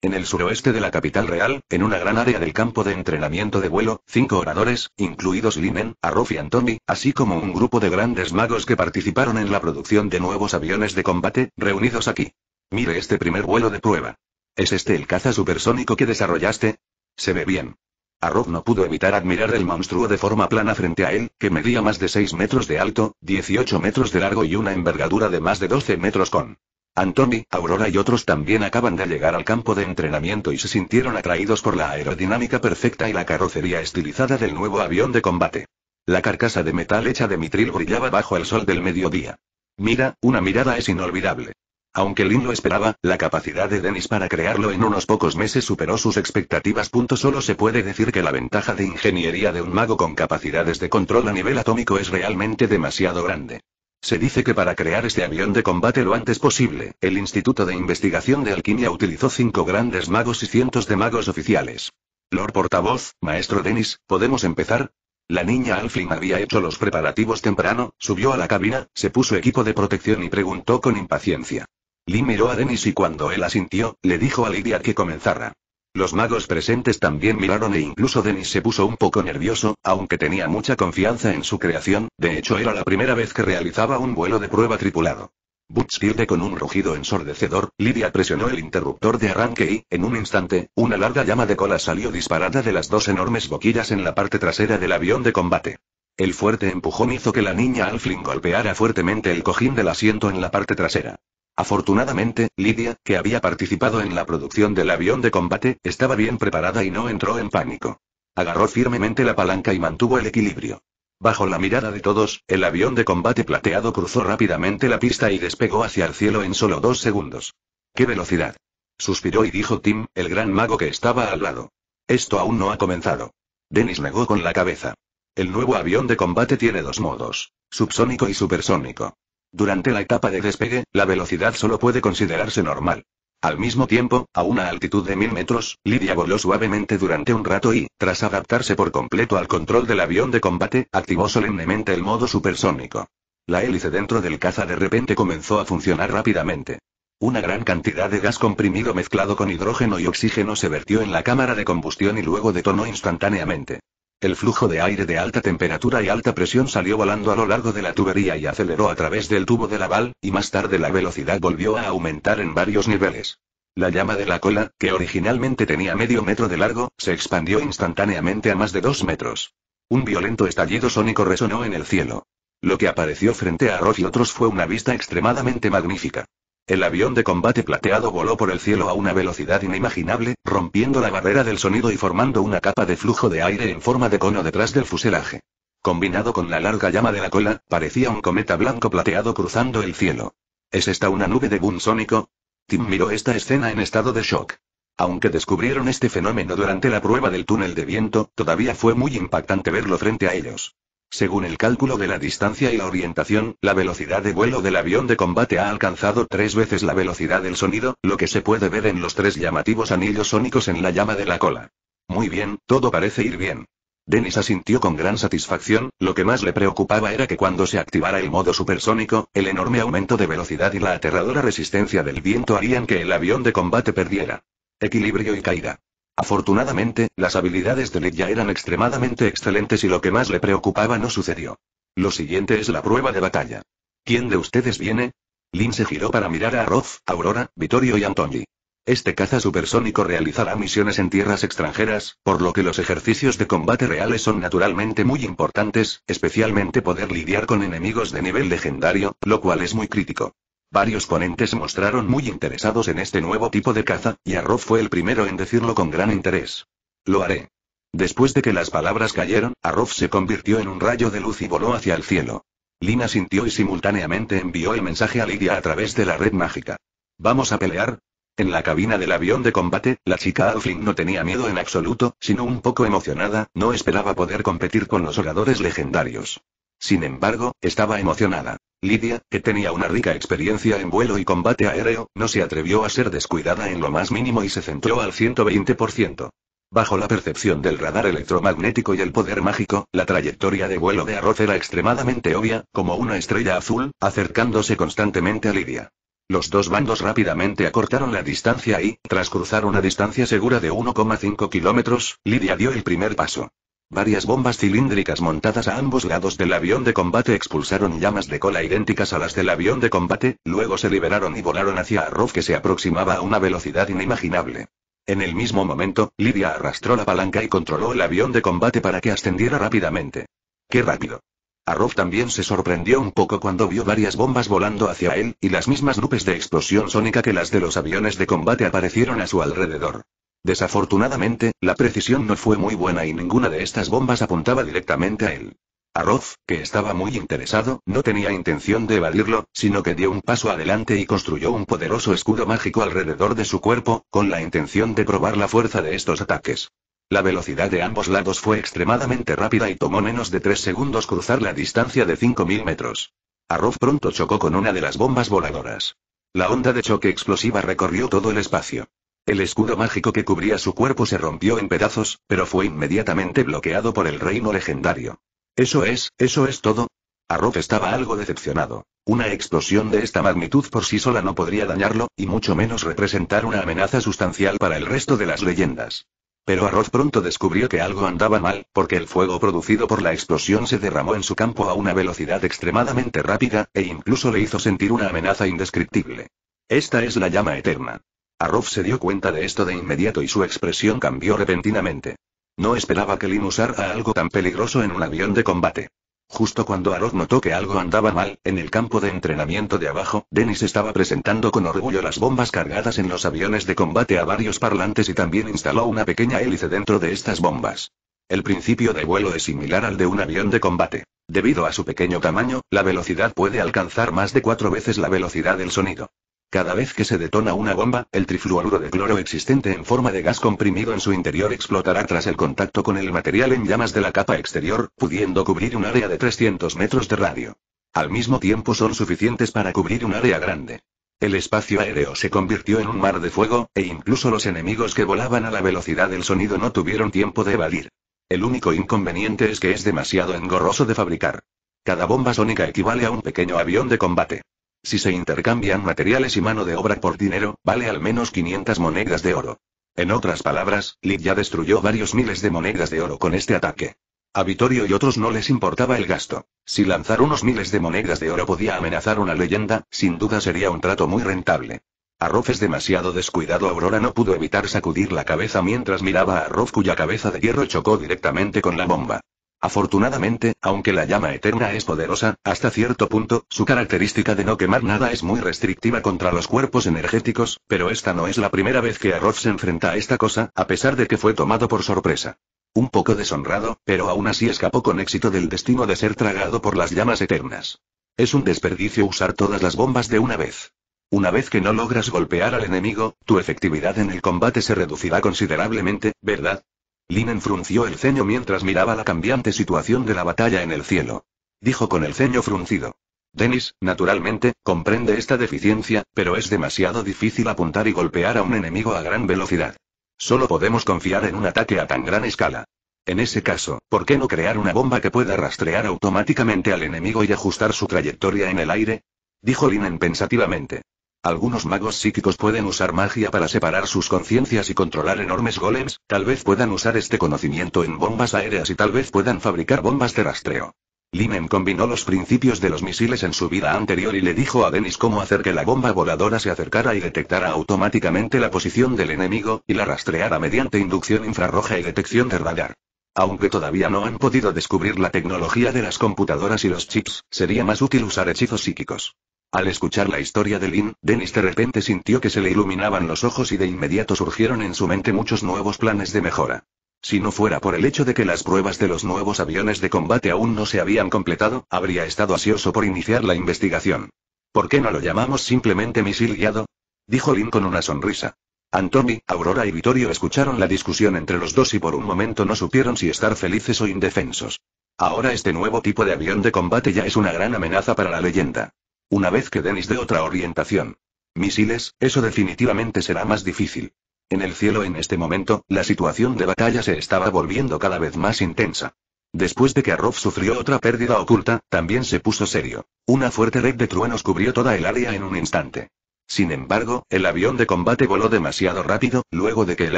En el suroeste de la capital real, en una gran área del campo de entrenamiento de vuelo, cinco oradores, incluidos Linen, Arrof y Antoni, así como un grupo de grandes magos que participaron en la producción de nuevos aviones de combate, reunidos aquí. Mire este primer vuelo de prueba. ¿Es este el caza supersónico que desarrollaste? Se ve bien. Arrof no pudo evitar admirar el monstruo de forma plana frente a él, que medía más de 6 metros de alto, 18 metros de largo y una envergadura de más de 12 metros con Anthony, Aurora y otros también acaban de llegar al campo de entrenamiento y se sintieron atraídos por la aerodinámica perfecta y la carrocería estilizada del nuevo avión de combate. La carcasa de metal hecha de mitril brillaba bajo el sol del mediodía. Mira, una mirada es inolvidable. Aunque Lin lo esperaba, la capacidad de Dennis para crearlo en unos pocos meses superó sus expectativas. Solo se puede decir que la ventaja de ingeniería de un mago con capacidades de control a nivel atómico es realmente demasiado grande. Se dice que para crear este avión de combate lo antes posible, el Instituto de Investigación de Alquimia utilizó cinco grandes magos y cientos de magos oficiales. Lord Portavoz, maestro Denis, ¿podemos empezar? La niña Alfin había hecho los preparativos temprano, subió a la cabina, se puso equipo de protección y preguntó con impaciencia. Lee miró a Dennis y cuando él asintió, le dijo a Lydia que comenzara. Los magos presentes también miraron e incluso Denis se puso un poco nervioso, aunque tenía mucha confianza en su creación, de hecho era la primera vez que realizaba un vuelo de prueba tripulado. Butch con un rugido ensordecedor, Lydia presionó el interruptor de arranque y, en un instante, una larga llama de cola salió disparada de las dos enormes boquillas en la parte trasera del avión de combate. El fuerte empujón hizo que la niña Alfling golpeara fuertemente el cojín del asiento en la parte trasera. Afortunadamente, Lidia, que había participado en la producción del avión de combate, estaba bien preparada y no entró en pánico. Agarró firmemente la palanca y mantuvo el equilibrio. Bajo la mirada de todos, el avión de combate plateado cruzó rápidamente la pista y despegó hacia el cielo en solo dos segundos. ¡Qué velocidad! Suspiró y dijo Tim, el gran mago que estaba al lado. Esto aún no ha comenzado. Dennis negó con la cabeza. El nuevo avión de combate tiene dos modos, subsónico y supersónico. Durante la etapa de despegue, la velocidad solo puede considerarse normal. Al mismo tiempo, a una altitud de mil metros, Lidia voló suavemente durante un rato y, tras adaptarse por completo al control del avión de combate, activó solemnemente el modo supersónico. La hélice dentro del caza de repente comenzó a funcionar rápidamente. Una gran cantidad de gas comprimido mezclado con hidrógeno y oxígeno se vertió en la cámara de combustión y luego detonó instantáneamente. El flujo de aire de alta temperatura y alta presión salió volando a lo largo de la tubería y aceleró a través del tubo de Laval, y más tarde la velocidad volvió a aumentar en varios niveles. La llama de la cola, que originalmente tenía medio metro de largo, se expandió instantáneamente a más de dos metros. Un violento estallido sónico resonó en el cielo. Lo que apareció frente a Roth y otros fue una vista extremadamente magnífica. El avión de combate plateado voló por el cielo a una velocidad inimaginable, rompiendo la barrera del sonido y formando una capa de flujo de aire en forma de cono detrás del fuselaje. Combinado con la larga llama de la cola, parecía un cometa blanco plateado cruzando el cielo. ¿Es esta una nube de boom sónico? Tim miró esta escena en estado de shock. Aunque descubrieron este fenómeno durante la prueba del túnel de viento, todavía fue muy impactante verlo frente a ellos. Según el cálculo de la distancia y la orientación, la velocidad de vuelo del avión de combate ha alcanzado tres veces la velocidad del sonido, lo que se puede ver en los tres llamativos anillos sónicos en la llama de la cola. Muy bien, todo parece ir bien. Dennis asintió con gran satisfacción, lo que más le preocupaba era que cuando se activara el modo supersónico, el enorme aumento de velocidad y la aterradora resistencia del viento harían que el avión de combate perdiera equilibrio y caída. Afortunadamente, las habilidades de Leia ya eran extremadamente excelentes y lo que más le preocupaba no sucedió. Lo siguiente es la prueba de batalla. ¿Quién de ustedes viene? Lin se giró para mirar a Roth, Aurora, Vittorio y Anthony. Este caza supersónico realizará misiones en tierras extranjeras, por lo que los ejercicios de combate reales son naturalmente muy importantes, especialmente poder lidiar con enemigos de nivel legendario, lo cual es muy crítico. Varios ponentes mostraron muy interesados en este nuevo tipo de caza, y Arrof fue el primero en decirlo con gran interés. Lo haré. Después de que las palabras cayeron, Arrof se convirtió en un rayo de luz y voló hacia el cielo. Lina sintió y simultáneamente envió el mensaje a Lidia a través de la red mágica. ¿Vamos a pelear? En la cabina del avión de combate, la chica Alfling no tenía miedo en absoluto, sino un poco emocionada, no esperaba poder competir con los oradores legendarios. Sin embargo, estaba emocionada. Lidia, que tenía una rica experiencia en vuelo y combate aéreo, no se atrevió a ser descuidada en lo más mínimo y se centró al 120%. Bajo la percepción del radar electromagnético y el poder mágico, la trayectoria de vuelo de Arroz era extremadamente obvia, como una estrella azul, acercándose constantemente a Lidia. Los dos bandos rápidamente acortaron la distancia y, tras cruzar una distancia segura de 1,5 kilómetros, Lidia dio el primer paso. Varias bombas cilíndricas montadas a ambos lados del avión de combate expulsaron llamas de cola idénticas a las del avión de combate, luego se liberaron y volaron hacia Arrov que se aproximaba a una velocidad inimaginable. En el mismo momento, Lidia arrastró la palanca y controló el avión de combate para que ascendiera rápidamente. ¡Qué rápido! Arrov también se sorprendió un poco cuando vio varias bombas volando hacia él, y las mismas nubes de explosión sónica que las de los aviones de combate aparecieron a su alrededor. Desafortunadamente, la precisión no fue muy buena y ninguna de estas bombas apuntaba directamente a él. Arroz, que estaba muy interesado, no tenía intención de evadirlo, sino que dio un paso adelante y construyó un poderoso escudo mágico alrededor de su cuerpo, con la intención de probar la fuerza de estos ataques. La velocidad de ambos lados fue extremadamente rápida y tomó menos de tres segundos cruzar la distancia de 5.000 metros. Arroz pronto chocó con una de las bombas voladoras. La onda de choque explosiva recorrió todo el espacio. El escudo mágico que cubría su cuerpo se rompió en pedazos, pero fue inmediatamente bloqueado por el reino legendario. Eso es, eso es todo. Arroz estaba algo decepcionado. Una explosión de esta magnitud por sí sola no podría dañarlo, y mucho menos representar una amenaza sustancial para el resto de las leyendas. Pero Arroz pronto descubrió que algo andaba mal, porque el fuego producido por la explosión se derramó en su campo a una velocidad extremadamente rápida, e incluso le hizo sentir una amenaza indescriptible. Esta es la llama eterna. Arov se dio cuenta de esto de inmediato y su expresión cambió repentinamente. No esperaba que Lin usara algo tan peligroso en un avión de combate. Justo cuando Arov notó que algo andaba mal, en el campo de entrenamiento de abajo, Dennis estaba presentando con orgullo las bombas cargadas en los aviones de combate a varios parlantes y también instaló una pequeña hélice dentro de estas bombas. El principio de vuelo es similar al de un avión de combate. Debido a su pequeño tamaño, la velocidad puede alcanzar más de cuatro veces la velocidad del sonido. Cada vez que se detona una bomba, el trifluoruro de cloro existente en forma de gas comprimido en su interior explotará tras el contacto con el material en llamas de la capa exterior, pudiendo cubrir un área de 300 metros de radio. Al mismo tiempo son suficientes para cubrir un área grande. El espacio aéreo se convirtió en un mar de fuego, e incluso los enemigos que volaban a la velocidad del sonido no tuvieron tiempo de evadir. El único inconveniente es que es demasiado engorroso de fabricar. Cada bomba sónica equivale a un pequeño avión de combate. Si se intercambian materiales y mano de obra por dinero, vale al menos 500 monedas de oro. En otras palabras, Lid ya destruyó varios miles de monedas de oro con este ataque. A Vitorio y otros no les importaba el gasto. Si lanzar unos miles de monedas de oro podía amenazar una leyenda, sin duda sería un trato muy rentable. A es demasiado descuidado. Aurora no pudo evitar sacudir la cabeza mientras miraba a Rof cuya cabeza de hierro chocó directamente con la bomba. Afortunadamente, aunque la llama eterna es poderosa, hasta cierto punto, su característica de no quemar nada es muy restrictiva contra los cuerpos energéticos, pero esta no es la primera vez que Arroz se enfrenta a esta cosa, a pesar de que fue tomado por sorpresa. Un poco deshonrado, pero aún así escapó con éxito del destino de ser tragado por las llamas eternas. Es un desperdicio usar todas las bombas de una vez. Una vez que no logras golpear al enemigo, tu efectividad en el combate se reducirá considerablemente, ¿verdad? Linen frunció el ceño mientras miraba la cambiante situación de la batalla en el cielo. Dijo con el ceño fruncido. Dennis, naturalmente, comprende esta deficiencia, pero es demasiado difícil apuntar y golpear a un enemigo a gran velocidad. Solo podemos confiar en un ataque a tan gran escala. En ese caso, ¿por qué no crear una bomba que pueda rastrear automáticamente al enemigo y ajustar su trayectoria en el aire? Dijo Linen pensativamente. Algunos magos psíquicos pueden usar magia para separar sus conciencias y controlar enormes golems, tal vez puedan usar este conocimiento en bombas aéreas y tal vez puedan fabricar bombas de rastreo. Limen combinó los principios de los misiles en su vida anterior y le dijo a Dennis cómo hacer que la bomba voladora se acercara y detectara automáticamente la posición del enemigo, y la rastreara mediante inducción infrarroja y detección de radar. Aunque todavía no han podido descubrir la tecnología de las computadoras y los chips, sería más útil usar hechizos psíquicos. Al escuchar la historia de Lin, Dennis de repente sintió que se le iluminaban los ojos y de inmediato surgieron en su mente muchos nuevos planes de mejora. Si no fuera por el hecho de que las pruebas de los nuevos aviones de combate aún no se habían completado, habría estado ansioso por iniciar la investigación. ¿Por qué no lo llamamos simplemente misil guiado? Dijo Lin con una sonrisa. Anthony, Aurora y Vittorio escucharon la discusión entre los dos y por un momento no supieron si estar felices o indefensos. Ahora este nuevo tipo de avión de combate ya es una gran amenaza para la leyenda. Una vez que Denis dé de otra orientación. Misiles, eso definitivamente será más difícil. En el cielo en este momento, la situación de batalla se estaba volviendo cada vez más intensa. Después de que Arrov sufrió otra pérdida oculta, también se puso serio. Una fuerte red de truenos cubrió toda el área en un instante. Sin embargo, el avión de combate voló demasiado rápido, luego de que el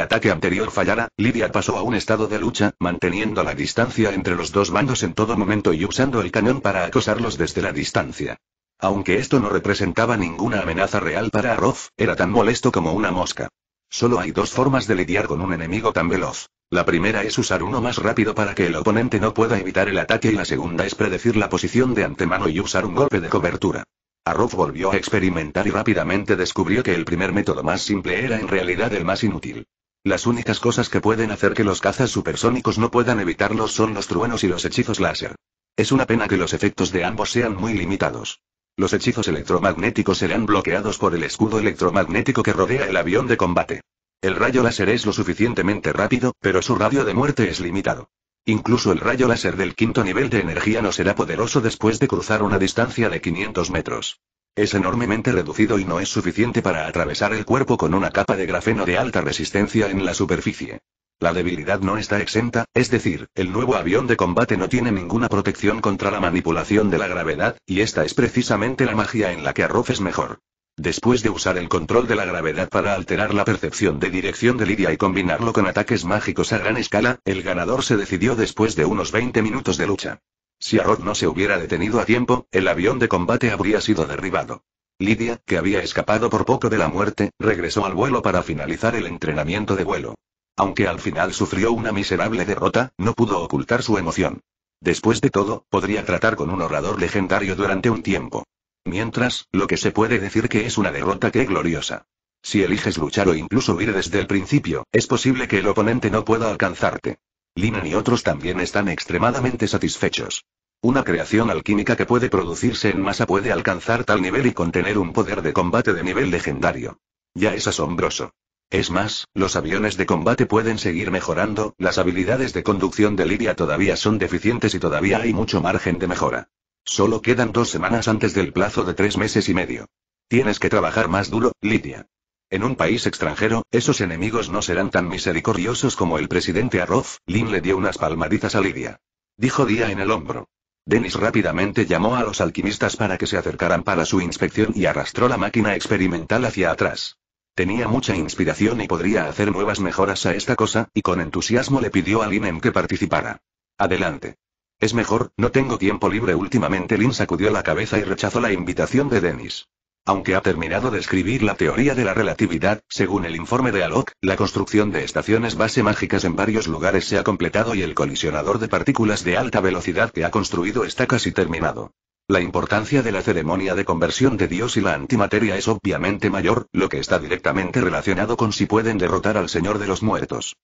ataque anterior fallara, Lidia pasó a un estado de lucha, manteniendo la distancia entre los dos bandos en todo momento y usando el cañón para acosarlos desde la distancia. Aunque esto no representaba ninguna amenaza real para Arroz, era tan molesto como una mosca. Solo hay dos formas de lidiar con un enemigo tan veloz. La primera es usar uno más rápido para que el oponente no pueda evitar el ataque y la segunda es predecir la posición de antemano y usar un golpe de cobertura. Arroz volvió a experimentar y rápidamente descubrió que el primer método más simple era en realidad el más inútil. Las únicas cosas que pueden hacer que los cazas supersónicos no puedan evitarlos son los truenos y los hechizos láser. Es una pena que los efectos de ambos sean muy limitados. Los hechizos electromagnéticos serán bloqueados por el escudo electromagnético que rodea el avión de combate. El rayo láser es lo suficientemente rápido, pero su radio de muerte es limitado. Incluso el rayo láser del quinto nivel de energía no será poderoso después de cruzar una distancia de 500 metros. Es enormemente reducido y no es suficiente para atravesar el cuerpo con una capa de grafeno de alta resistencia en la superficie. La debilidad no está exenta, es decir, el nuevo avión de combate no tiene ninguna protección contra la manipulación de la gravedad, y esta es precisamente la magia en la que Arrof es mejor. Después de usar el control de la gravedad para alterar la percepción de dirección de Lidia y combinarlo con ataques mágicos a gran escala, el ganador se decidió después de unos 20 minutos de lucha. Si Arrof no se hubiera detenido a tiempo, el avión de combate habría sido derribado. Lidia, que había escapado por poco de la muerte, regresó al vuelo para finalizar el entrenamiento de vuelo. Aunque al final sufrió una miserable derrota, no pudo ocultar su emoción. Después de todo, podría tratar con un orador legendario durante un tiempo. Mientras, lo que se puede decir que es una derrota que gloriosa. Si eliges luchar o incluso huir desde el principio, es posible que el oponente no pueda alcanzarte. Linen y otros también están extremadamente satisfechos. Una creación alquímica que puede producirse en masa puede alcanzar tal nivel y contener un poder de combate de nivel legendario. Ya es asombroso. Es más, los aviones de combate pueden seguir mejorando, las habilidades de conducción de Lidia todavía son deficientes y todavía hay mucho margen de mejora. Solo quedan dos semanas antes del plazo de tres meses y medio. Tienes que trabajar más duro, Lidia. En un país extranjero, esos enemigos no serán tan misericordiosos como el presidente Arroz. Lin le dio unas palmaditas a Lidia. Dijo Día en el hombro. Dennis rápidamente llamó a los alquimistas para que se acercaran para su inspección y arrastró la máquina experimental hacia atrás. Tenía mucha inspiración y podría hacer nuevas mejoras a esta cosa, y con entusiasmo le pidió a Lin en que participara. Adelante. Es mejor, no tengo tiempo libre últimamente. Lin sacudió la cabeza y rechazó la invitación de Dennis. Aunque ha terminado de escribir la teoría de la relatividad, según el informe de Alok, la construcción de estaciones base mágicas en varios lugares se ha completado y el colisionador de partículas de alta velocidad que ha construido está casi terminado. La importancia de la ceremonia de conversión de Dios y la antimateria es obviamente mayor, lo que está directamente relacionado con si pueden derrotar al Señor de los Muertos.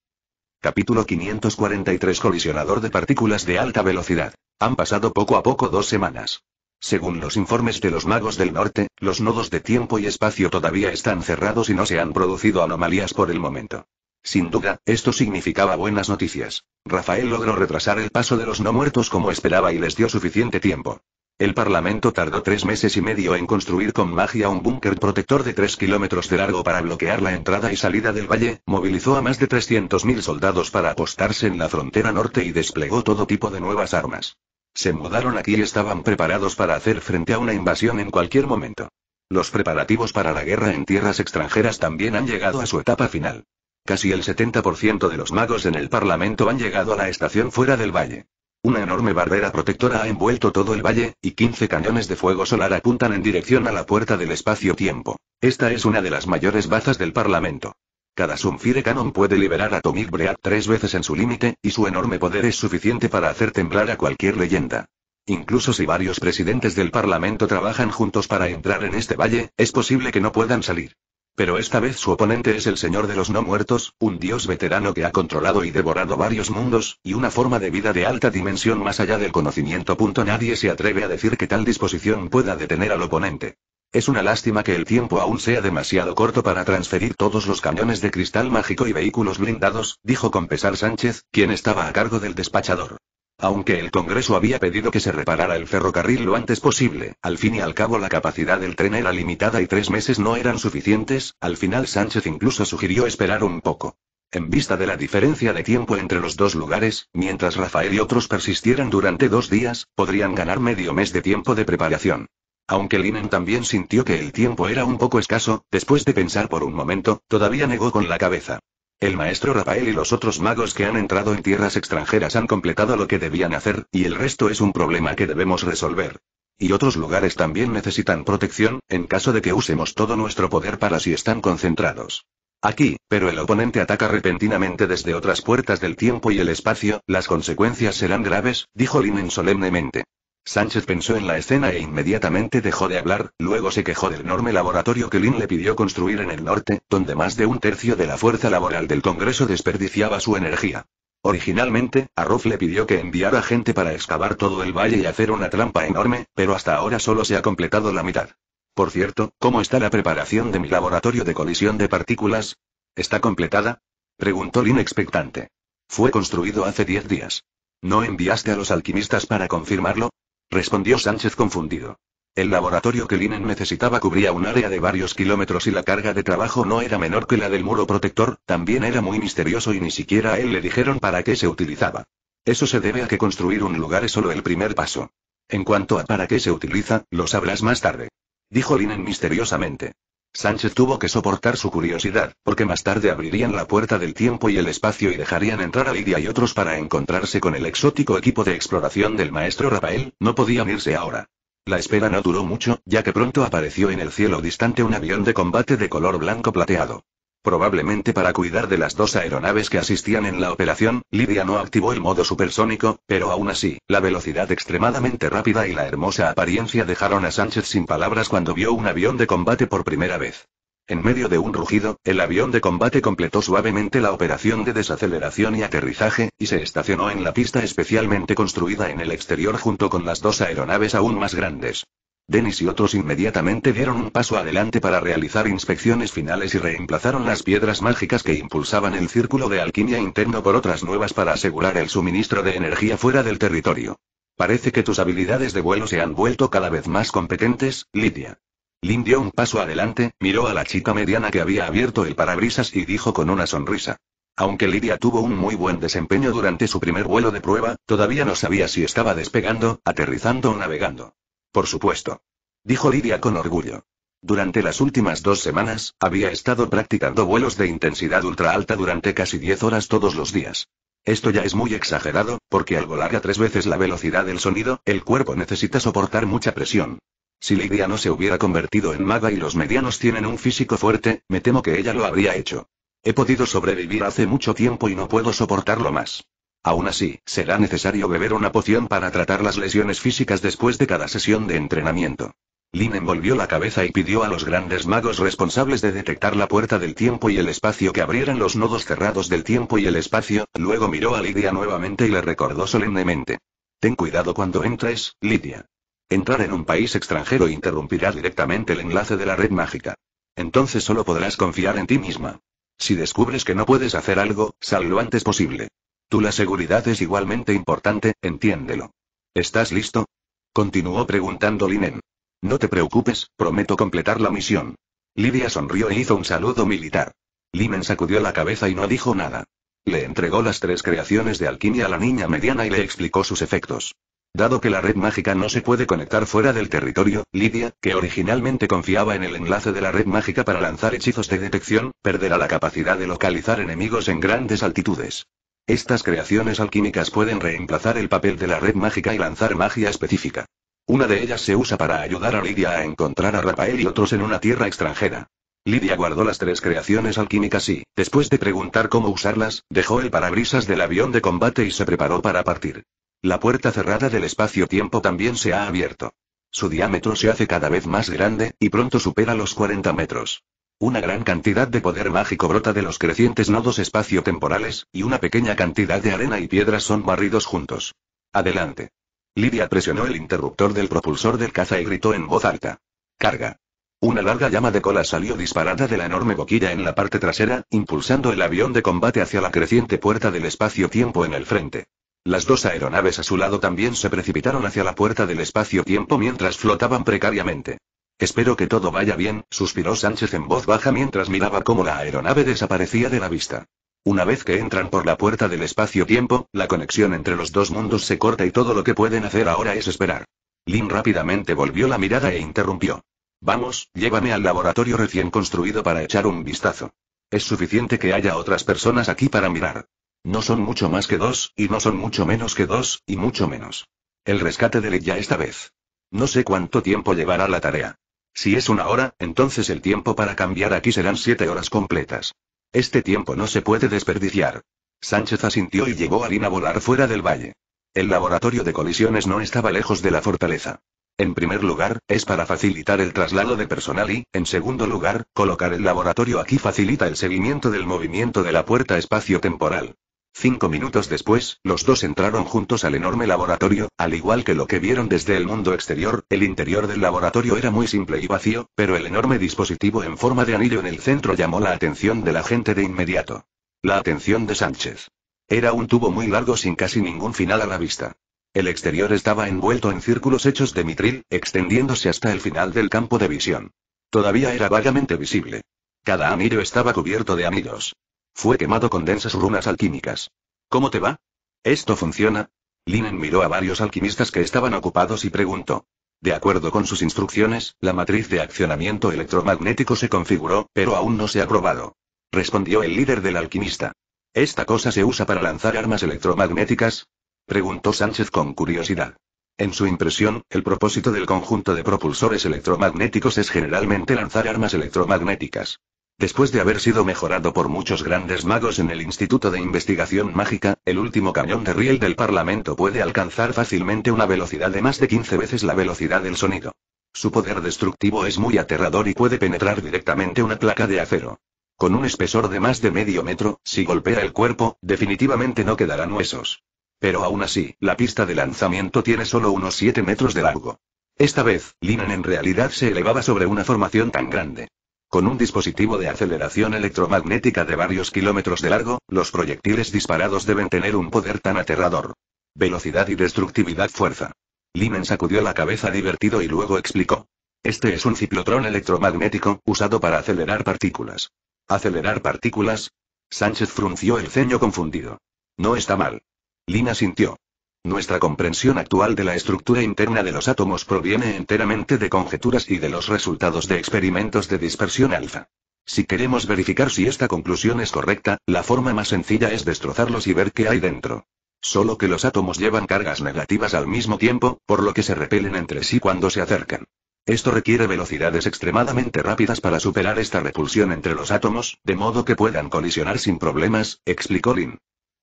Capítulo 543 Colisionador de partículas de alta velocidad. Han pasado poco a poco dos semanas. Según los informes de los magos del norte, los nodos de tiempo y espacio todavía están cerrados y no se han producido anomalías por el momento. Sin duda, esto significaba buenas noticias. Rafael logró retrasar el paso de los no muertos como esperaba y les dio suficiente tiempo. El Parlamento tardó tres meses y medio en construir con magia un búnker protector de tres kilómetros de largo para bloquear la entrada y salida del valle, movilizó a más de 300.000 soldados para apostarse en la frontera norte y desplegó todo tipo de nuevas armas. Se mudaron aquí y estaban preparados para hacer frente a una invasión en cualquier momento. Los preparativos para la guerra en tierras extranjeras también han llegado a su etapa final. Casi el 70% de los magos en el Parlamento han llegado a la estación fuera del valle. Una enorme barrera protectora ha envuelto todo el valle, y 15 cañones de fuego solar apuntan en dirección a la puerta del espacio-tiempo. Esta es una de las mayores bazas del Parlamento. Cada Sunfire Cannon puede liberar a Tomic Breat tres veces en su límite, y su enorme poder es suficiente para hacer temblar a cualquier leyenda. Incluso si varios presidentes del Parlamento trabajan juntos para entrar en este valle, es posible que no puedan salir. Pero esta vez su oponente es el Señor de los No Muertos, un dios veterano que ha controlado y devorado varios mundos, y una forma de vida de alta dimensión más allá del conocimiento. Nadie se atreve a decir que tal disposición pueda detener al oponente. Es una lástima que el tiempo aún sea demasiado corto para transferir todos los cañones de cristal mágico y vehículos blindados, dijo con pesar Sánchez, quien estaba a cargo del despachador. Aunque el Congreso había pedido que se reparara el ferrocarril lo antes posible, al fin y al cabo la capacidad del tren era limitada y tres meses no eran suficientes, al final Sánchez incluso sugirió esperar un poco. En vista de la diferencia de tiempo entre los dos lugares, mientras Rafael y otros persistieran durante dos días, podrían ganar medio mes de tiempo de preparación. Aunque Linen también sintió que el tiempo era un poco escaso, después de pensar por un momento, todavía negó con la cabeza. El maestro Rafael y los otros magos que han entrado en tierras extranjeras han completado lo que debían hacer, y el resto es un problema que debemos resolver. Y otros lugares también necesitan protección, en caso de que usemos todo nuestro poder para si están concentrados. Aquí, pero el oponente ataca repentinamente desde otras puertas del tiempo y el espacio, las consecuencias serán graves, dijo Linen solemnemente. Sánchez pensó en la escena e inmediatamente dejó de hablar, luego se quejó del enorme laboratorio que Lin le pidió construir en el norte, donde más de un tercio de la fuerza laboral del Congreso desperdiciaba su energía. Originalmente, Arrof le pidió que enviara gente para excavar todo el valle y hacer una trampa enorme, pero hasta ahora solo se ha completado la mitad. Por cierto, ¿cómo está la preparación de mi laboratorio de colisión de partículas? ¿Está completada? Preguntó Lin, expectante. Fue construido hace diez días. ¿No enviaste a los alquimistas para confirmarlo? respondió Sánchez confundido. El laboratorio que Linen necesitaba cubría un área de varios kilómetros y la carga de trabajo no era menor que la del muro protector, también era muy misterioso y ni siquiera a él le dijeron para qué se utilizaba. Eso se debe a que construir un lugar es solo el primer paso. En cuanto a para qué se utiliza, lo sabrás más tarde. Dijo Linen misteriosamente. Sánchez tuvo que soportar su curiosidad, porque más tarde abrirían la puerta del tiempo y el espacio y dejarían entrar a Lidia y otros para encontrarse con el exótico equipo de exploración del maestro Rafael, no podían irse ahora. La espera no duró mucho, ya que pronto apareció en el cielo distante un avión de combate de color blanco plateado. Probablemente para cuidar de las dos aeronaves que asistían en la operación, Lidia no activó el modo supersónico, pero aún así, la velocidad extremadamente rápida y la hermosa apariencia dejaron a Sánchez sin palabras cuando vio un avión de combate por primera vez. En medio de un rugido, el avión de combate completó suavemente la operación de desaceleración y aterrizaje, y se estacionó en la pista especialmente construida en el exterior junto con las dos aeronaves aún más grandes. Dennis y otros inmediatamente dieron un paso adelante para realizar inspecciones finales y reemplazaron las piedras mágicas que impulsaban el círculo de alquimia interno por otras nuevas para asegurar el suministro de energía fuera del territorio. Parece que tus habilidades de vuelo se han vuelto cada vez más competentes, Lidia. Lynn dio un paso adelante, miró a la chica mediana que había abierto el parabrisas y dijo con una sonrisa. Aunque Lidia tuvo un muy buen desempeño durante su primer vuelo de prueba, todavía no sabía si estaba despegando, aterrizando o navegando. Por supuesto. Dijo Lidia con orgullo. Durante las últimas dos semanas, había estado practicando vuelos de intensidad ultra alta durante casi 10 horas todos los días. Esto ya es muy exagerado, porque al volar a tres veces la velocidad del sonido, el cuerpo necesita soportar mucha presión. Si Lidia no se hubiera convertido en maga y los medianos tienen un físico fuerte, me temo que ella lo habría hecho. He podido sobrevivir hace mucho tiempo y no puedo soportarlo más. Aún así, será necesario beber una poción para tratar las lesiones físicas después de cada sesión de entrenamiento. Lin envolvió la cabeza y pidió a los grandes magos responsables de detectar la puerta del tiempo y el espacio que abrieran los nodos cerrados del tiempo y el espacio, luego miró a Lidia nuevamente y le recordó solemnemente. Ten cuidado cuando entres, Lidia. Entrar en un país extranjero interrumpirá directamente el enlace de la red mágica. Entonces solo podrás confiar en ti misma. Si descubres que no puedes hacer algo, sal lo antes posible. Tú la seguridad es igualmente importante, entiéndelo. ¿Estás listo? Continuó preguntando Linen. No te preocupes, prometo completar la misión. Lidia sonrió e hizo un saludo militar. Linen sacudió la cabeza y no dijo nada. Le entregó las tres creaciones de alquimia a la niña mediana y le explicó sus efectos. Dado que la red mágica no se puede conectar fuera del territorio, Lidia, que originalmente confiaba en el enlace de la red mágica para lanzar hechizos de detección, perderá la capacidad de localizar enemigos en grandes altitudes. Estas creaciones alquímicas pueden reemplazar el papel de la red mágica y lanzar magia específica. Una de ellas se usa para ayudar a Lidia a encontrar a Rafael y otros en una tierra extranjera. Lidia guardó las tres creaciones alquímicas y, después de preguntar cómo usarlas, dejó el parabrisas del avión de combate y se preparó para partir. La puerta cerrada del espacio-tiempo también se ha abierto. Su diámetro se hace cada vez más grande, y pronto supera los 40 metros. Una gran cantidad de poder mágico brota de los crecientes nodos espacio-temporales, y una pequeña cantidad de arena y piedras son barridos juntos. Adelante. Lidia presionó el interruptor del propulsor del caza y gritó en voz alta. Carga. Una larga llama de cola salió disparada de la enorme boquilla en la parte trasera, impulsando el avión de combate hacia la creciente puerta del espacio-tiempo en el frente. Las dos aeronaves a su lado también se precipitaron hacia la puerta del espacio-tiempo mientras flotaban precariamente. Espero que todo vaya bien, suspiró Sánchez en voz baja mientras miraba cómo la aeronave desaparecía de la vista. Una vez que entran por la puerta del espacio-tiempo, la conexión entre los dos mundos se corta y todo lo que pueden hacer ahora es esperar. Lin rápidamente volvió la mirada e interrumpió. Vamos, llévame al laboratorio recién construido para echar un vistazo. Es suficiente que haya otras personas aquí para mirar. No son mucho más que dos, y no son mucho menos que dos, y mucho menos. El rescate de ya esta vez. No sé cuánto tiempo llevará la tarea. Si es una hora, entonces el tiempo para cambiar aquí serán siete horas completas. Este tiempo no se puede desperdiciar. Sánchez asintió y llevó a Lina a volar fuera del valle. El laboratorio de colisiones no estaba lejos de la fortaleza. En primer lugar, es para facilitar el traslado de personal y, en segundo lugar, colocar el laboratorio aquí facilita el seguimiento del movimiento de la puerta espacio-temporal. Cinco minutos después, los dos entraron juntos al enorme laboratorio, al igual que lo que vieron desde el mundo exterior, el interior del laboratorio era muy simple y vacío, pero el enorme dispositivo en forma de anillo en el centro llamó la atención de la gente de inmediato. La atención de Sánchez. Era un tubo muy largo sin casi ningún final a la vista. El exterior estaba envuelto en círculos hechos de mitril, extendiéndose hasta el final del campo de visión. Todavía era vagamente visible. Cada anillo estaba cubierto de anillos. Fue quemado con densas runas alquímicas. ¿Cómo te va? ¿Esto funciona? Linen miró a varios alquimistas que estaban ocupados y preguntó. De acuerdo con sus instrucciones, la matriz de accionamiento electromagnético se configuró, pero aún no se ha probado. Respondió el líder del alquimista. ¿Esta cosa se usa para lanzar armas electromagnéticas? Preguntó Sánchez con curiosidad. En su impresión, el propósito del conjunto de propulsores electromagnéticos es generalmente lanzar armas electromagnéticas. Después de haber sido mejorado por muchos grandes magos en el Instituto de Investigación Mágica, el último cañón de riel del Parlamento puede alcanzar fácilmente una velocidad de más de 15 veces la velocidad del sonido. Su poder destructivo es muy aterrador y puede penetrar directamente una placa de acero. Con un espesor de más de medio metro, si golpea el cuerpo, definitivamente no quedarán huesos. Pero aún así, la pista de lanzamiento tiene solo unos 7 metros de largo. Esta vez, Linen en realidad se elevaba sobre una formación tan grande. Con un dispositivo de aceleración electromagnética de varios kilómetros de largo, los proyectiles disparados deben tener un poder tan aterrador. Velocidad y destructividad fuerza. Linen sacudió la cabeza divertido y luego explicó. Este es un ciclotrón electromagnético, usado para acelerar partículas. ¿Acelerar partículas? Sánchez frunció el ceño confundido. No está mal. Lina sintió. Nuestra comprensión actual de la estructura interna de los átomos proviene enteramente de conjeturas y de los resultados de experimentos de dispersión alfa. Si queremos verificar si esta conclusión es correcta, la forma más sencilla es destrozarlos y ver qué hay dentro. Solo que los átomos llevan cargas negativas al mismo tiempo, por lo que se repelen entre sí cuando se acercan. Esto requiere velocidades extremadamente rápidas para superar esta repulsión entre los átomos, de modo que puedan colisionar sin problemas, explicó Lin.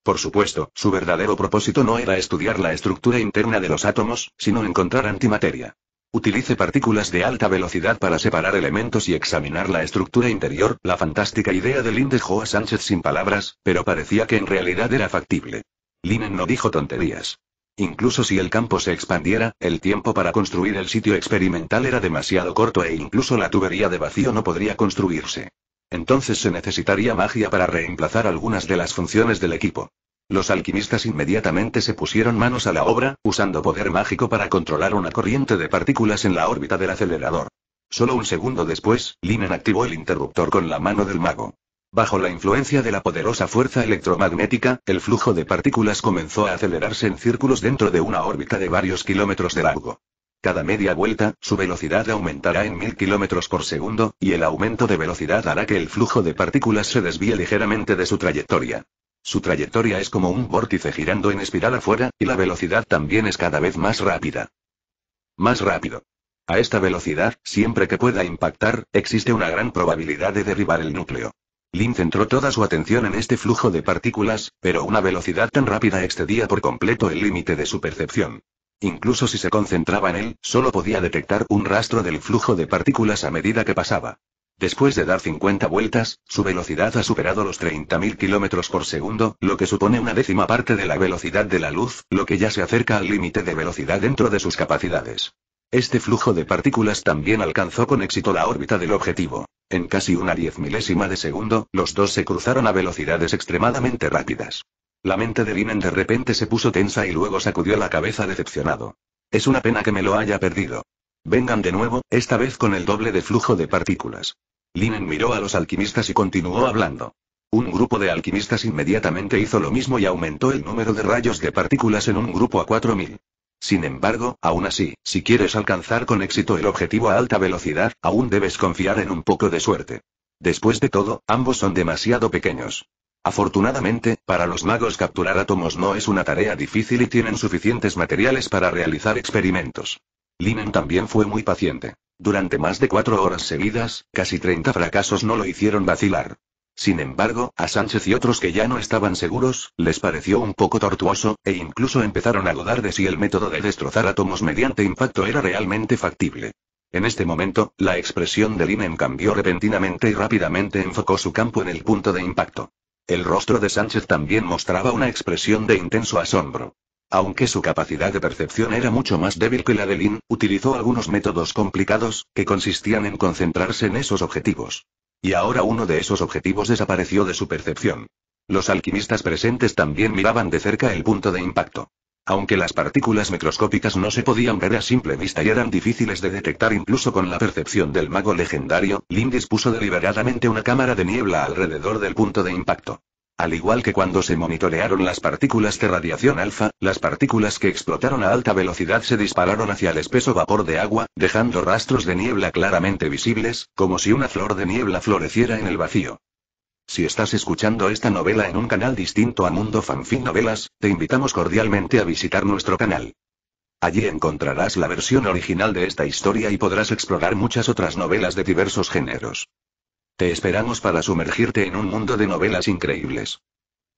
Por supuesto, su verdadero propósito no era estudiar la estructura interna de los átomos, sino encontrar antimateria. Utilice partículas de alta velocidad para separar elementos y examinar la estructura interior, la fantástica idea de Lin dejó a Sánchez sin palabras, pero parecía que en realidad era factible. Lynn no dijo tonterías. Incluso si el campo se expandiera, el tiempo para construir el sitio experimental era demasiado corto e incluso la tubería de vacío no podría construirse. Entonces se necesitaría magia para reemplazar algunas de las funciones del equipo. Los alquimistas inmediatamente se pusieron manos a la obra, usando poder mágico para controlar una corriente de partículas en la órbita del acelerador. Solo un segundo después, Linen activó el interruptor con la mano del mago. Bajo la influencia de la poderosa fuerza electromagnética, el flujo de partículas comenzó a acelerarse en círculos dentro de una órbita de varios kilómetros de largo. Cada media vuelta, su velocidad aumentará en mil km por segundo, y el aumento de velocidad hará que el flujo de partículas se desvíe ligeramente de su trayectoria. Su trayectoria es como un vórtice girando en espiral afuera, y la velocidad también es cada vez más rápida. Más rápido. A esta velocidad, siempre que pueda impactar, existe una gran probabilidad de derribar el núcleo. Lin centró toda su atención en este flujo de partículas, pero una velocidad tan rápida excedía por completo el límite de su percepción. Incluso si se concentraba en él, solo podía detectar un rastro del flujo de partículas a medida que pasaba. Después de dar 50 vueltas, su velocidad ha superado los 30.000 km por segundo, lo que supone una décima parte de la velocidad de la luz, lo que ya se acerca al límite de velocidad dentro de sus capacidades. Este flujo de partículas también alcanzó con éxito la órbita del objetivo. En casi una diez milésima de segundo, los dos se cruzaron a velocidades extremadamente rápidas. La mente de Linen de repente se puso tensa y luego sacudió la cabeza decepcionado. Es una pena que me lo haya perdido. Vengan de nuevo, esta vez con el doble de flujo de partículas. Linen miró a los alquimistas y continuó hablando. Un grupo de alquimistas inmediatamente hizo lo mismo y aumentó el número de rayos de partículas en un grupo a 4000. Sin embargo, aún así, si quieres alcanzar con éxito el objetivo a alta velocidad, aún debes confiar en un poco de suerte. Después de todo, ambos son demasiado pequeños. Afortunadamente, para los magos capturar átomos no es una tarea difícil y tienen suficientes materiales para realizar experimentos. Linen también fue muy paciente. Durante más de cuatro horas seguidas, casi 30 fracasos no lo hicieron vacilar. Sin embargo, a Sánchez y otros que ya no estaban seguros, les pareció un poco tortuoso, e incluso empezaron a dudar de si el método de destrozar átomos mediante impacto era realmente factible. En este momento, la expresión de Linem cambió repentinamente y rápidamente enfocó su campo en el punto de impacto. El rostro de Sánchez también mostraba una expresión de intenso asombro. Aunque su capacidad de percepción era mucho más débil que la de Lin, utilizó algunos métodos complicados, que consistían en concentrarse en esos objetivos. Y ahora uno de esos objetivos desapareció de su percepción. Los alquimistas presentes también miraban de cerca el punto de impacto. Aunque las partículas microscópicas no se podían ver a simple vista y eran difíciles de detectar incluso con la percepción del mago legendario, Lin dispuso deliberadamente una cámara de niebla alrededor del punto de impacto. Al igual que cuando se monitorearon las partículas de radiación alfa, las partículas que explotaron a alta velocidad se dispararon hacia el espeso vapor de agua, dejando rastros de niebla claramente visibles, como si una flor de niebla floreciera en el vacío. Si estás escuchando esta novela en un canal distinto a Mundo Fanfic Novelas, te invitamos cordialmente a visitar nuestro canal. Allí encontrarás la versión original de esta historia y podrás explorar muchas otras novelas de diversos géneros. Te esperamos para sumergirte en un mundo de novelas increíbles.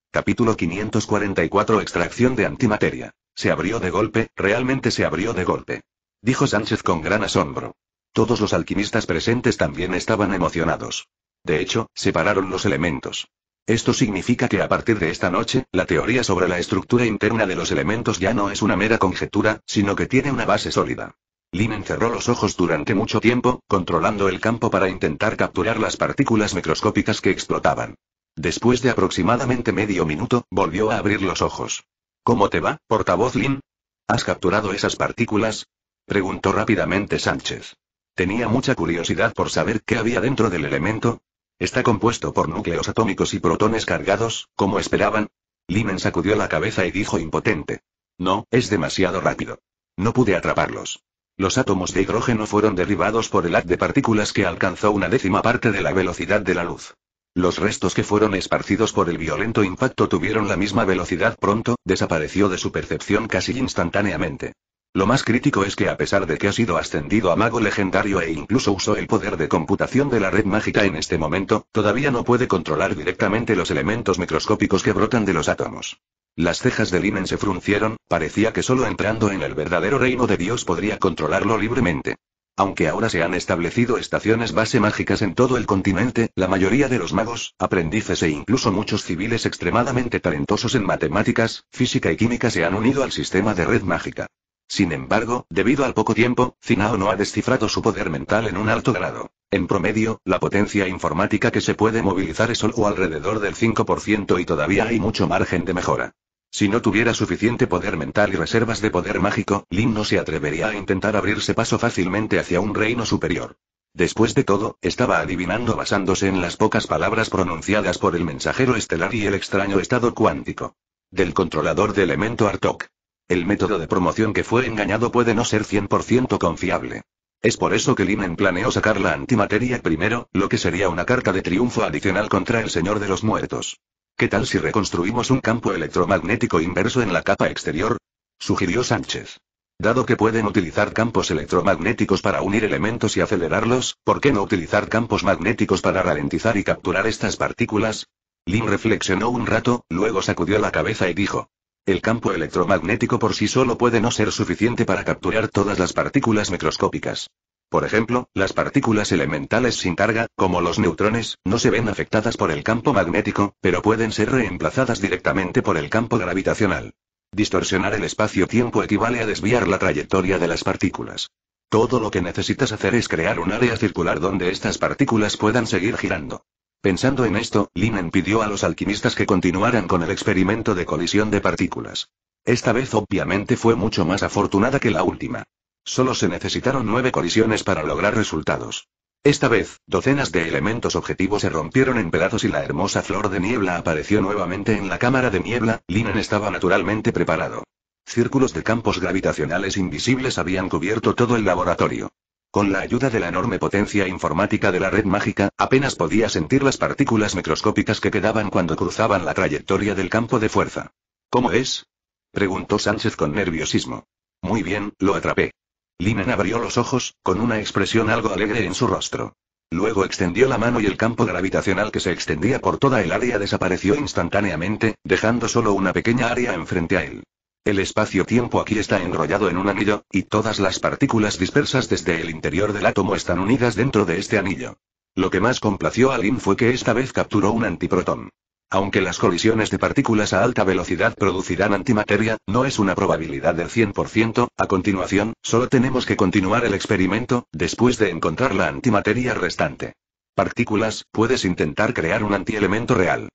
Capítulo 544 Extracción de antimateria. Se abrió de golpe, realmente se abrió de golpe. Dijo Sánchez con gran asombro. Todos los alquimistas presentes también estaban emocionados. De hecho, separaron los elementos. Esto significa que a partir de esta noche, la teoría sobre la estructura interna de los elementos ya no es una mera conjetura, sino que tiene una base sólida. Linen cerró los ojos durante mucho tiempo, controlando el campo para intentar capturar las partículas microscópicas que explotaban. Después de aproximadamente medio minuto, volvió a abrir los ojos. ¿Cómo te va, portavoz Lin? ¿Has capturado esas partículas? preguntó rápidamente Sánchez. Tenía mucha curiosidad por saber qué había dentro del elemento. ¿Está compuesto por núcleos atómicos y protones cargados, como esperaban? Linen sacudió la cabeza y dijo impotente. No, es demasiado rápido. No pude atraparlos. Los átomos de hidrógeno fueron derribados por el haz de partículas que alcanzó una décima parte de la velocidad de la luz. Los restos que fueron esparcidos por el violento impacto tuvieron la misma velocidad pronto, desapareció de su percepción casi instantáneamente. Lo más crítico es que a pesar de que ha sido ascendido a mago legendario e incluso usó el poder de computación de la red mágica en este momento, todavía no puede controlar directamente los elementos microscópicos que brotan de los átomos. Las cejas de Limen se fruncieron, parecía que solo entrando en el verdadero reino de Dios podría controlarlo libremente. Aunque ahora se han establecido estaciones base mágicas en todo el continente, la mayoría de los magos, aprendices e incluso muchos civiles extremadamente talentosos en matemáticas, física y química se han unido al sistema de red mágica. Sin embargo, debido al poco tiempo, Cinao no ha descifrado su poder mental en un alto grado. En promedio, la potencia informática que se puede movilizar es solo alrededor del 5% y todavía hay mucho margen de mejora. Si no tuviera suficiente poder mental y reservas de poder mágico, Lin no se atrevería a intentar abrirse paso fácilmente hacia un reino superior. Después de todo, estaba adivinando basándose en las pocas palabras pronunciadas por el mensajero estelar y el extraño estado cuántico. Del controlador de elemento Artok. El método de promoción que fue engañado puede no ser 100% confiable. Es por eso que Linen planeó sacar la antimateria primero, lo que sería una carta de triunfo adicional contra el Señor de los Muertos. ¿Qué tal si reconstruimos un campo electromagnético inverso en la capa exterior? Sugirió Sánchez. Dado que pueden utilizar campos electromagnéticos para unir elementos y acelerarlos, ¿por qué no utilizar campos magnéticos para ralentizar y capturar estas partículas? Lin reflexionó un rato, luego sacudió la cabeza y dijo. El campo electromagnético por sí solo puede no ser suficiente para capturar todas las partículas microscópicas. Por ejemplo, las partículas elementales sin carga, como los neutrones, no se ven afectadas por el campo magnético, pero pueden ser reemplazadas directamente por el campo gravitacional. Distorsionar el espacio-tiempo equivale a desviar la trayectoria de las partículas. Todo lo que necesitas hacer es crear un área circular donde estas partículas puedan seguir girando. Pensando en esto, Linen pidió a los alquimistas que continuaran con el experimento de colisión de partículas. Esta vez obviamente fue mucho más afortunada que la última. Solo se necesitaron nueve colisiones para lograr resultados. Esta vez, docenas de elementos objetivos se rompieron en pedazos y la hermosa flor de niebla apareció nuevamente en la cámara de niebla, Linen estaba naturalmente preparado. Círculos de campos gravitacionales invisibles habían cubierto todo el laboratorio. Con la ayuda de la enorme potencia informática de la red mágica, apenas podía sentir las partículas microscópicas que quedaban cuando cruzaban la trayectoria del campo de fuerza. ¿Cómo es? preguntó Sánchez con nerviosismo. Muy bien, lo atrapé. Linen abrió los ojos, con una expresión algo alegre en su rostro. Luego extendió la mano y el campo gravitacional que se extendía por toda el área desapareció instantáneamente, dejando solo una pequeña área enfrente a él. El espacio-tiempo aquí está enrollado en un anillo, y todas las partículas dispersas desde el interior del átomo están unidas dentro de este anillo. Lo que más complació a Lin fue que esta vez capturó un antiprotón. Aunque las colisiones de partículas a alta velocidad producirán antimateria, no es una probabilidad del 100%, a continuación, solo tenemos que continuar el experimento, después de encontrar la antimateria restante. Partículas, puedes intentar crear un antielemento real.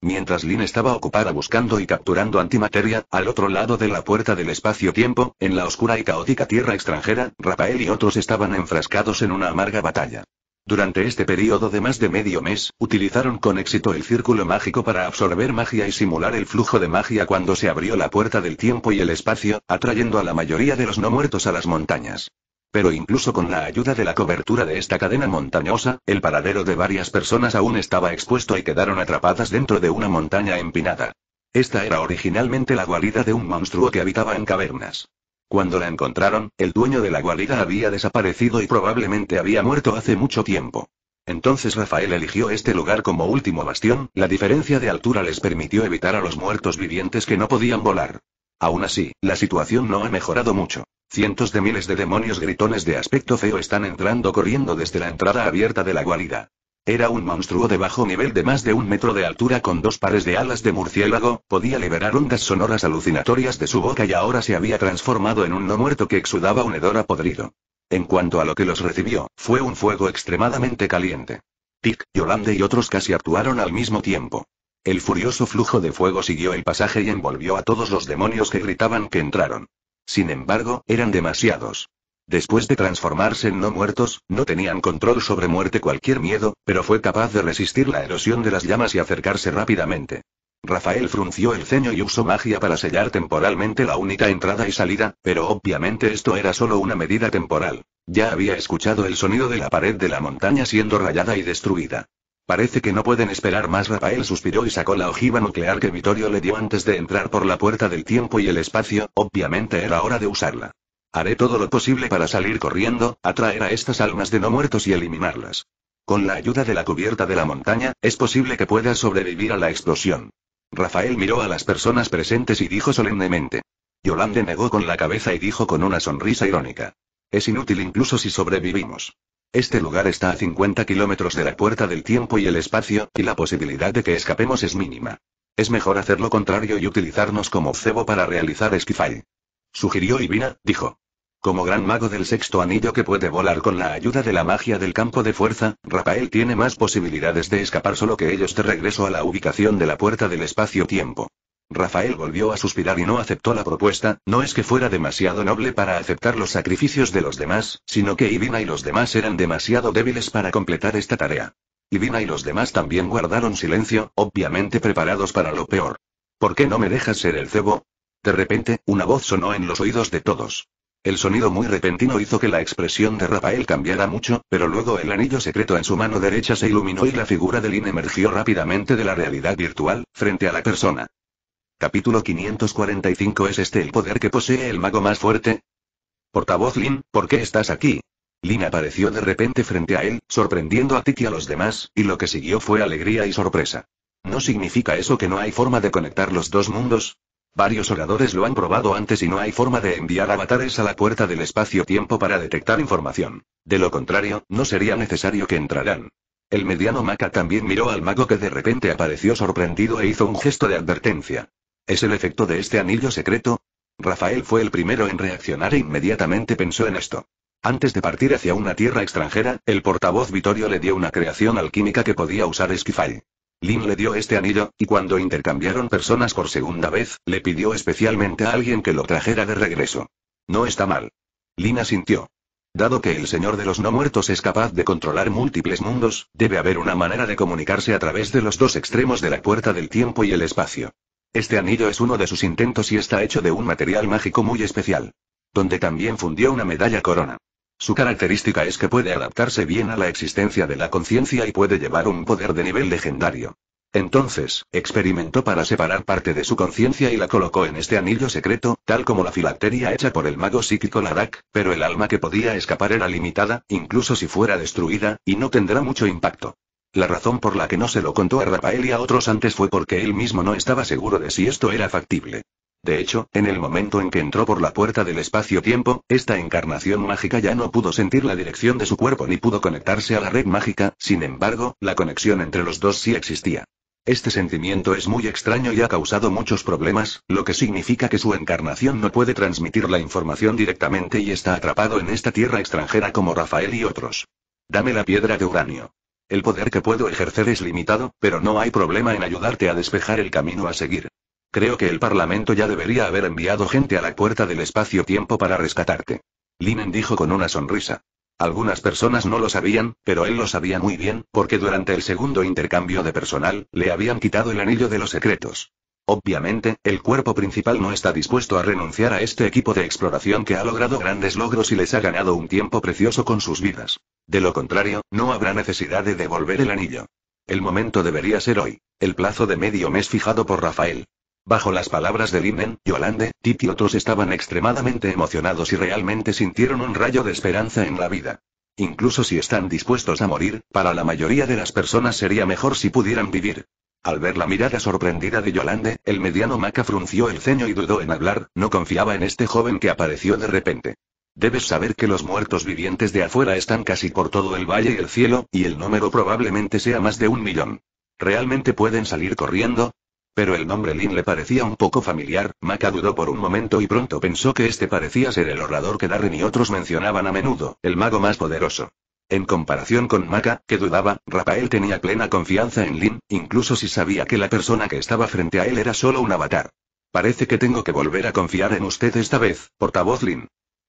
Mientras Lin estaba ocupada buscando y capturando antimateria, al otro lado de la puerta del espacio-tiempo, en la oscura y caótica tierra extranjera, Rafael y otros estaban enfrascados en una amarga batalla. Durante este periodo de más de medio mes, utilizaron con éxito el círculo mágico para absorber magia y simular el flujo de magia cuando se abrió la puerta del tiempo y el espacio, atrayendo a la mayoría de los no muertos a las montañas. Pero incluso con la ayuda de la cobertura de esta cadena montañosa, el paradero de varias personas aún estaba expuesto y quedaron atrapadas dentro de una montaña empinada. Esta era originalmente la guarida de un monstruo que habitaba en cavernas. Cuando la encontraron, el dueño de la guarida había desaparecido y probablemente había muerto hace mucho tiempo. Entonces Rafael eligió este lugar como último bastión, la diferencia de altura les permitió evitar a los muertos vivientes que no podían volar. Aún así, la situación no ha mejorado mucho. Cientos de miles de demonios gritones de aspecto feo están entrando corriendo desde la entrada abierta de la guarida. Era un monstruo de bajo nivel de más de un metro de altura con dos pares de alas de murciélago, podía liberar ondas sonoras alucinatorias de su boca y ahora se había transformado en un no muerto que exudaba un hedor podrido. En cuanto a lo que los recibió, fue un fuego extremadamente caliente. Tick, Yolande y otros casi actuaron al mismo tiempo. El furioso flujo de fuego siguió el pasaje y envolvió a todos los demonios que gritaban que entraron. Sin embargo, eran demasiados. Después de transformarse en no muertos, no tenían control sobre muerte cualquier miedo, pero fue capaz de resistir la erosión de las llamas y acercarse rápidamente. Rafael frunció el ceño y usó magia para sellar temporalmente la única entrada y salida, pero obviamente esto era solo una medida temporal. Ya había escuchado el sonido de la pared de la montaña siendo rayada y destruida. Parece que no pueden esperar más. Rafael suspiró y sacó la ojiva nuclear que Vittorio le dio antes de entrar por la puerta del tiempo y el espacio, obviamente era hora de usarla. Haré todo lo posible para salir corriendo, atraer a estas almas de no muertos y eliminarlas. Con la ayuda de la cubierta de la montaña, es posible que pueda sobrevivir a la explosión. Rafael miró a las personas presentes y dijo solemnemente. Yolande negó con la cabeza y dijo con una sonrisa irónica. Es inútil incluso si sobrevivimos. Este lugar está a 50 kilómetros de la puerta del tiempo y el espacio, y la posibilidad de que escapemos es mínima. Es mejor hacer lo contrario y utilizarnos como cebo para realizar esquifal. Sugirió Ivina, dijo. Como gran mago del sexto anillo que puede volar con la ayuda de la magia del campo de fuerza, Rafael tiene más posibilidades de escapar solo que ellos de regreso a la ubicación de la puerta del espacio-tiempo. Rafael volvió a suspirar y no aceptó la propuesta, no es que fuera demasiado noble para aceptar los sacrificios de los demás, sino que Ivina y los demás eran demasiado débiles para completar esta tarea. Ivina y los demás también guardaron silencio, obviamente preparados para lo peor. ¿Por qué no me dejas ser el cebo? De repente, una voz sonó en los oídos de todos. El sonido muy repentino hizo que la expresión de Rafael cambiara mucho, pero luego el anillo secreto en su mano derecha se iluminó y la figura de Lin emergió rápidamente de la realidad virtual, frente a la persona. Capítulo 545 ¿Es este el poder que posee el mago más fuerte? Portavoz Lin, ¿por qué estás aquí? Lin apareció de repente frente a él, sorprendiendo a Tiki y a los demás, y lo que siguió fue alegría y sorpresa. ¿No significa eso que no hay forma de conectar los dos mundos? Varios oradores lo han probado antes y no hay forma de enviar avatares a la puerta del espacio-tiempo para detectar información. De lo contrario, no sería necesario que entraran. El mediano Maca también miró al mago que de repente apareció sorprendido e hizo un gesto de advertencia. ¿Es el efecto de este anillo secreto? Rafael fue el primero en reaccionar e inmediatamente pensó en esto. Antes de partir hacia una tierra extranjera, el portavoz Vittorio le dio una creación alquímica que podía usar Esquifal. Lin le dio este anillo, y cuando intercambiaron personas por segunda vez, le pidió especialmente a alguien que lo trajera de regreso. No está mal. Lin asintió. Dado que el Señor de los No Muertos es capaz de controlar múltiples mundos, debe haber una manera de comunicarse a través de los dos extremos de la puerta del tiempo y el espacio. Este anillo es uno de sus intentos y está hecho de un material mágico muy especial. Donde también fundió una medalla corona. Su característica es que puede adaptarse bien a la existencia de la conciencia y puede llevar un poder de nivel legendario. Entonces, experimentó para separar parte de su conciencia y la colocó en este anillo secreto, tal como la filacteria hecha por el mago psíquico Larak, pero el alma que podía escapar era limitada, incluso si fuera destruida, y no tendrá mucho impacto. La razón por la que no se lo contó a Rafael y a otros antes fue porque él mismo no estaba seguro de si esto era factible. De hecho, en el momento en que entró por la puerta del espacio-tiempo, esta encarnación mágica ya no pudo sentir la dirección de su cuerpo ni pudo conectarse a la red mágica, sin embargo, la conexión entre los dos sí existía. Este sentimiento es muy extraño y ha causado muchos problemas, lo que significa que su encarnación no puede transmitir la información directamente y está atrapado en esta tierra extranjera como Rafael y otros. Dame la piedra de uranio. El poder que puedo ejercer es limitado, pero no hay problema en ayudarte a despejar el camino a seguir. Creo que el Parlamento ya debería haber enviado gente a la puerta del espacio-tiempo para rescatarte. Linen dijo con una sonrisa. Algunas personas no lo sabían, pero él lo sabía muy bien, porque durante el segundo intercambio de personal, le habían quitado el anillo de los secretos. Obviamente, el cuerpo principal no está dispuesto a renunciar a este equipo de exploración que ha logrado grandes logros y les ha ganado un tiempo precioso con sus vidas. De lo contrario, no habrá necesidad de devolver el anillo. El momento debería ser hoy. El plazo de medio mes fijado por Rafael. Bajo las palabras de Linden, Yolande, Titi y otros estaban extremadamente emocionados y realmente sintieron un rayo de esperanza en la vida. Incluso si están dispuestos a morir, para la mayoría de las personas sería mejor si pudieran vivir. Al ver la mirada sorprendida de Yolande, el mediano Maca frunció el ceño y dudó en hablar, no confiaba en este joven que apareció de repente. Debes saber que los muertos vivientes de afuera están casi por todo el valle y el cielo, y el número probablemente sea más de un millón. ¿Realmente pueden salir corriendo? Pero el nombre Lin le parecía un poco familiar, Maca dudó por un momento y pronto pensó que este parecía ser el orador que Darren y otros mencionaban a menudo, el mago más poderoso. En comparación con Maca, que dudaba, Rafael tenía plena confianza en Lin, incluso si sabía que la persona que estaba frente a él era solo un avatar. Parece que tengo que volver a confiar en usted esta vez, portavoz Lin.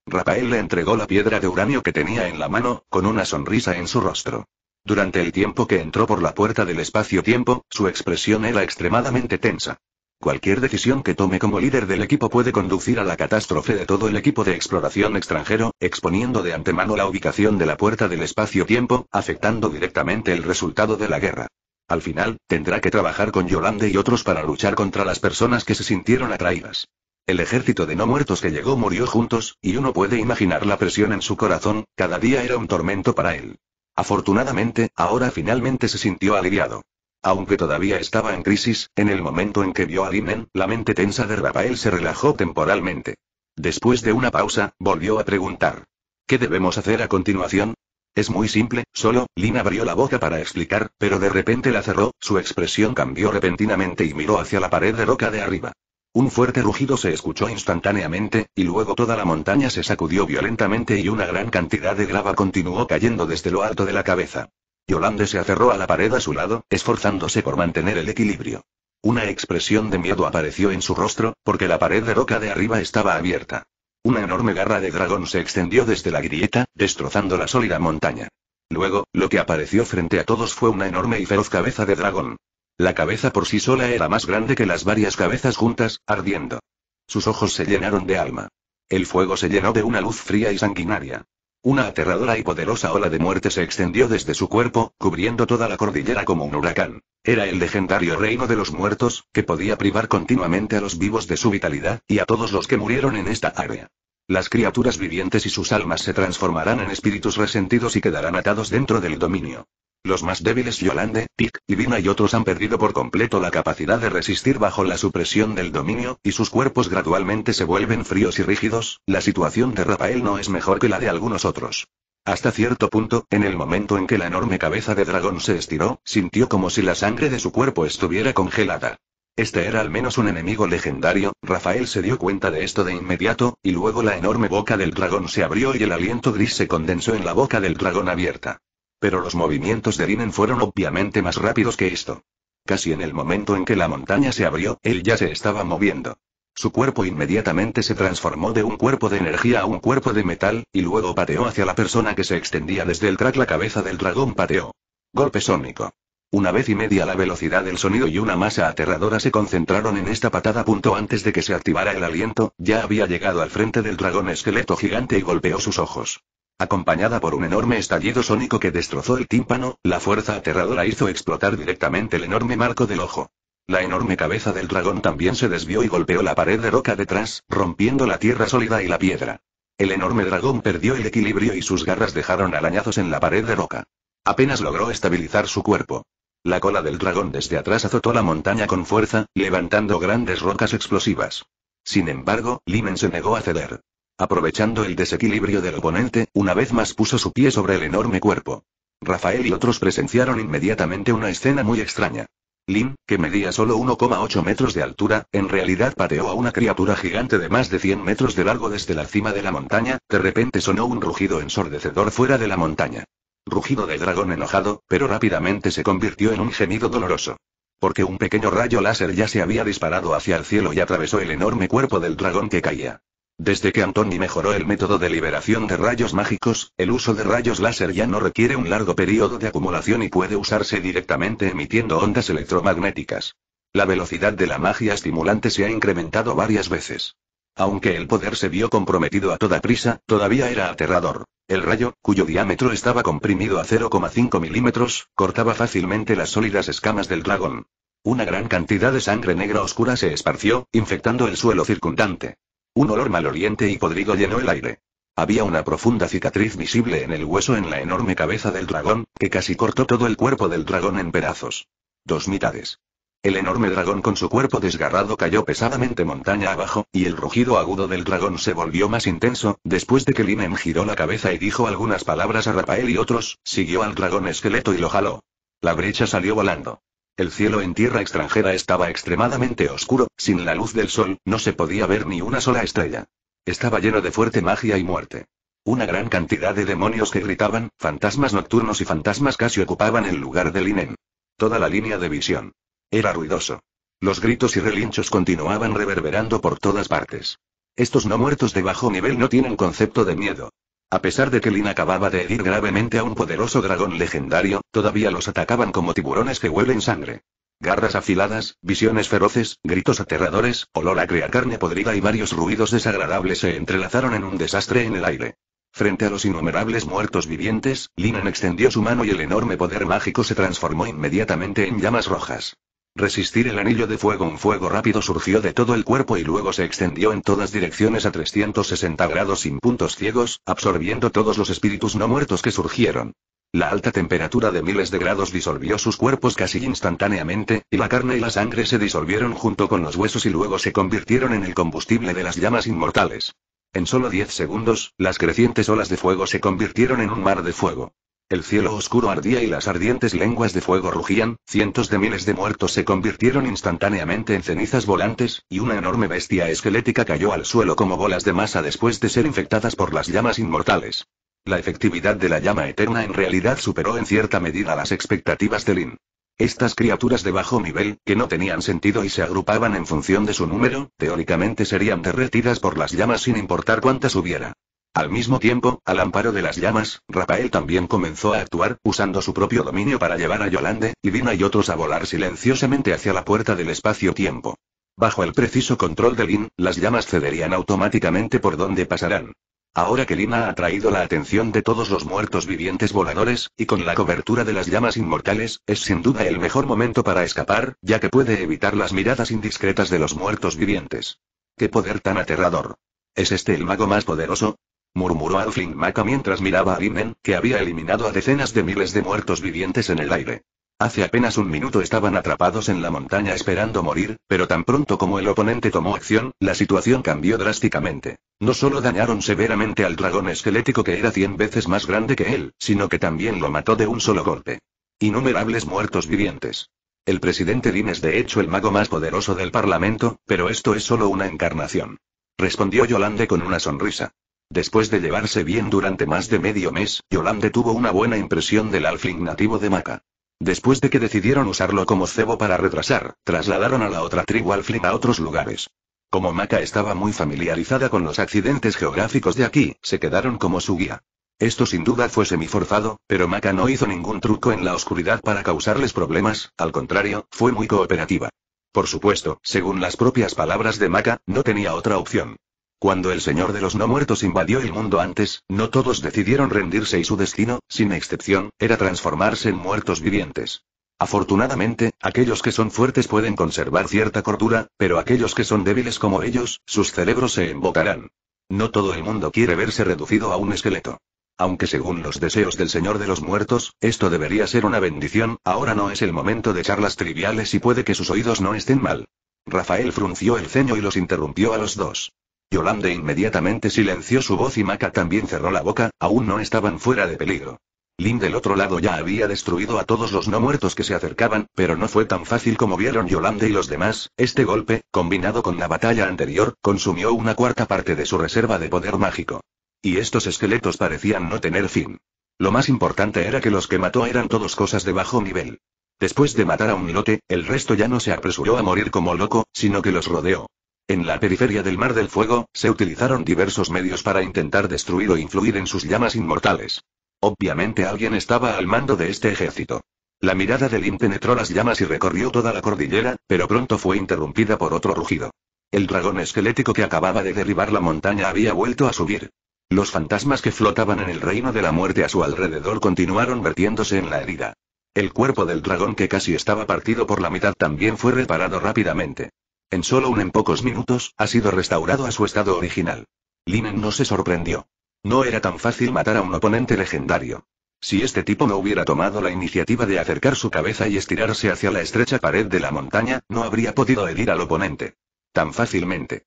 Rafael le entregó la piedra de uranio que tenía en la mano, con una sonrisa en su rostro. Durante el tiempo que entró por la puerta del espacio-tiempo, su expresión era extremadamente tensa. Cualquier decisión que tome como líder del equipo puede conducir a la catástrofe de todo el equipo de exploración extranjero, exponiendo de antemano la ubicación de la puerta del espacio-tiempo, afectando directamente el resultado de la guerra. Al final, tendrá que trabajar con Yolande y otros para luchar contra las personas que se sintieron atraídas. El ejército de no muertos que llegó murió juntos, y uno puede imaginar la presión en su corazón, cada día era un tormento para él. Afortunadamente, ahora finalmente se sintió aliviado. Aunque todavía estaba en crisis, en el momento en que vio a Linen, la mente tensa de Rafael se relajó temporalmente. Después de una pausa, volvió a preguntar. ¿Qué debemos hacer a continuación? Es muy simple, solo, Lin abrió la boca para explicar, pero de repente la cerró, su expresión cambió repentinamente y miró hacia la pared de roca de arriba. Un fuerte rugido se escuchó instantáneamente, y luego toda la montaña se sacudió violentamente y una gran cantidad de grava continuó cayendo desde lo alto de la cabeza. Yolande se aferró a la pared a su lado, esforzándose por mantener el equilibrio. Una expresión de miedo apareció en su rostro, porque la pared de roca de arriba estaba abierta. Una enorme garra de dragón se extendió desde la grieta, destrozando la sólida montaña. Luego, lo que apareció frente a todos fue una enorme y feroz cabeza de dragón. La cabeza por sí sola era más grande que las varias cabezas juntas, ardiendo. Sus ojos se llenaron de alma. El fuego se llenó de una luz fría y sanguinaria. Una aterradora y poderosa ola de muerte se extendió desde su cuerpo, cubriendo toda la cordillera como un huracán. Era el legendario reino de los muertos, que podía privar continuamente a los vivos de su vitalidad, y a todos los que murieron en esta área. Las criaturas vivientes y sus almas se transformarán en espíritus resentidos y quedarán atados dentro del dominio. Los más débiles Yolande, Pick, Divina y otros han perdido por completo la capacidad de resistir bajo la supresión del dominio, y sus cuerpos gradualmente se vuelven fríos y rígidos, la situación de Rafael no es mejor que la de algunos otros. Hasta cierto punto, en el momento en que la enorme cabeza de dragón se estiró, sintió como si la sangre de su cuerpo estuviera congelada. Este era al menos un enemigo legendario, Rafael se dio cuenta de esto de inmediato, y luego la enorme boca del dragón se abrió y el aliento gris se condensó en la boca del dragón abierta. Pero los movimientos de Rinen fueron obviamente más rápidos que esto. Casi en el momento en que la montaña se abrió, él ya se estaba moviendo. Su cuerpo inmediatamente se transformó de un cuerpo de energía a un cuerpo de metal, y luego pateó hacia la persona que se extendía desde el track La cabeza del dragón pateó. Golpe sónico. Una vez y media la velocidad del sonido y una masa aterradora se concentraron en esta patada. Punto antes de que se activara el aliento, ya había llegado al frente del dragón esqueleto gigante y golpeó sus ojos. Acompañada por un enorme estallido sónico que destrozó el tímpano, la fuerza aterradora hizo explotar directamente el enorme marco del ojo. La enorme cabeza del dragón también se desvió y golpeó la pared de roca detrás, rompiendo la tierra sólida y la piedra. El enorme dragón perdió el equilibrio y sus garras dejaron arañazos en la pared de roca. Apenas logró estabilizar su cuerpo. La cola del dragón desde atrás azotó la montaña con fuerza, levantando grandes rocas explosivas. Sin embargo, Limen se negó a ceder. Aprovechando el desequilibrio del oponente, una vez más puso su pie sobre el enorme cuerpo. Rafael y otros presenciaron inmediatamente una escena muy extraña. Lin, que medía solo 1,8 metros de altura, en realidad pateó a una criatura gigante de más de 100 metros de largo desde la cima de la montaña, de repente sonó un rugido ensordecedor fuera de la montaña. Rugido de dragón enojado, pero rápidamente se convirtió en un gemido doloroso. Porque un pequeño rayo láser ya se había disparado hacia el cielo y atravesó el enorme cuerpo del dragón que caía. Desde que Antoni mejoró el método de liberación de rayos mágicos, el uso de rayos láser ya no requiere un largo periodo de acumulación y puede usarse directamente emitiendo ondas electromagnéticas. La velocidad de la magia estimulante se ha incrementado varias veces. Aunque el poder se vio comprometido a toda prisa, todavía era aterrador. El rayo, cuyo diámetro estaba comprimido a 0,5 milímetros, cortaba fácilmente las sólidas escamas del dragón. Una gran cantidad de sangre negra oscura se esparció, infectando el suelo circundante. Un olor maloliente y podrido llenó el aire. Había una profunda cicatriz visible en el hueso en la enorme cabeza del dragón, que casi cortó todo el cuerpo del dragón en pedazos. Dos mitades. El enorme dragón con su cuerpo desgarrado cayó pesadamente montaña abajo, y el rugido agudo del dragón se volvió más intenso, después de que Linen giró la cabeza y dijo algunas palabras a Rafael y otros, siguió al dragón esqueleto y lo jaló. La brecha salió volando. El cielo en tierra extranjera estaba extremadamente oscuro, sin la luz del sol, no se podía ver ni una sola estrella. Estaba lleno de fuerte magia y muerte. Una gran cantidad de demonios que gritaban, fantasmas nocturnos y fantasmas casi ocupaban el lugar del INEM. Toda la línea de visión. Era ruidoso. Los gritos y relinchos continuaban reverberando por todas partes. Estos no muertos de bajo nivel no tienen concepto de miedo. A pesar de que Lin acababa de herir gravemente a un poderoso dragón legendario, todavía los atacaban como tiburones que huelen sangre. Garras afiladas, visiones feroces, gritos aterradores, olor a a carne podrida y varios ruidos desagradables se entrelazaron en un desastre en el aire. Frente a los innumerables muertos vivientes, Linan extendió su mano y el enorme poder mágico se transformó inmediatamente en llamas rojas. Resistir el anillo de fuego. Un fuego rápido surgió de todo el cuerpo y luego se extendió en todas direcciones a 360 grados sin puntos ciegos, absorbiendo todos los espíritus no muertos que surgieron. La alta temperatura de miles de grados disolvió sus cuerpos casi instantáneamente, y la carne y la sangre se disolvieron junto con los huesos y luego se convirtieron en el combustible de las llamas inmortales. En solo 10 segundos, las crecientes olas de fuego se convirtieron en un mar de fuego. El cielo oscuro ardía y las ardientes lenguas de fuego rugían, cientos de miles de muertos se convirtieron instantáneamente en cenizas volantes, y una enorme bestia esquelética cayó al suelo como bolas de masa después de ser infectadas por las llamas inmortales. La efectividad de la llama eterna en realidad superó en cierta medida las expectativas de Lin. Estas criaturas de bajo nivel, que no tenían sentido y se agrupaban en función de su número, teóricamente serían derretidas por las llamas sin importar cuántas hubiera. Al mismo tiempo, al amparo de las llamas, Rafael también comenzó a actuar, usando su propio dominio para llevar a Yolande, Lina y otros a volar silenciosamente hacia la puerta del espacio-tiempo. Bajo el preciso control de Lin, las llamas cederían automáticamente por donde pasarán. Ahora que Lina ha atraído la atención de todos los muertos vivientes voladores, y con la cobertura de las llamas inmortales, es sin duda el mejor momento para escapar, ya que puede evitar las miradas indiscretas de los muertos vivientes. ¡Qué poder tan aterrador! ¿Es este el mago más poderoso? murmuró Alfling Maca mientras miraba a Linen, que había eliminado a decenas de miles de muertos vivientes en el aire. Hace apenas un minuto estaban atrapados en la montaña esperando morir, pero tan pronto como el oponente tomó acción, la situación cambió drásticamente. No solo dañaron severamente al dragón esquelético que era cien veces más grande que él, sino que también lo mató de un solo golpe. Innumerables muertos vivientes. El presidente Lin es de hecho el mago más poderoso del Parlamento, pero esto es solo una encarnación. Respondió Yolande con una sonrisa. Después de llevarse bien durante más de medio mes, Yolande tuvo una buena impresión del alfling nativo de Maca. Después de que decidieron usarlo como cebo para retrasar, trasladaron a la otra tribu alfling a otros lugares. Como Maca estaba muy familiarizada con los accidentes geográficos de aquí, se quedaron como su guía. Esto sin duda fue semiforzado, pero Maca no hizo ningún truco en la oscuridad para causarles problemas, al contrario, fue muy cooperativa. Por supuesto, según las propias palabras de Maca, no tenía otra opción. Cuando el Señor de los No Muertos invadió el mundo antes, no todos decidieron rendirse y su destino, sin excepción, era transformarse en muertos vivientes. Afortunadamente, aquellos que son fuertes pueden conservar cierta cordura, pero aquellos que son débiles como ellos, sus cerebros se embocarán. No todo el mundo quiere verse reducido a un esqueleto. Aunque según los deseos del Señor de los Muertos, esto debería ser una bendición, ahora no es el momento de charlas triviales y puede que sus oídos no estén mal. Rafael frunció el ceño y los interrumpió a los dos. Yolande inmediatamente silenció su voz y Maca también cerró la boca, aún no estaban fuera de peligro. Lin del otro lado ya había destruido a todos los no muertos que se acercaban, pero no fue tan fácil como vieron Yolande y los demás, este golpe, combinado con la batalla anterior, consumió una cuarta parte de su reserva de poder mágico. Y estos esqueletos parecían no tener fin. Lo más importante era que los que mató eran todos cosas de bajo nivel. Después de matar a un lote, el resto ya no se apresuró a morir como loco, sino que los rodeó. En la periferia del Mar del Fuego, se utilizaron diversos medios para intentar destruir o influir en sus llamas inmortales. Obviamente alguien estaba al mando de este ejército. La mirada de Lin penetró las llamas y recorrió toda la cordillera, pero pronto fue interrumpida por otro rugido. El dragón esquelético que acababa de derribar la montaña había vuelto a subir. Los fantasmas que flotaban en el reino de la muerte a su alrededor continuaron vertiéndose en la herida. El cuerpo del dragón que casi estaba partido por la mitad también fue reparado rápidamente. En solo un en pocos minutos, ha sido restaurado a su estado original. Linen no se sorprendió. No era tan fácil matar a un oponente legendario. Si este tipo no hubiera tomado la iniciativa de acercar su cabeza y estirarse hacia la estrecha pared de la montaña, no habría podido herir al oponente. Tan fácilmente.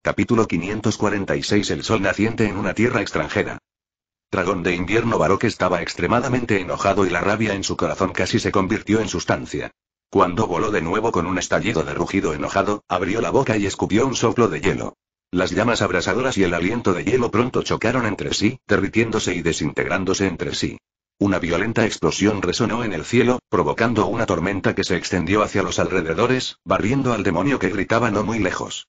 Capítulo 546 El sol naciente en una tierra extranjera. Dragón de invierno Baroque estaba extremadamente enojado y la rabia en su corazón casi se convirtió en sustancia. Cuando voló de nuevo con un estallido de rugido enojado, abrió la boca y escupió un soplo de hielo. Las llamas abrasadoras y el aliento de hielo pronto chocaron entre sí, derritiéndose y desintegrándose entre sí. Una violenta explosión resonó en el cielo, provocando una tormenta que se extendió hacia los alrededores, barriendo al demonio que gritaba no muy lejos.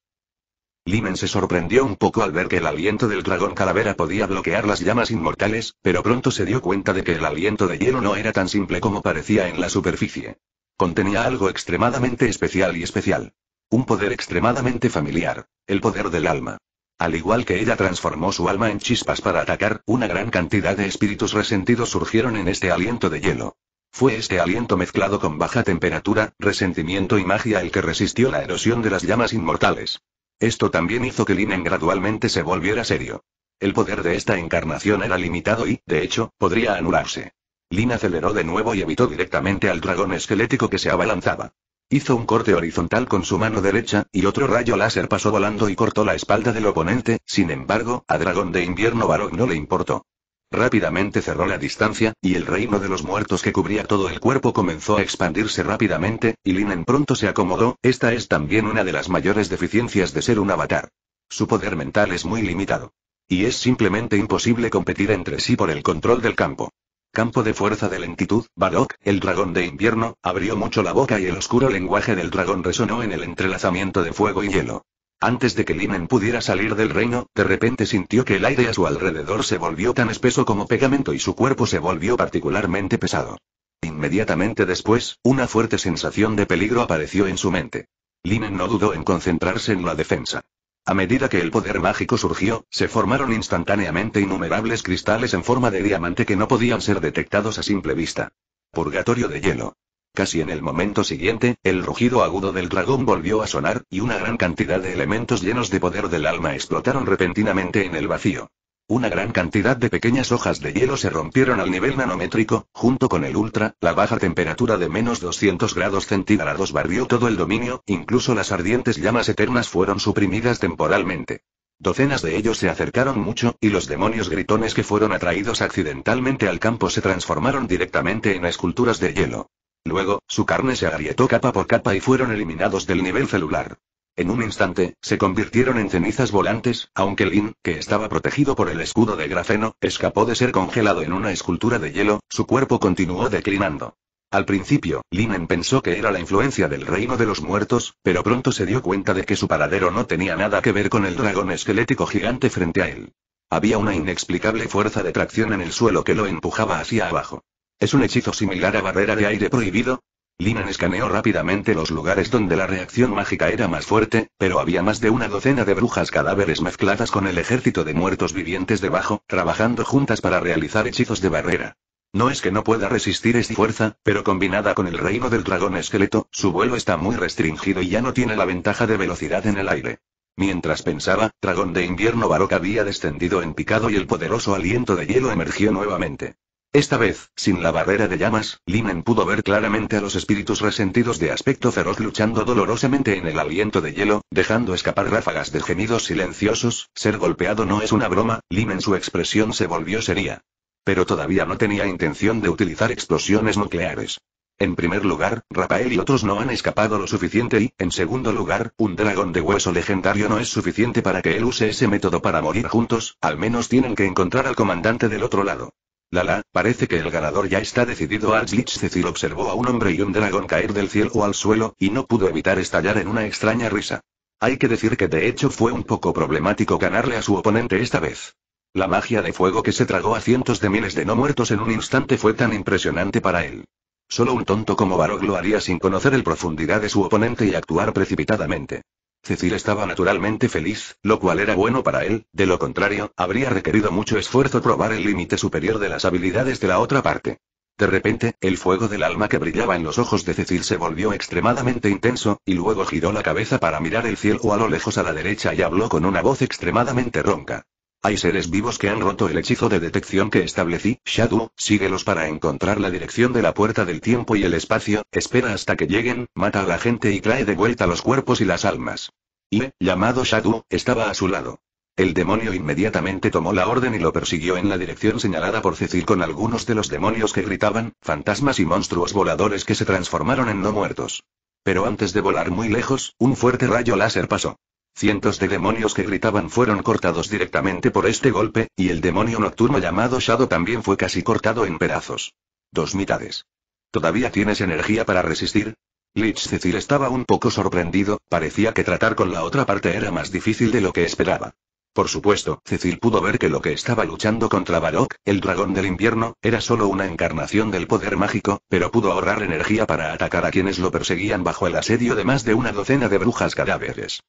Limen se sorprendió un poco al ver que el aliento del dragón calavera podía bloquear las llamas inmortales, pero pronto se dio cuenta de que el aliento de hielo no era tan simple como parecía en la superficie. Contenía algo extremadamente especial y especial. Un poder extremadamente familiar, el poder del alma. Al igual que ella transformó su alma en chispas para atacar, una gran cantidad de espíritus resentidos surgieron en este aliento de hielo. Fue este aliento mezclado con baja temperatura, resentimiento y magia el que resistió la erosión de las llamas inmortales. Esto también hizo que Linen gradualmente se volviera serio. El poder de esta encarnación era limitado y, de hecho, podría anularse. Lin aceleró de nuevo y evitó directamente al dragón esquelético que se abalanzaba. Hizo un corte horizontal con su mano derecha, y otro rayo láser pasó volando y cortó la espalda del oponente, sin embargo, a Dragón de Invierno varón no le importó. Rápidamente cerró la distancia, y el reino de los muertos que cubría todo el cuerpo comenzó a expandirse rápidamente, y en pronto se acomodó, esta es también una de las mayores deficiencias de ser un avatar. Su poder mental es muy limitado. Y es simplemente imposible competir entre sí por el control del campo. Campo de fuerza de lentitud, Barok, el dragón de invierno, abrió mucho la boca y el oscuro lenguaje del dragón resonó en el entrelazamiento de fuego y hielo. Antes de que Linen pudiera salir del reino, de repente sintió que el aire a su alrededor se volvió tan espeso como pegamento y su cuerpo se volvió particularmente pesado. Inmediatamente después, una fuerte sensación de peligro apareció en su mente. Linen no dudó en concentrarse en la defensa. A medida que el poder mágico surgió, se formaron instantáneamente innumerables cristales en forma de diamante que no podían ser detectados a simple vista. Purgatorio de hielo. Casi en el momento siguiente, el rugido agudo del dragón volvió a sonar, y una gran cantidad de elementos llenos de poder del alma explotaron repentinamente en el vacío. Una gran cantidad de pequeñas hojas de hielo se rompieron al nivel nanométrico, junto con el ultra, la baja temperatura de menos 200 grados centígrados barrió todo el dominio, incluso las ardientes llamas eternas fueron suprimidas temporalmente. Docenas de ellos se acercaron mucho, y los demonios gritones que fueron atraídos accidentalmente al campo se transformaron directamente en esculturas de hielo. Luego, su carne se agrietó capa por capa y fueron eliminados del nivel celular. En un instante, se convirtieron en cenizas volantes, aunque Lin, que estaba protegido por el escudo de grafeno, escapó de ser congelado en una escultura de hielo, su cuerpo continuó declinando. Al principio, en pensó que era la influencia del reino de los muertos, pero pronto se dio cuenta de que su paradero no tenía nada que ver con el dragón esquelético gigante frente a él. Había una inexplicable fuerza de tracción en el suelo que lo empujaba hacia abajo. Es un hechizo similar a barrera de aire prohibido, Linan escaneó rápidamente los lugares donde la reacción mágica era más fuerte, pero había más de una docena de brujas cadáveres mezcladas con el ejército de muertos vivientes debajo, trabajando juntas para realizar hechizos de barrera. No es que no pueda resistir esta fuerza, pero combinada con el reino del dragón esqueleto, su vuelo está muy restringido y ya no tiene la ventaja de velocidad en el aire. Mientras pensaba, Dragón de Invierno Baroque había descendido en picado y el poderoso aliento de hielo emergió nuevamente. Esta vez, sin la barrera de llamas, Linen pudo ver claramente a los espíritus resentidos de aspecto feroz luchando dolorosamente en el aliento de hielo, dejando escapar ráfagas de gemidos silenciosos, ser golpeado no es una broma, Linen su expresión se volvió seria. Pero todavía no tenía intención de utilizar explosiones nucleares. En primer lugar, Rafael y otros no han escapado lo suficiente y, en segundo lugar, un dragón de hueso legendario no es suficiente para que él use ese método para morir juntos, al menos tienen que encontrar al comandante del otro lado. Lala, parece que el ganador ya está decidido. Archlich Cecil observó a un hombre y un dragón caer del cielo al suelo, y no pudo evitar estallar en una extraña risa. Hay que decir que de hecho fue un poco problemático ganarle a su oponente esta vez. La magia de fuego que se tragó a cientos de miles de no muertos en un instante fue tan impresionante para él. Solo un tonto como Barog lo haría sin conocer el profundidad de su oponente y actuar precipitadamente. Cecil estaba naturalmente feliz, lo cual era bueno para él, de lo contrario, habría requerido mucho esfuerzo probar el límite superior de las habilidades de la otra parte. De repente, el fuego del alma que brillaba en los ojos de Cecil se volvió extremadamente intenso, y luego giró la cabeza para mirar el cielo a lo lejos a la derecha y habló con una voz extremadamente ronca. Hay seres vivos que han roto el hechizo de detección que establecí, Shadow, síguelos para encontrar la dirección de la puerta del tiempo y el espacio, espera hasta que lleguen, mata a la gente y trae de vuelta los cuerpos y las almas. Y llamado Shadow, estaba a su lado. El demonio inmediatamente tomó la orden y lo persiguió en la dirección señalada por Cecil con algunos de los demonios que gritaban, fantasmas y monstruos voladores que se transformaron en no muertos. Pero antes de volar muy lejos, un fuerte rayo láser pasó. Cientos de demonios que gritaban fueron cortados directamente por este golpe, y el demonio nocturno llamado Shadow también fue casi cortado en pedazos. Dos mitades. ¿Todavía tienes energía para resistir? Lich Cecil estaba un poco sorprendido, parecía que tratar con la otra parte era más difícil de lo que esperaba. Por supuesto, Cecil pudo ver que lo que estaba luchando contra Barok, el dragón del invierno, era solo una encarnación del poder mágico, pero pudo ahorrar energía para atacar a quienes lo perseguían bajo el asedio de más de una docena de brujas cadáveres.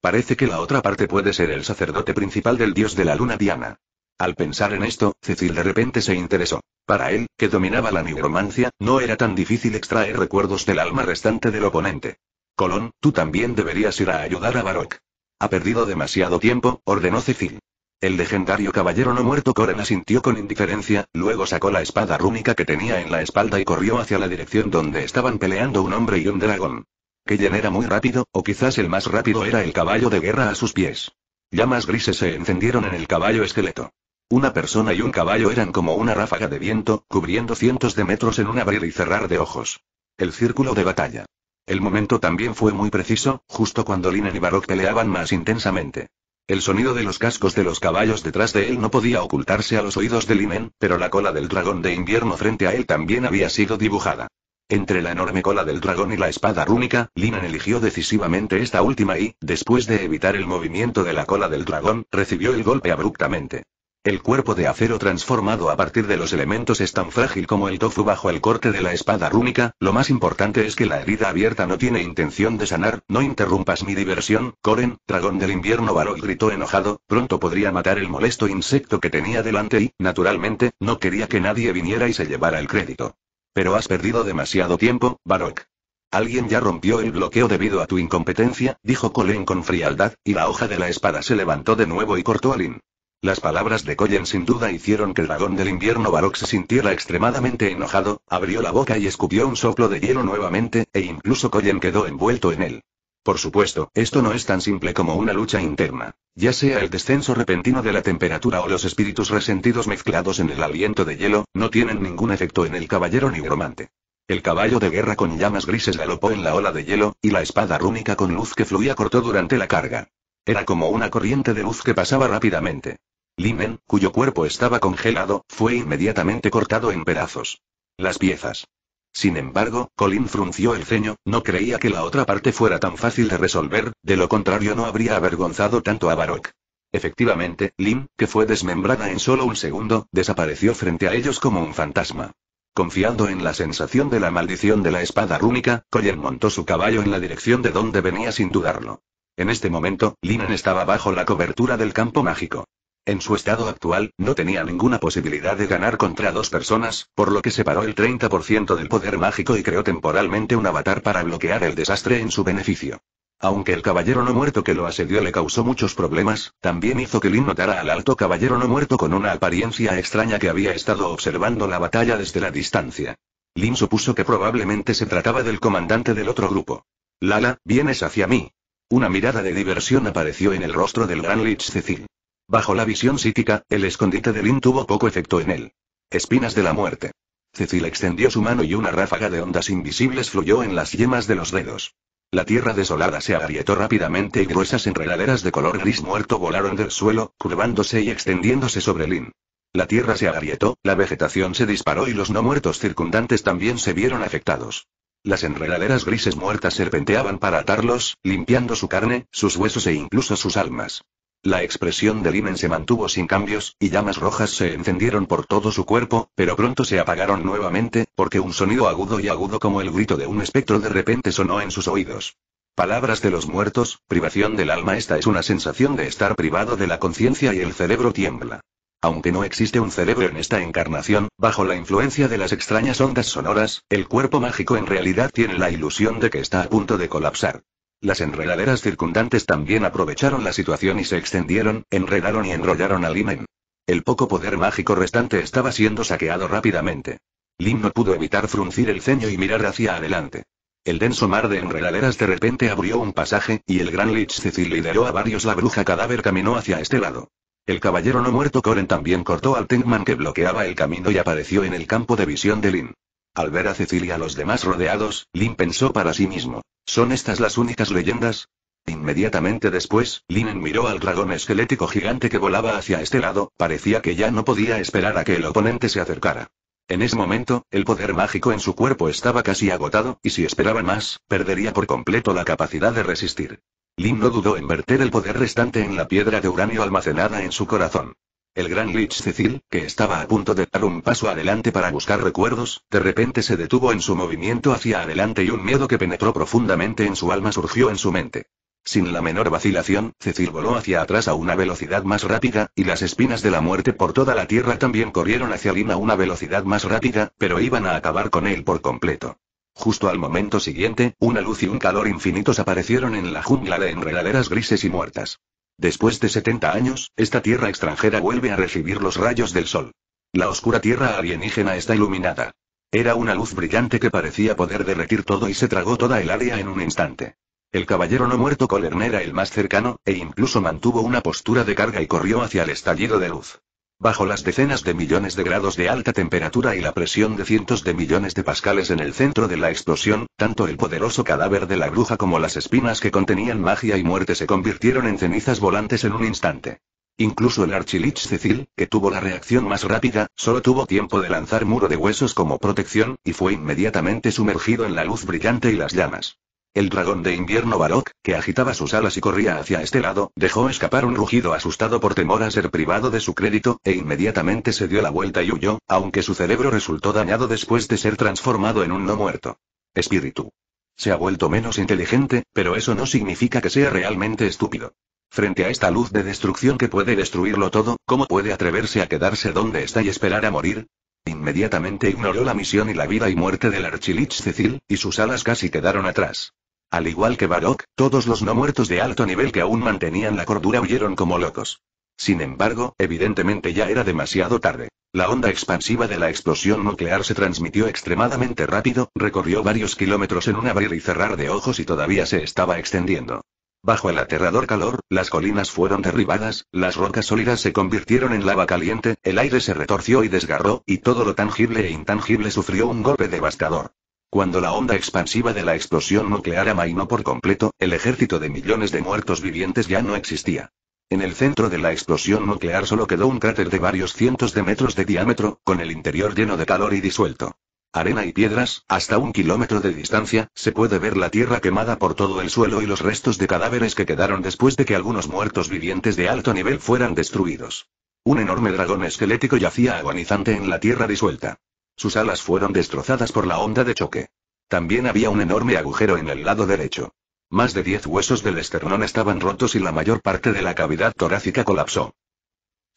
Parece que la otra parte puede ser el sacerdote principal del dios de la luna Diana. Al pensar en esto, Cecil de repente se interesó. Para él, que dominaba la neuromancia, no era tan difícil extraer recuerdos del alma restante del oponente. Colón, tú también deberías ir a ayudar a Barok. Ha perdido demasiado tiempo, ordenó Cecil. El legendario caballero no muerto corena asintió con indiferencia, luego sacó la espada rúnica que tenía en la espalda y corrió hacia la dirección donde estaban peleando un hombre y un dragón. Kellen era muy rápido, o quizás el más rápido era el caballo de guerra a sus pies. Llamas grises se encendieron en el caballo esqueleto. Una persona y un caballo eran como una ráfaga de viento, cubriendo cientos de metros en un abrir y cerrar de ojos. El círculo de batalla. El momento también fue muy preciso, justo cuando Linen y Barok peleaban más intensamente. El sonido de los cascos de los caballos detrás de él no podía ocultarse a los oídos de Linen, pero la cola del dragón de invierno frente a él también había sido dibujada. Entre la enorme cola del dragón y la espada rúnica, Linan eligió decisivamente esta última y, después de evitar el movimiento de la cola del dragón, recibió el golpe abruptamente. El cuerpo de acero transformado a partir de los elementos es tan frágil como el tofu bajo el corte de la espada rúnica, lo más importante es que la herida abierta no tiene intención de sanar, no interrumpas mi diversión, Koren, dragón del invierno Barol gritó enojado, pronto podría matar el molesto insecto que tenía delante y, naturalmente, no quería que nadie viniera y se llevara el crédito. Pero has perdido demasiado tiempo, Barok. Alguien ya rompió el bloqueo debido a tu incompetencia, dijo Colin con frialdad, y la hoja de la espada se levantó de nuevo y cortó a Lin. Las palabras de Colin sin duda hicieron que el dragón del invierno Barok se sintiera extremadamente enojado, abrió la boca y escupió un soplo de hielo nuevamente, e incluso Colin quedó envuelto en él. Por supuesto, esto no es tan simple como una lucha interna. Ya sea el descenso repentino de la temperatura o los espíritus resentidos mezclados en el aliento de hielo, no tienen ningún efecto en el caballero nigromante. El caballo de guerra con llamas grises galopó en la ola de hielo, y la espada rúnica con luz que fluía cortó durante la carga. Era como una corriente de luz que pasaba rápidamente. Limen, cuyo cuerpo estaba congelado, fue inmediatamente cortado en pedazos. Las piezas sin embargo, Colin frunció el ceño, no creía que la otra parte fuera tan fácil de resolver, de lo contrario no habría avergonzado tanto a Barok. Efectivamente, Lim, que fue desmembrada en solo un segundo, desapareció frente a ellos como un fantasma. Confiando en la sensación de la maldición de la espada rúnica, Colin montó su caballo en la dirección de donde venía sin dudarlo. En este momento, Linen estaba bajo la cobertura del campo mágico. En su estado actual, no tenía ninguna posibilidad de ganar contra dos personas, por lo que separó el 30% del poder mágico y creó temporalmente un avatar para bloquear el desastre en su beneficio. Aunque el caballero no muerto que lo asedió le causó muchos problemas, también hizo que Lin notara al alto caballero no muerto con una apariencia extraña que había estado observando la batalla desde la distancia. Lin supuso que probablemente se trataba del comandante del otro grupo. Lala, vienes hacia mí. Una mirada de diversión apareció en el rostro del gran Lich Cecil. Bajo la visión psíquica, el escondite de Lin tuvo poco efecto en él. Espinas de la muerte. Cecil extendió su mano y una ráfaga de ondas invisibles fluyó en las yemas de los dedos. La tierra desolada se agrietó rápidamente y gruesas enredaderas de color gris muerto volaron del suelo, curvándose y extendiéndose sobre Lin. La tierra se agrietó, la vegetación se disparó y los no muertos circundantes también se vieron afectados. Las enredaderas grises muertas serpenteaban para atarlos, limpiando su carne, sus huesos e incluso sus almas. La expresión de Limen se mantuvo sin cambios, y llamas rojas se encendieron por todo su cuerpo, pero pronto se apagaron nuevamente, porque un sonido agudo y agudo como el grito de un espectro de repente sonó en sus oídos. Palabras de los muertos, privación del alma. Esta es una sensación de estar privado de la conciencia y el cerebro tiembla. Aunque no existe un cerebro en esta encarnación, bajo la influencia de las extrañas ondas sonoras, el cuerpo mágico en realidad tiene la ilusión de que está a punto de colapsar. Las enredaderas circundantes también aprovecharon la situación y se extendieron, enredaron y enrollaron a Limen. El poco poder mágico restante estaba siendo saqueado rápidamente. Lim no pudo evitar fruncir el ceño y mirar hacia adelante. El denso mar de enredaderas de repente abrió un pasaje, y el gran Lich Cecil lideró a varios. La bruja cadáver caminó hacia este lado. El caballero no muerto Coren también cortó al Tenkman que bloqueaba el camino y apareció en el campo de visión de Lim. Al ver a Cecil y a los demás rodeados, Lim pensó para sí mismo. ¿Son estas las únicas leyendas? Inmediatamente después, Linen miró al dragón esquelético gigante que volaba hacia este lado, parecía que ya no podía esperar a que el oponente se acercara. En ese momento, el poder mágico en su cuerpo estaba casi agotado, y si esperaba más, perdería por completo la capacidad de resistir. Lin no dudó en verter el poder restante en la piedra de uranio almacenada en su corazón. El gran Lich Cecil, que estaba a punto de dar un paso adelante para buscar recuerdos, de repente se detuvo en su movimiento hacia adelante y un miedo que penetró profundamente en su alma surgió en su mente. Sin la menor vacilación, Cecil voló hacia atrás a una velocidad más rápida, y las espinas de la muerte por toda la tierra también corrieron hacia Lina a una velocidad más rápida, pero iban a acabar con él por completo. Justo al momento siguiente, una luz y un calor infinitos aparecieron en la jungla de enredaderas grises y muertas. Después de 70 años, esta tierra extranjera vuelve a recibir los rayos del sol. La oscura tierra alienígena está iluminada. Era una luz brillante que parecía poder derretir todo y se tragó toda el área en un instante. El caballero no muerto Colern era el más cercano, e incluso mantuvo una postura de carga y corrió hacia el estallido de luz. Bajo las decenas de millones de grados de alta temperatura y la presión de cientos de millones de pascales en el centro de la explosión, tanto el poderoso cadáver de la bruja como las espinas que contenían magia y muerte se convirtieron en cenizas volantes en un instante. Incluso el archilich Cecil, que tuvo la reacción más rápida, solo tuvo tiempo de lanzar muro de huesos como protección, y fue inmediatamente sumergido en la luz brillante y las llamas. El dragón de invierno Barok, que agitaba sus alas y corría hacia este lado, dejó escapar un rugido asustado por temor a ser privado de su crédito, e inmediatamente se dio la vuelta y huyó, aunque su cerebro resultó dañado después de ser transformado en un no muerto. Espíritu. Se ha vuelto menos inteligente, pero eso no significa que sea realmente estúpido. Frente a esta luz de destrucción que puede destruirlo todo, ¿cómo puede atreverse a quedarse donde está y esperar a morir? Inmediatamente ignoró la misión y la vida y muerte del archilich Cecil, y sus alas casi quedaron atrás. Al igual que Barok, todos los no muertos de alto nivel que aún mantenían la cordura huyeron como locos. Sin embargo, evidentemente ya era demasiado tarde. La onda expansiva de la explosión nuclear se transmitió extremadamente rápido, recorrió varios kilómetros en un abrir y cerrar de ojos y todavía se estaba extendiendo. Bajo el aterrador calor, las colinas fueron derribadas, las rocas sólidas se convirtieron en lava caliente, el aire se retorció y desgarró, y todo lo tangible e intangible sufrió un golpe devastador. Cuando la onda expansiva de la explosión nuclear amainó por completo, el ejército de millones de muertos vivientes ya no existía. En el centro de la explosión nuclear solo quedó un cráter de varios cientos de metros de diámetro, con el interior lleno de calor y disuelto arena y piedras, hasta un kilómetro de distancia, se puede ver la tierra quemada por todo el suelo y los restos de cadáveres que quedaron después de que algunos muertos vivientes de alto nivel fueran destruidos. Un enorme dragón esquelético yacía agonizante en la tierra disuelta. Sus alas fueron destrozadas por la onda de choque. También había un enorme agujero en el lado derecho. Más de diez huesos del esternón estaban rotos y la mayor parte de la cavidad torácica colapsó.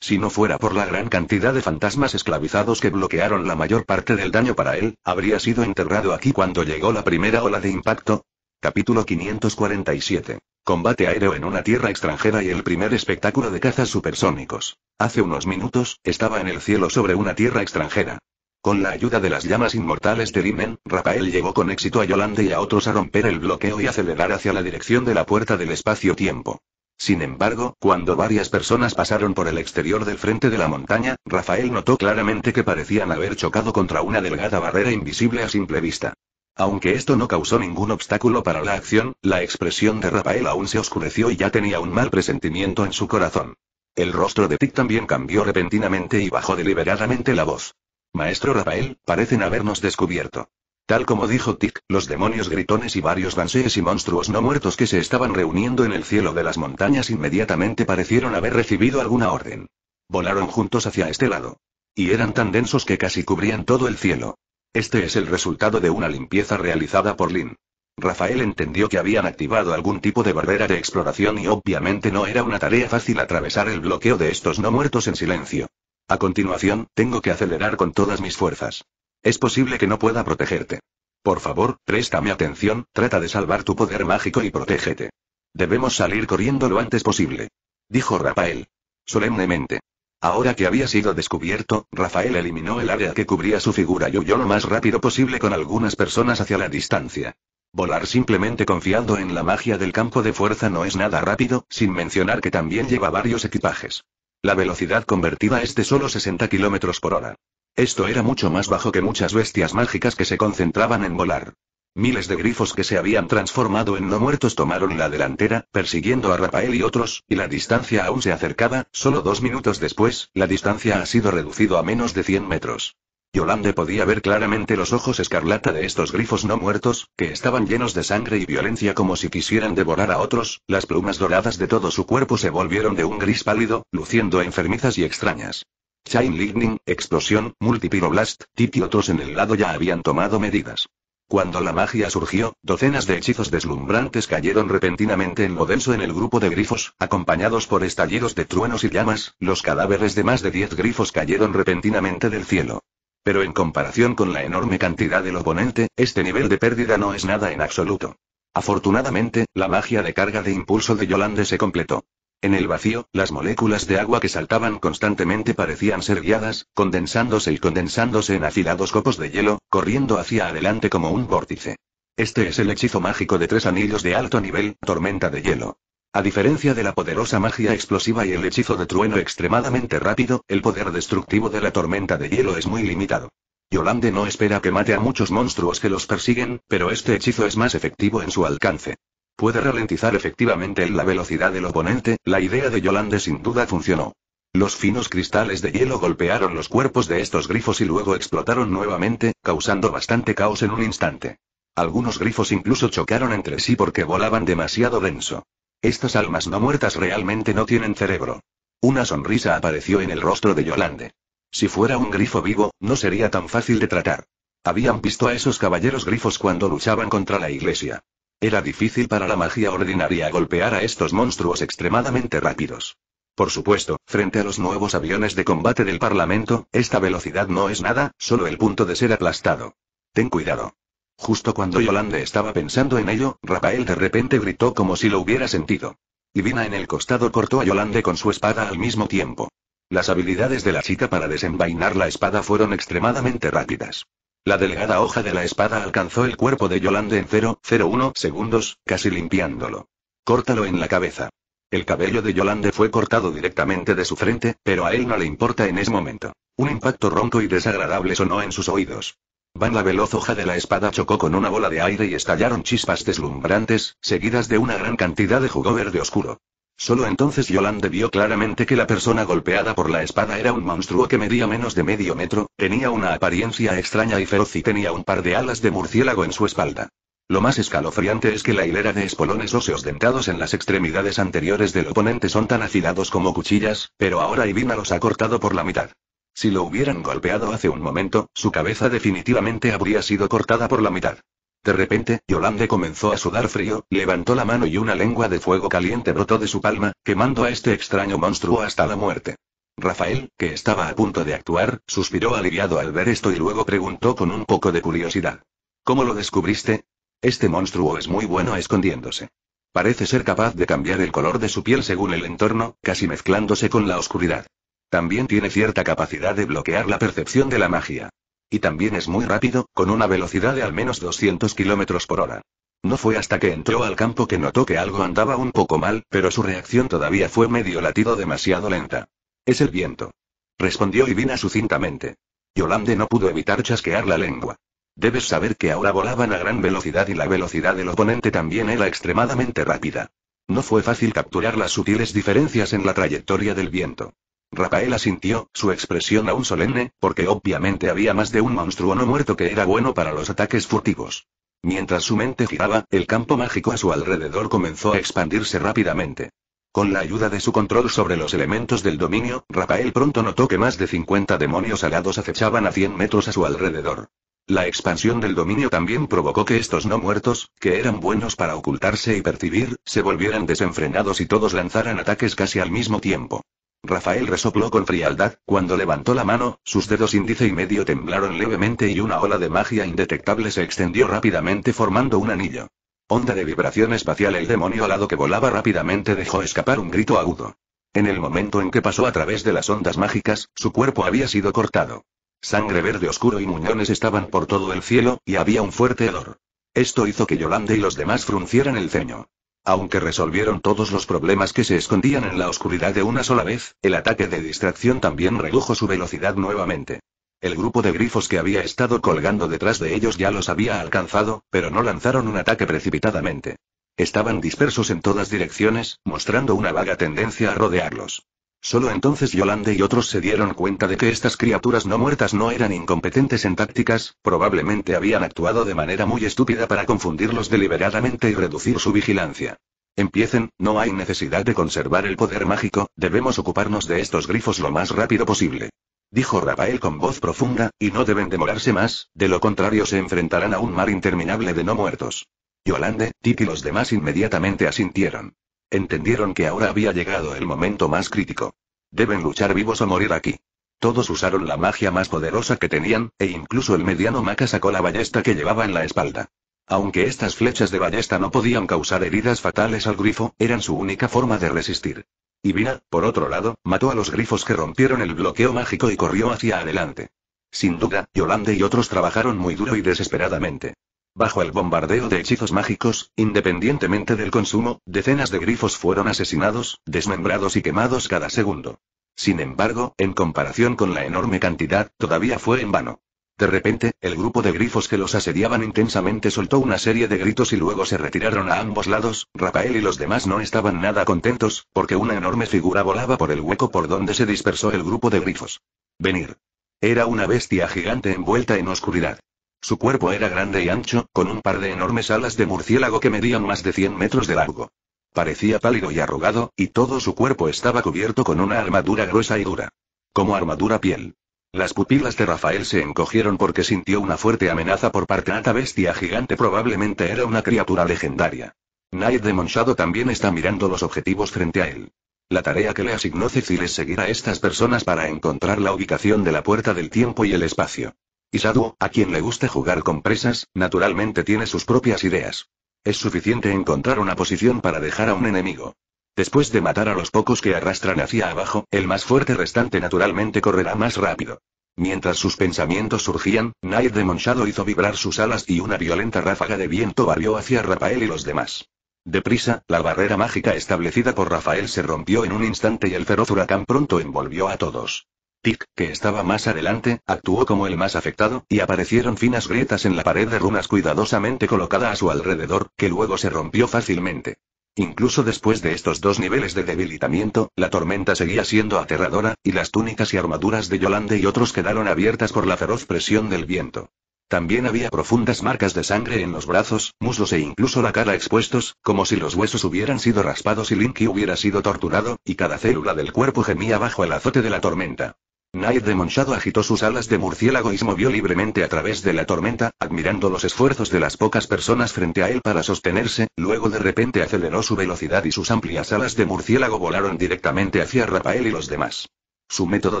Si no fuera por la gran cantidad de fantasmas esclavizados que bloquearon la mayor parte del daño para él, habría sido enterrado aquí cuando llegó la primera ola de impacto. Capítulo 547. Combate aéreo en una tierra extranjera y el primer espectáculo de cazas supersónicos. Hace unos minutos, estaba en el cielo sobre una tierra extranjera. Con la ayuda de las llamas inmortales de Limen, Rafael llegó con éxito a Yolande y a otros a romper el bloqueo y acelerar hacia la dirección de la puerta del espacio-tiempo. Sin embargo, cuando varias personas pasaron por el exterior del frente de la montaña, Rafael notó claramente que parecían haber chocado contra una delgada barrera invisible a simple vista. Aunque esto no causó ningún obstáculo para la acción, la expresión de Rafael aún se oscureció y ya tenía un mal presentimiento en su corazón. El rostro de Pick también cambió repentinamente y bajó deliberadamente la voz. Maestro Rafael, parecen habernos descubierto. Tal como dijo Tick, los demonios gritones y varios dansees y monstruos no muertos que se estaban reuniendo en el cielo de las montañas inmediatamente parecieron haber recibido alguna orden. Volaron juntos hacia este lado. Y eran tan densos que casi cubrían todo el cielo. Este es el resultado de una limpieza realizada por Lin. Rafael entendió que habían activado algún tipo de barrera de exploración y obviamente no era una tarea fácil atravesar el bloqueo de estos no muertos en silencio. A continuación, tengo que acelerar con todas mis fuerzas. Es posible que no pueda protegerte. Por favor, préstame atención, trata de salvar tu poder mágico y protégete. Debemos salir corriendo lo antes posible. Dijo Rafael. Solemnemente. Ahora que había sido descubierto, Rafael eliminó el área que cubría su figura y huyó lo más rápido posible con algunas personas hacia la distancia. Volar simplemente confiando en la magia del campo de fuerza no es nada rápido, sin mencionar que también lleva varios equipajes. La velocidad convertida es de solo 60 km por hora. Esto era mucho más bajo que muchas bestias mágicas que se concentraban en volar. Miles de grifos que se habían transformado en no muertos tomaron la delantera, persiguiendo a Rafael y otros, y la distancia aún se acercaba, solo dos minutos después, la distancia ha sido reducido a menos de 100 metros. Yolande podía ver claramente los ojos escarlata de estos grifos no muertos, que estaban llenos de sangre y violencia como si quisieran devorar a otros, las plumas doradas de todo su cuerpo se volvieron de un gris pálido, luciendo enfermizas y extrañas. Chain Lightning, explosión, multipiroblast, Tip y otros en el lado ya habían tomado medidas. Cuando la magia surgió, docenas de hechizos deslumbrantes cayeron repentinamente en lo denso en el grupo de grifos, acompañados por estallidos de truenos y llamas, los cadáveres de más de 10 grifos cayeron repentinamente del cielo. Pero en comparación con la enorme cantidad del oponente, este nivel de pérdida no es nada en absoluto. Afortunadamente, la magia de carga de impulso de Yolande se completó. En el vacío, las moléculas de agua que saltaban constantemente parecían ser guiadas, condensándose y condensándose en afilados copos de hielo, corriendo hacia adelante como un vórtice. Este es el hechizo mágico de tres anillos de alto nivel, tormenta de hielo. A diferencia de la poderosa magia explosiva y el hechizo de trueno extremadamente rápido, el poder destructivo de la tormenta de hielo es muy limitado. Yolande no espera que mate a muchos monstruos que los persiguen, pero este hechizo es más efectivo en su alcance. Puede ralentizar efectivamente la velocidad del oponente, la idea de Yolande sin duda funcionó. Los finos cristales de hielo golpearon los cuerpos de estos grifos y luego explotaron nuevamente, causando bastante caos en un instante. Algunos grifos incluso chocaron entre sí porque volaban demasiado denso. Estas almas no muertas realmente no tienen cerebro. Una sonrisa apareció en el rostro de Yolande. Si fuera un grifo vivo, no sería tan fácil de tratar. Habían visto a esos caballeros grifos cuando luchaban contra la iglesia. Era difícil para la magia ordinaria golpear a estos monstruos extremadamente rápidos. Por supuesto, frente a los nuevos aviones de combate del Parlamento, esta velocidad no es nada, solo el punto de ser aplastado. Ten cuidado. Justo cuando Yolande estaba pensando en ello, Rafael de repente gritó como si lo hubiera sentido. y Vina en el costado cortó a Yolande con su espada al mismo tiempo. Las habilidades de la chica para desenvainar la espada fueron extremadamente rápidas. La delgada hoja de la espada alcanzó el cuerpo de Yolande en 0,01 segundos, casi limpiándolo. Córtalo en la cabeza. El cabello de Yolande fue cortado directamente de su frente, pero a él no le importa en ese momento. Un impacto ronco y desagradable sonó en sus oídos. Van la veloz hoja de la espada chocó con una bola de aire y estallaron chispas deslumbrantes, seguidas de una gran cantidad de jugo verde oscuro. Solo entonces Yolande vio claramente que la persona golpeada por la espada era un monstruo que medía menos de medio metro, tenía una apariencia extraña y feroz y tenía un par de alas de murciélago en su espalda. Lo más escalofriante es que la hilera de espolones óseos dentados en las extremidades anteriores del oponente son tan afilados como cuchillas, pero ahora Ivina los ha cortado por la mitad. Si lo hubieran golpeado hace un momento, su cabeza definitivamente habría sido cortada por la mitad. De repente, Yolande comenzó a sudar frío, levantó la mano y una lengua de fuego caliente brotó de su palma, quemando a este extraño monstruo hasta la muerte. Rafael, que estaba a punto de actuar, suspiró aliviado al ver esto y luego preguntó con un poco de curiosidad. ¿Cómo lo descubriste? Este monstruo es muy bueno escondiéndose. Parece ser capaz de cambiar el color de su piel según el entorno, casi mezclándose con la oscuridad. También tiene cierta capacidad de bloquear la percepción de la magia. Y también es muy rápido, con una velocidad de al menos 200 kilómetros por hora. No fue hasta que entró al campo que notó que algo andaba un poco mal, pero su reacción todavía fue medio latido demasiado lenta. Es el viento. Respondió Ivina sucintamente. Yolande no pudo evitar chasquear la lengua. Debes saber que ahora volaban a gran velocidad y la velocidad del oponente también era extremadamente rápida. No fue fácil capturar las sutiles diferencias en la trayectoria del viento. Rafael asintió, su expresión aún solemne, porque obviamente había más de un monstruo no muerto que era bueno para los ataques furtivos. Mientras su mente giraba, el campo mágico a su alrededor comenzó a expandirse rápidamente. Con la ayuda de su control sobre los elementos del dominio, Rafael pronto notó que más de 50 demonios alados acechaban a 100 metros a su alrededor. La expansión del dominio también provocó que estos no muertos, que eran buenos para ocultarse y percibir, se volvieran desenfrenados y todos lanzaran ataques casi al mismo tiempo. Rafael resopló con frialdad, cuando levantó la mano, sus dedos índice y medio temblaron levemente y una ola de magia indetectable se extendió rápidamente formando un anillo. Onda de vibración espacial el demonio alado que volaba rápidamente dejó escapar un grito agudo. En el momento en que pasó a través de las ondas mágicas, su cuerpo había sido cortado. Sangre verde oscuro y muñones estaban por todo el cielo, y había un fuerte olor. Esto hizo que Yolanda y los demás fruncieran el ceño. Aunque resolvieron todos los problemas que se escondían en la oscuridad de una sola vez, el ataque de distracción también redujo su velocidad nuevamente. El grupo de grifos que había estado colgando detrás de ellos ya los había alcanzado, pero no lanzaron un ataque precipitadamente. Estaban dispersos en todas direcciones, mostrando una vaga tendencia a rodearlos. Solo entonces Yolande y otros se dieron cuenta de que estas criaturas no muertas no eran incompetentes en tácticas, probablemente habían actuado de manera muy estúpida para confundirlos deliberadamente y reducir su vigilancia. Empiecen, no hay necesidad de conservar el poder mágico, debemos ocuparnos de estos grifos lo más rápido posible. Dijo Rafael con voz profunda, y no deben demorarse más, de lo contrario se enfrentarán a un mar interminable de no muertos. Yolande, Tip y los demás inmediatamente asintieron. Entendieron que ahora había llegado el momento más crítico. Deben luchar vivos o morir aquí. Todos usaron la magia más poderosa que tenían, e incluso el mediano Maca sacó la ballesta que llevaba en la espalda. Aunque estas flechas de ballesta no podían causar heridas fatales al grifo, eran su única forma de resistir. Ivina, por otro lado, mató a los grifos que rompieron el bloqueo mágico y corrió hacia adelante. Sin duda, Yolande y otros trabajaron muy duro y desesperadamente. Bajo el bombardeo de hechizos mágicos, independientemente del consumo, decenas de grifos fueron asesinados, desmembrados y quemados cada segundo. Sin embargo, en comparación con la enorme cantidad, todavía fue en vano. De repente, el grupo de grifos que los asediaban intensamente soltó una serie de gritos y luego se retiraron a ambos lados. Rafael y los demás no estaban nada contentos, porque una enorme figura volaba por el hueco por donde se dispersó el grupo de grifos. Venir. Era una bestia gigante envuelta en oscuridad. Su cuerpo era grande y ancho, con un par de enormes alas de murciélago que medían más de 100 metros de largo. Parecía pálido y arrugado, y todo su cuerpo estaba cubierto con una armadura gruesa y dura. Como armadura piel. Las pupilas de Rafael se encogieron porque sintió una fuerte amenaza por parte de esta bestia gigante. Probablemente era una criatura legendaria. Knight de Monchado también está mirando los objetivos frente a él. La tarea que le asignó Cecil es seguir a estas personas para encontrar la ubicación de la puerta del tiempo y el espacio. Isadu, a quien le gusta jugar con presas, naturalmente tiene sus propias ideas. Es suficiente encontrar una posición para dejar a un enemigo. Después de matar a los pocos que arrastran hacia abajo, el más fuerte restante naturalmente correrá más rápido. Mientras sus pensamientos surgían, Night de Monchado hizo vibrar sus alas y una violenta ráfaga de viento barrió hacia Rafael y los demás. Deprisa, la barrera mágica establecida por Rafael se rompió en un instante y el feroz huracán pronto envolvió a todos. Tick, que estaba más adelante, actuó como el más afectado, y aparecieron finas grietas en la pared de runas cuidadosamente colocada a su alrededor, que luego se rompió fácilmente. Incluso después de estos dos niveles de debilitamiento, la tormenta seguía siendo aterradora, y las túnicas y armaduras de Yolande y otros quedaron abiertas por la feroz presión del viento. También había profundas marcas de sangre en los brazos, muslos e incluso la cara expuestos, como si los huesos hubieran sido raspados y Linky hubiera sido torturado, y cada célula del cuerpo gemía bajo el azote de la tormenta. Night de Monchado agitó sus alas de murciélago y se movió libremente a través de la tormenta, admirando los esfuerzos de las pocas personas frente a él para sostenerse, luego de repente aceleró su velocidad y sus amplias alas de murciélago volaron directamente hacia Rafael y los demás. Su método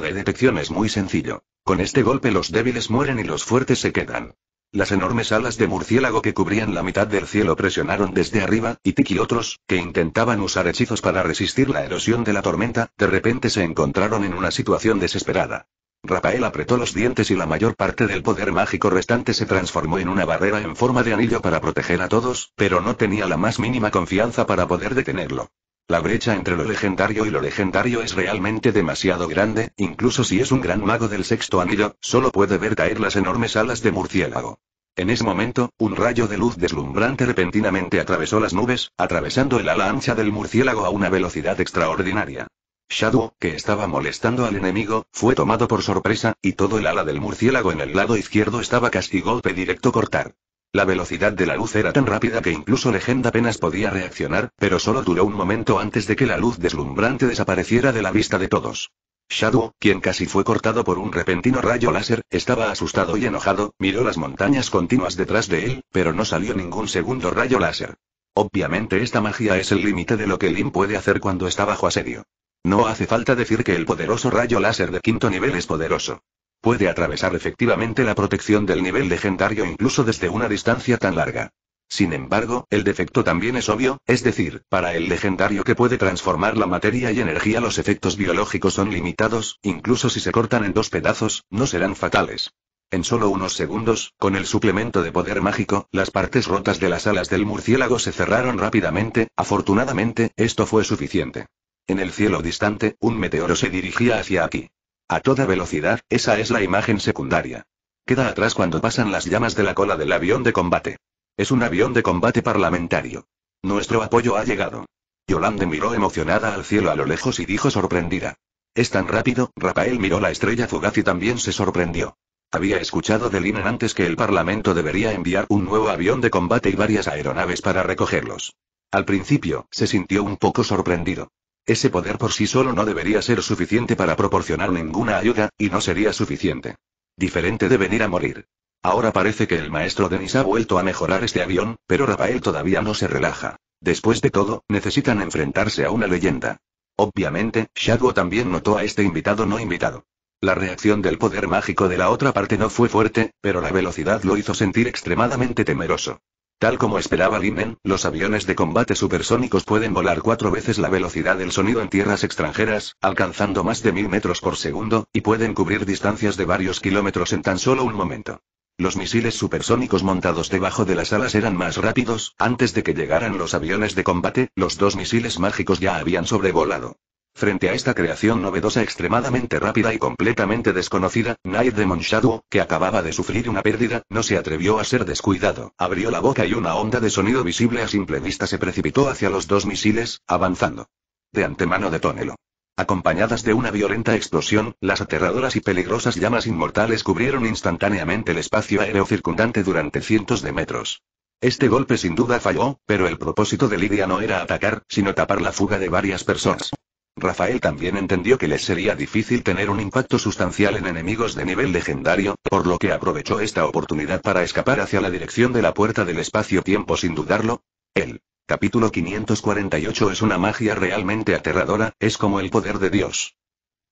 de detección es muy sencillo. Con este golpe los débiles mueren y los fuertes se quedan. Las enormes alas de murciélago que cubrían la mitad del cielo presionaron desde arriba, y Tiki y otros, que intentaban usar hechizos para resistir la erosión de la tormenta, de repente se encontraron en una situación desesperada. Rafael apretó los dientes y la mayor parte del poder mágico restante se transformó en una barrera en forma de anillo para proteger a todos, pero no tenía la más mínima confianza para poder detenerlo. La brecha entre lo legendario y lo legendario es realmente demasiado grande, incluso si es un gran mago del sexto anillo, solo puede ver caer las enormes alas de murciélago. En ese momento, un rayo de luz deslumbrante repentinamente atravesó las nubes, atravesando el ala ancha del murciélago a una velocidad extraordinaria. Shadow, que estaba molestando al enemigo, fue tomado por sorpresa, y todo el ala del murciélago en el lado izquierdo estaba casi golpe directo cortar. La velocidad de la luz era tan rápida que incluso Legenda apenas podía reaccionar, pero solo duró un momento antes de que la luz deslumbrante desapareciera de la vista de todos. Shadow, quien casi fue cortado por un repentino rayo láser, estaba asustado y enojado, miró las montañas continuas detrás de él, pero no salió ningún segundo rayo láser. Obviamente esta magia es el límite de lo que Lin puede hacer cuando está bajo asedio. No hace falta decir que el poderoso rayo láser de quinto nivel es poderoso. Puede atravesar efectivamente la protección del nivel legendario incluso desde una distancia tan larga. Sin embargo, el defecto también es obvio, es decir, para el legendario que puede transformar la materia y energía los efectos biológicos son limitados, incluso si se cortan en dos pedazos, no serán fatales. En solo unos segundos, con el suplemento de poder mágico, las partes rotas de las alas del murciélago se cerraron rápidamente, afortunadamente, esto fue suficiente. En el cielo distante, un meteoro se dirigía hacia aquí. A toda velocidad, esa es la imagen secundaria. Queda atrás cuando pasan las llamas de la cola del avión de combate. Es un avión de combate parlamentario. Nuestro apoyo ha llegado. Yolande miró emocionada al cielo a lo lejos y dijo sorprendida. Es tan rápido, Rafael miró la estrella fugaz y también se sorprendió. Había escuchado de Linen antes que el Parlamento debería enviar un nuevo avión de combate y varias aeronaves para recogerlos. Al principio, se sintió un poco sorprendido. Ese poder por sí solo no debería ser suficiente para proporcionar ninguna ayuda, y no sería suficiente. Diferente de venir a morir. Ahora parece que el maestro Denis ha vuelto a mejorar este avión, pero Rafael todavía no se relaja. Después de todo, necesitan enfrentarse a una leyenda. Obviamente, Shadow también notó a este invitado no invitado. La reacción del poder mágico de la otra parte no fue fuerte, pero la velocidad lo hizo sentir extremadamente temeroso. Tal como esperaba Limen, los aviones de combate supersónicos pueden volar cuatro veces la velocidad del sonido en tierras extranjeras, alcanzando más de mil metros por segundo, y pueden cubrir distancias de varios kilómetros en tan solo un momento. Los misiles supersónicos montados debajo de las alas eran más rápidos, antes de que llegaran los aviones de combate, los dos misiles mágicos ya habían sobrevolado. Frente a esta creación novedosa extremadamente rápida y completamente desconocida, Night Demon Shadow, que acababa de sufrir una pérdida, no se atrevió a ser descuidado. Abrió la boca y una onda de sonido visible a simple vista se precipitó hacia los dos misiles, avanzando. De antemano de Tonelo. Acompañadas de una violenta explosión, las aterradoras y peligrosas llamas inmortales cubrieron instantáneamente el espacio aéreo circundante durante cientos de metros. Este golpe sin duda falló, pero el propósito de Lidia no era atacar, sino tapar la fuga de varias personas. Rafael también entendió que les sería difícil tener un impacto sustancial en enemigos de nivel legendario, por lo que aprovechó esta oportunidad para escapar hacia la dirección de la puerta del espacio-tiempo sin dudarlo. El capítulo 548 es una magia realmente aterradora, es como el poder de Dios.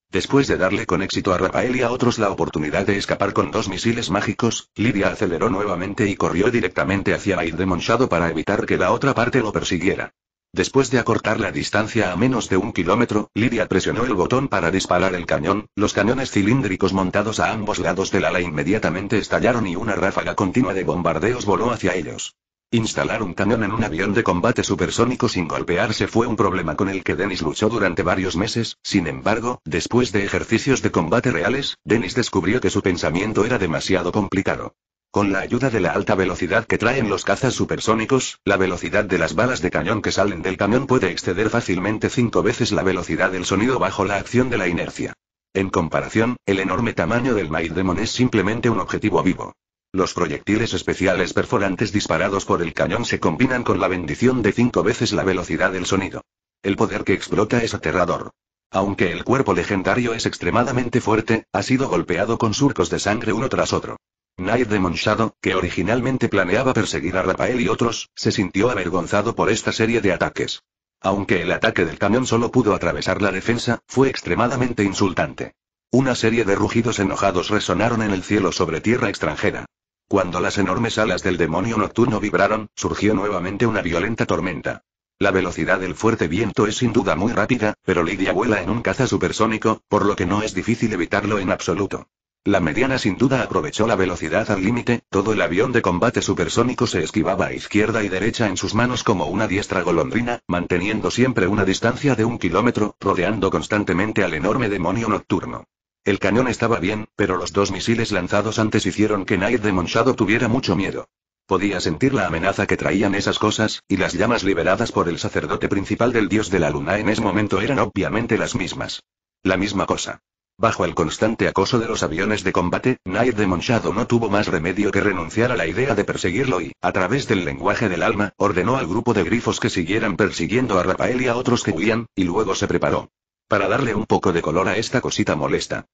Después de darle con éxito a Rafael y a otros la oportunidad de escapar con dos misiles mágicos, Lidia aceleró nuevamente y corrió directamente hacia Aid de Monchado para evitar que la otra parte lo persiguiera. Después de acortar la distancia a menos de un kilómetro, Lidia presionó el botón para disparar el cañón, los cañones cilíndricos montados a ambos lados del ala inmediatamente estallaron y una ráfaga continua de bombardeos voló hacia ellos. Instalar un cañón en un avión de combate supersónico sin golpearse fue un problema con el que Dennis luchó durante varios meses, sin embargo, después de ejercicios de combate reales, Dennis descubrió que su pensamiento era demasiado complicado. Con la ayuda de la alta velocidad que traen los cazas supersónicos, la velocidad de las balas de cañón que salen del cañón puede exceder fácilmente cinco veces la velocidad del sonido bajo la acción de la inercia. En comparación, el enorme tamaño del Demon es simplemente un objetivo vivo. Los proyectiles especiales perforantes disparados por el cañón se combinan con la bendición de cinco veces la velocidad del sonido. El poder que explota es aterrador. Aunque el cuerpo legendario es extremadamente fuerte, ha sido golpeado con surcos de sangre uno tras otro. Knight de Monshado, que originalmente planeaba perseguir a Rafael y otros, se sintió avergonzado por esta serie de ataques. Aunque el ataque del cañón solo pudo atravesar la defensa, fue extremadamente insultante. Una serie de rugidos enojados resonaron en el cielo sobre tierra extranjera. Cuando las enormes alas del demonio nocturno vibraron, surgió nuevamente una violenta tormenta. La velocidad del fuerte viento es sin duda muy rápida, pero Lidia vuela en un caza supersónico, por lo que no es difícil evitarlo en absoluto. La mediana sin duda aprovechó la velocidad al límite, todo el avión de combate supersónico se esquivaba a izquierda y derecha en sus manos como una diestra golondrina, manteniendo siempre una distancia de un kilómetro, rodeando constantemente al enorme demonio nocturno. El cañón estaba bien, pero los dos misiles lanzados antes hicieron que Nair de Monchado tuviera mucho miedo. Podía sentir la amenaza que traían esas cosas, y las llamas liberadas por el sacerdote principal del dios de la luna en ese momento eran obviamente las mismas. La misma cosa. Bajo el constante acoso de los aviones de combate, Knight de Monchado no tuvo más remedio que renunciar a la idea de perseguirlo y, a través del lenguaje del alma, ordenó al grupo de grifos que siguieran persiguiendo a Rafael y a otros que huían, y luego se preparó. Para darle un poco de color a esta cosita molesta.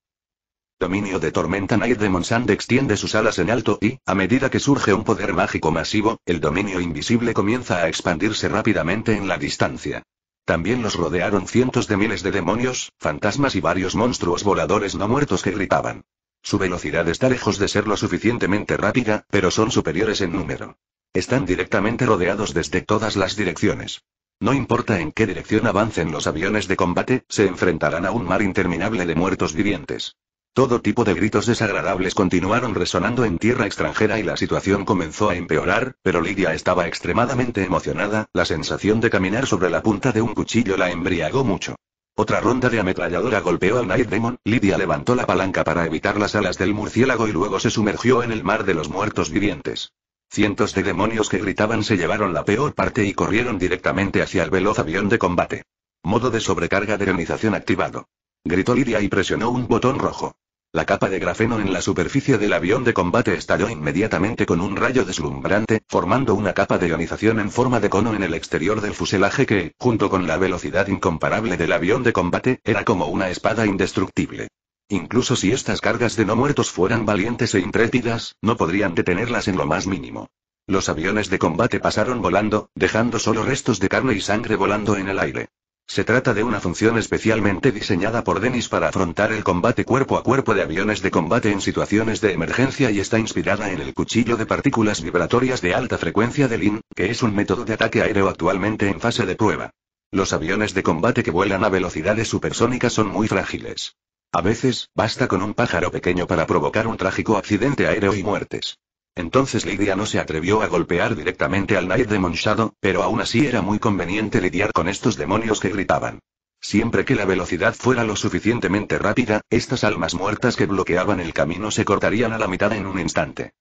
Dominio de Tormenta Knight de Monsand extiende sus alas en alto y, a medida que surge un poder mágico masivo, el dominio invisible comienza a expandirse rápidamente en la distancia. También los rodearon cientos de miles de demonios, fantasmas y varios monstruos voladores no muertos que gritaban. Su velocidad está lejos de ser lo suficientemente rápida, pero son superiores en número. Están directamente rodeados desde todas las direcciones. No importa en qué dirección avancen los aviones de combate, se enfrentarán a un mar interminable de muertos vivientes. Todo tipo de gritos desagradables continuaron resonando en tierra extranjera y la situación comenzó a empeorar, pero Lidia estaba extremadamente emocionada, la sensación de caminar sobre la punta de un cuchillo la embriagó mucho. Otra ronda de ametralladora golpeó al Night Demon, Lidia levantó la palanca para evitar las alas del murciélago y luego se sumergió en el mar de los muertos vivientes. Cientos de demonios que gritaban se llevaron la peor parte y corrieron directamente hacia el veloz avión de combate. Modo de sobrecarga de ionización activado gritó Lidia y presionó un botón rojo. La capa de grafeno en la superficie del avión de combate estalló inmediatamente con un rayo deslumbrante, formando una capa de ionización en forma de cono en el exterior del fuselaje que, junto con la velocidad incomparable del avión de combate, era como una espada indestructible. Incluso si estas cargas de no muertos fueran valientes e intrépidas, no podrían detenerlas en lo más mínimo. Los aviones de combate pasaron volando, dejando solo restos de carne y sangre volando en el aire. Se trata de una función especialmente diseñada por Dennis para afrontar el combate cuerpo a cuerpo de aviones de combate en situaciones de emergencia y está inspirada en el cuchillo de partículas vibratorias de alta frecuencia de LIN, que es un método de ataque aéreo actualmente en fase de prueba. Los aviones de combate que vuelan a velocidades supersónicas son muy frágiles. A veces, basta con un pájaro pequeño para provocar un trágico accidente aéreo y muertes. Entonces Lidia no se atrevió a golpear directamente al Knight Demon Shadow, pero aún así era muy conveniente lidiar con estos demonios que gritaban. Siempre que la velocidad fuera lo suficientemente rápida, estas almas muertas que bloqueaban el camino se cortarían a la mitad en un instante.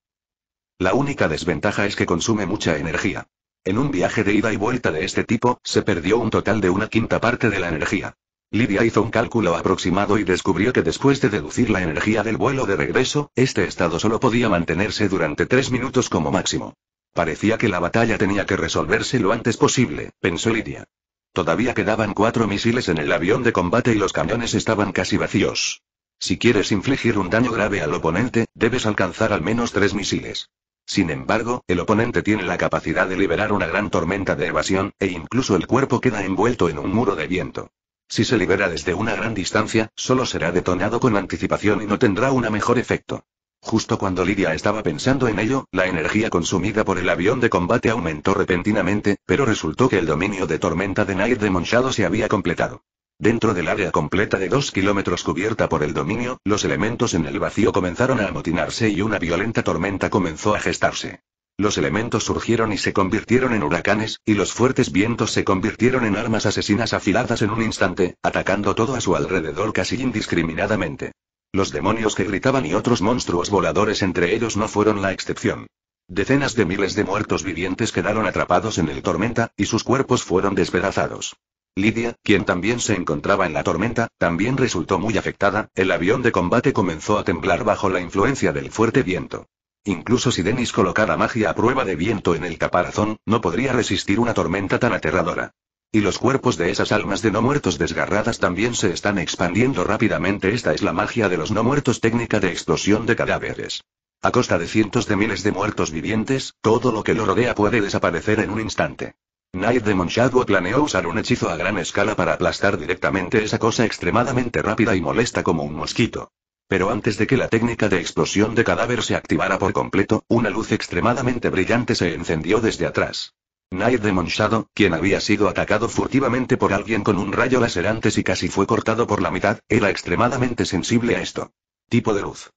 La única desventaja es que consume mucha energía. En un viaje de ida y vuelta de este tipo, se perdió un total de una quinta parte de la energía. Lidia hizo un cálculo aproximado y descubrió que después de deducir la energía del vuelo de regreso, este estado solo podía mantenerse durante tres minutos como máximo. Parecía que la batalla tenía que resolverse lo antes posible, pensó Lidia. Todavía quedaban cuatro misiles en el avión de combate y los cañones estaban casi vacíos. Si quieres infligir un daño grave al oponente, debes alcanzar al menos tres misiles. Sin embargo, el oponente tiene la capacidad de liberar una gran tormenta de evasión, e incluso el cuerpo queda envuelto en un muro de viento. Si se libera desde una gran distancia, solo será detonado con anticipación y no tendrá un mejor efecto. Justo cuando Lidia estaba pensando en ello, la energía consumida por el avión de combate aumentó repentinamente, pero resultó que el dominio de tormenta de Nair de Monchado se había completado. Dentro del área completa de dos kilómetros cubierta por el dominio, los elementos en el vacío comenzaron a amotinarse y una violenta tormenta comenzó a gestarse. Los elementos surgieron y se convirtieron en huracanes, y los fuertes vientos se convirtieron en armas asesinas afiladas en un instante, atacando todo a su alrededor casi indiscriminadamente. Los demonios que gritaban y otros monstruos voladores entre ellos no fueron la excepción. Decenas de miles de muertos vivientes quedaron atrapados en el tormenta, y sus cuerpos fueron despedazados. Lidia, quien también se encontraba en la tormenta, también resultó muy afectada, el avión de combate comenzó a temblar bajo la influencia del fuerte viento. Incluso si Denis colocara magia a prueba de viento en el caparazón, no podría resistir una tormenta tan aterradora. Y los cuerpos de esas almas de no muertos desgarradas también se están expandiendo rápidamente. Esta es la magia de los no muertos técnica de explosión de cadáveres. A costa de cientos de miles de muertos vivientes, todo lo que lo rodea puede desaparecer en un instante. Knight de Shadow planeó usar un hechizo a gran escala para aplastar directamente esa cosa extremadamente rápida y molesta como un mosquito. Pero antes de que la técnica de explosión de cadáver se activara por completo, una luz extremadamente brillante se encendió desde atrás. Knight de Monchado, quien había sido atacado furtivamente por alguien con un rayo láser y casi fue cortado por la mitad, era extremadamente sensible a esto. Tipo de luz.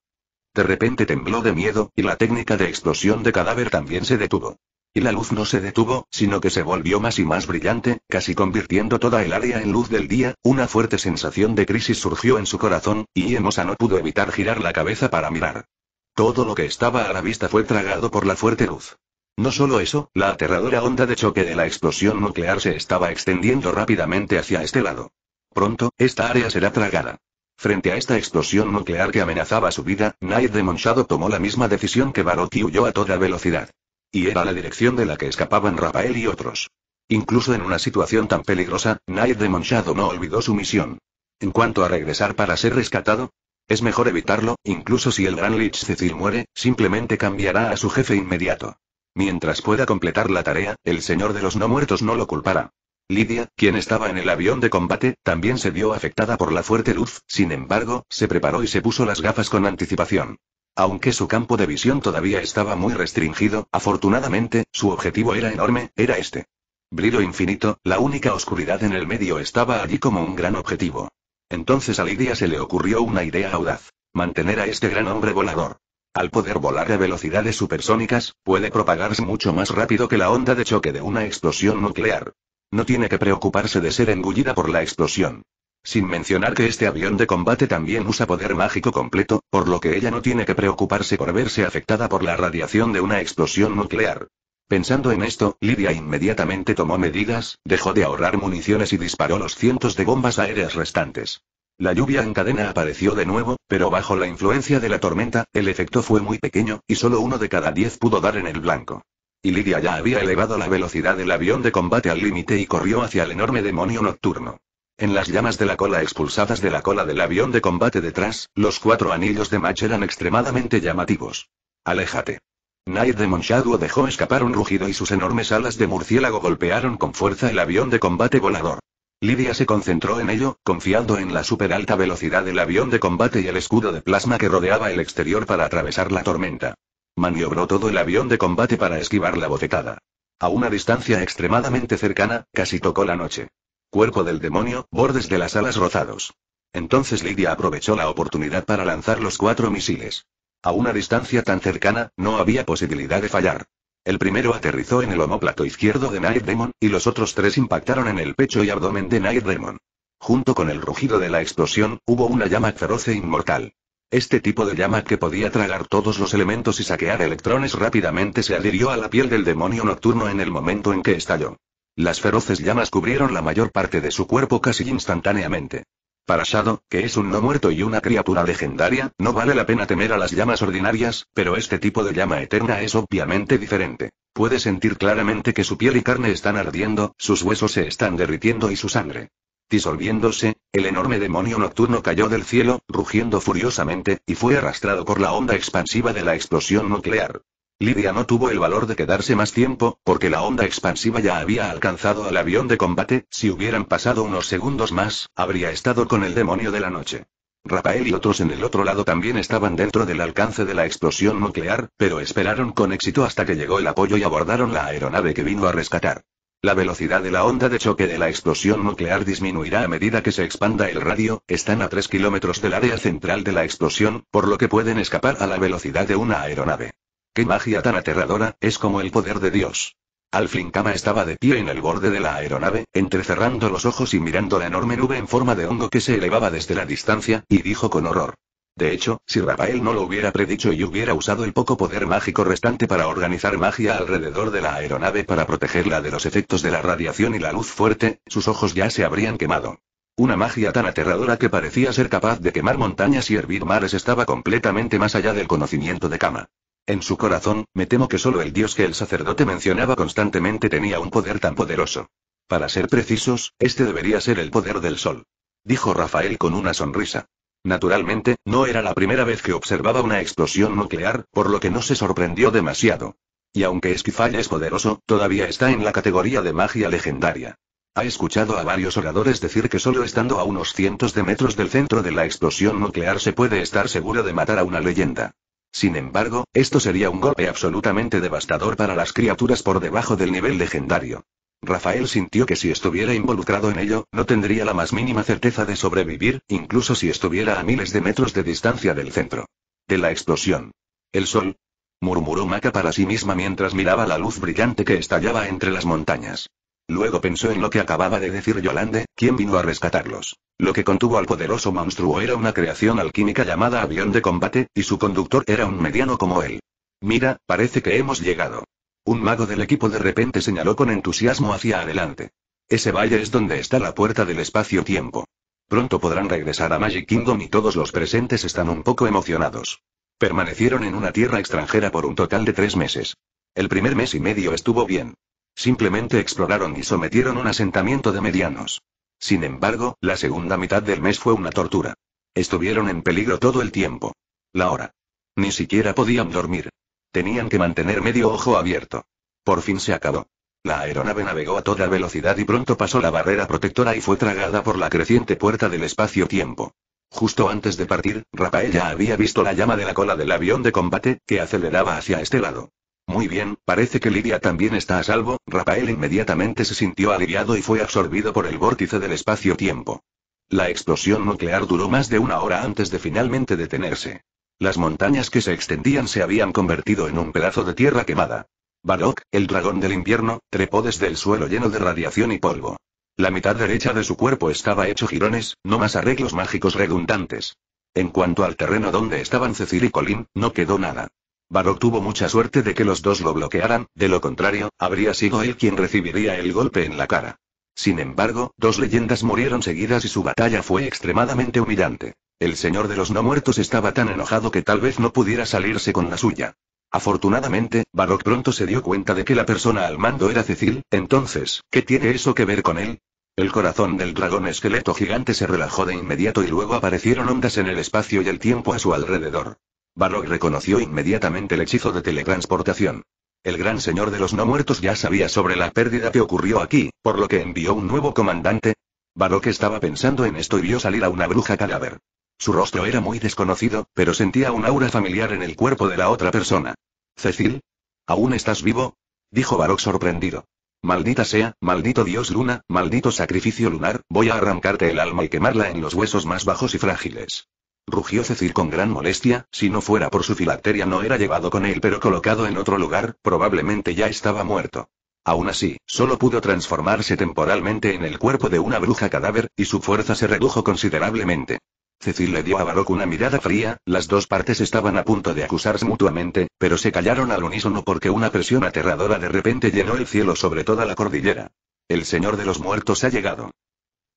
De repente tembló de miedo, y la técnica de explosión de cadáver también se detuvo. Y la luz no se detuvo, sino que se volvió más y más brillante, casi convirtiendo toda el área en luz del día, una fuerte sensación de crisis surgió en su corazón, y Emosa no pudo evitar girar la cabeza para mirar. Todo lo que estaba a la vista fue tragado por la fuerte luz. No solo eso, la aterradora onda de choque de la explosión nuclear se estaba extendiendo rápidamente hacia este lado. Pronto, esta área será tragada. Frente a esta explosión nuclear que amenazaba su vida, Naid de Monchado tomó la misma decisión que y huyó a toda velocidad. Y era la dirección de la que escapaban Rafael y otros. Incluso en una situación tan peligrosa, Knight de Monchado no olvidó su misión. En cuanto a regresar para ser rescatado, es mejor evitarlo, incluso si el gran Lich Cecil muere, simplemente cambiará a su jefe inmediato. Mientras pueda completar la tarea, el señor de los no muertos no lo culpará. Lidia, quien estaba en el avión de combate, también se vio afectada por la fuerte luz, sin embargo, se preparó y se puso las gafas con anticipación. Aunque su campo de visión todavía estaba muy restringido, afortunadamente, su objetivo era enorme, era este. Brillo infinito, la única oscuridad en el medio estaba allí como un gran objetivo. Entonces a Lidia se le ocurrió una idea audaz. Mantener a este gran hombre volador. Al poder volar a velocidades supersónicas, puede propagarse mucho más rápido que la onda de choque de una explosión nuclear. No tiene que preocuparse de ser engullida por la explosión. Sin mencionar que este avión de combate también usa poder mágico completo, por lo que ella no tiene que preocuparse por verse afectada por la radiación de una explosión nuclear. Pensando en esto, Lidia inmediatamente tomó medidas, dejó de ahorrar municiones y disparó los cientos de bombas aéreas restantes. La lluvia en cadena apareció de nuevo, pero bajo la influencia de la tormenta, el efecto fue muy pequeño, y solo uno de cada diez pudo dar en el blanco. Y Lidia ya había elevado la velocidad del avión de combate al límite y corrió hacia el enorme demonio nocturno. En las llamas de la cola expulsadas de la cola del avión de combate detrás, los cuatro anillos de match eran extremadamente llamativos. Aléjate. Night de Shadow dejó escapar un rugido y sus enormes alas de murciélago golpearon con fuerza el avión de combate volador. Lidia se concentró en ello, confiando en la superalta velocidad del avión de combate y el escudo de plasma que rodeaba el exterior para atravesar la tormenta. Maniobró todo el avión de combate para esquivar la bofetada. A una distancia extremadamente cercana, casi tocó la noche. Cuerpo del demonio, bordes de las alas rozados. Entonces Lidia aprovechó la oportunidad para lanzar los cuatro misiles. A una distancia tan cercana, no había posibilidad de fallar. El primero aterrizó en el homóplato izquierdo de Night Demon, y los otros tres impactaron en el pecho y abdomen de Night Demon. Junto con el rugido de la explosión, hubo una llama feroz e inmortal. Este tipo de llama que podía tragar todos los elementos y saquear electrones rápidamente se adhirió a la piel del demonio nocturno en el momento en que estalló. Las feroces llamas cubrieron la mayor parte de su cuerpo casi instantáneamente. Para Shado, que es un no muerto y una criatura legendaria, no vale la pena temer a las llamas ordinarias, pero este tipo de llama eterna es obviamente diferente. Puede sentir claramente que su piel y carne están ardiendo, sus huesos se están derritiendo y su sangre. Disolviéndose, el enorme demonio nocturno cayó del cielo, rugiendo furiosamente, y fue arrastrado por la onda expansiva de la explosión nuclear. Lidia no tuvo el valor de quedarse más tiempo, porque la onda expansiva ya había alcanzado al avión de combate, si hubieran pasado unos segundos más, habría estado con el demonio de la noche. Rafael y otros en el otro lado también estaban dentro del alcance de la explosión nuclear, pero esperaron con éxito hasta que llegó el apoyo y abordaron la aeronave que vino a rescatar. La velocidad de la onda de choque de la explosión nuclear disminuirá a medida que se expanda el radio, están a 3 kilómetros del área central de la explosión, por lo que pueden escapar a la velocidad de una aeronave. Qué magia tan aterradora, es como el poder de Dios. fin Kama estaba de pie en el borde de la aeronave, entrecerrando los ojos y mirando la enorme nube en forma de hongo que se elevaba desde la distancia, y dijo con horror. De hecho, si Rafael no lo hubiera predicho y hubiera usado el poco poder mágico restante para organizar magia alrededor de la aeronave para protegerla de los efectos de la radiación y la luz fuerte, sus ojos ya se habrían quemado. Una magia tan aterradora que parecía ser capaz de quemar montañas y hervir mares estaba completamente más allá del conocimiento de Kama. En su corazón, me temo que solo el dios que el sacerdote mencionaba constantemente tenía un poder tan poderoso. Para ser precisos, este debería ser el poder del sol. Dijo Rafael con una sonrisa. Naturalmente, no era la primera vez que observaba una explosión nuclear, por lo que no se sorprendió demasiado. Y aunque Esquifalla es poderoso, todavía está en la categoría de magia legendaria. Ha escuchado a varios oradores decir que solo estando a unos cientos de metros del centro de la explosión nuclear se puede estar seguro de matar a una leyenda. Sin embargo, esto sería un golpe absolutamente devastador para las criaturas por debajo del nivel legendario. Rafael sintió que si estuviera involucrado en ello, no tendría la más mínima certeza de sobrevivir, incluso si estuviera a miles de metros de distancia del centro. De la explosión. El sol. murmuró Maca para sí misma mientras miraba la luz brillante que estallaba entre las montañas. Luego pensó en lo que acababa de decir Yolande, quien vino a rescatarlos. Lo que contuvo al poderoso monstruo era una creación alquímica llamada avión de combate, y su conductor era un mediano como él. Mira, parece que hemos llegado. Un mago del equipo de repente señaló con entusiasmo hacia adelante. Ese valle es donde está la puerta del espacio-tiempo. Pronto podrán regresar a Magic Kingdom y todos los presentes están un poco emocionados. Permanecieron en una tierra extranjera por un total de tres meses. El primer mes y medio estuvo bien. Simplemente exploraron y sometieron un asentamiento de medianos. Sin embargo, la segunda mitad del mes fue una tortura. Estuvieron en peligro todo el tiempo. La hora. Ni siquiera podían dormir. Tenían que mantener medio ojo abierto. Por fin se acabó. La aeronave navegó a toda velocidad y pronto pasó la barrera protectora y fue tragada por la creciente puerta del espacio-tiempo. Justo antes de partir, rafaela había visto la llama de la cola del avión de combate, que aceleraba hacia este lado. Muy bien, parece que Lidia también está a salvo, Rafael inmediatamente se sintió aliviado y fue absorbido por el vórtice del espacio-tiempo. La explosión nuclear duró más de una hora antes de finalmente detenerse. Las montañas que se extendían se habían convertido en un pedazo de tierra quemada. Barok, el dragón del invierno, trepó desde el suelo lleno de radiación y polvo. La mitad derecha de su cuerpo estaba hecho jirones, no más arreglos mágicos redundantes. En cuanto al terreno donde estaban Cecil y Colin, no quedó nada. Barok tuvo mucha suerte de que los dos lo bloquearan, de lo contrario, habría sido él quien recibiría el golpe en la cara. Sin embargo, dos leyendas murieron seguidas y su batalla fue extremadamente humillante. El señor de los no muertos estaba tan enojado que tal vez no pudiera salirse con la suya. Afortunadamente, Barok pronto se dio cuenta de que la persona al mando era Cecil, entonces, ¿qué tiene eso que ver con él? El corazón del dragón esqueleto gigante se relajó de inmediato y luego aparecieron ondas en el espacio y el tiempo a su alrededor. Barok reconoció inmediatamente el hechizo de teletransportación. El gran señor de los no muertos ya sabía sobre la pérdida que ocurrió aquí, por lo que envió un nuevo comandante. Barok estaba pensando en esto y vio salir a una bruja cadáver. Su rostro era muy desconocido, pero sentía un aura familiar en el cuerpo de la otra persona. Cecil, ¿aún estás vivo? dijo Barok sorprendido. Maldita sea, maldito dios luna, maldito sacrificio lunar, voy a arrancarte el alma y quemarla en los huesos más bajos y frágiles rugió Cecil con gran molestia, si no fuera por su filacteria no era llevado con él pero colocado en otro lugar, probablemente ya estaba muerto. Aún así, solo pudo transformarse temporalmente en el cuerpo de una bruja cadáver, y su fuerza se redujo considerablemente. Cecil le dio a Baroque una mirada fría, las dos partes estaban a punto de acusarse mutuamente, pero se callaron al unísono porque una presión aterradora de repente llenó el cielo sobre toda la cordillera. El Señor de los Muertos ha llegado.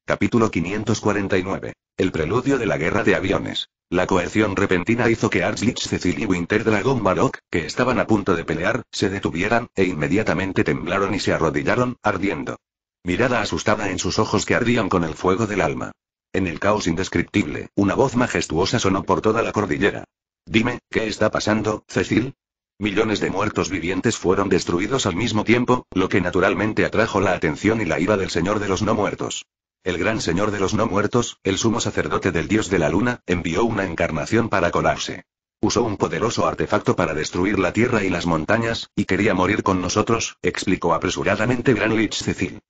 Capítulo 549. El preludio de la guerra de aviones. La coerción repentina hizo que Archlich Cecil y Winter Dragon Barok, que estaban a punto de pelear, se detuvieran, e inmediatamente temblaron y se arrodillaron, ardiendo. Mirada asustada en sus ojos que ardían con el fuego del alma. En el caos indescriptible, una voz majestuosa sonó por toda la cordillera. Dime, ¿qué está pasando, Cecil? Millones de muertos vivientes fueron destruidos al mismo tiempo, lo que naturalmente atrajo la atención y la ira del Señor de los No Muertos el gran señor de los no muertos, el sumo sacerdote del dios de la luna, envió una encarnación para colarse. Usó un poderoso artefacto para destruir la tierra y las montañas, y quería morir con nosotros, explicó apresuradamente Lich Cecil.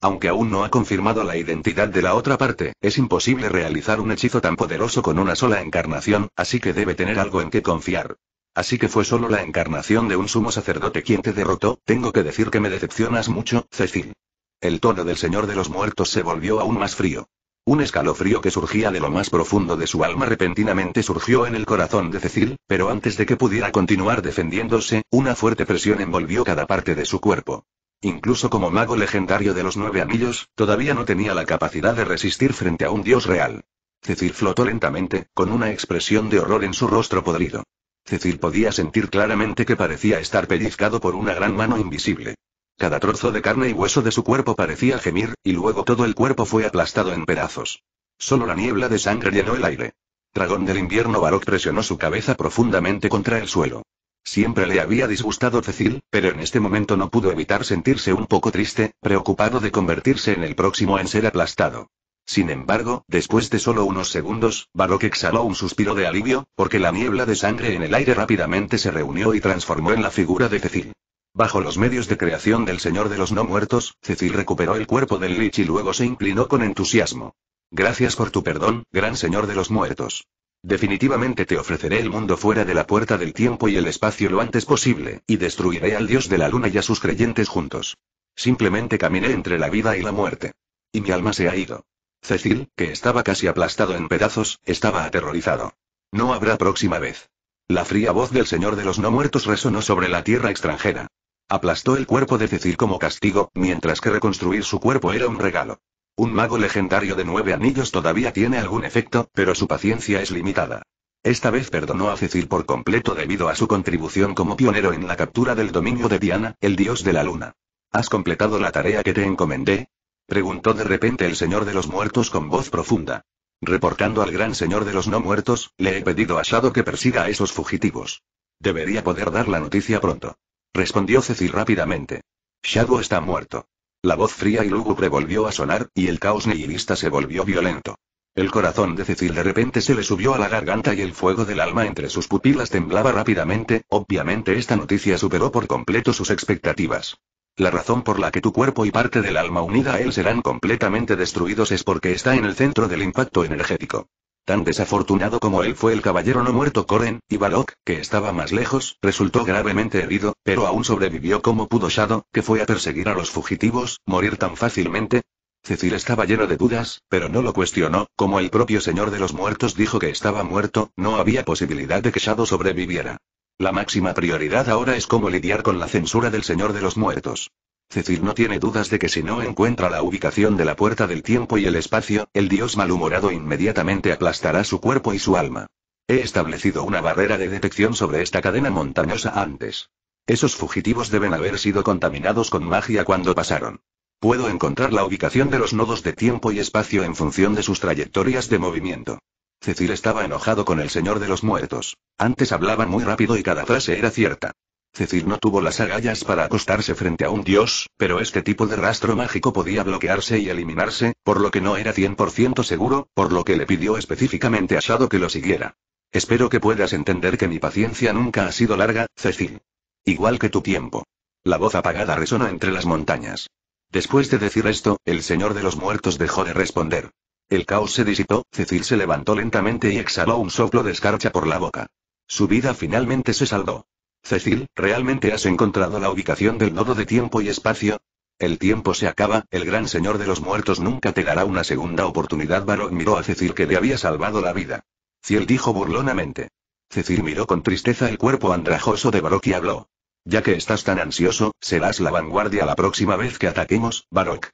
Aunque aún no ha confirmado la identidad de la otra parte, es imposible realizar un hechizo tan poderoso con una sola encarnación, así que debe tener algo en que confiar. Así que fue solo la encarnación de un sumo sacerdote quien te derrotó, tengo que decir que me decepcionas mucho, Cecil. El tono del Señor de los Muertos se volvió aún más frío. Un escalofrío que surgía de lo más profundo de su alma repentinamente surgió en el corazón de Cecil, pero antes de que pudiera continuar defendiéndose, una fuerte presión envolvió cada parte de su cuerpo. Incluso como mago legendario de los nueve anillos, todavía no tenía la capacidad de resistir frente a un dios real. Cecil flotó lentamente, con una expresión de horror en su rostro podrido. Cecil podía sentir claramente que parecía estar pellizcado por una gran mano invisible. Cada trozo de carne y hueso de su cuerpo parecía gemir, y luego todo el cuerpo fue aplastado en pedazos. Solo la niebla de sangre llenó el aire. Dragón del invierno Barok presionó su cabeza profundamente contra el suelo. Siempre le había disgustado Cecil, pero en este momento no pudo evitar sentirse un poco triste, preocupado de convertirse en el próximo en ser aplastado. Sin embargo, después de solo unos segundos, Barok exhaló un suspiro de alivio, porque la niebla de sangre en el aire rápidamente se reunió y transformó en la figura de Cecil. Bajo los medios de creación del Señor de los No Muertos, Cecil recuperó el cuerpo del Lich y luego se inclinó con entusiasmo. Gracias por tu perdón, gran Señor de los Muertos. Definitivamente te ofreceré el mundo fuera de la puerta del tiempo y el espacio lo antes posible, y destruiré al Dios de la Luna y a sus creyentes juntos. Simplemente caminé entre la vida y la muerte. Y mi alma se ha ido. Cecil, que estaba casi aplastado en pedazos, estaba aterrorizado. No habrá próxima vez. La fría voz del Señor de los No Muertos resonó sobre la tierra extranjera. Aplastó el cuerpo de Cecil como castigo, mientras que reconstruir su cuerpo era un regalo. Un mago legendario de nueve anillos todavía tiene algún efecto, pero su paciencia es limitada. Esta vez perdonó a Cecil por completo debido a su contribución como pionero en la captura del dominio de Diana, el dios de la luna. ¿Has completado la tarea que te encomendé? preguntó de repente el señor de los muertos con voz profunda. Reportando al gran señor de los no muertos, le he pedido a Shadow que persiga a esos fugitivos. Debería poder dar la noticia pronto. Respondió Cecil rápidamente. Shadow está muerto. La voz fría y lúgubre volvió a sonar, y el caos nihilista se volvió violento. El corazón de Cecil de repente se le subió a la garganta y el fuego del alma entre sus pupilas temblaba rápidamente, obviamente esta noticia superó por completo sus expectativas. La razón por la que tu cuerpo y parte del alma unida a él serán completamente destruidos es porque está en el centro del impacto energético. Tan desafortunado como él fue el caballero no muerto Coren, y Barok, que estaba más lejos, resultó gravemente herido, pero aún sobrevivió como pudo Shadow, que fue a perseguir a los fugitivos, morir tan fácilmente. Cecil estaba lleno de dudas, pero no lo cuestionó, como el propio señor de los muertos dijo que estaba muerto, no había posibilidad de que Shadow sobreviviera. La máxima prioridad ahora es cómo lidiar con la censura del señor de los muertos. Cecil no tiene dudas de que si no encuentra la ubicación de la puerta del tiempo y el espacio, el dios malhumorado inmediatamente aplastará su cuerpo y su alma. He establecido una barrera de detección sobre esta cadena montañosa antes. Esos fugitivos deben haber sido contaminados con magia cuando pasaron. Puedo encontrar la ubicación de los nodos de tiempo y espacio en función de sus trayectorias de movimiento. Cecil estaba enojado con el Señor de los Muertos. Antes hablaba muy rápido y cada frase era cierta. Cecil no tuvo las agallas para acostarse frente a un dios, pero este tipo de rastro mágico podía bloquearse y eliminarse, por lo que no era 100% seguro, por lo que le pidió específicamente a Shadow que lo siguiera. Espero que puedas entender que mi paciencia nunca ha sido larga, Cecil. Igual que tu tiempo. La voz apagada resonó entre las montañas. Después de decir esto, el señor de los muertos dejó de responder. El caos se disipó, Cecil se levantó lentamente y exhaló un soplo de escarcha por la boca. Su vida finalmente se saldó. Cecil, ¿realmente has encontrado la ubicación del nodo de tiempo y espacio? El tiempo se acaba, el gran señor de los muertos nunca te dará una segunda oportunidad. Barok miró a Cecil que le había salvado la vida. Ciel dijo burlonamente. Cecil miró con tristeza el cuerpo andrajoso de Barok y habló. Ya que estás tan ansioso, serás la vanguardia la próxima vez que ataquemos, Barok».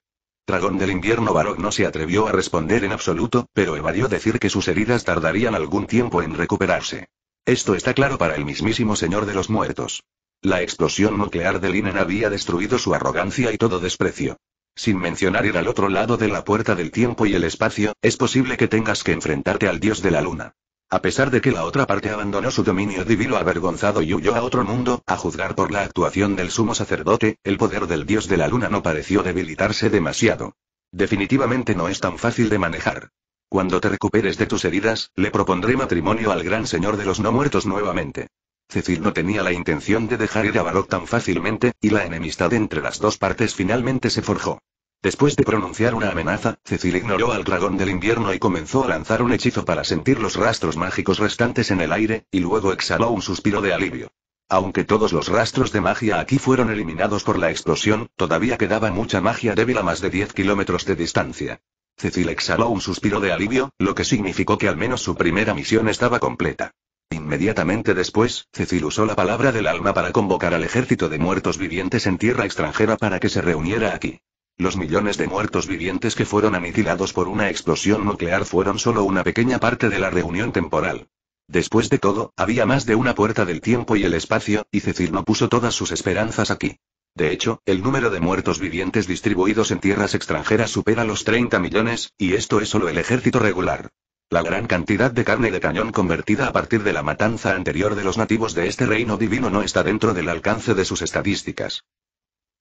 Dragón del invierno Barok no se atrevió a responder en absoluto, pero evadió decir que sus heridas tardarían algún tiempo en recuperarse. Esto está claro para el mismísimo Señor de los Muertos. La explosión nuclear de Linen había destruido su arrogancia y todo desprecio. Sin mencionar ir al otro lado de la puerta del tiempo y el espacio, es posible que tengas que enfrentarte al dios de la luna. A pesar de que la otra parte abandonó su dominio divino avergonzado y huyó a otro mundo, a juzgar por la actuación del sumo sacerdote, el poder del dios de la luna no pareció debilitarse demasiado. Definitivamente no es tan fácil de manejar. Cuando te recuperes de tus heridas, le propondré matrimonio al gran señor de los no muertos nuevamente. Cecil no tenía la intención de dejar ir a Barok tan fácilmente, y la enemistad entre las dos partes finalmente se forjó. Después de pronunciar una amenaza, Cecil ignoró al dragón del invierno y comenzó a lanzar un hechizo para sentir los rastros mágicos restantes en el aire, y luego exhaló un suspiro de alivio. Aunque todos los rastros de magia aquí fueron eliminados por la explosión, todavía quedaba mucha magia débil a más de 10 kilómetros de distancia. Cecil exhaló un suspiro de alivio, lo que significó que al menos su primera misión estaba completa. Inmediatamente después, Cecil usó la palabra del alma para convocar al ejército de muertos vivientes en tierra extranjera para que se reuniera aquí. Los millones de muertos vivientes que fueron aniquilados por una explosión nuclear fueron solo una pequeña parte de la reunión temporal. Después de todo, había más de una puerta del tiempo y el espacio, y Cecil no puso todas sus esperanzas aquí. De hecho, el número de muertos vivientes distribuidos en tierras extranjeras supera los 30 millones, y esto es solo el ejército regular. La gran cantidad de carne de cañón convertida a partir de la matanza anterior de los nativos de este reino divino no está dentro del alcance de sus estadísticas.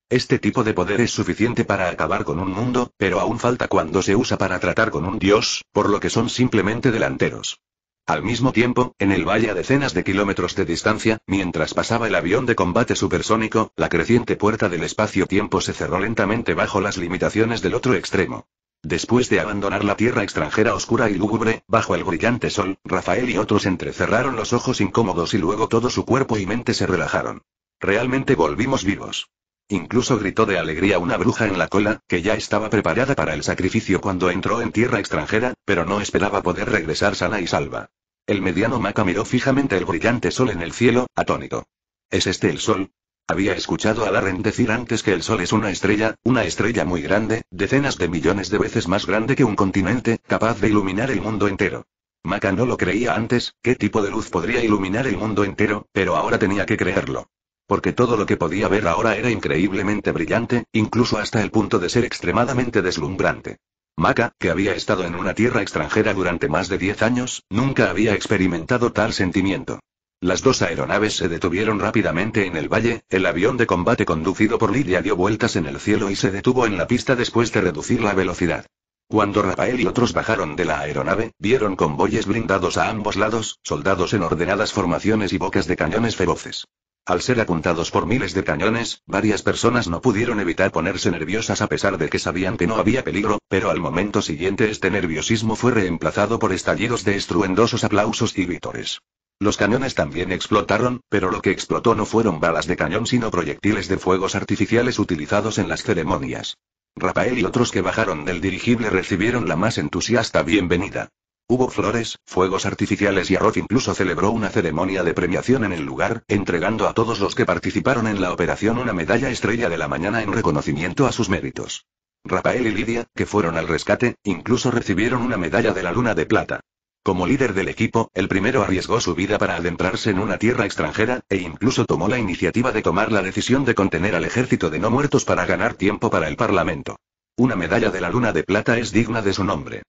Este tipo de poder es suficiente para acabar con un mundo, pero aún falta cuando se usa para tratar con un dios, por lo que son simplemente delanteros. Al mismo tiempo, en el valle a decenas de kilómetros de distancia, mientras pasaba el avión de combate supersónico, la creciente puerta del espacio-tiempo se cerró lentamente bajo las limitaciones del otro extremo. Después de abandonar la tierra extranjera oscura y lúgubre, bajo el brillante sol, Rafael y otros entrecerraron los ojos incómodos y luego todo su cuerpo y mente se relajaron. Realmente volvimos vivos. Incluso gritó de alegría una bruja en la cola, que ya estaba preparada para el sacrificio cuando entró en tierra extranjera, pero no esperaba poder regresar sana y salva. El mediano Maca miró fijamente el brillante sol en el cielo, atónito. ¿Es este el sol? Había escuchado a Darren decir antes que el sol es una estrella, una estrella muy grande, decenas de millones de veces más grande que un continente, capaz de iluminar el mundo entero. Maca no lo creía antes, qué tipo de luz podría iluminar el mundo entero, pero ahora tenía que creerlo. Porque todo lo que podía ver ahora era increíblemente brillante, incluso hasta el punto de ser extremadamente deslumbrante. Maca, que había estado en una tierra extranjera durante más de 10 años, nunca había experimentado tal sentimiento. Las dos aeronaves se detuvieron rápidamente en el valle, el avión de combate conducido por Lidia dio vueltas en el cielo y se detuvo en la pista después de reducir la velocidad. Cuando Rafael y otros bajaron de la aeronave, vieron convoyes blindados a ambos lados, soldados en ordenadas formaciones y bocas de cañones feroces. Al ser apuntados por miles de cañones, varias personas no pudieron evitar ponerse nerviosas a pesar de que sabían que no había peligro, pero al momento siguiente este nerviosismo fue reemplazado por estallidos de estruendosos aplausos y vítores. Los cañones también explotaron, pero lo que explotó no fueron balas de cañón sino proyectiles de fuegos artificiales utilizados en las ceremonias. Rafael y otros que bajaron del dirigible recibieron la más entusiasta bienvenida. Hubo flores, fuegos artificiales y arroz incluso celebró una ceremonia de premiación en el lugar, entregando a todos los que participaron en la operación una medalla estrella de la mañana en reconocimiento a sus méritos. Rafael y Lidia, que fueron al rescate, incluso recibieron una medalla de la Luna de Plata. Como líder del equipo, el primero arriesgó su vida para adentrarse en una tierra extranjera, e incluso tomó la iniciativa de tomar la decisión de contener al ejército de no muertos para ganar tiempo para el Parlamento. Una medalla de la Luna de Plata es digna de su nombre.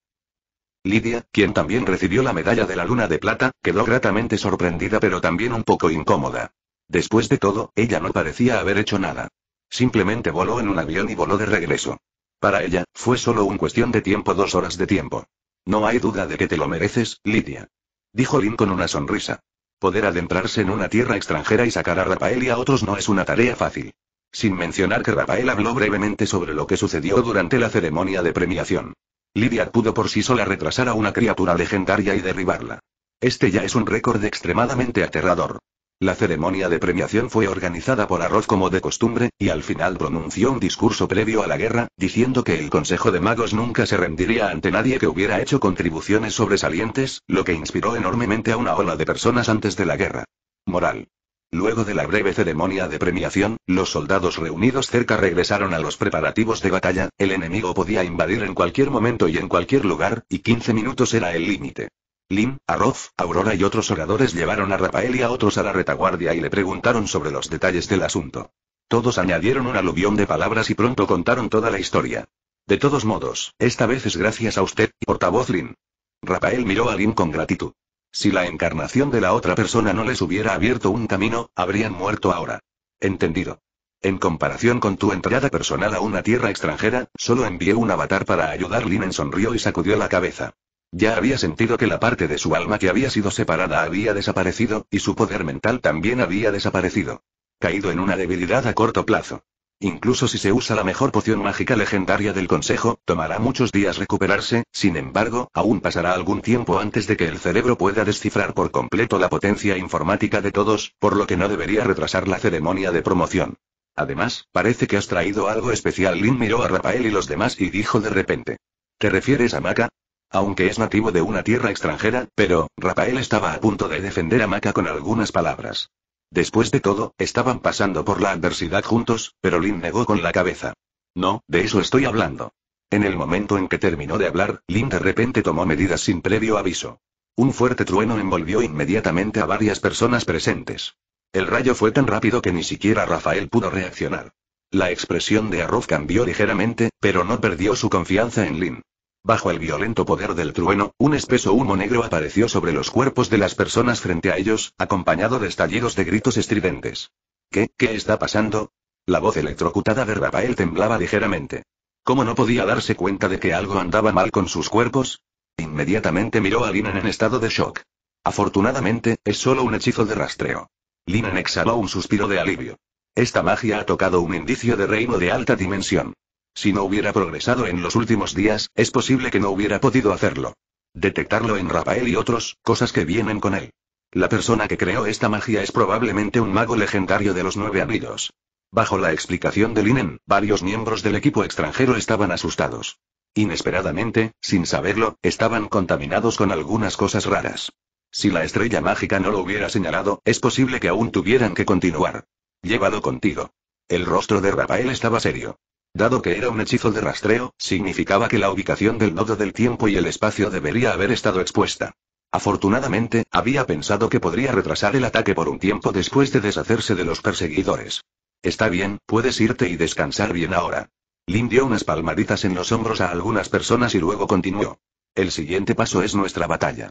Lidia, quien también recibió la medalla de la Luna de Plata, quedó gratamente sorprendida pero también un poco incómoda. Después de todo, ella no parecía haber hecho nada. Simplemente voló en un avión y voló de regreso. Para ella, fue solo un cuestión de tiempo, dos horas de tiempo. No hay duda de que te lo mereces, Lidia. Dijo Lin con una sonrisa. Poder adentrarse en una tierra extranjera y sacar a Rafael y a otros no es una tarea fácil. Sin mencionar que Rafael habló brevemente sobre lo que sucedió durante la ceremonia de premiación. Lydia pudo por sí sola retrasar a una criatura legendaria y derribarla. Este ya es un récord extremadamente aterrador. La ceremonia de premiación fue organizada por Arroz como de costumbre, y al final pronunció un discurso previo a la guerra, diciendo que el Consejo de Magos nunca se rendiría ante nadie que hubiera hecho contribuciones sobresalientes, lo que inspiró enormemente a una ola de personas antes de la guerra. Moral. Luego de la breve ceremonia de premiación, los soldados reunidos cerca regresaron a los preparativos de batalla, el enemigo podía invadir en cualquier momento y en cualquier lugar, y 15 minutos era el límite. Lin, Arroz, Aurora y otros oradores llevaron a Rafael y a otros a la retaguardia y le preguntaron sobre los detalles del asunto. Todos añadieron un aluvión de palabras y pronto contaron toda la historia. De todos modos, esta vez es gracias a usted, portavoz Lin. Rafael miró a Lin con gratitud. Si la encarnación de la otra persona no les hubiera abierto un camino, habrían muerto ahora. Entendido. En comparación con tu entrada personal a una tierra extranjera, solo envié un avatar para ayudar. Linen sonrió y sacudió la cabeza. Ya había sentido que la parte de su alma que había sido separada había desaparecido, y su poder mental también había desaparecido. Caído en una debilidad a corto plazo. Incluso si se usa la mejor poción mágica legendaria del Consejo, tomará muchos días recuperarse, sin embargo, aún pasará algún tiempo antes de que el cerebro pueda descifrar por completo la potencia informática de todos, por lo que no debería retrasar la ceremonia de promoción. Además, parece que has traído algo especial. Lin miró a Rafael y los demás y dijo de repente. ¿Te refieres a Maca? Aunque es nativo de una tierra extranjera, pero, Rafael estaba a punto de defender a Maca con algunas palabras. Después de todo, estaban pasando por la adversidad juntos, pero Lin negó con la cabeza. No, de eso estoy hablando. En el momento en que terminó de hablar, Lin de repente tomó medidas sin previo aviso. Un fuerte trueno envolvió inmediatamente a varias personas presentes. El rayo fue tan rápido que ni siquiera Rafael pudo reaccionar. La expresión de Arroz cambió ligeramente, pero no perdió su confianza en Lin. Bajo el violento poder del trueno, un espeso humo negro apareció sobre los cuerpos de las personas frente a ellos, acompañado de estallidos de gritos estridentes. ¿Qué, qué está pasando? La voz electrocutada de Rafael temblaba ligeramente. ¿Cómo no podía darse cuenta de que algo andaba mal con sus cuerpos? Inmediatamente miró a Linen en estado de shock. Afortunadamente, es solo un hechizo de rastreo. Linen exhaló un suspiro de alivio. Esta magia ha tocado un indicio de reino de alta dimensión. Si no hubiera progresado en los últimos días, es posible que no hubiera podido hacerlo. Detectarlo en Rafael y otros, cosas que vienen con él. La persona que creó esta magia es probablemente un mago legendario de los nueve anillos. Bajo la explicación de Linen, varios miembros del equipo extranjero estaban asustados. Inesperadamente, sin saberlo, estaban contaminados con algunas cosas raras. Si la estrella mágica no lo hubiera señalado, es posible que aún tuvieran que continuar. Llevado contigo. El rostro de Rafael estaba serio. Dado que era un hechizo de rastreo, significaba que la ubicación del nodo del tiempo y el espacio debería haber estado expuesta. Afortunadamente, había pensado que podría retrasar el ataque por un tiempo después de deshacerse de los perseguidores. Está bien, puedes irte y descansar bien ahora. Lin dio unas palmaditas en los hombros a algunas personas y luego continuó. El siguiente paso es nuestra batalla.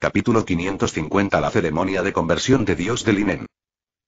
Capítulo 550 La ceremonia de conversión de Dios de Linen.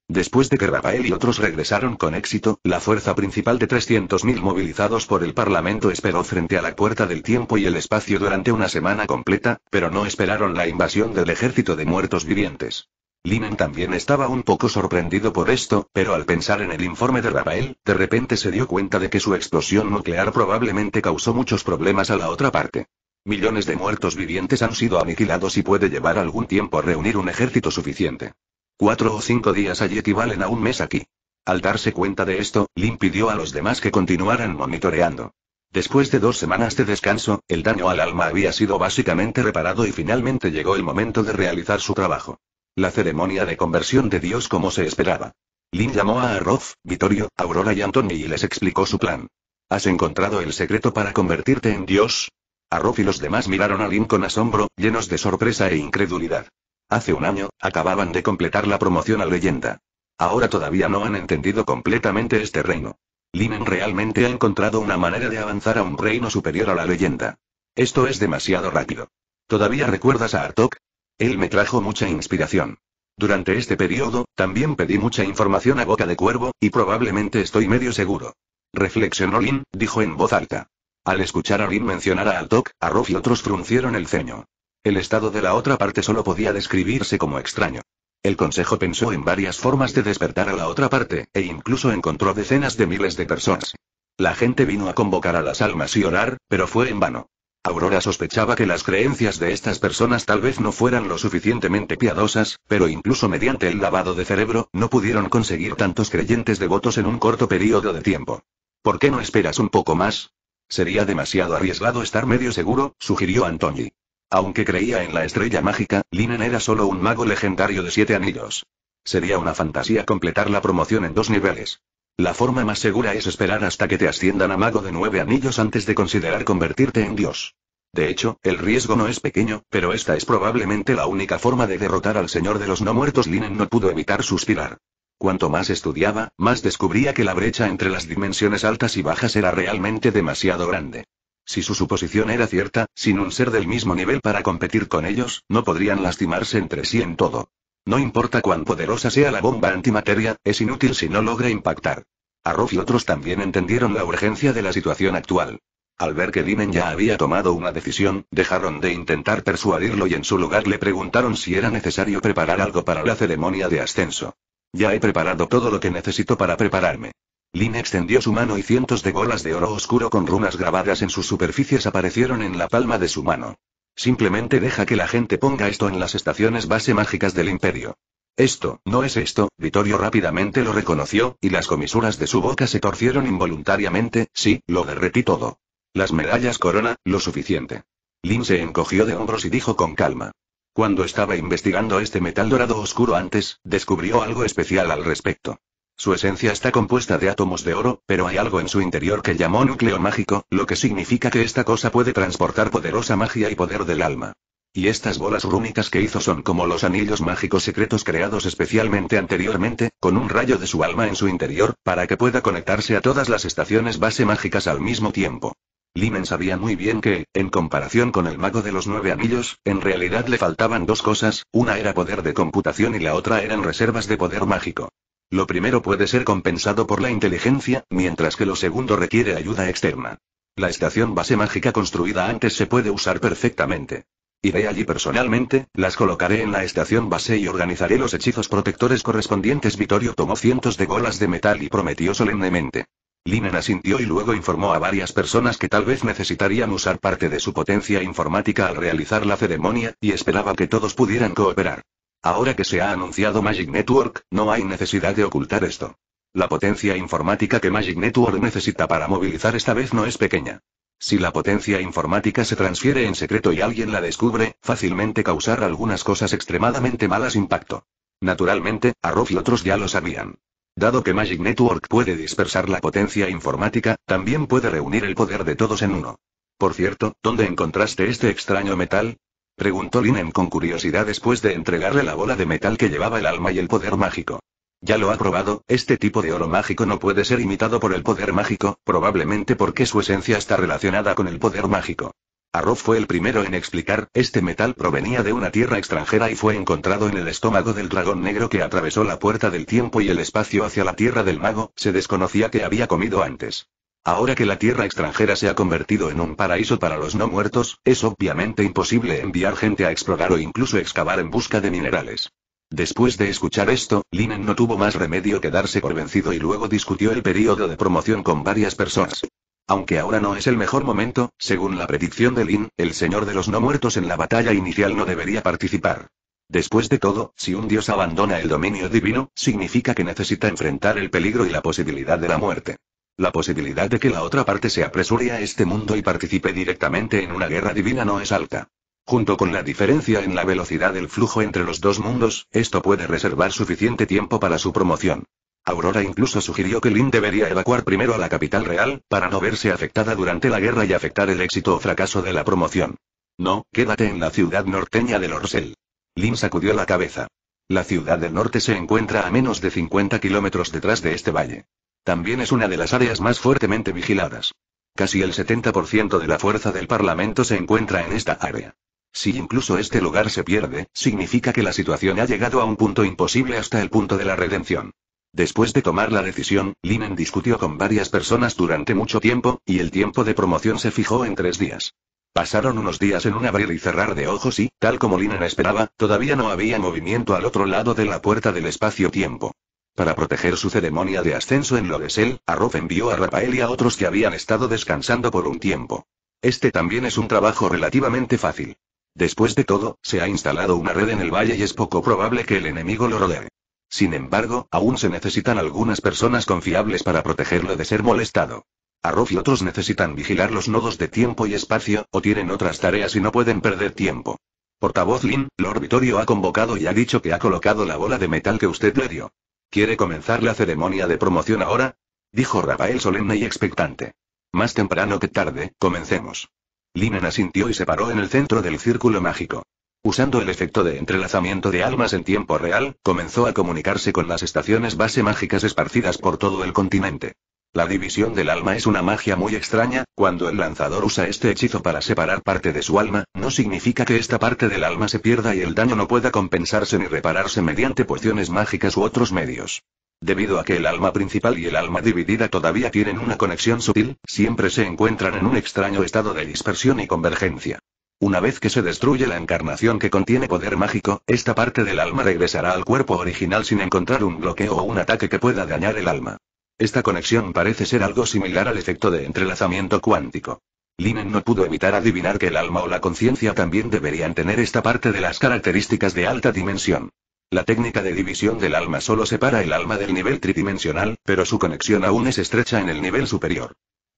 Después de que Rafael y otros regresaron con éxito, la fuerza principal de 300.000 movilizados por el Parlamento esperó frente a la puerta del tiempo y el espacio durante una semana completa, pero no esperaron la invasión del ejército de muertos vivientes. Linen también estaba un poco sorprendido por esto, pero al pensar en el informe de Rafael, de repente se dio cuenta de que su explosión nuclear probablemente causó muchos problemas a la otra parte. Millones de muertos vivientes han sido aniquilados y puede llevar algún tiempo reunir un ejército suficiente. Cuatro o cinco días allí equivalen a un mes aquí. Al darse cuenta de esto, Lin pidió a los demás que continuaran monitoreando. Después de dos semanas de descanso, el daño al alma había sido básicamente reparado y finalmente llegó el momento de realizar su trabajo. La ceremonia de conversión de Dios como se esperaba. Lin llamó a Arroz, Vittorio, Aurora y Anthony y les explicó su plan. ¿Has encontrado el secreto para convertirte en Dios? Arroz y los demás miraron a Lin con asombro, llenos de sorpresa e incredulidad. Hace un año, acababan de completar la promoción a leyenda. Ahora todavía no han entendido completamente este reino. Linen realmente ha encontrado una manera de avanzar a un reino superior a la leyenda. Esto es demasiado rápido. ¿Todavía recuerdas a Artok? Él me trajo mucha inspiración. Durante este periodo, también pedí mucha información a boca de cuervo, y probablemente estoy medio seguro. Reflexionó Lin, dijo en voz alta. Al escuchar a Lin mencionar a Artok, a y otros fruncieron el ceño. El estado de la otra parte solo podía describirse como extraño. El Consejo pensó en varias formas de despertar a la otra parte, e incluso encontró decenas de miles de personas. La gente vino a convocar a las almas y orar, pero fue en vano. Aurora sospechaba que las creencias de estas personas tal vez no fueran lo suficientemente piadosas, pero incluso mediante el lavado de cerebro, no pudieron conseguir tantos creyentes devotos en un corto periodo de tiempo. ¿Por qué no esperas un poco más? Sería demasiado arriesgado estar medio seguro, sugirió Antoni. Aunque creía en la estrella mágica, Linen era solo un mago legendario de siete anillos. Sería una fantasía completar la promoción en dos niveles. La forma más segura es esperar hasta que te asciendan a mago de nueve anillos antes de considerar convertirte en dios. De hecho, el riesgo no es pequeño, pero esta es probablemente la única forma de derrotar al señor de los no muertos. Linen no pudo evitar suspirar. Cuanto más estudiaba, más descubría que la brecha entre las dimensiones altas y bajas era realmente demasiado grande. Si su suposición era cierta, sin un ser del mismo nivel para competir con ellos, no podrían lastimarse entre sí en todo. No importa cuán poderosa sea la bomba antimateria, es inútil si no logra impactar. Arroz y otros también entendieron la urgencia de la situación actual. Al ver que Dinen ya había tomado una decisión, dejaron de intentar persuadirlo y en su lugar le preguntaron si era necesario preparar algo para la ceremonia de ascenso. Ya he preparado todo lo que necesito para prepararme. Lin extendió su mano y cientos de bolas de oro oscuro con runas grabadas en sus superficies aparecieron en la palma de su mano. Simplemente deja que la gente ponga esto en las estaciones base mágicas del imperio. Esto, no es esto, Vittorio rápidamente lo reconoció, y las comisuras de su boca se torcieron involuntariamente, sí, lo derretí todo. Las medallas corona, lo suficiente. Lin se encogió de hombros y dijo con calma. Cuando estaba investigando este metal dorado oscuro antes, descubrió algo especial al respecto. Su esencia está compuesta de átomos de oro, pero hay algo en su interior que llamó núcleo mágico, lo que significa que esta cosa puede transportar poderosa magia y poder del alma. Y estas bolas rúnicas que hizo son como los anillos mágicos secretos creados especialmente anteriormente, con un rayo de su alma en su interior, para que pueda conectarse a todas las estaciones base mágicas al mismo tiempo. Limen sabía muy bien que, en comparación con el mago de los nueve anillos, en realidad le faltaban dos cosas, una era poder de computación y la otra eran reservas de poder mágico. Lo primero puede ser compensado por la inteligencia, mientras que lo segundo requiere ayuda externa. La estación base mágica construida antes se puede usar perfectamente. Iré allí personalmente, las colocaré en la estación base y organizaré los hechizos protectores correspondientes. Vittorio tomó cientos de bolas de metal y prometió solemnemente. Linen asintió y luego informó a varias personas que tal vez necesitarían usar parte de su potencia informática al realizar la ceremonia, y esperaba que todos pudieran cooperar. Ahora que se ha anunciado Magic Network, no hay necesidad de ocultar esto. La potencia informática que Magic Network necesita para movilizar esta vez no es pequeña. Si la potencia informática se transfiere en secreto y alguien la descubre, fácilmente causar algunas cosas extremadamente malas impacto. Naturalmente, Arrow y otros ya lo sabían. Dado que Magic Network puede dispersar la potencia informática, también puede reunir el poder de todos en uno. Por cierto, ¿dónde encontraste este extraño metal? Preguntó Linen con curiosidad después de entregarle la bola de metal que llevaba el alma y el poder mágico. Ya lo ha probado, este tipo de oro mágico no puede ser imitado por el poder mágico, probablemente porque su esencia está relacionada con el poder mágico. Arroz fue el primero en explicar, este metal provenía de una tierra extranjera y fue encontrado en el estómago del dragón negro que atravesó la puerta del tiempo y el espacio hacia la tierra del mago, se desconocía que había comido antes. Ahora que la tierra extranjera se ha convertido en un paraíso para los no muertos, es obviamente imposible enviar gente a explorar o incluso excavar en busca de minerales. Después de escuchar esto, Linen no tuvo más remedio que darse por vencido y luego discutió el periodo de promoción con varias personas. Aunque ahora no es el mejor momento, según la predicción de Lin, el señor de los no muertos en la batalla inicial no debería participar. Después de todo, si un dios abandona el dominio divino, significa que necesita enfrentar el peligro y la posibilidad de la muerte. La posibilidad de que la otra parte se apresure a este mundo y participe directamente en una guerra divina no es alta. Junto con la diferencia en la velocidad del flujo entre los dos mundos, esto puede reservar suficiente tiempo para su promoción. Aurora incluso sugirió que Lin debería evacuar primero a la capital real, para no verse afectada durante la guerra y afectar el éxito o fracaso de la promoción. No, quédate en la ciudad norteña de lorcel Lin sacudió la cabeza. La ciudad del norte se encuentra a menos de 50 kilómetros detrás de este valle. También es una de las áreas más fuertemente vigiladas. Casi el 70% de la fuerza del Parlamento se encuentra en esta área. Si incluso este lugar se pierde, significa que la situación ha llegado a un punto imposible hasta el punto de la redención. Después de tomar la decisión, Linen discutió con varias personas durante mucho tiempo, y el tiempo de promoción se fijó en tres días. Pasaron unos días en un abrir y cerrar de ojos y, tal como Linen esperaba, todavía no había movimiento al otro lado de la puerta del espacio-tiempo. Para proteger su ceremonia de ascenso en Loresel, Arrof envió a Rafael y a otros que habían estado descansando por un tiempo. Este también es un trabajo relativamente fácil. Después de todo, se ha instalado una red en el valle y es poco probable que el enemigo lo rodee. Sin embargo, aún se necesitan algunas personas confiables para protegerlo de ser molestado. Arrof y otros necesitan vigilar los nodos de tiempo y espacio, o tienen otras tareas y no pueden perder tiempo. Portavoz Lin, el orbitorio ha convocado y ha dicho que ha colocado la bola de metal que usted le dio. ¿Quiere comenzar la ceremonia de promoción ahora? Dijo Rafael solemne y expectante. Más temprano que tarde, comencemos. Linen asintió y se paró en el centro del círculo mágico. Usando el efecto de entrelazamiento de almas en tiempo real, comenzó a comunicarse con las estaciones base mágicas esparcidas por todo el continente. La división del alma es una magia muy extraña, cuando el lanzador usa este hechizo para separar parte de su alma, no significa que esta parte del alma se pierda y el daño no pueda compensarse ni repararse mediante pociones mágicas u otros medios. Debido a que el alma principal y el alma dividida todavía tienen una conexión sutil, siempre se encuentran en un extraño estado de dispersión y convergencia. Una vez que se destruye la encarnación que contiene poder mágico, esta parte del alma regresará al cuerpo original sin encontrar un bloqueo o un ataque que pueda dañar el alma. Esta conexión parece ser algo similar al efecto de entrelazamiento cuántico. Linen no pudo evitar adivinar que el alma o la conciencia también deberían tener esta parte de las características de alta dimensión. La técnica de división del alma solo separa el alma del nivel tridimensional, pero su conexión aún es estrecha en el nivel superior.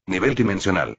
Nivel dimensional.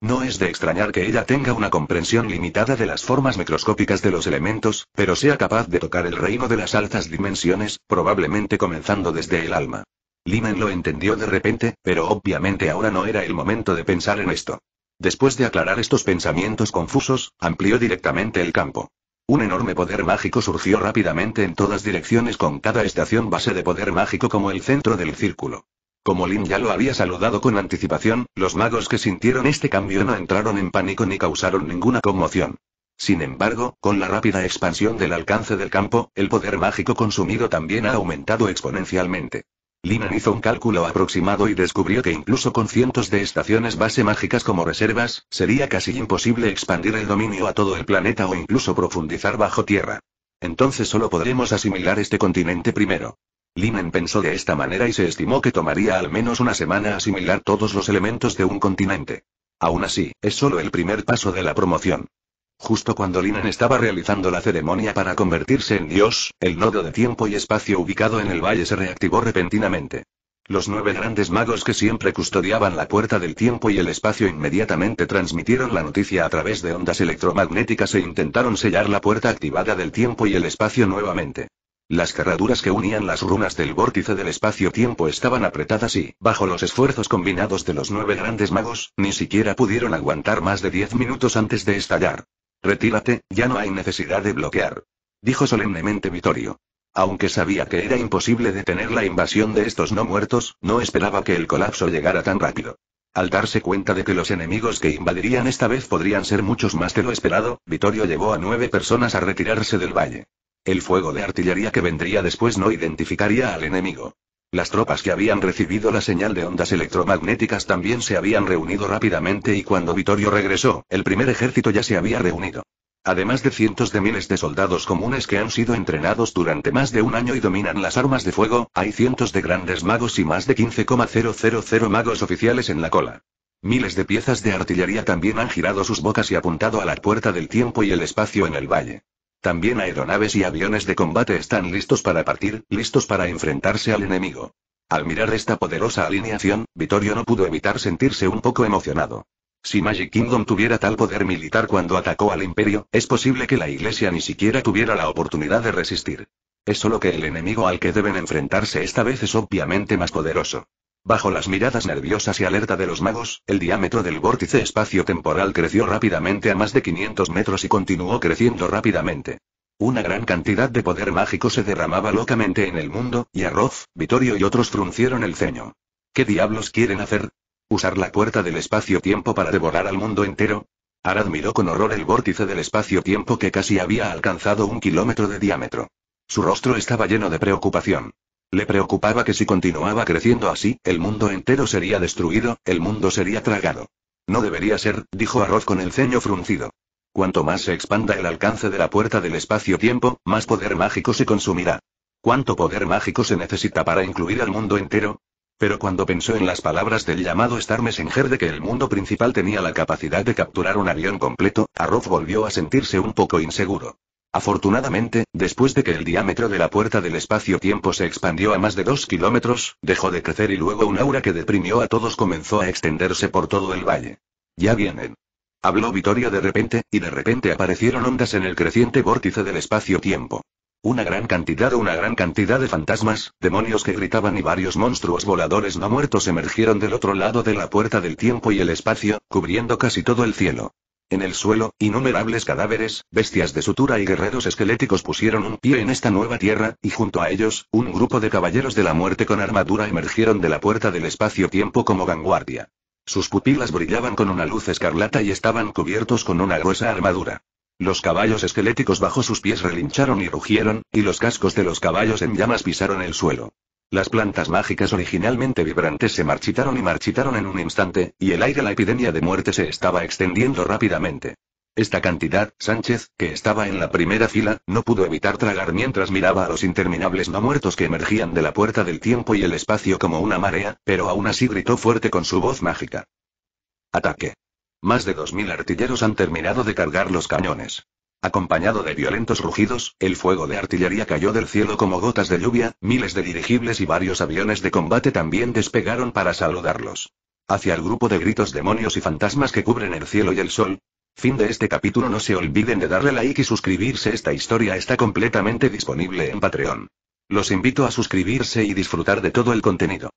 No es de extrañar que ella tenga una comprensión limitada de las formas microscópicas de los elementos, pero sea capaz de tocar el reino de las altas dimensiones, probablemente comenzando desde el alma. Liman lo entendió de repente, pero obviamente ahora no era el momento de pensar en esto. Después de aclarar estos pensamientos confusos, amplió directamente el campo. Un enorme poder mágico surgió rápidamente en todas direcciones con cada estación base de poder mágico como el centro del círculo. Como Lin ya lo había saludado con anticipación, los magos que sintieron este cambio no entraron en pánico ni causaron ninguna conmoción. Sin embargo, con la rápida expansión del alcance del campo, el poder mágico consumido también ha aumentado exponencialmente. Linan hizo un cálculo aproximado y descubrió que incluso con cientos de estaciones base mágicas como reservas, sería casi imposible expandir el dominio a todo el planeta o incluso profundizar bajo tierra. Entonces solo podremos asimilar este continente primero. Linan pensó de esta manera y se estimó que tomaría al menos una semana asimilar todos los elementos de un continente. Aún así, es solo el primer paso de la promoción. Justo cuando Linan estaba realizando la ceremonia para convertirse en dios, el nodo de tiempo y espacio ubicado en el valle se reactivó repentinamente. Los nueve grandes magos que siempre custodiaban la puerta del tiempo y el espacio inmediatamente transmitieron la noticia a través de ondas electromagnéticas e intentaron sellar la puerta activada del tiempo y el espacio nuevamente. Las cerraduras que unían las runas del vórtice del espacio-tiempo estaban apretadas y, bajo los esfuerzos combinados de los nueve grandes magos, ni siquiera pudieron aguantar más de diez minutos antes de estallar. Retírate, ya no hay necesidad de bloquear. Dijo solemnemente Vitorio. Aunque sabía que era imposible detener la invasión de estos no muertos, no esperaba que el colapso llegara tan rápido. Al darse cuenta de que los enemigos que invadirían esta vez podrían ser muchos más de lo esperado, Vitorio llevó a nueve personas a retirarse del valle. El fuego de artillería que vendría después no identificaría al enemigo. Las tropas que habían recibido la señal de ondas electromagnéticas también se habían reunido rápidamente y cuando Vitorio regresó, el primer ejército ya se había reunido. Además de cientos de miles de soldados comunes que han sido entrenados durante más de un año y dominan las armas de fuego, hay cientos de grandes magos y más de 15,000 magos oficiales en la cola. Miles de piezas de artillería también han girado sus bocas y apuntado a la puerta del tiempo y el espacio en el valle. También aeronaves y aviones de combate están listos para partir, listos para enfrentarse al enemigo. Al mirar esta poderosa alineación, Vittorio no pudo evitar sentirse un poco emocionado. Si Magic Kingdom tuviera tal poder militar cuando atacó al imperio, es posible que la iglesia ni siquiera tuviera la oportunidad de resistir. Es solo que el enemigo al que deben enfrentarse esta vez es obviamente más poderoso. Bajo las miradas nerviosas y alerta de los magos, el diámetro del vórtice espacio-temporal creció rápidamente a más de 500 metros y continuó creciendo rápidamente. Una gran cantidad de poder mágico se derramaba locamente en el mundo, y Arroz, Vitorio y otros fruncieron el ceño. ¿Qué diablos quieren hacer? ¿Usar la puerta del espacio-tiempo para devorar al mundo entero? Arad miró con horror el vórtice del espacio-tiempo que casi había alcanzado un kilómetro de diámetro. Su rostro estaba lleno de preocupación. Le preocupaba que si continuaba creciendo así, el mundo entero sería destruido, el mundo sería tragado. No debería ser, dijo Arroz con el ceño fruncido. Cuanto más se expanda el alcance de la puerta del espacio-tiempo, más poder mágico se consumirá. ¿Cuánto poder mágico se necesita para incluir al mundo entero? Pero cuando pensó en las palabras del llamado Star Messenger de que el mundo principal tenía la capacidad de capturar un avión completo, Arroz volvió a sentirse un poco inseguro. Afortunadamente, después de que el diámetro de la puerta del espacio-tiempo se expandió a más de dos kilómetros, dejó de crecer y luego un aura que deprimió a todos comenzó a extenderse por todo el valle. Ya vienen. Habló Vitoria de repente, y de repente aparecieron ondas en el creciente vórtice del espacio-tiempo. Una gran cantidad una gran cantidad de fantasmas, demonios que gritaban y varios monstruos voladores no muertos emergieron del otro lado de la puerta del tiempo y el espacio, cubriendo casi todo el cielo. En el suelo, innumerables cadáveres, bestias de sutura y guerreros esqueléticos pusieron un pie en esta nueva tierra, y junto a ellos, un grupo de caballeros de la muerte con armadura emergieron de la puerta del espacio-tiempo como vanguardia. Sus pupilas brillaban con una luz escarlata y estaban cubiertos con una gruesa armadura. Los caballos esqueléticos bajo sus pies relincharon y rugieron, y los cascos de los caballos en llamas pisaron el suelo. Las plantas mágicas originalmente vibrantes se marchitaron y marchitaron en un instante, y el aire la epidemia de muerte se estaba extendiendo rápidamente. Esta cantidad, Sánchez, que estaba en la primera fila, no pudo evitar tragar mientras miraba a los interminables no muertos que emergían de la puerta del tiempo y el espacio como una marea, pero aún así gritó fuerte con su voz mágica. Ataque. Más de 2.000 artilleros han terminado de cargar los cañones. Acompañado de violentos rugidos, el fuego de artillería cayó del cielo como gotas de lluvia, miles de dirigibles y varios aviones de combate también despegaron para saludarlos. Hacia el grupo de gritos demonios y fantasmas que cubren el cielo y el sol, Fin de este capítulo no se olviden de darle like y suscribirse esta historia está completamente disponible en Patreon. Los invito a suscribirse y disfrutar de todo el contenido.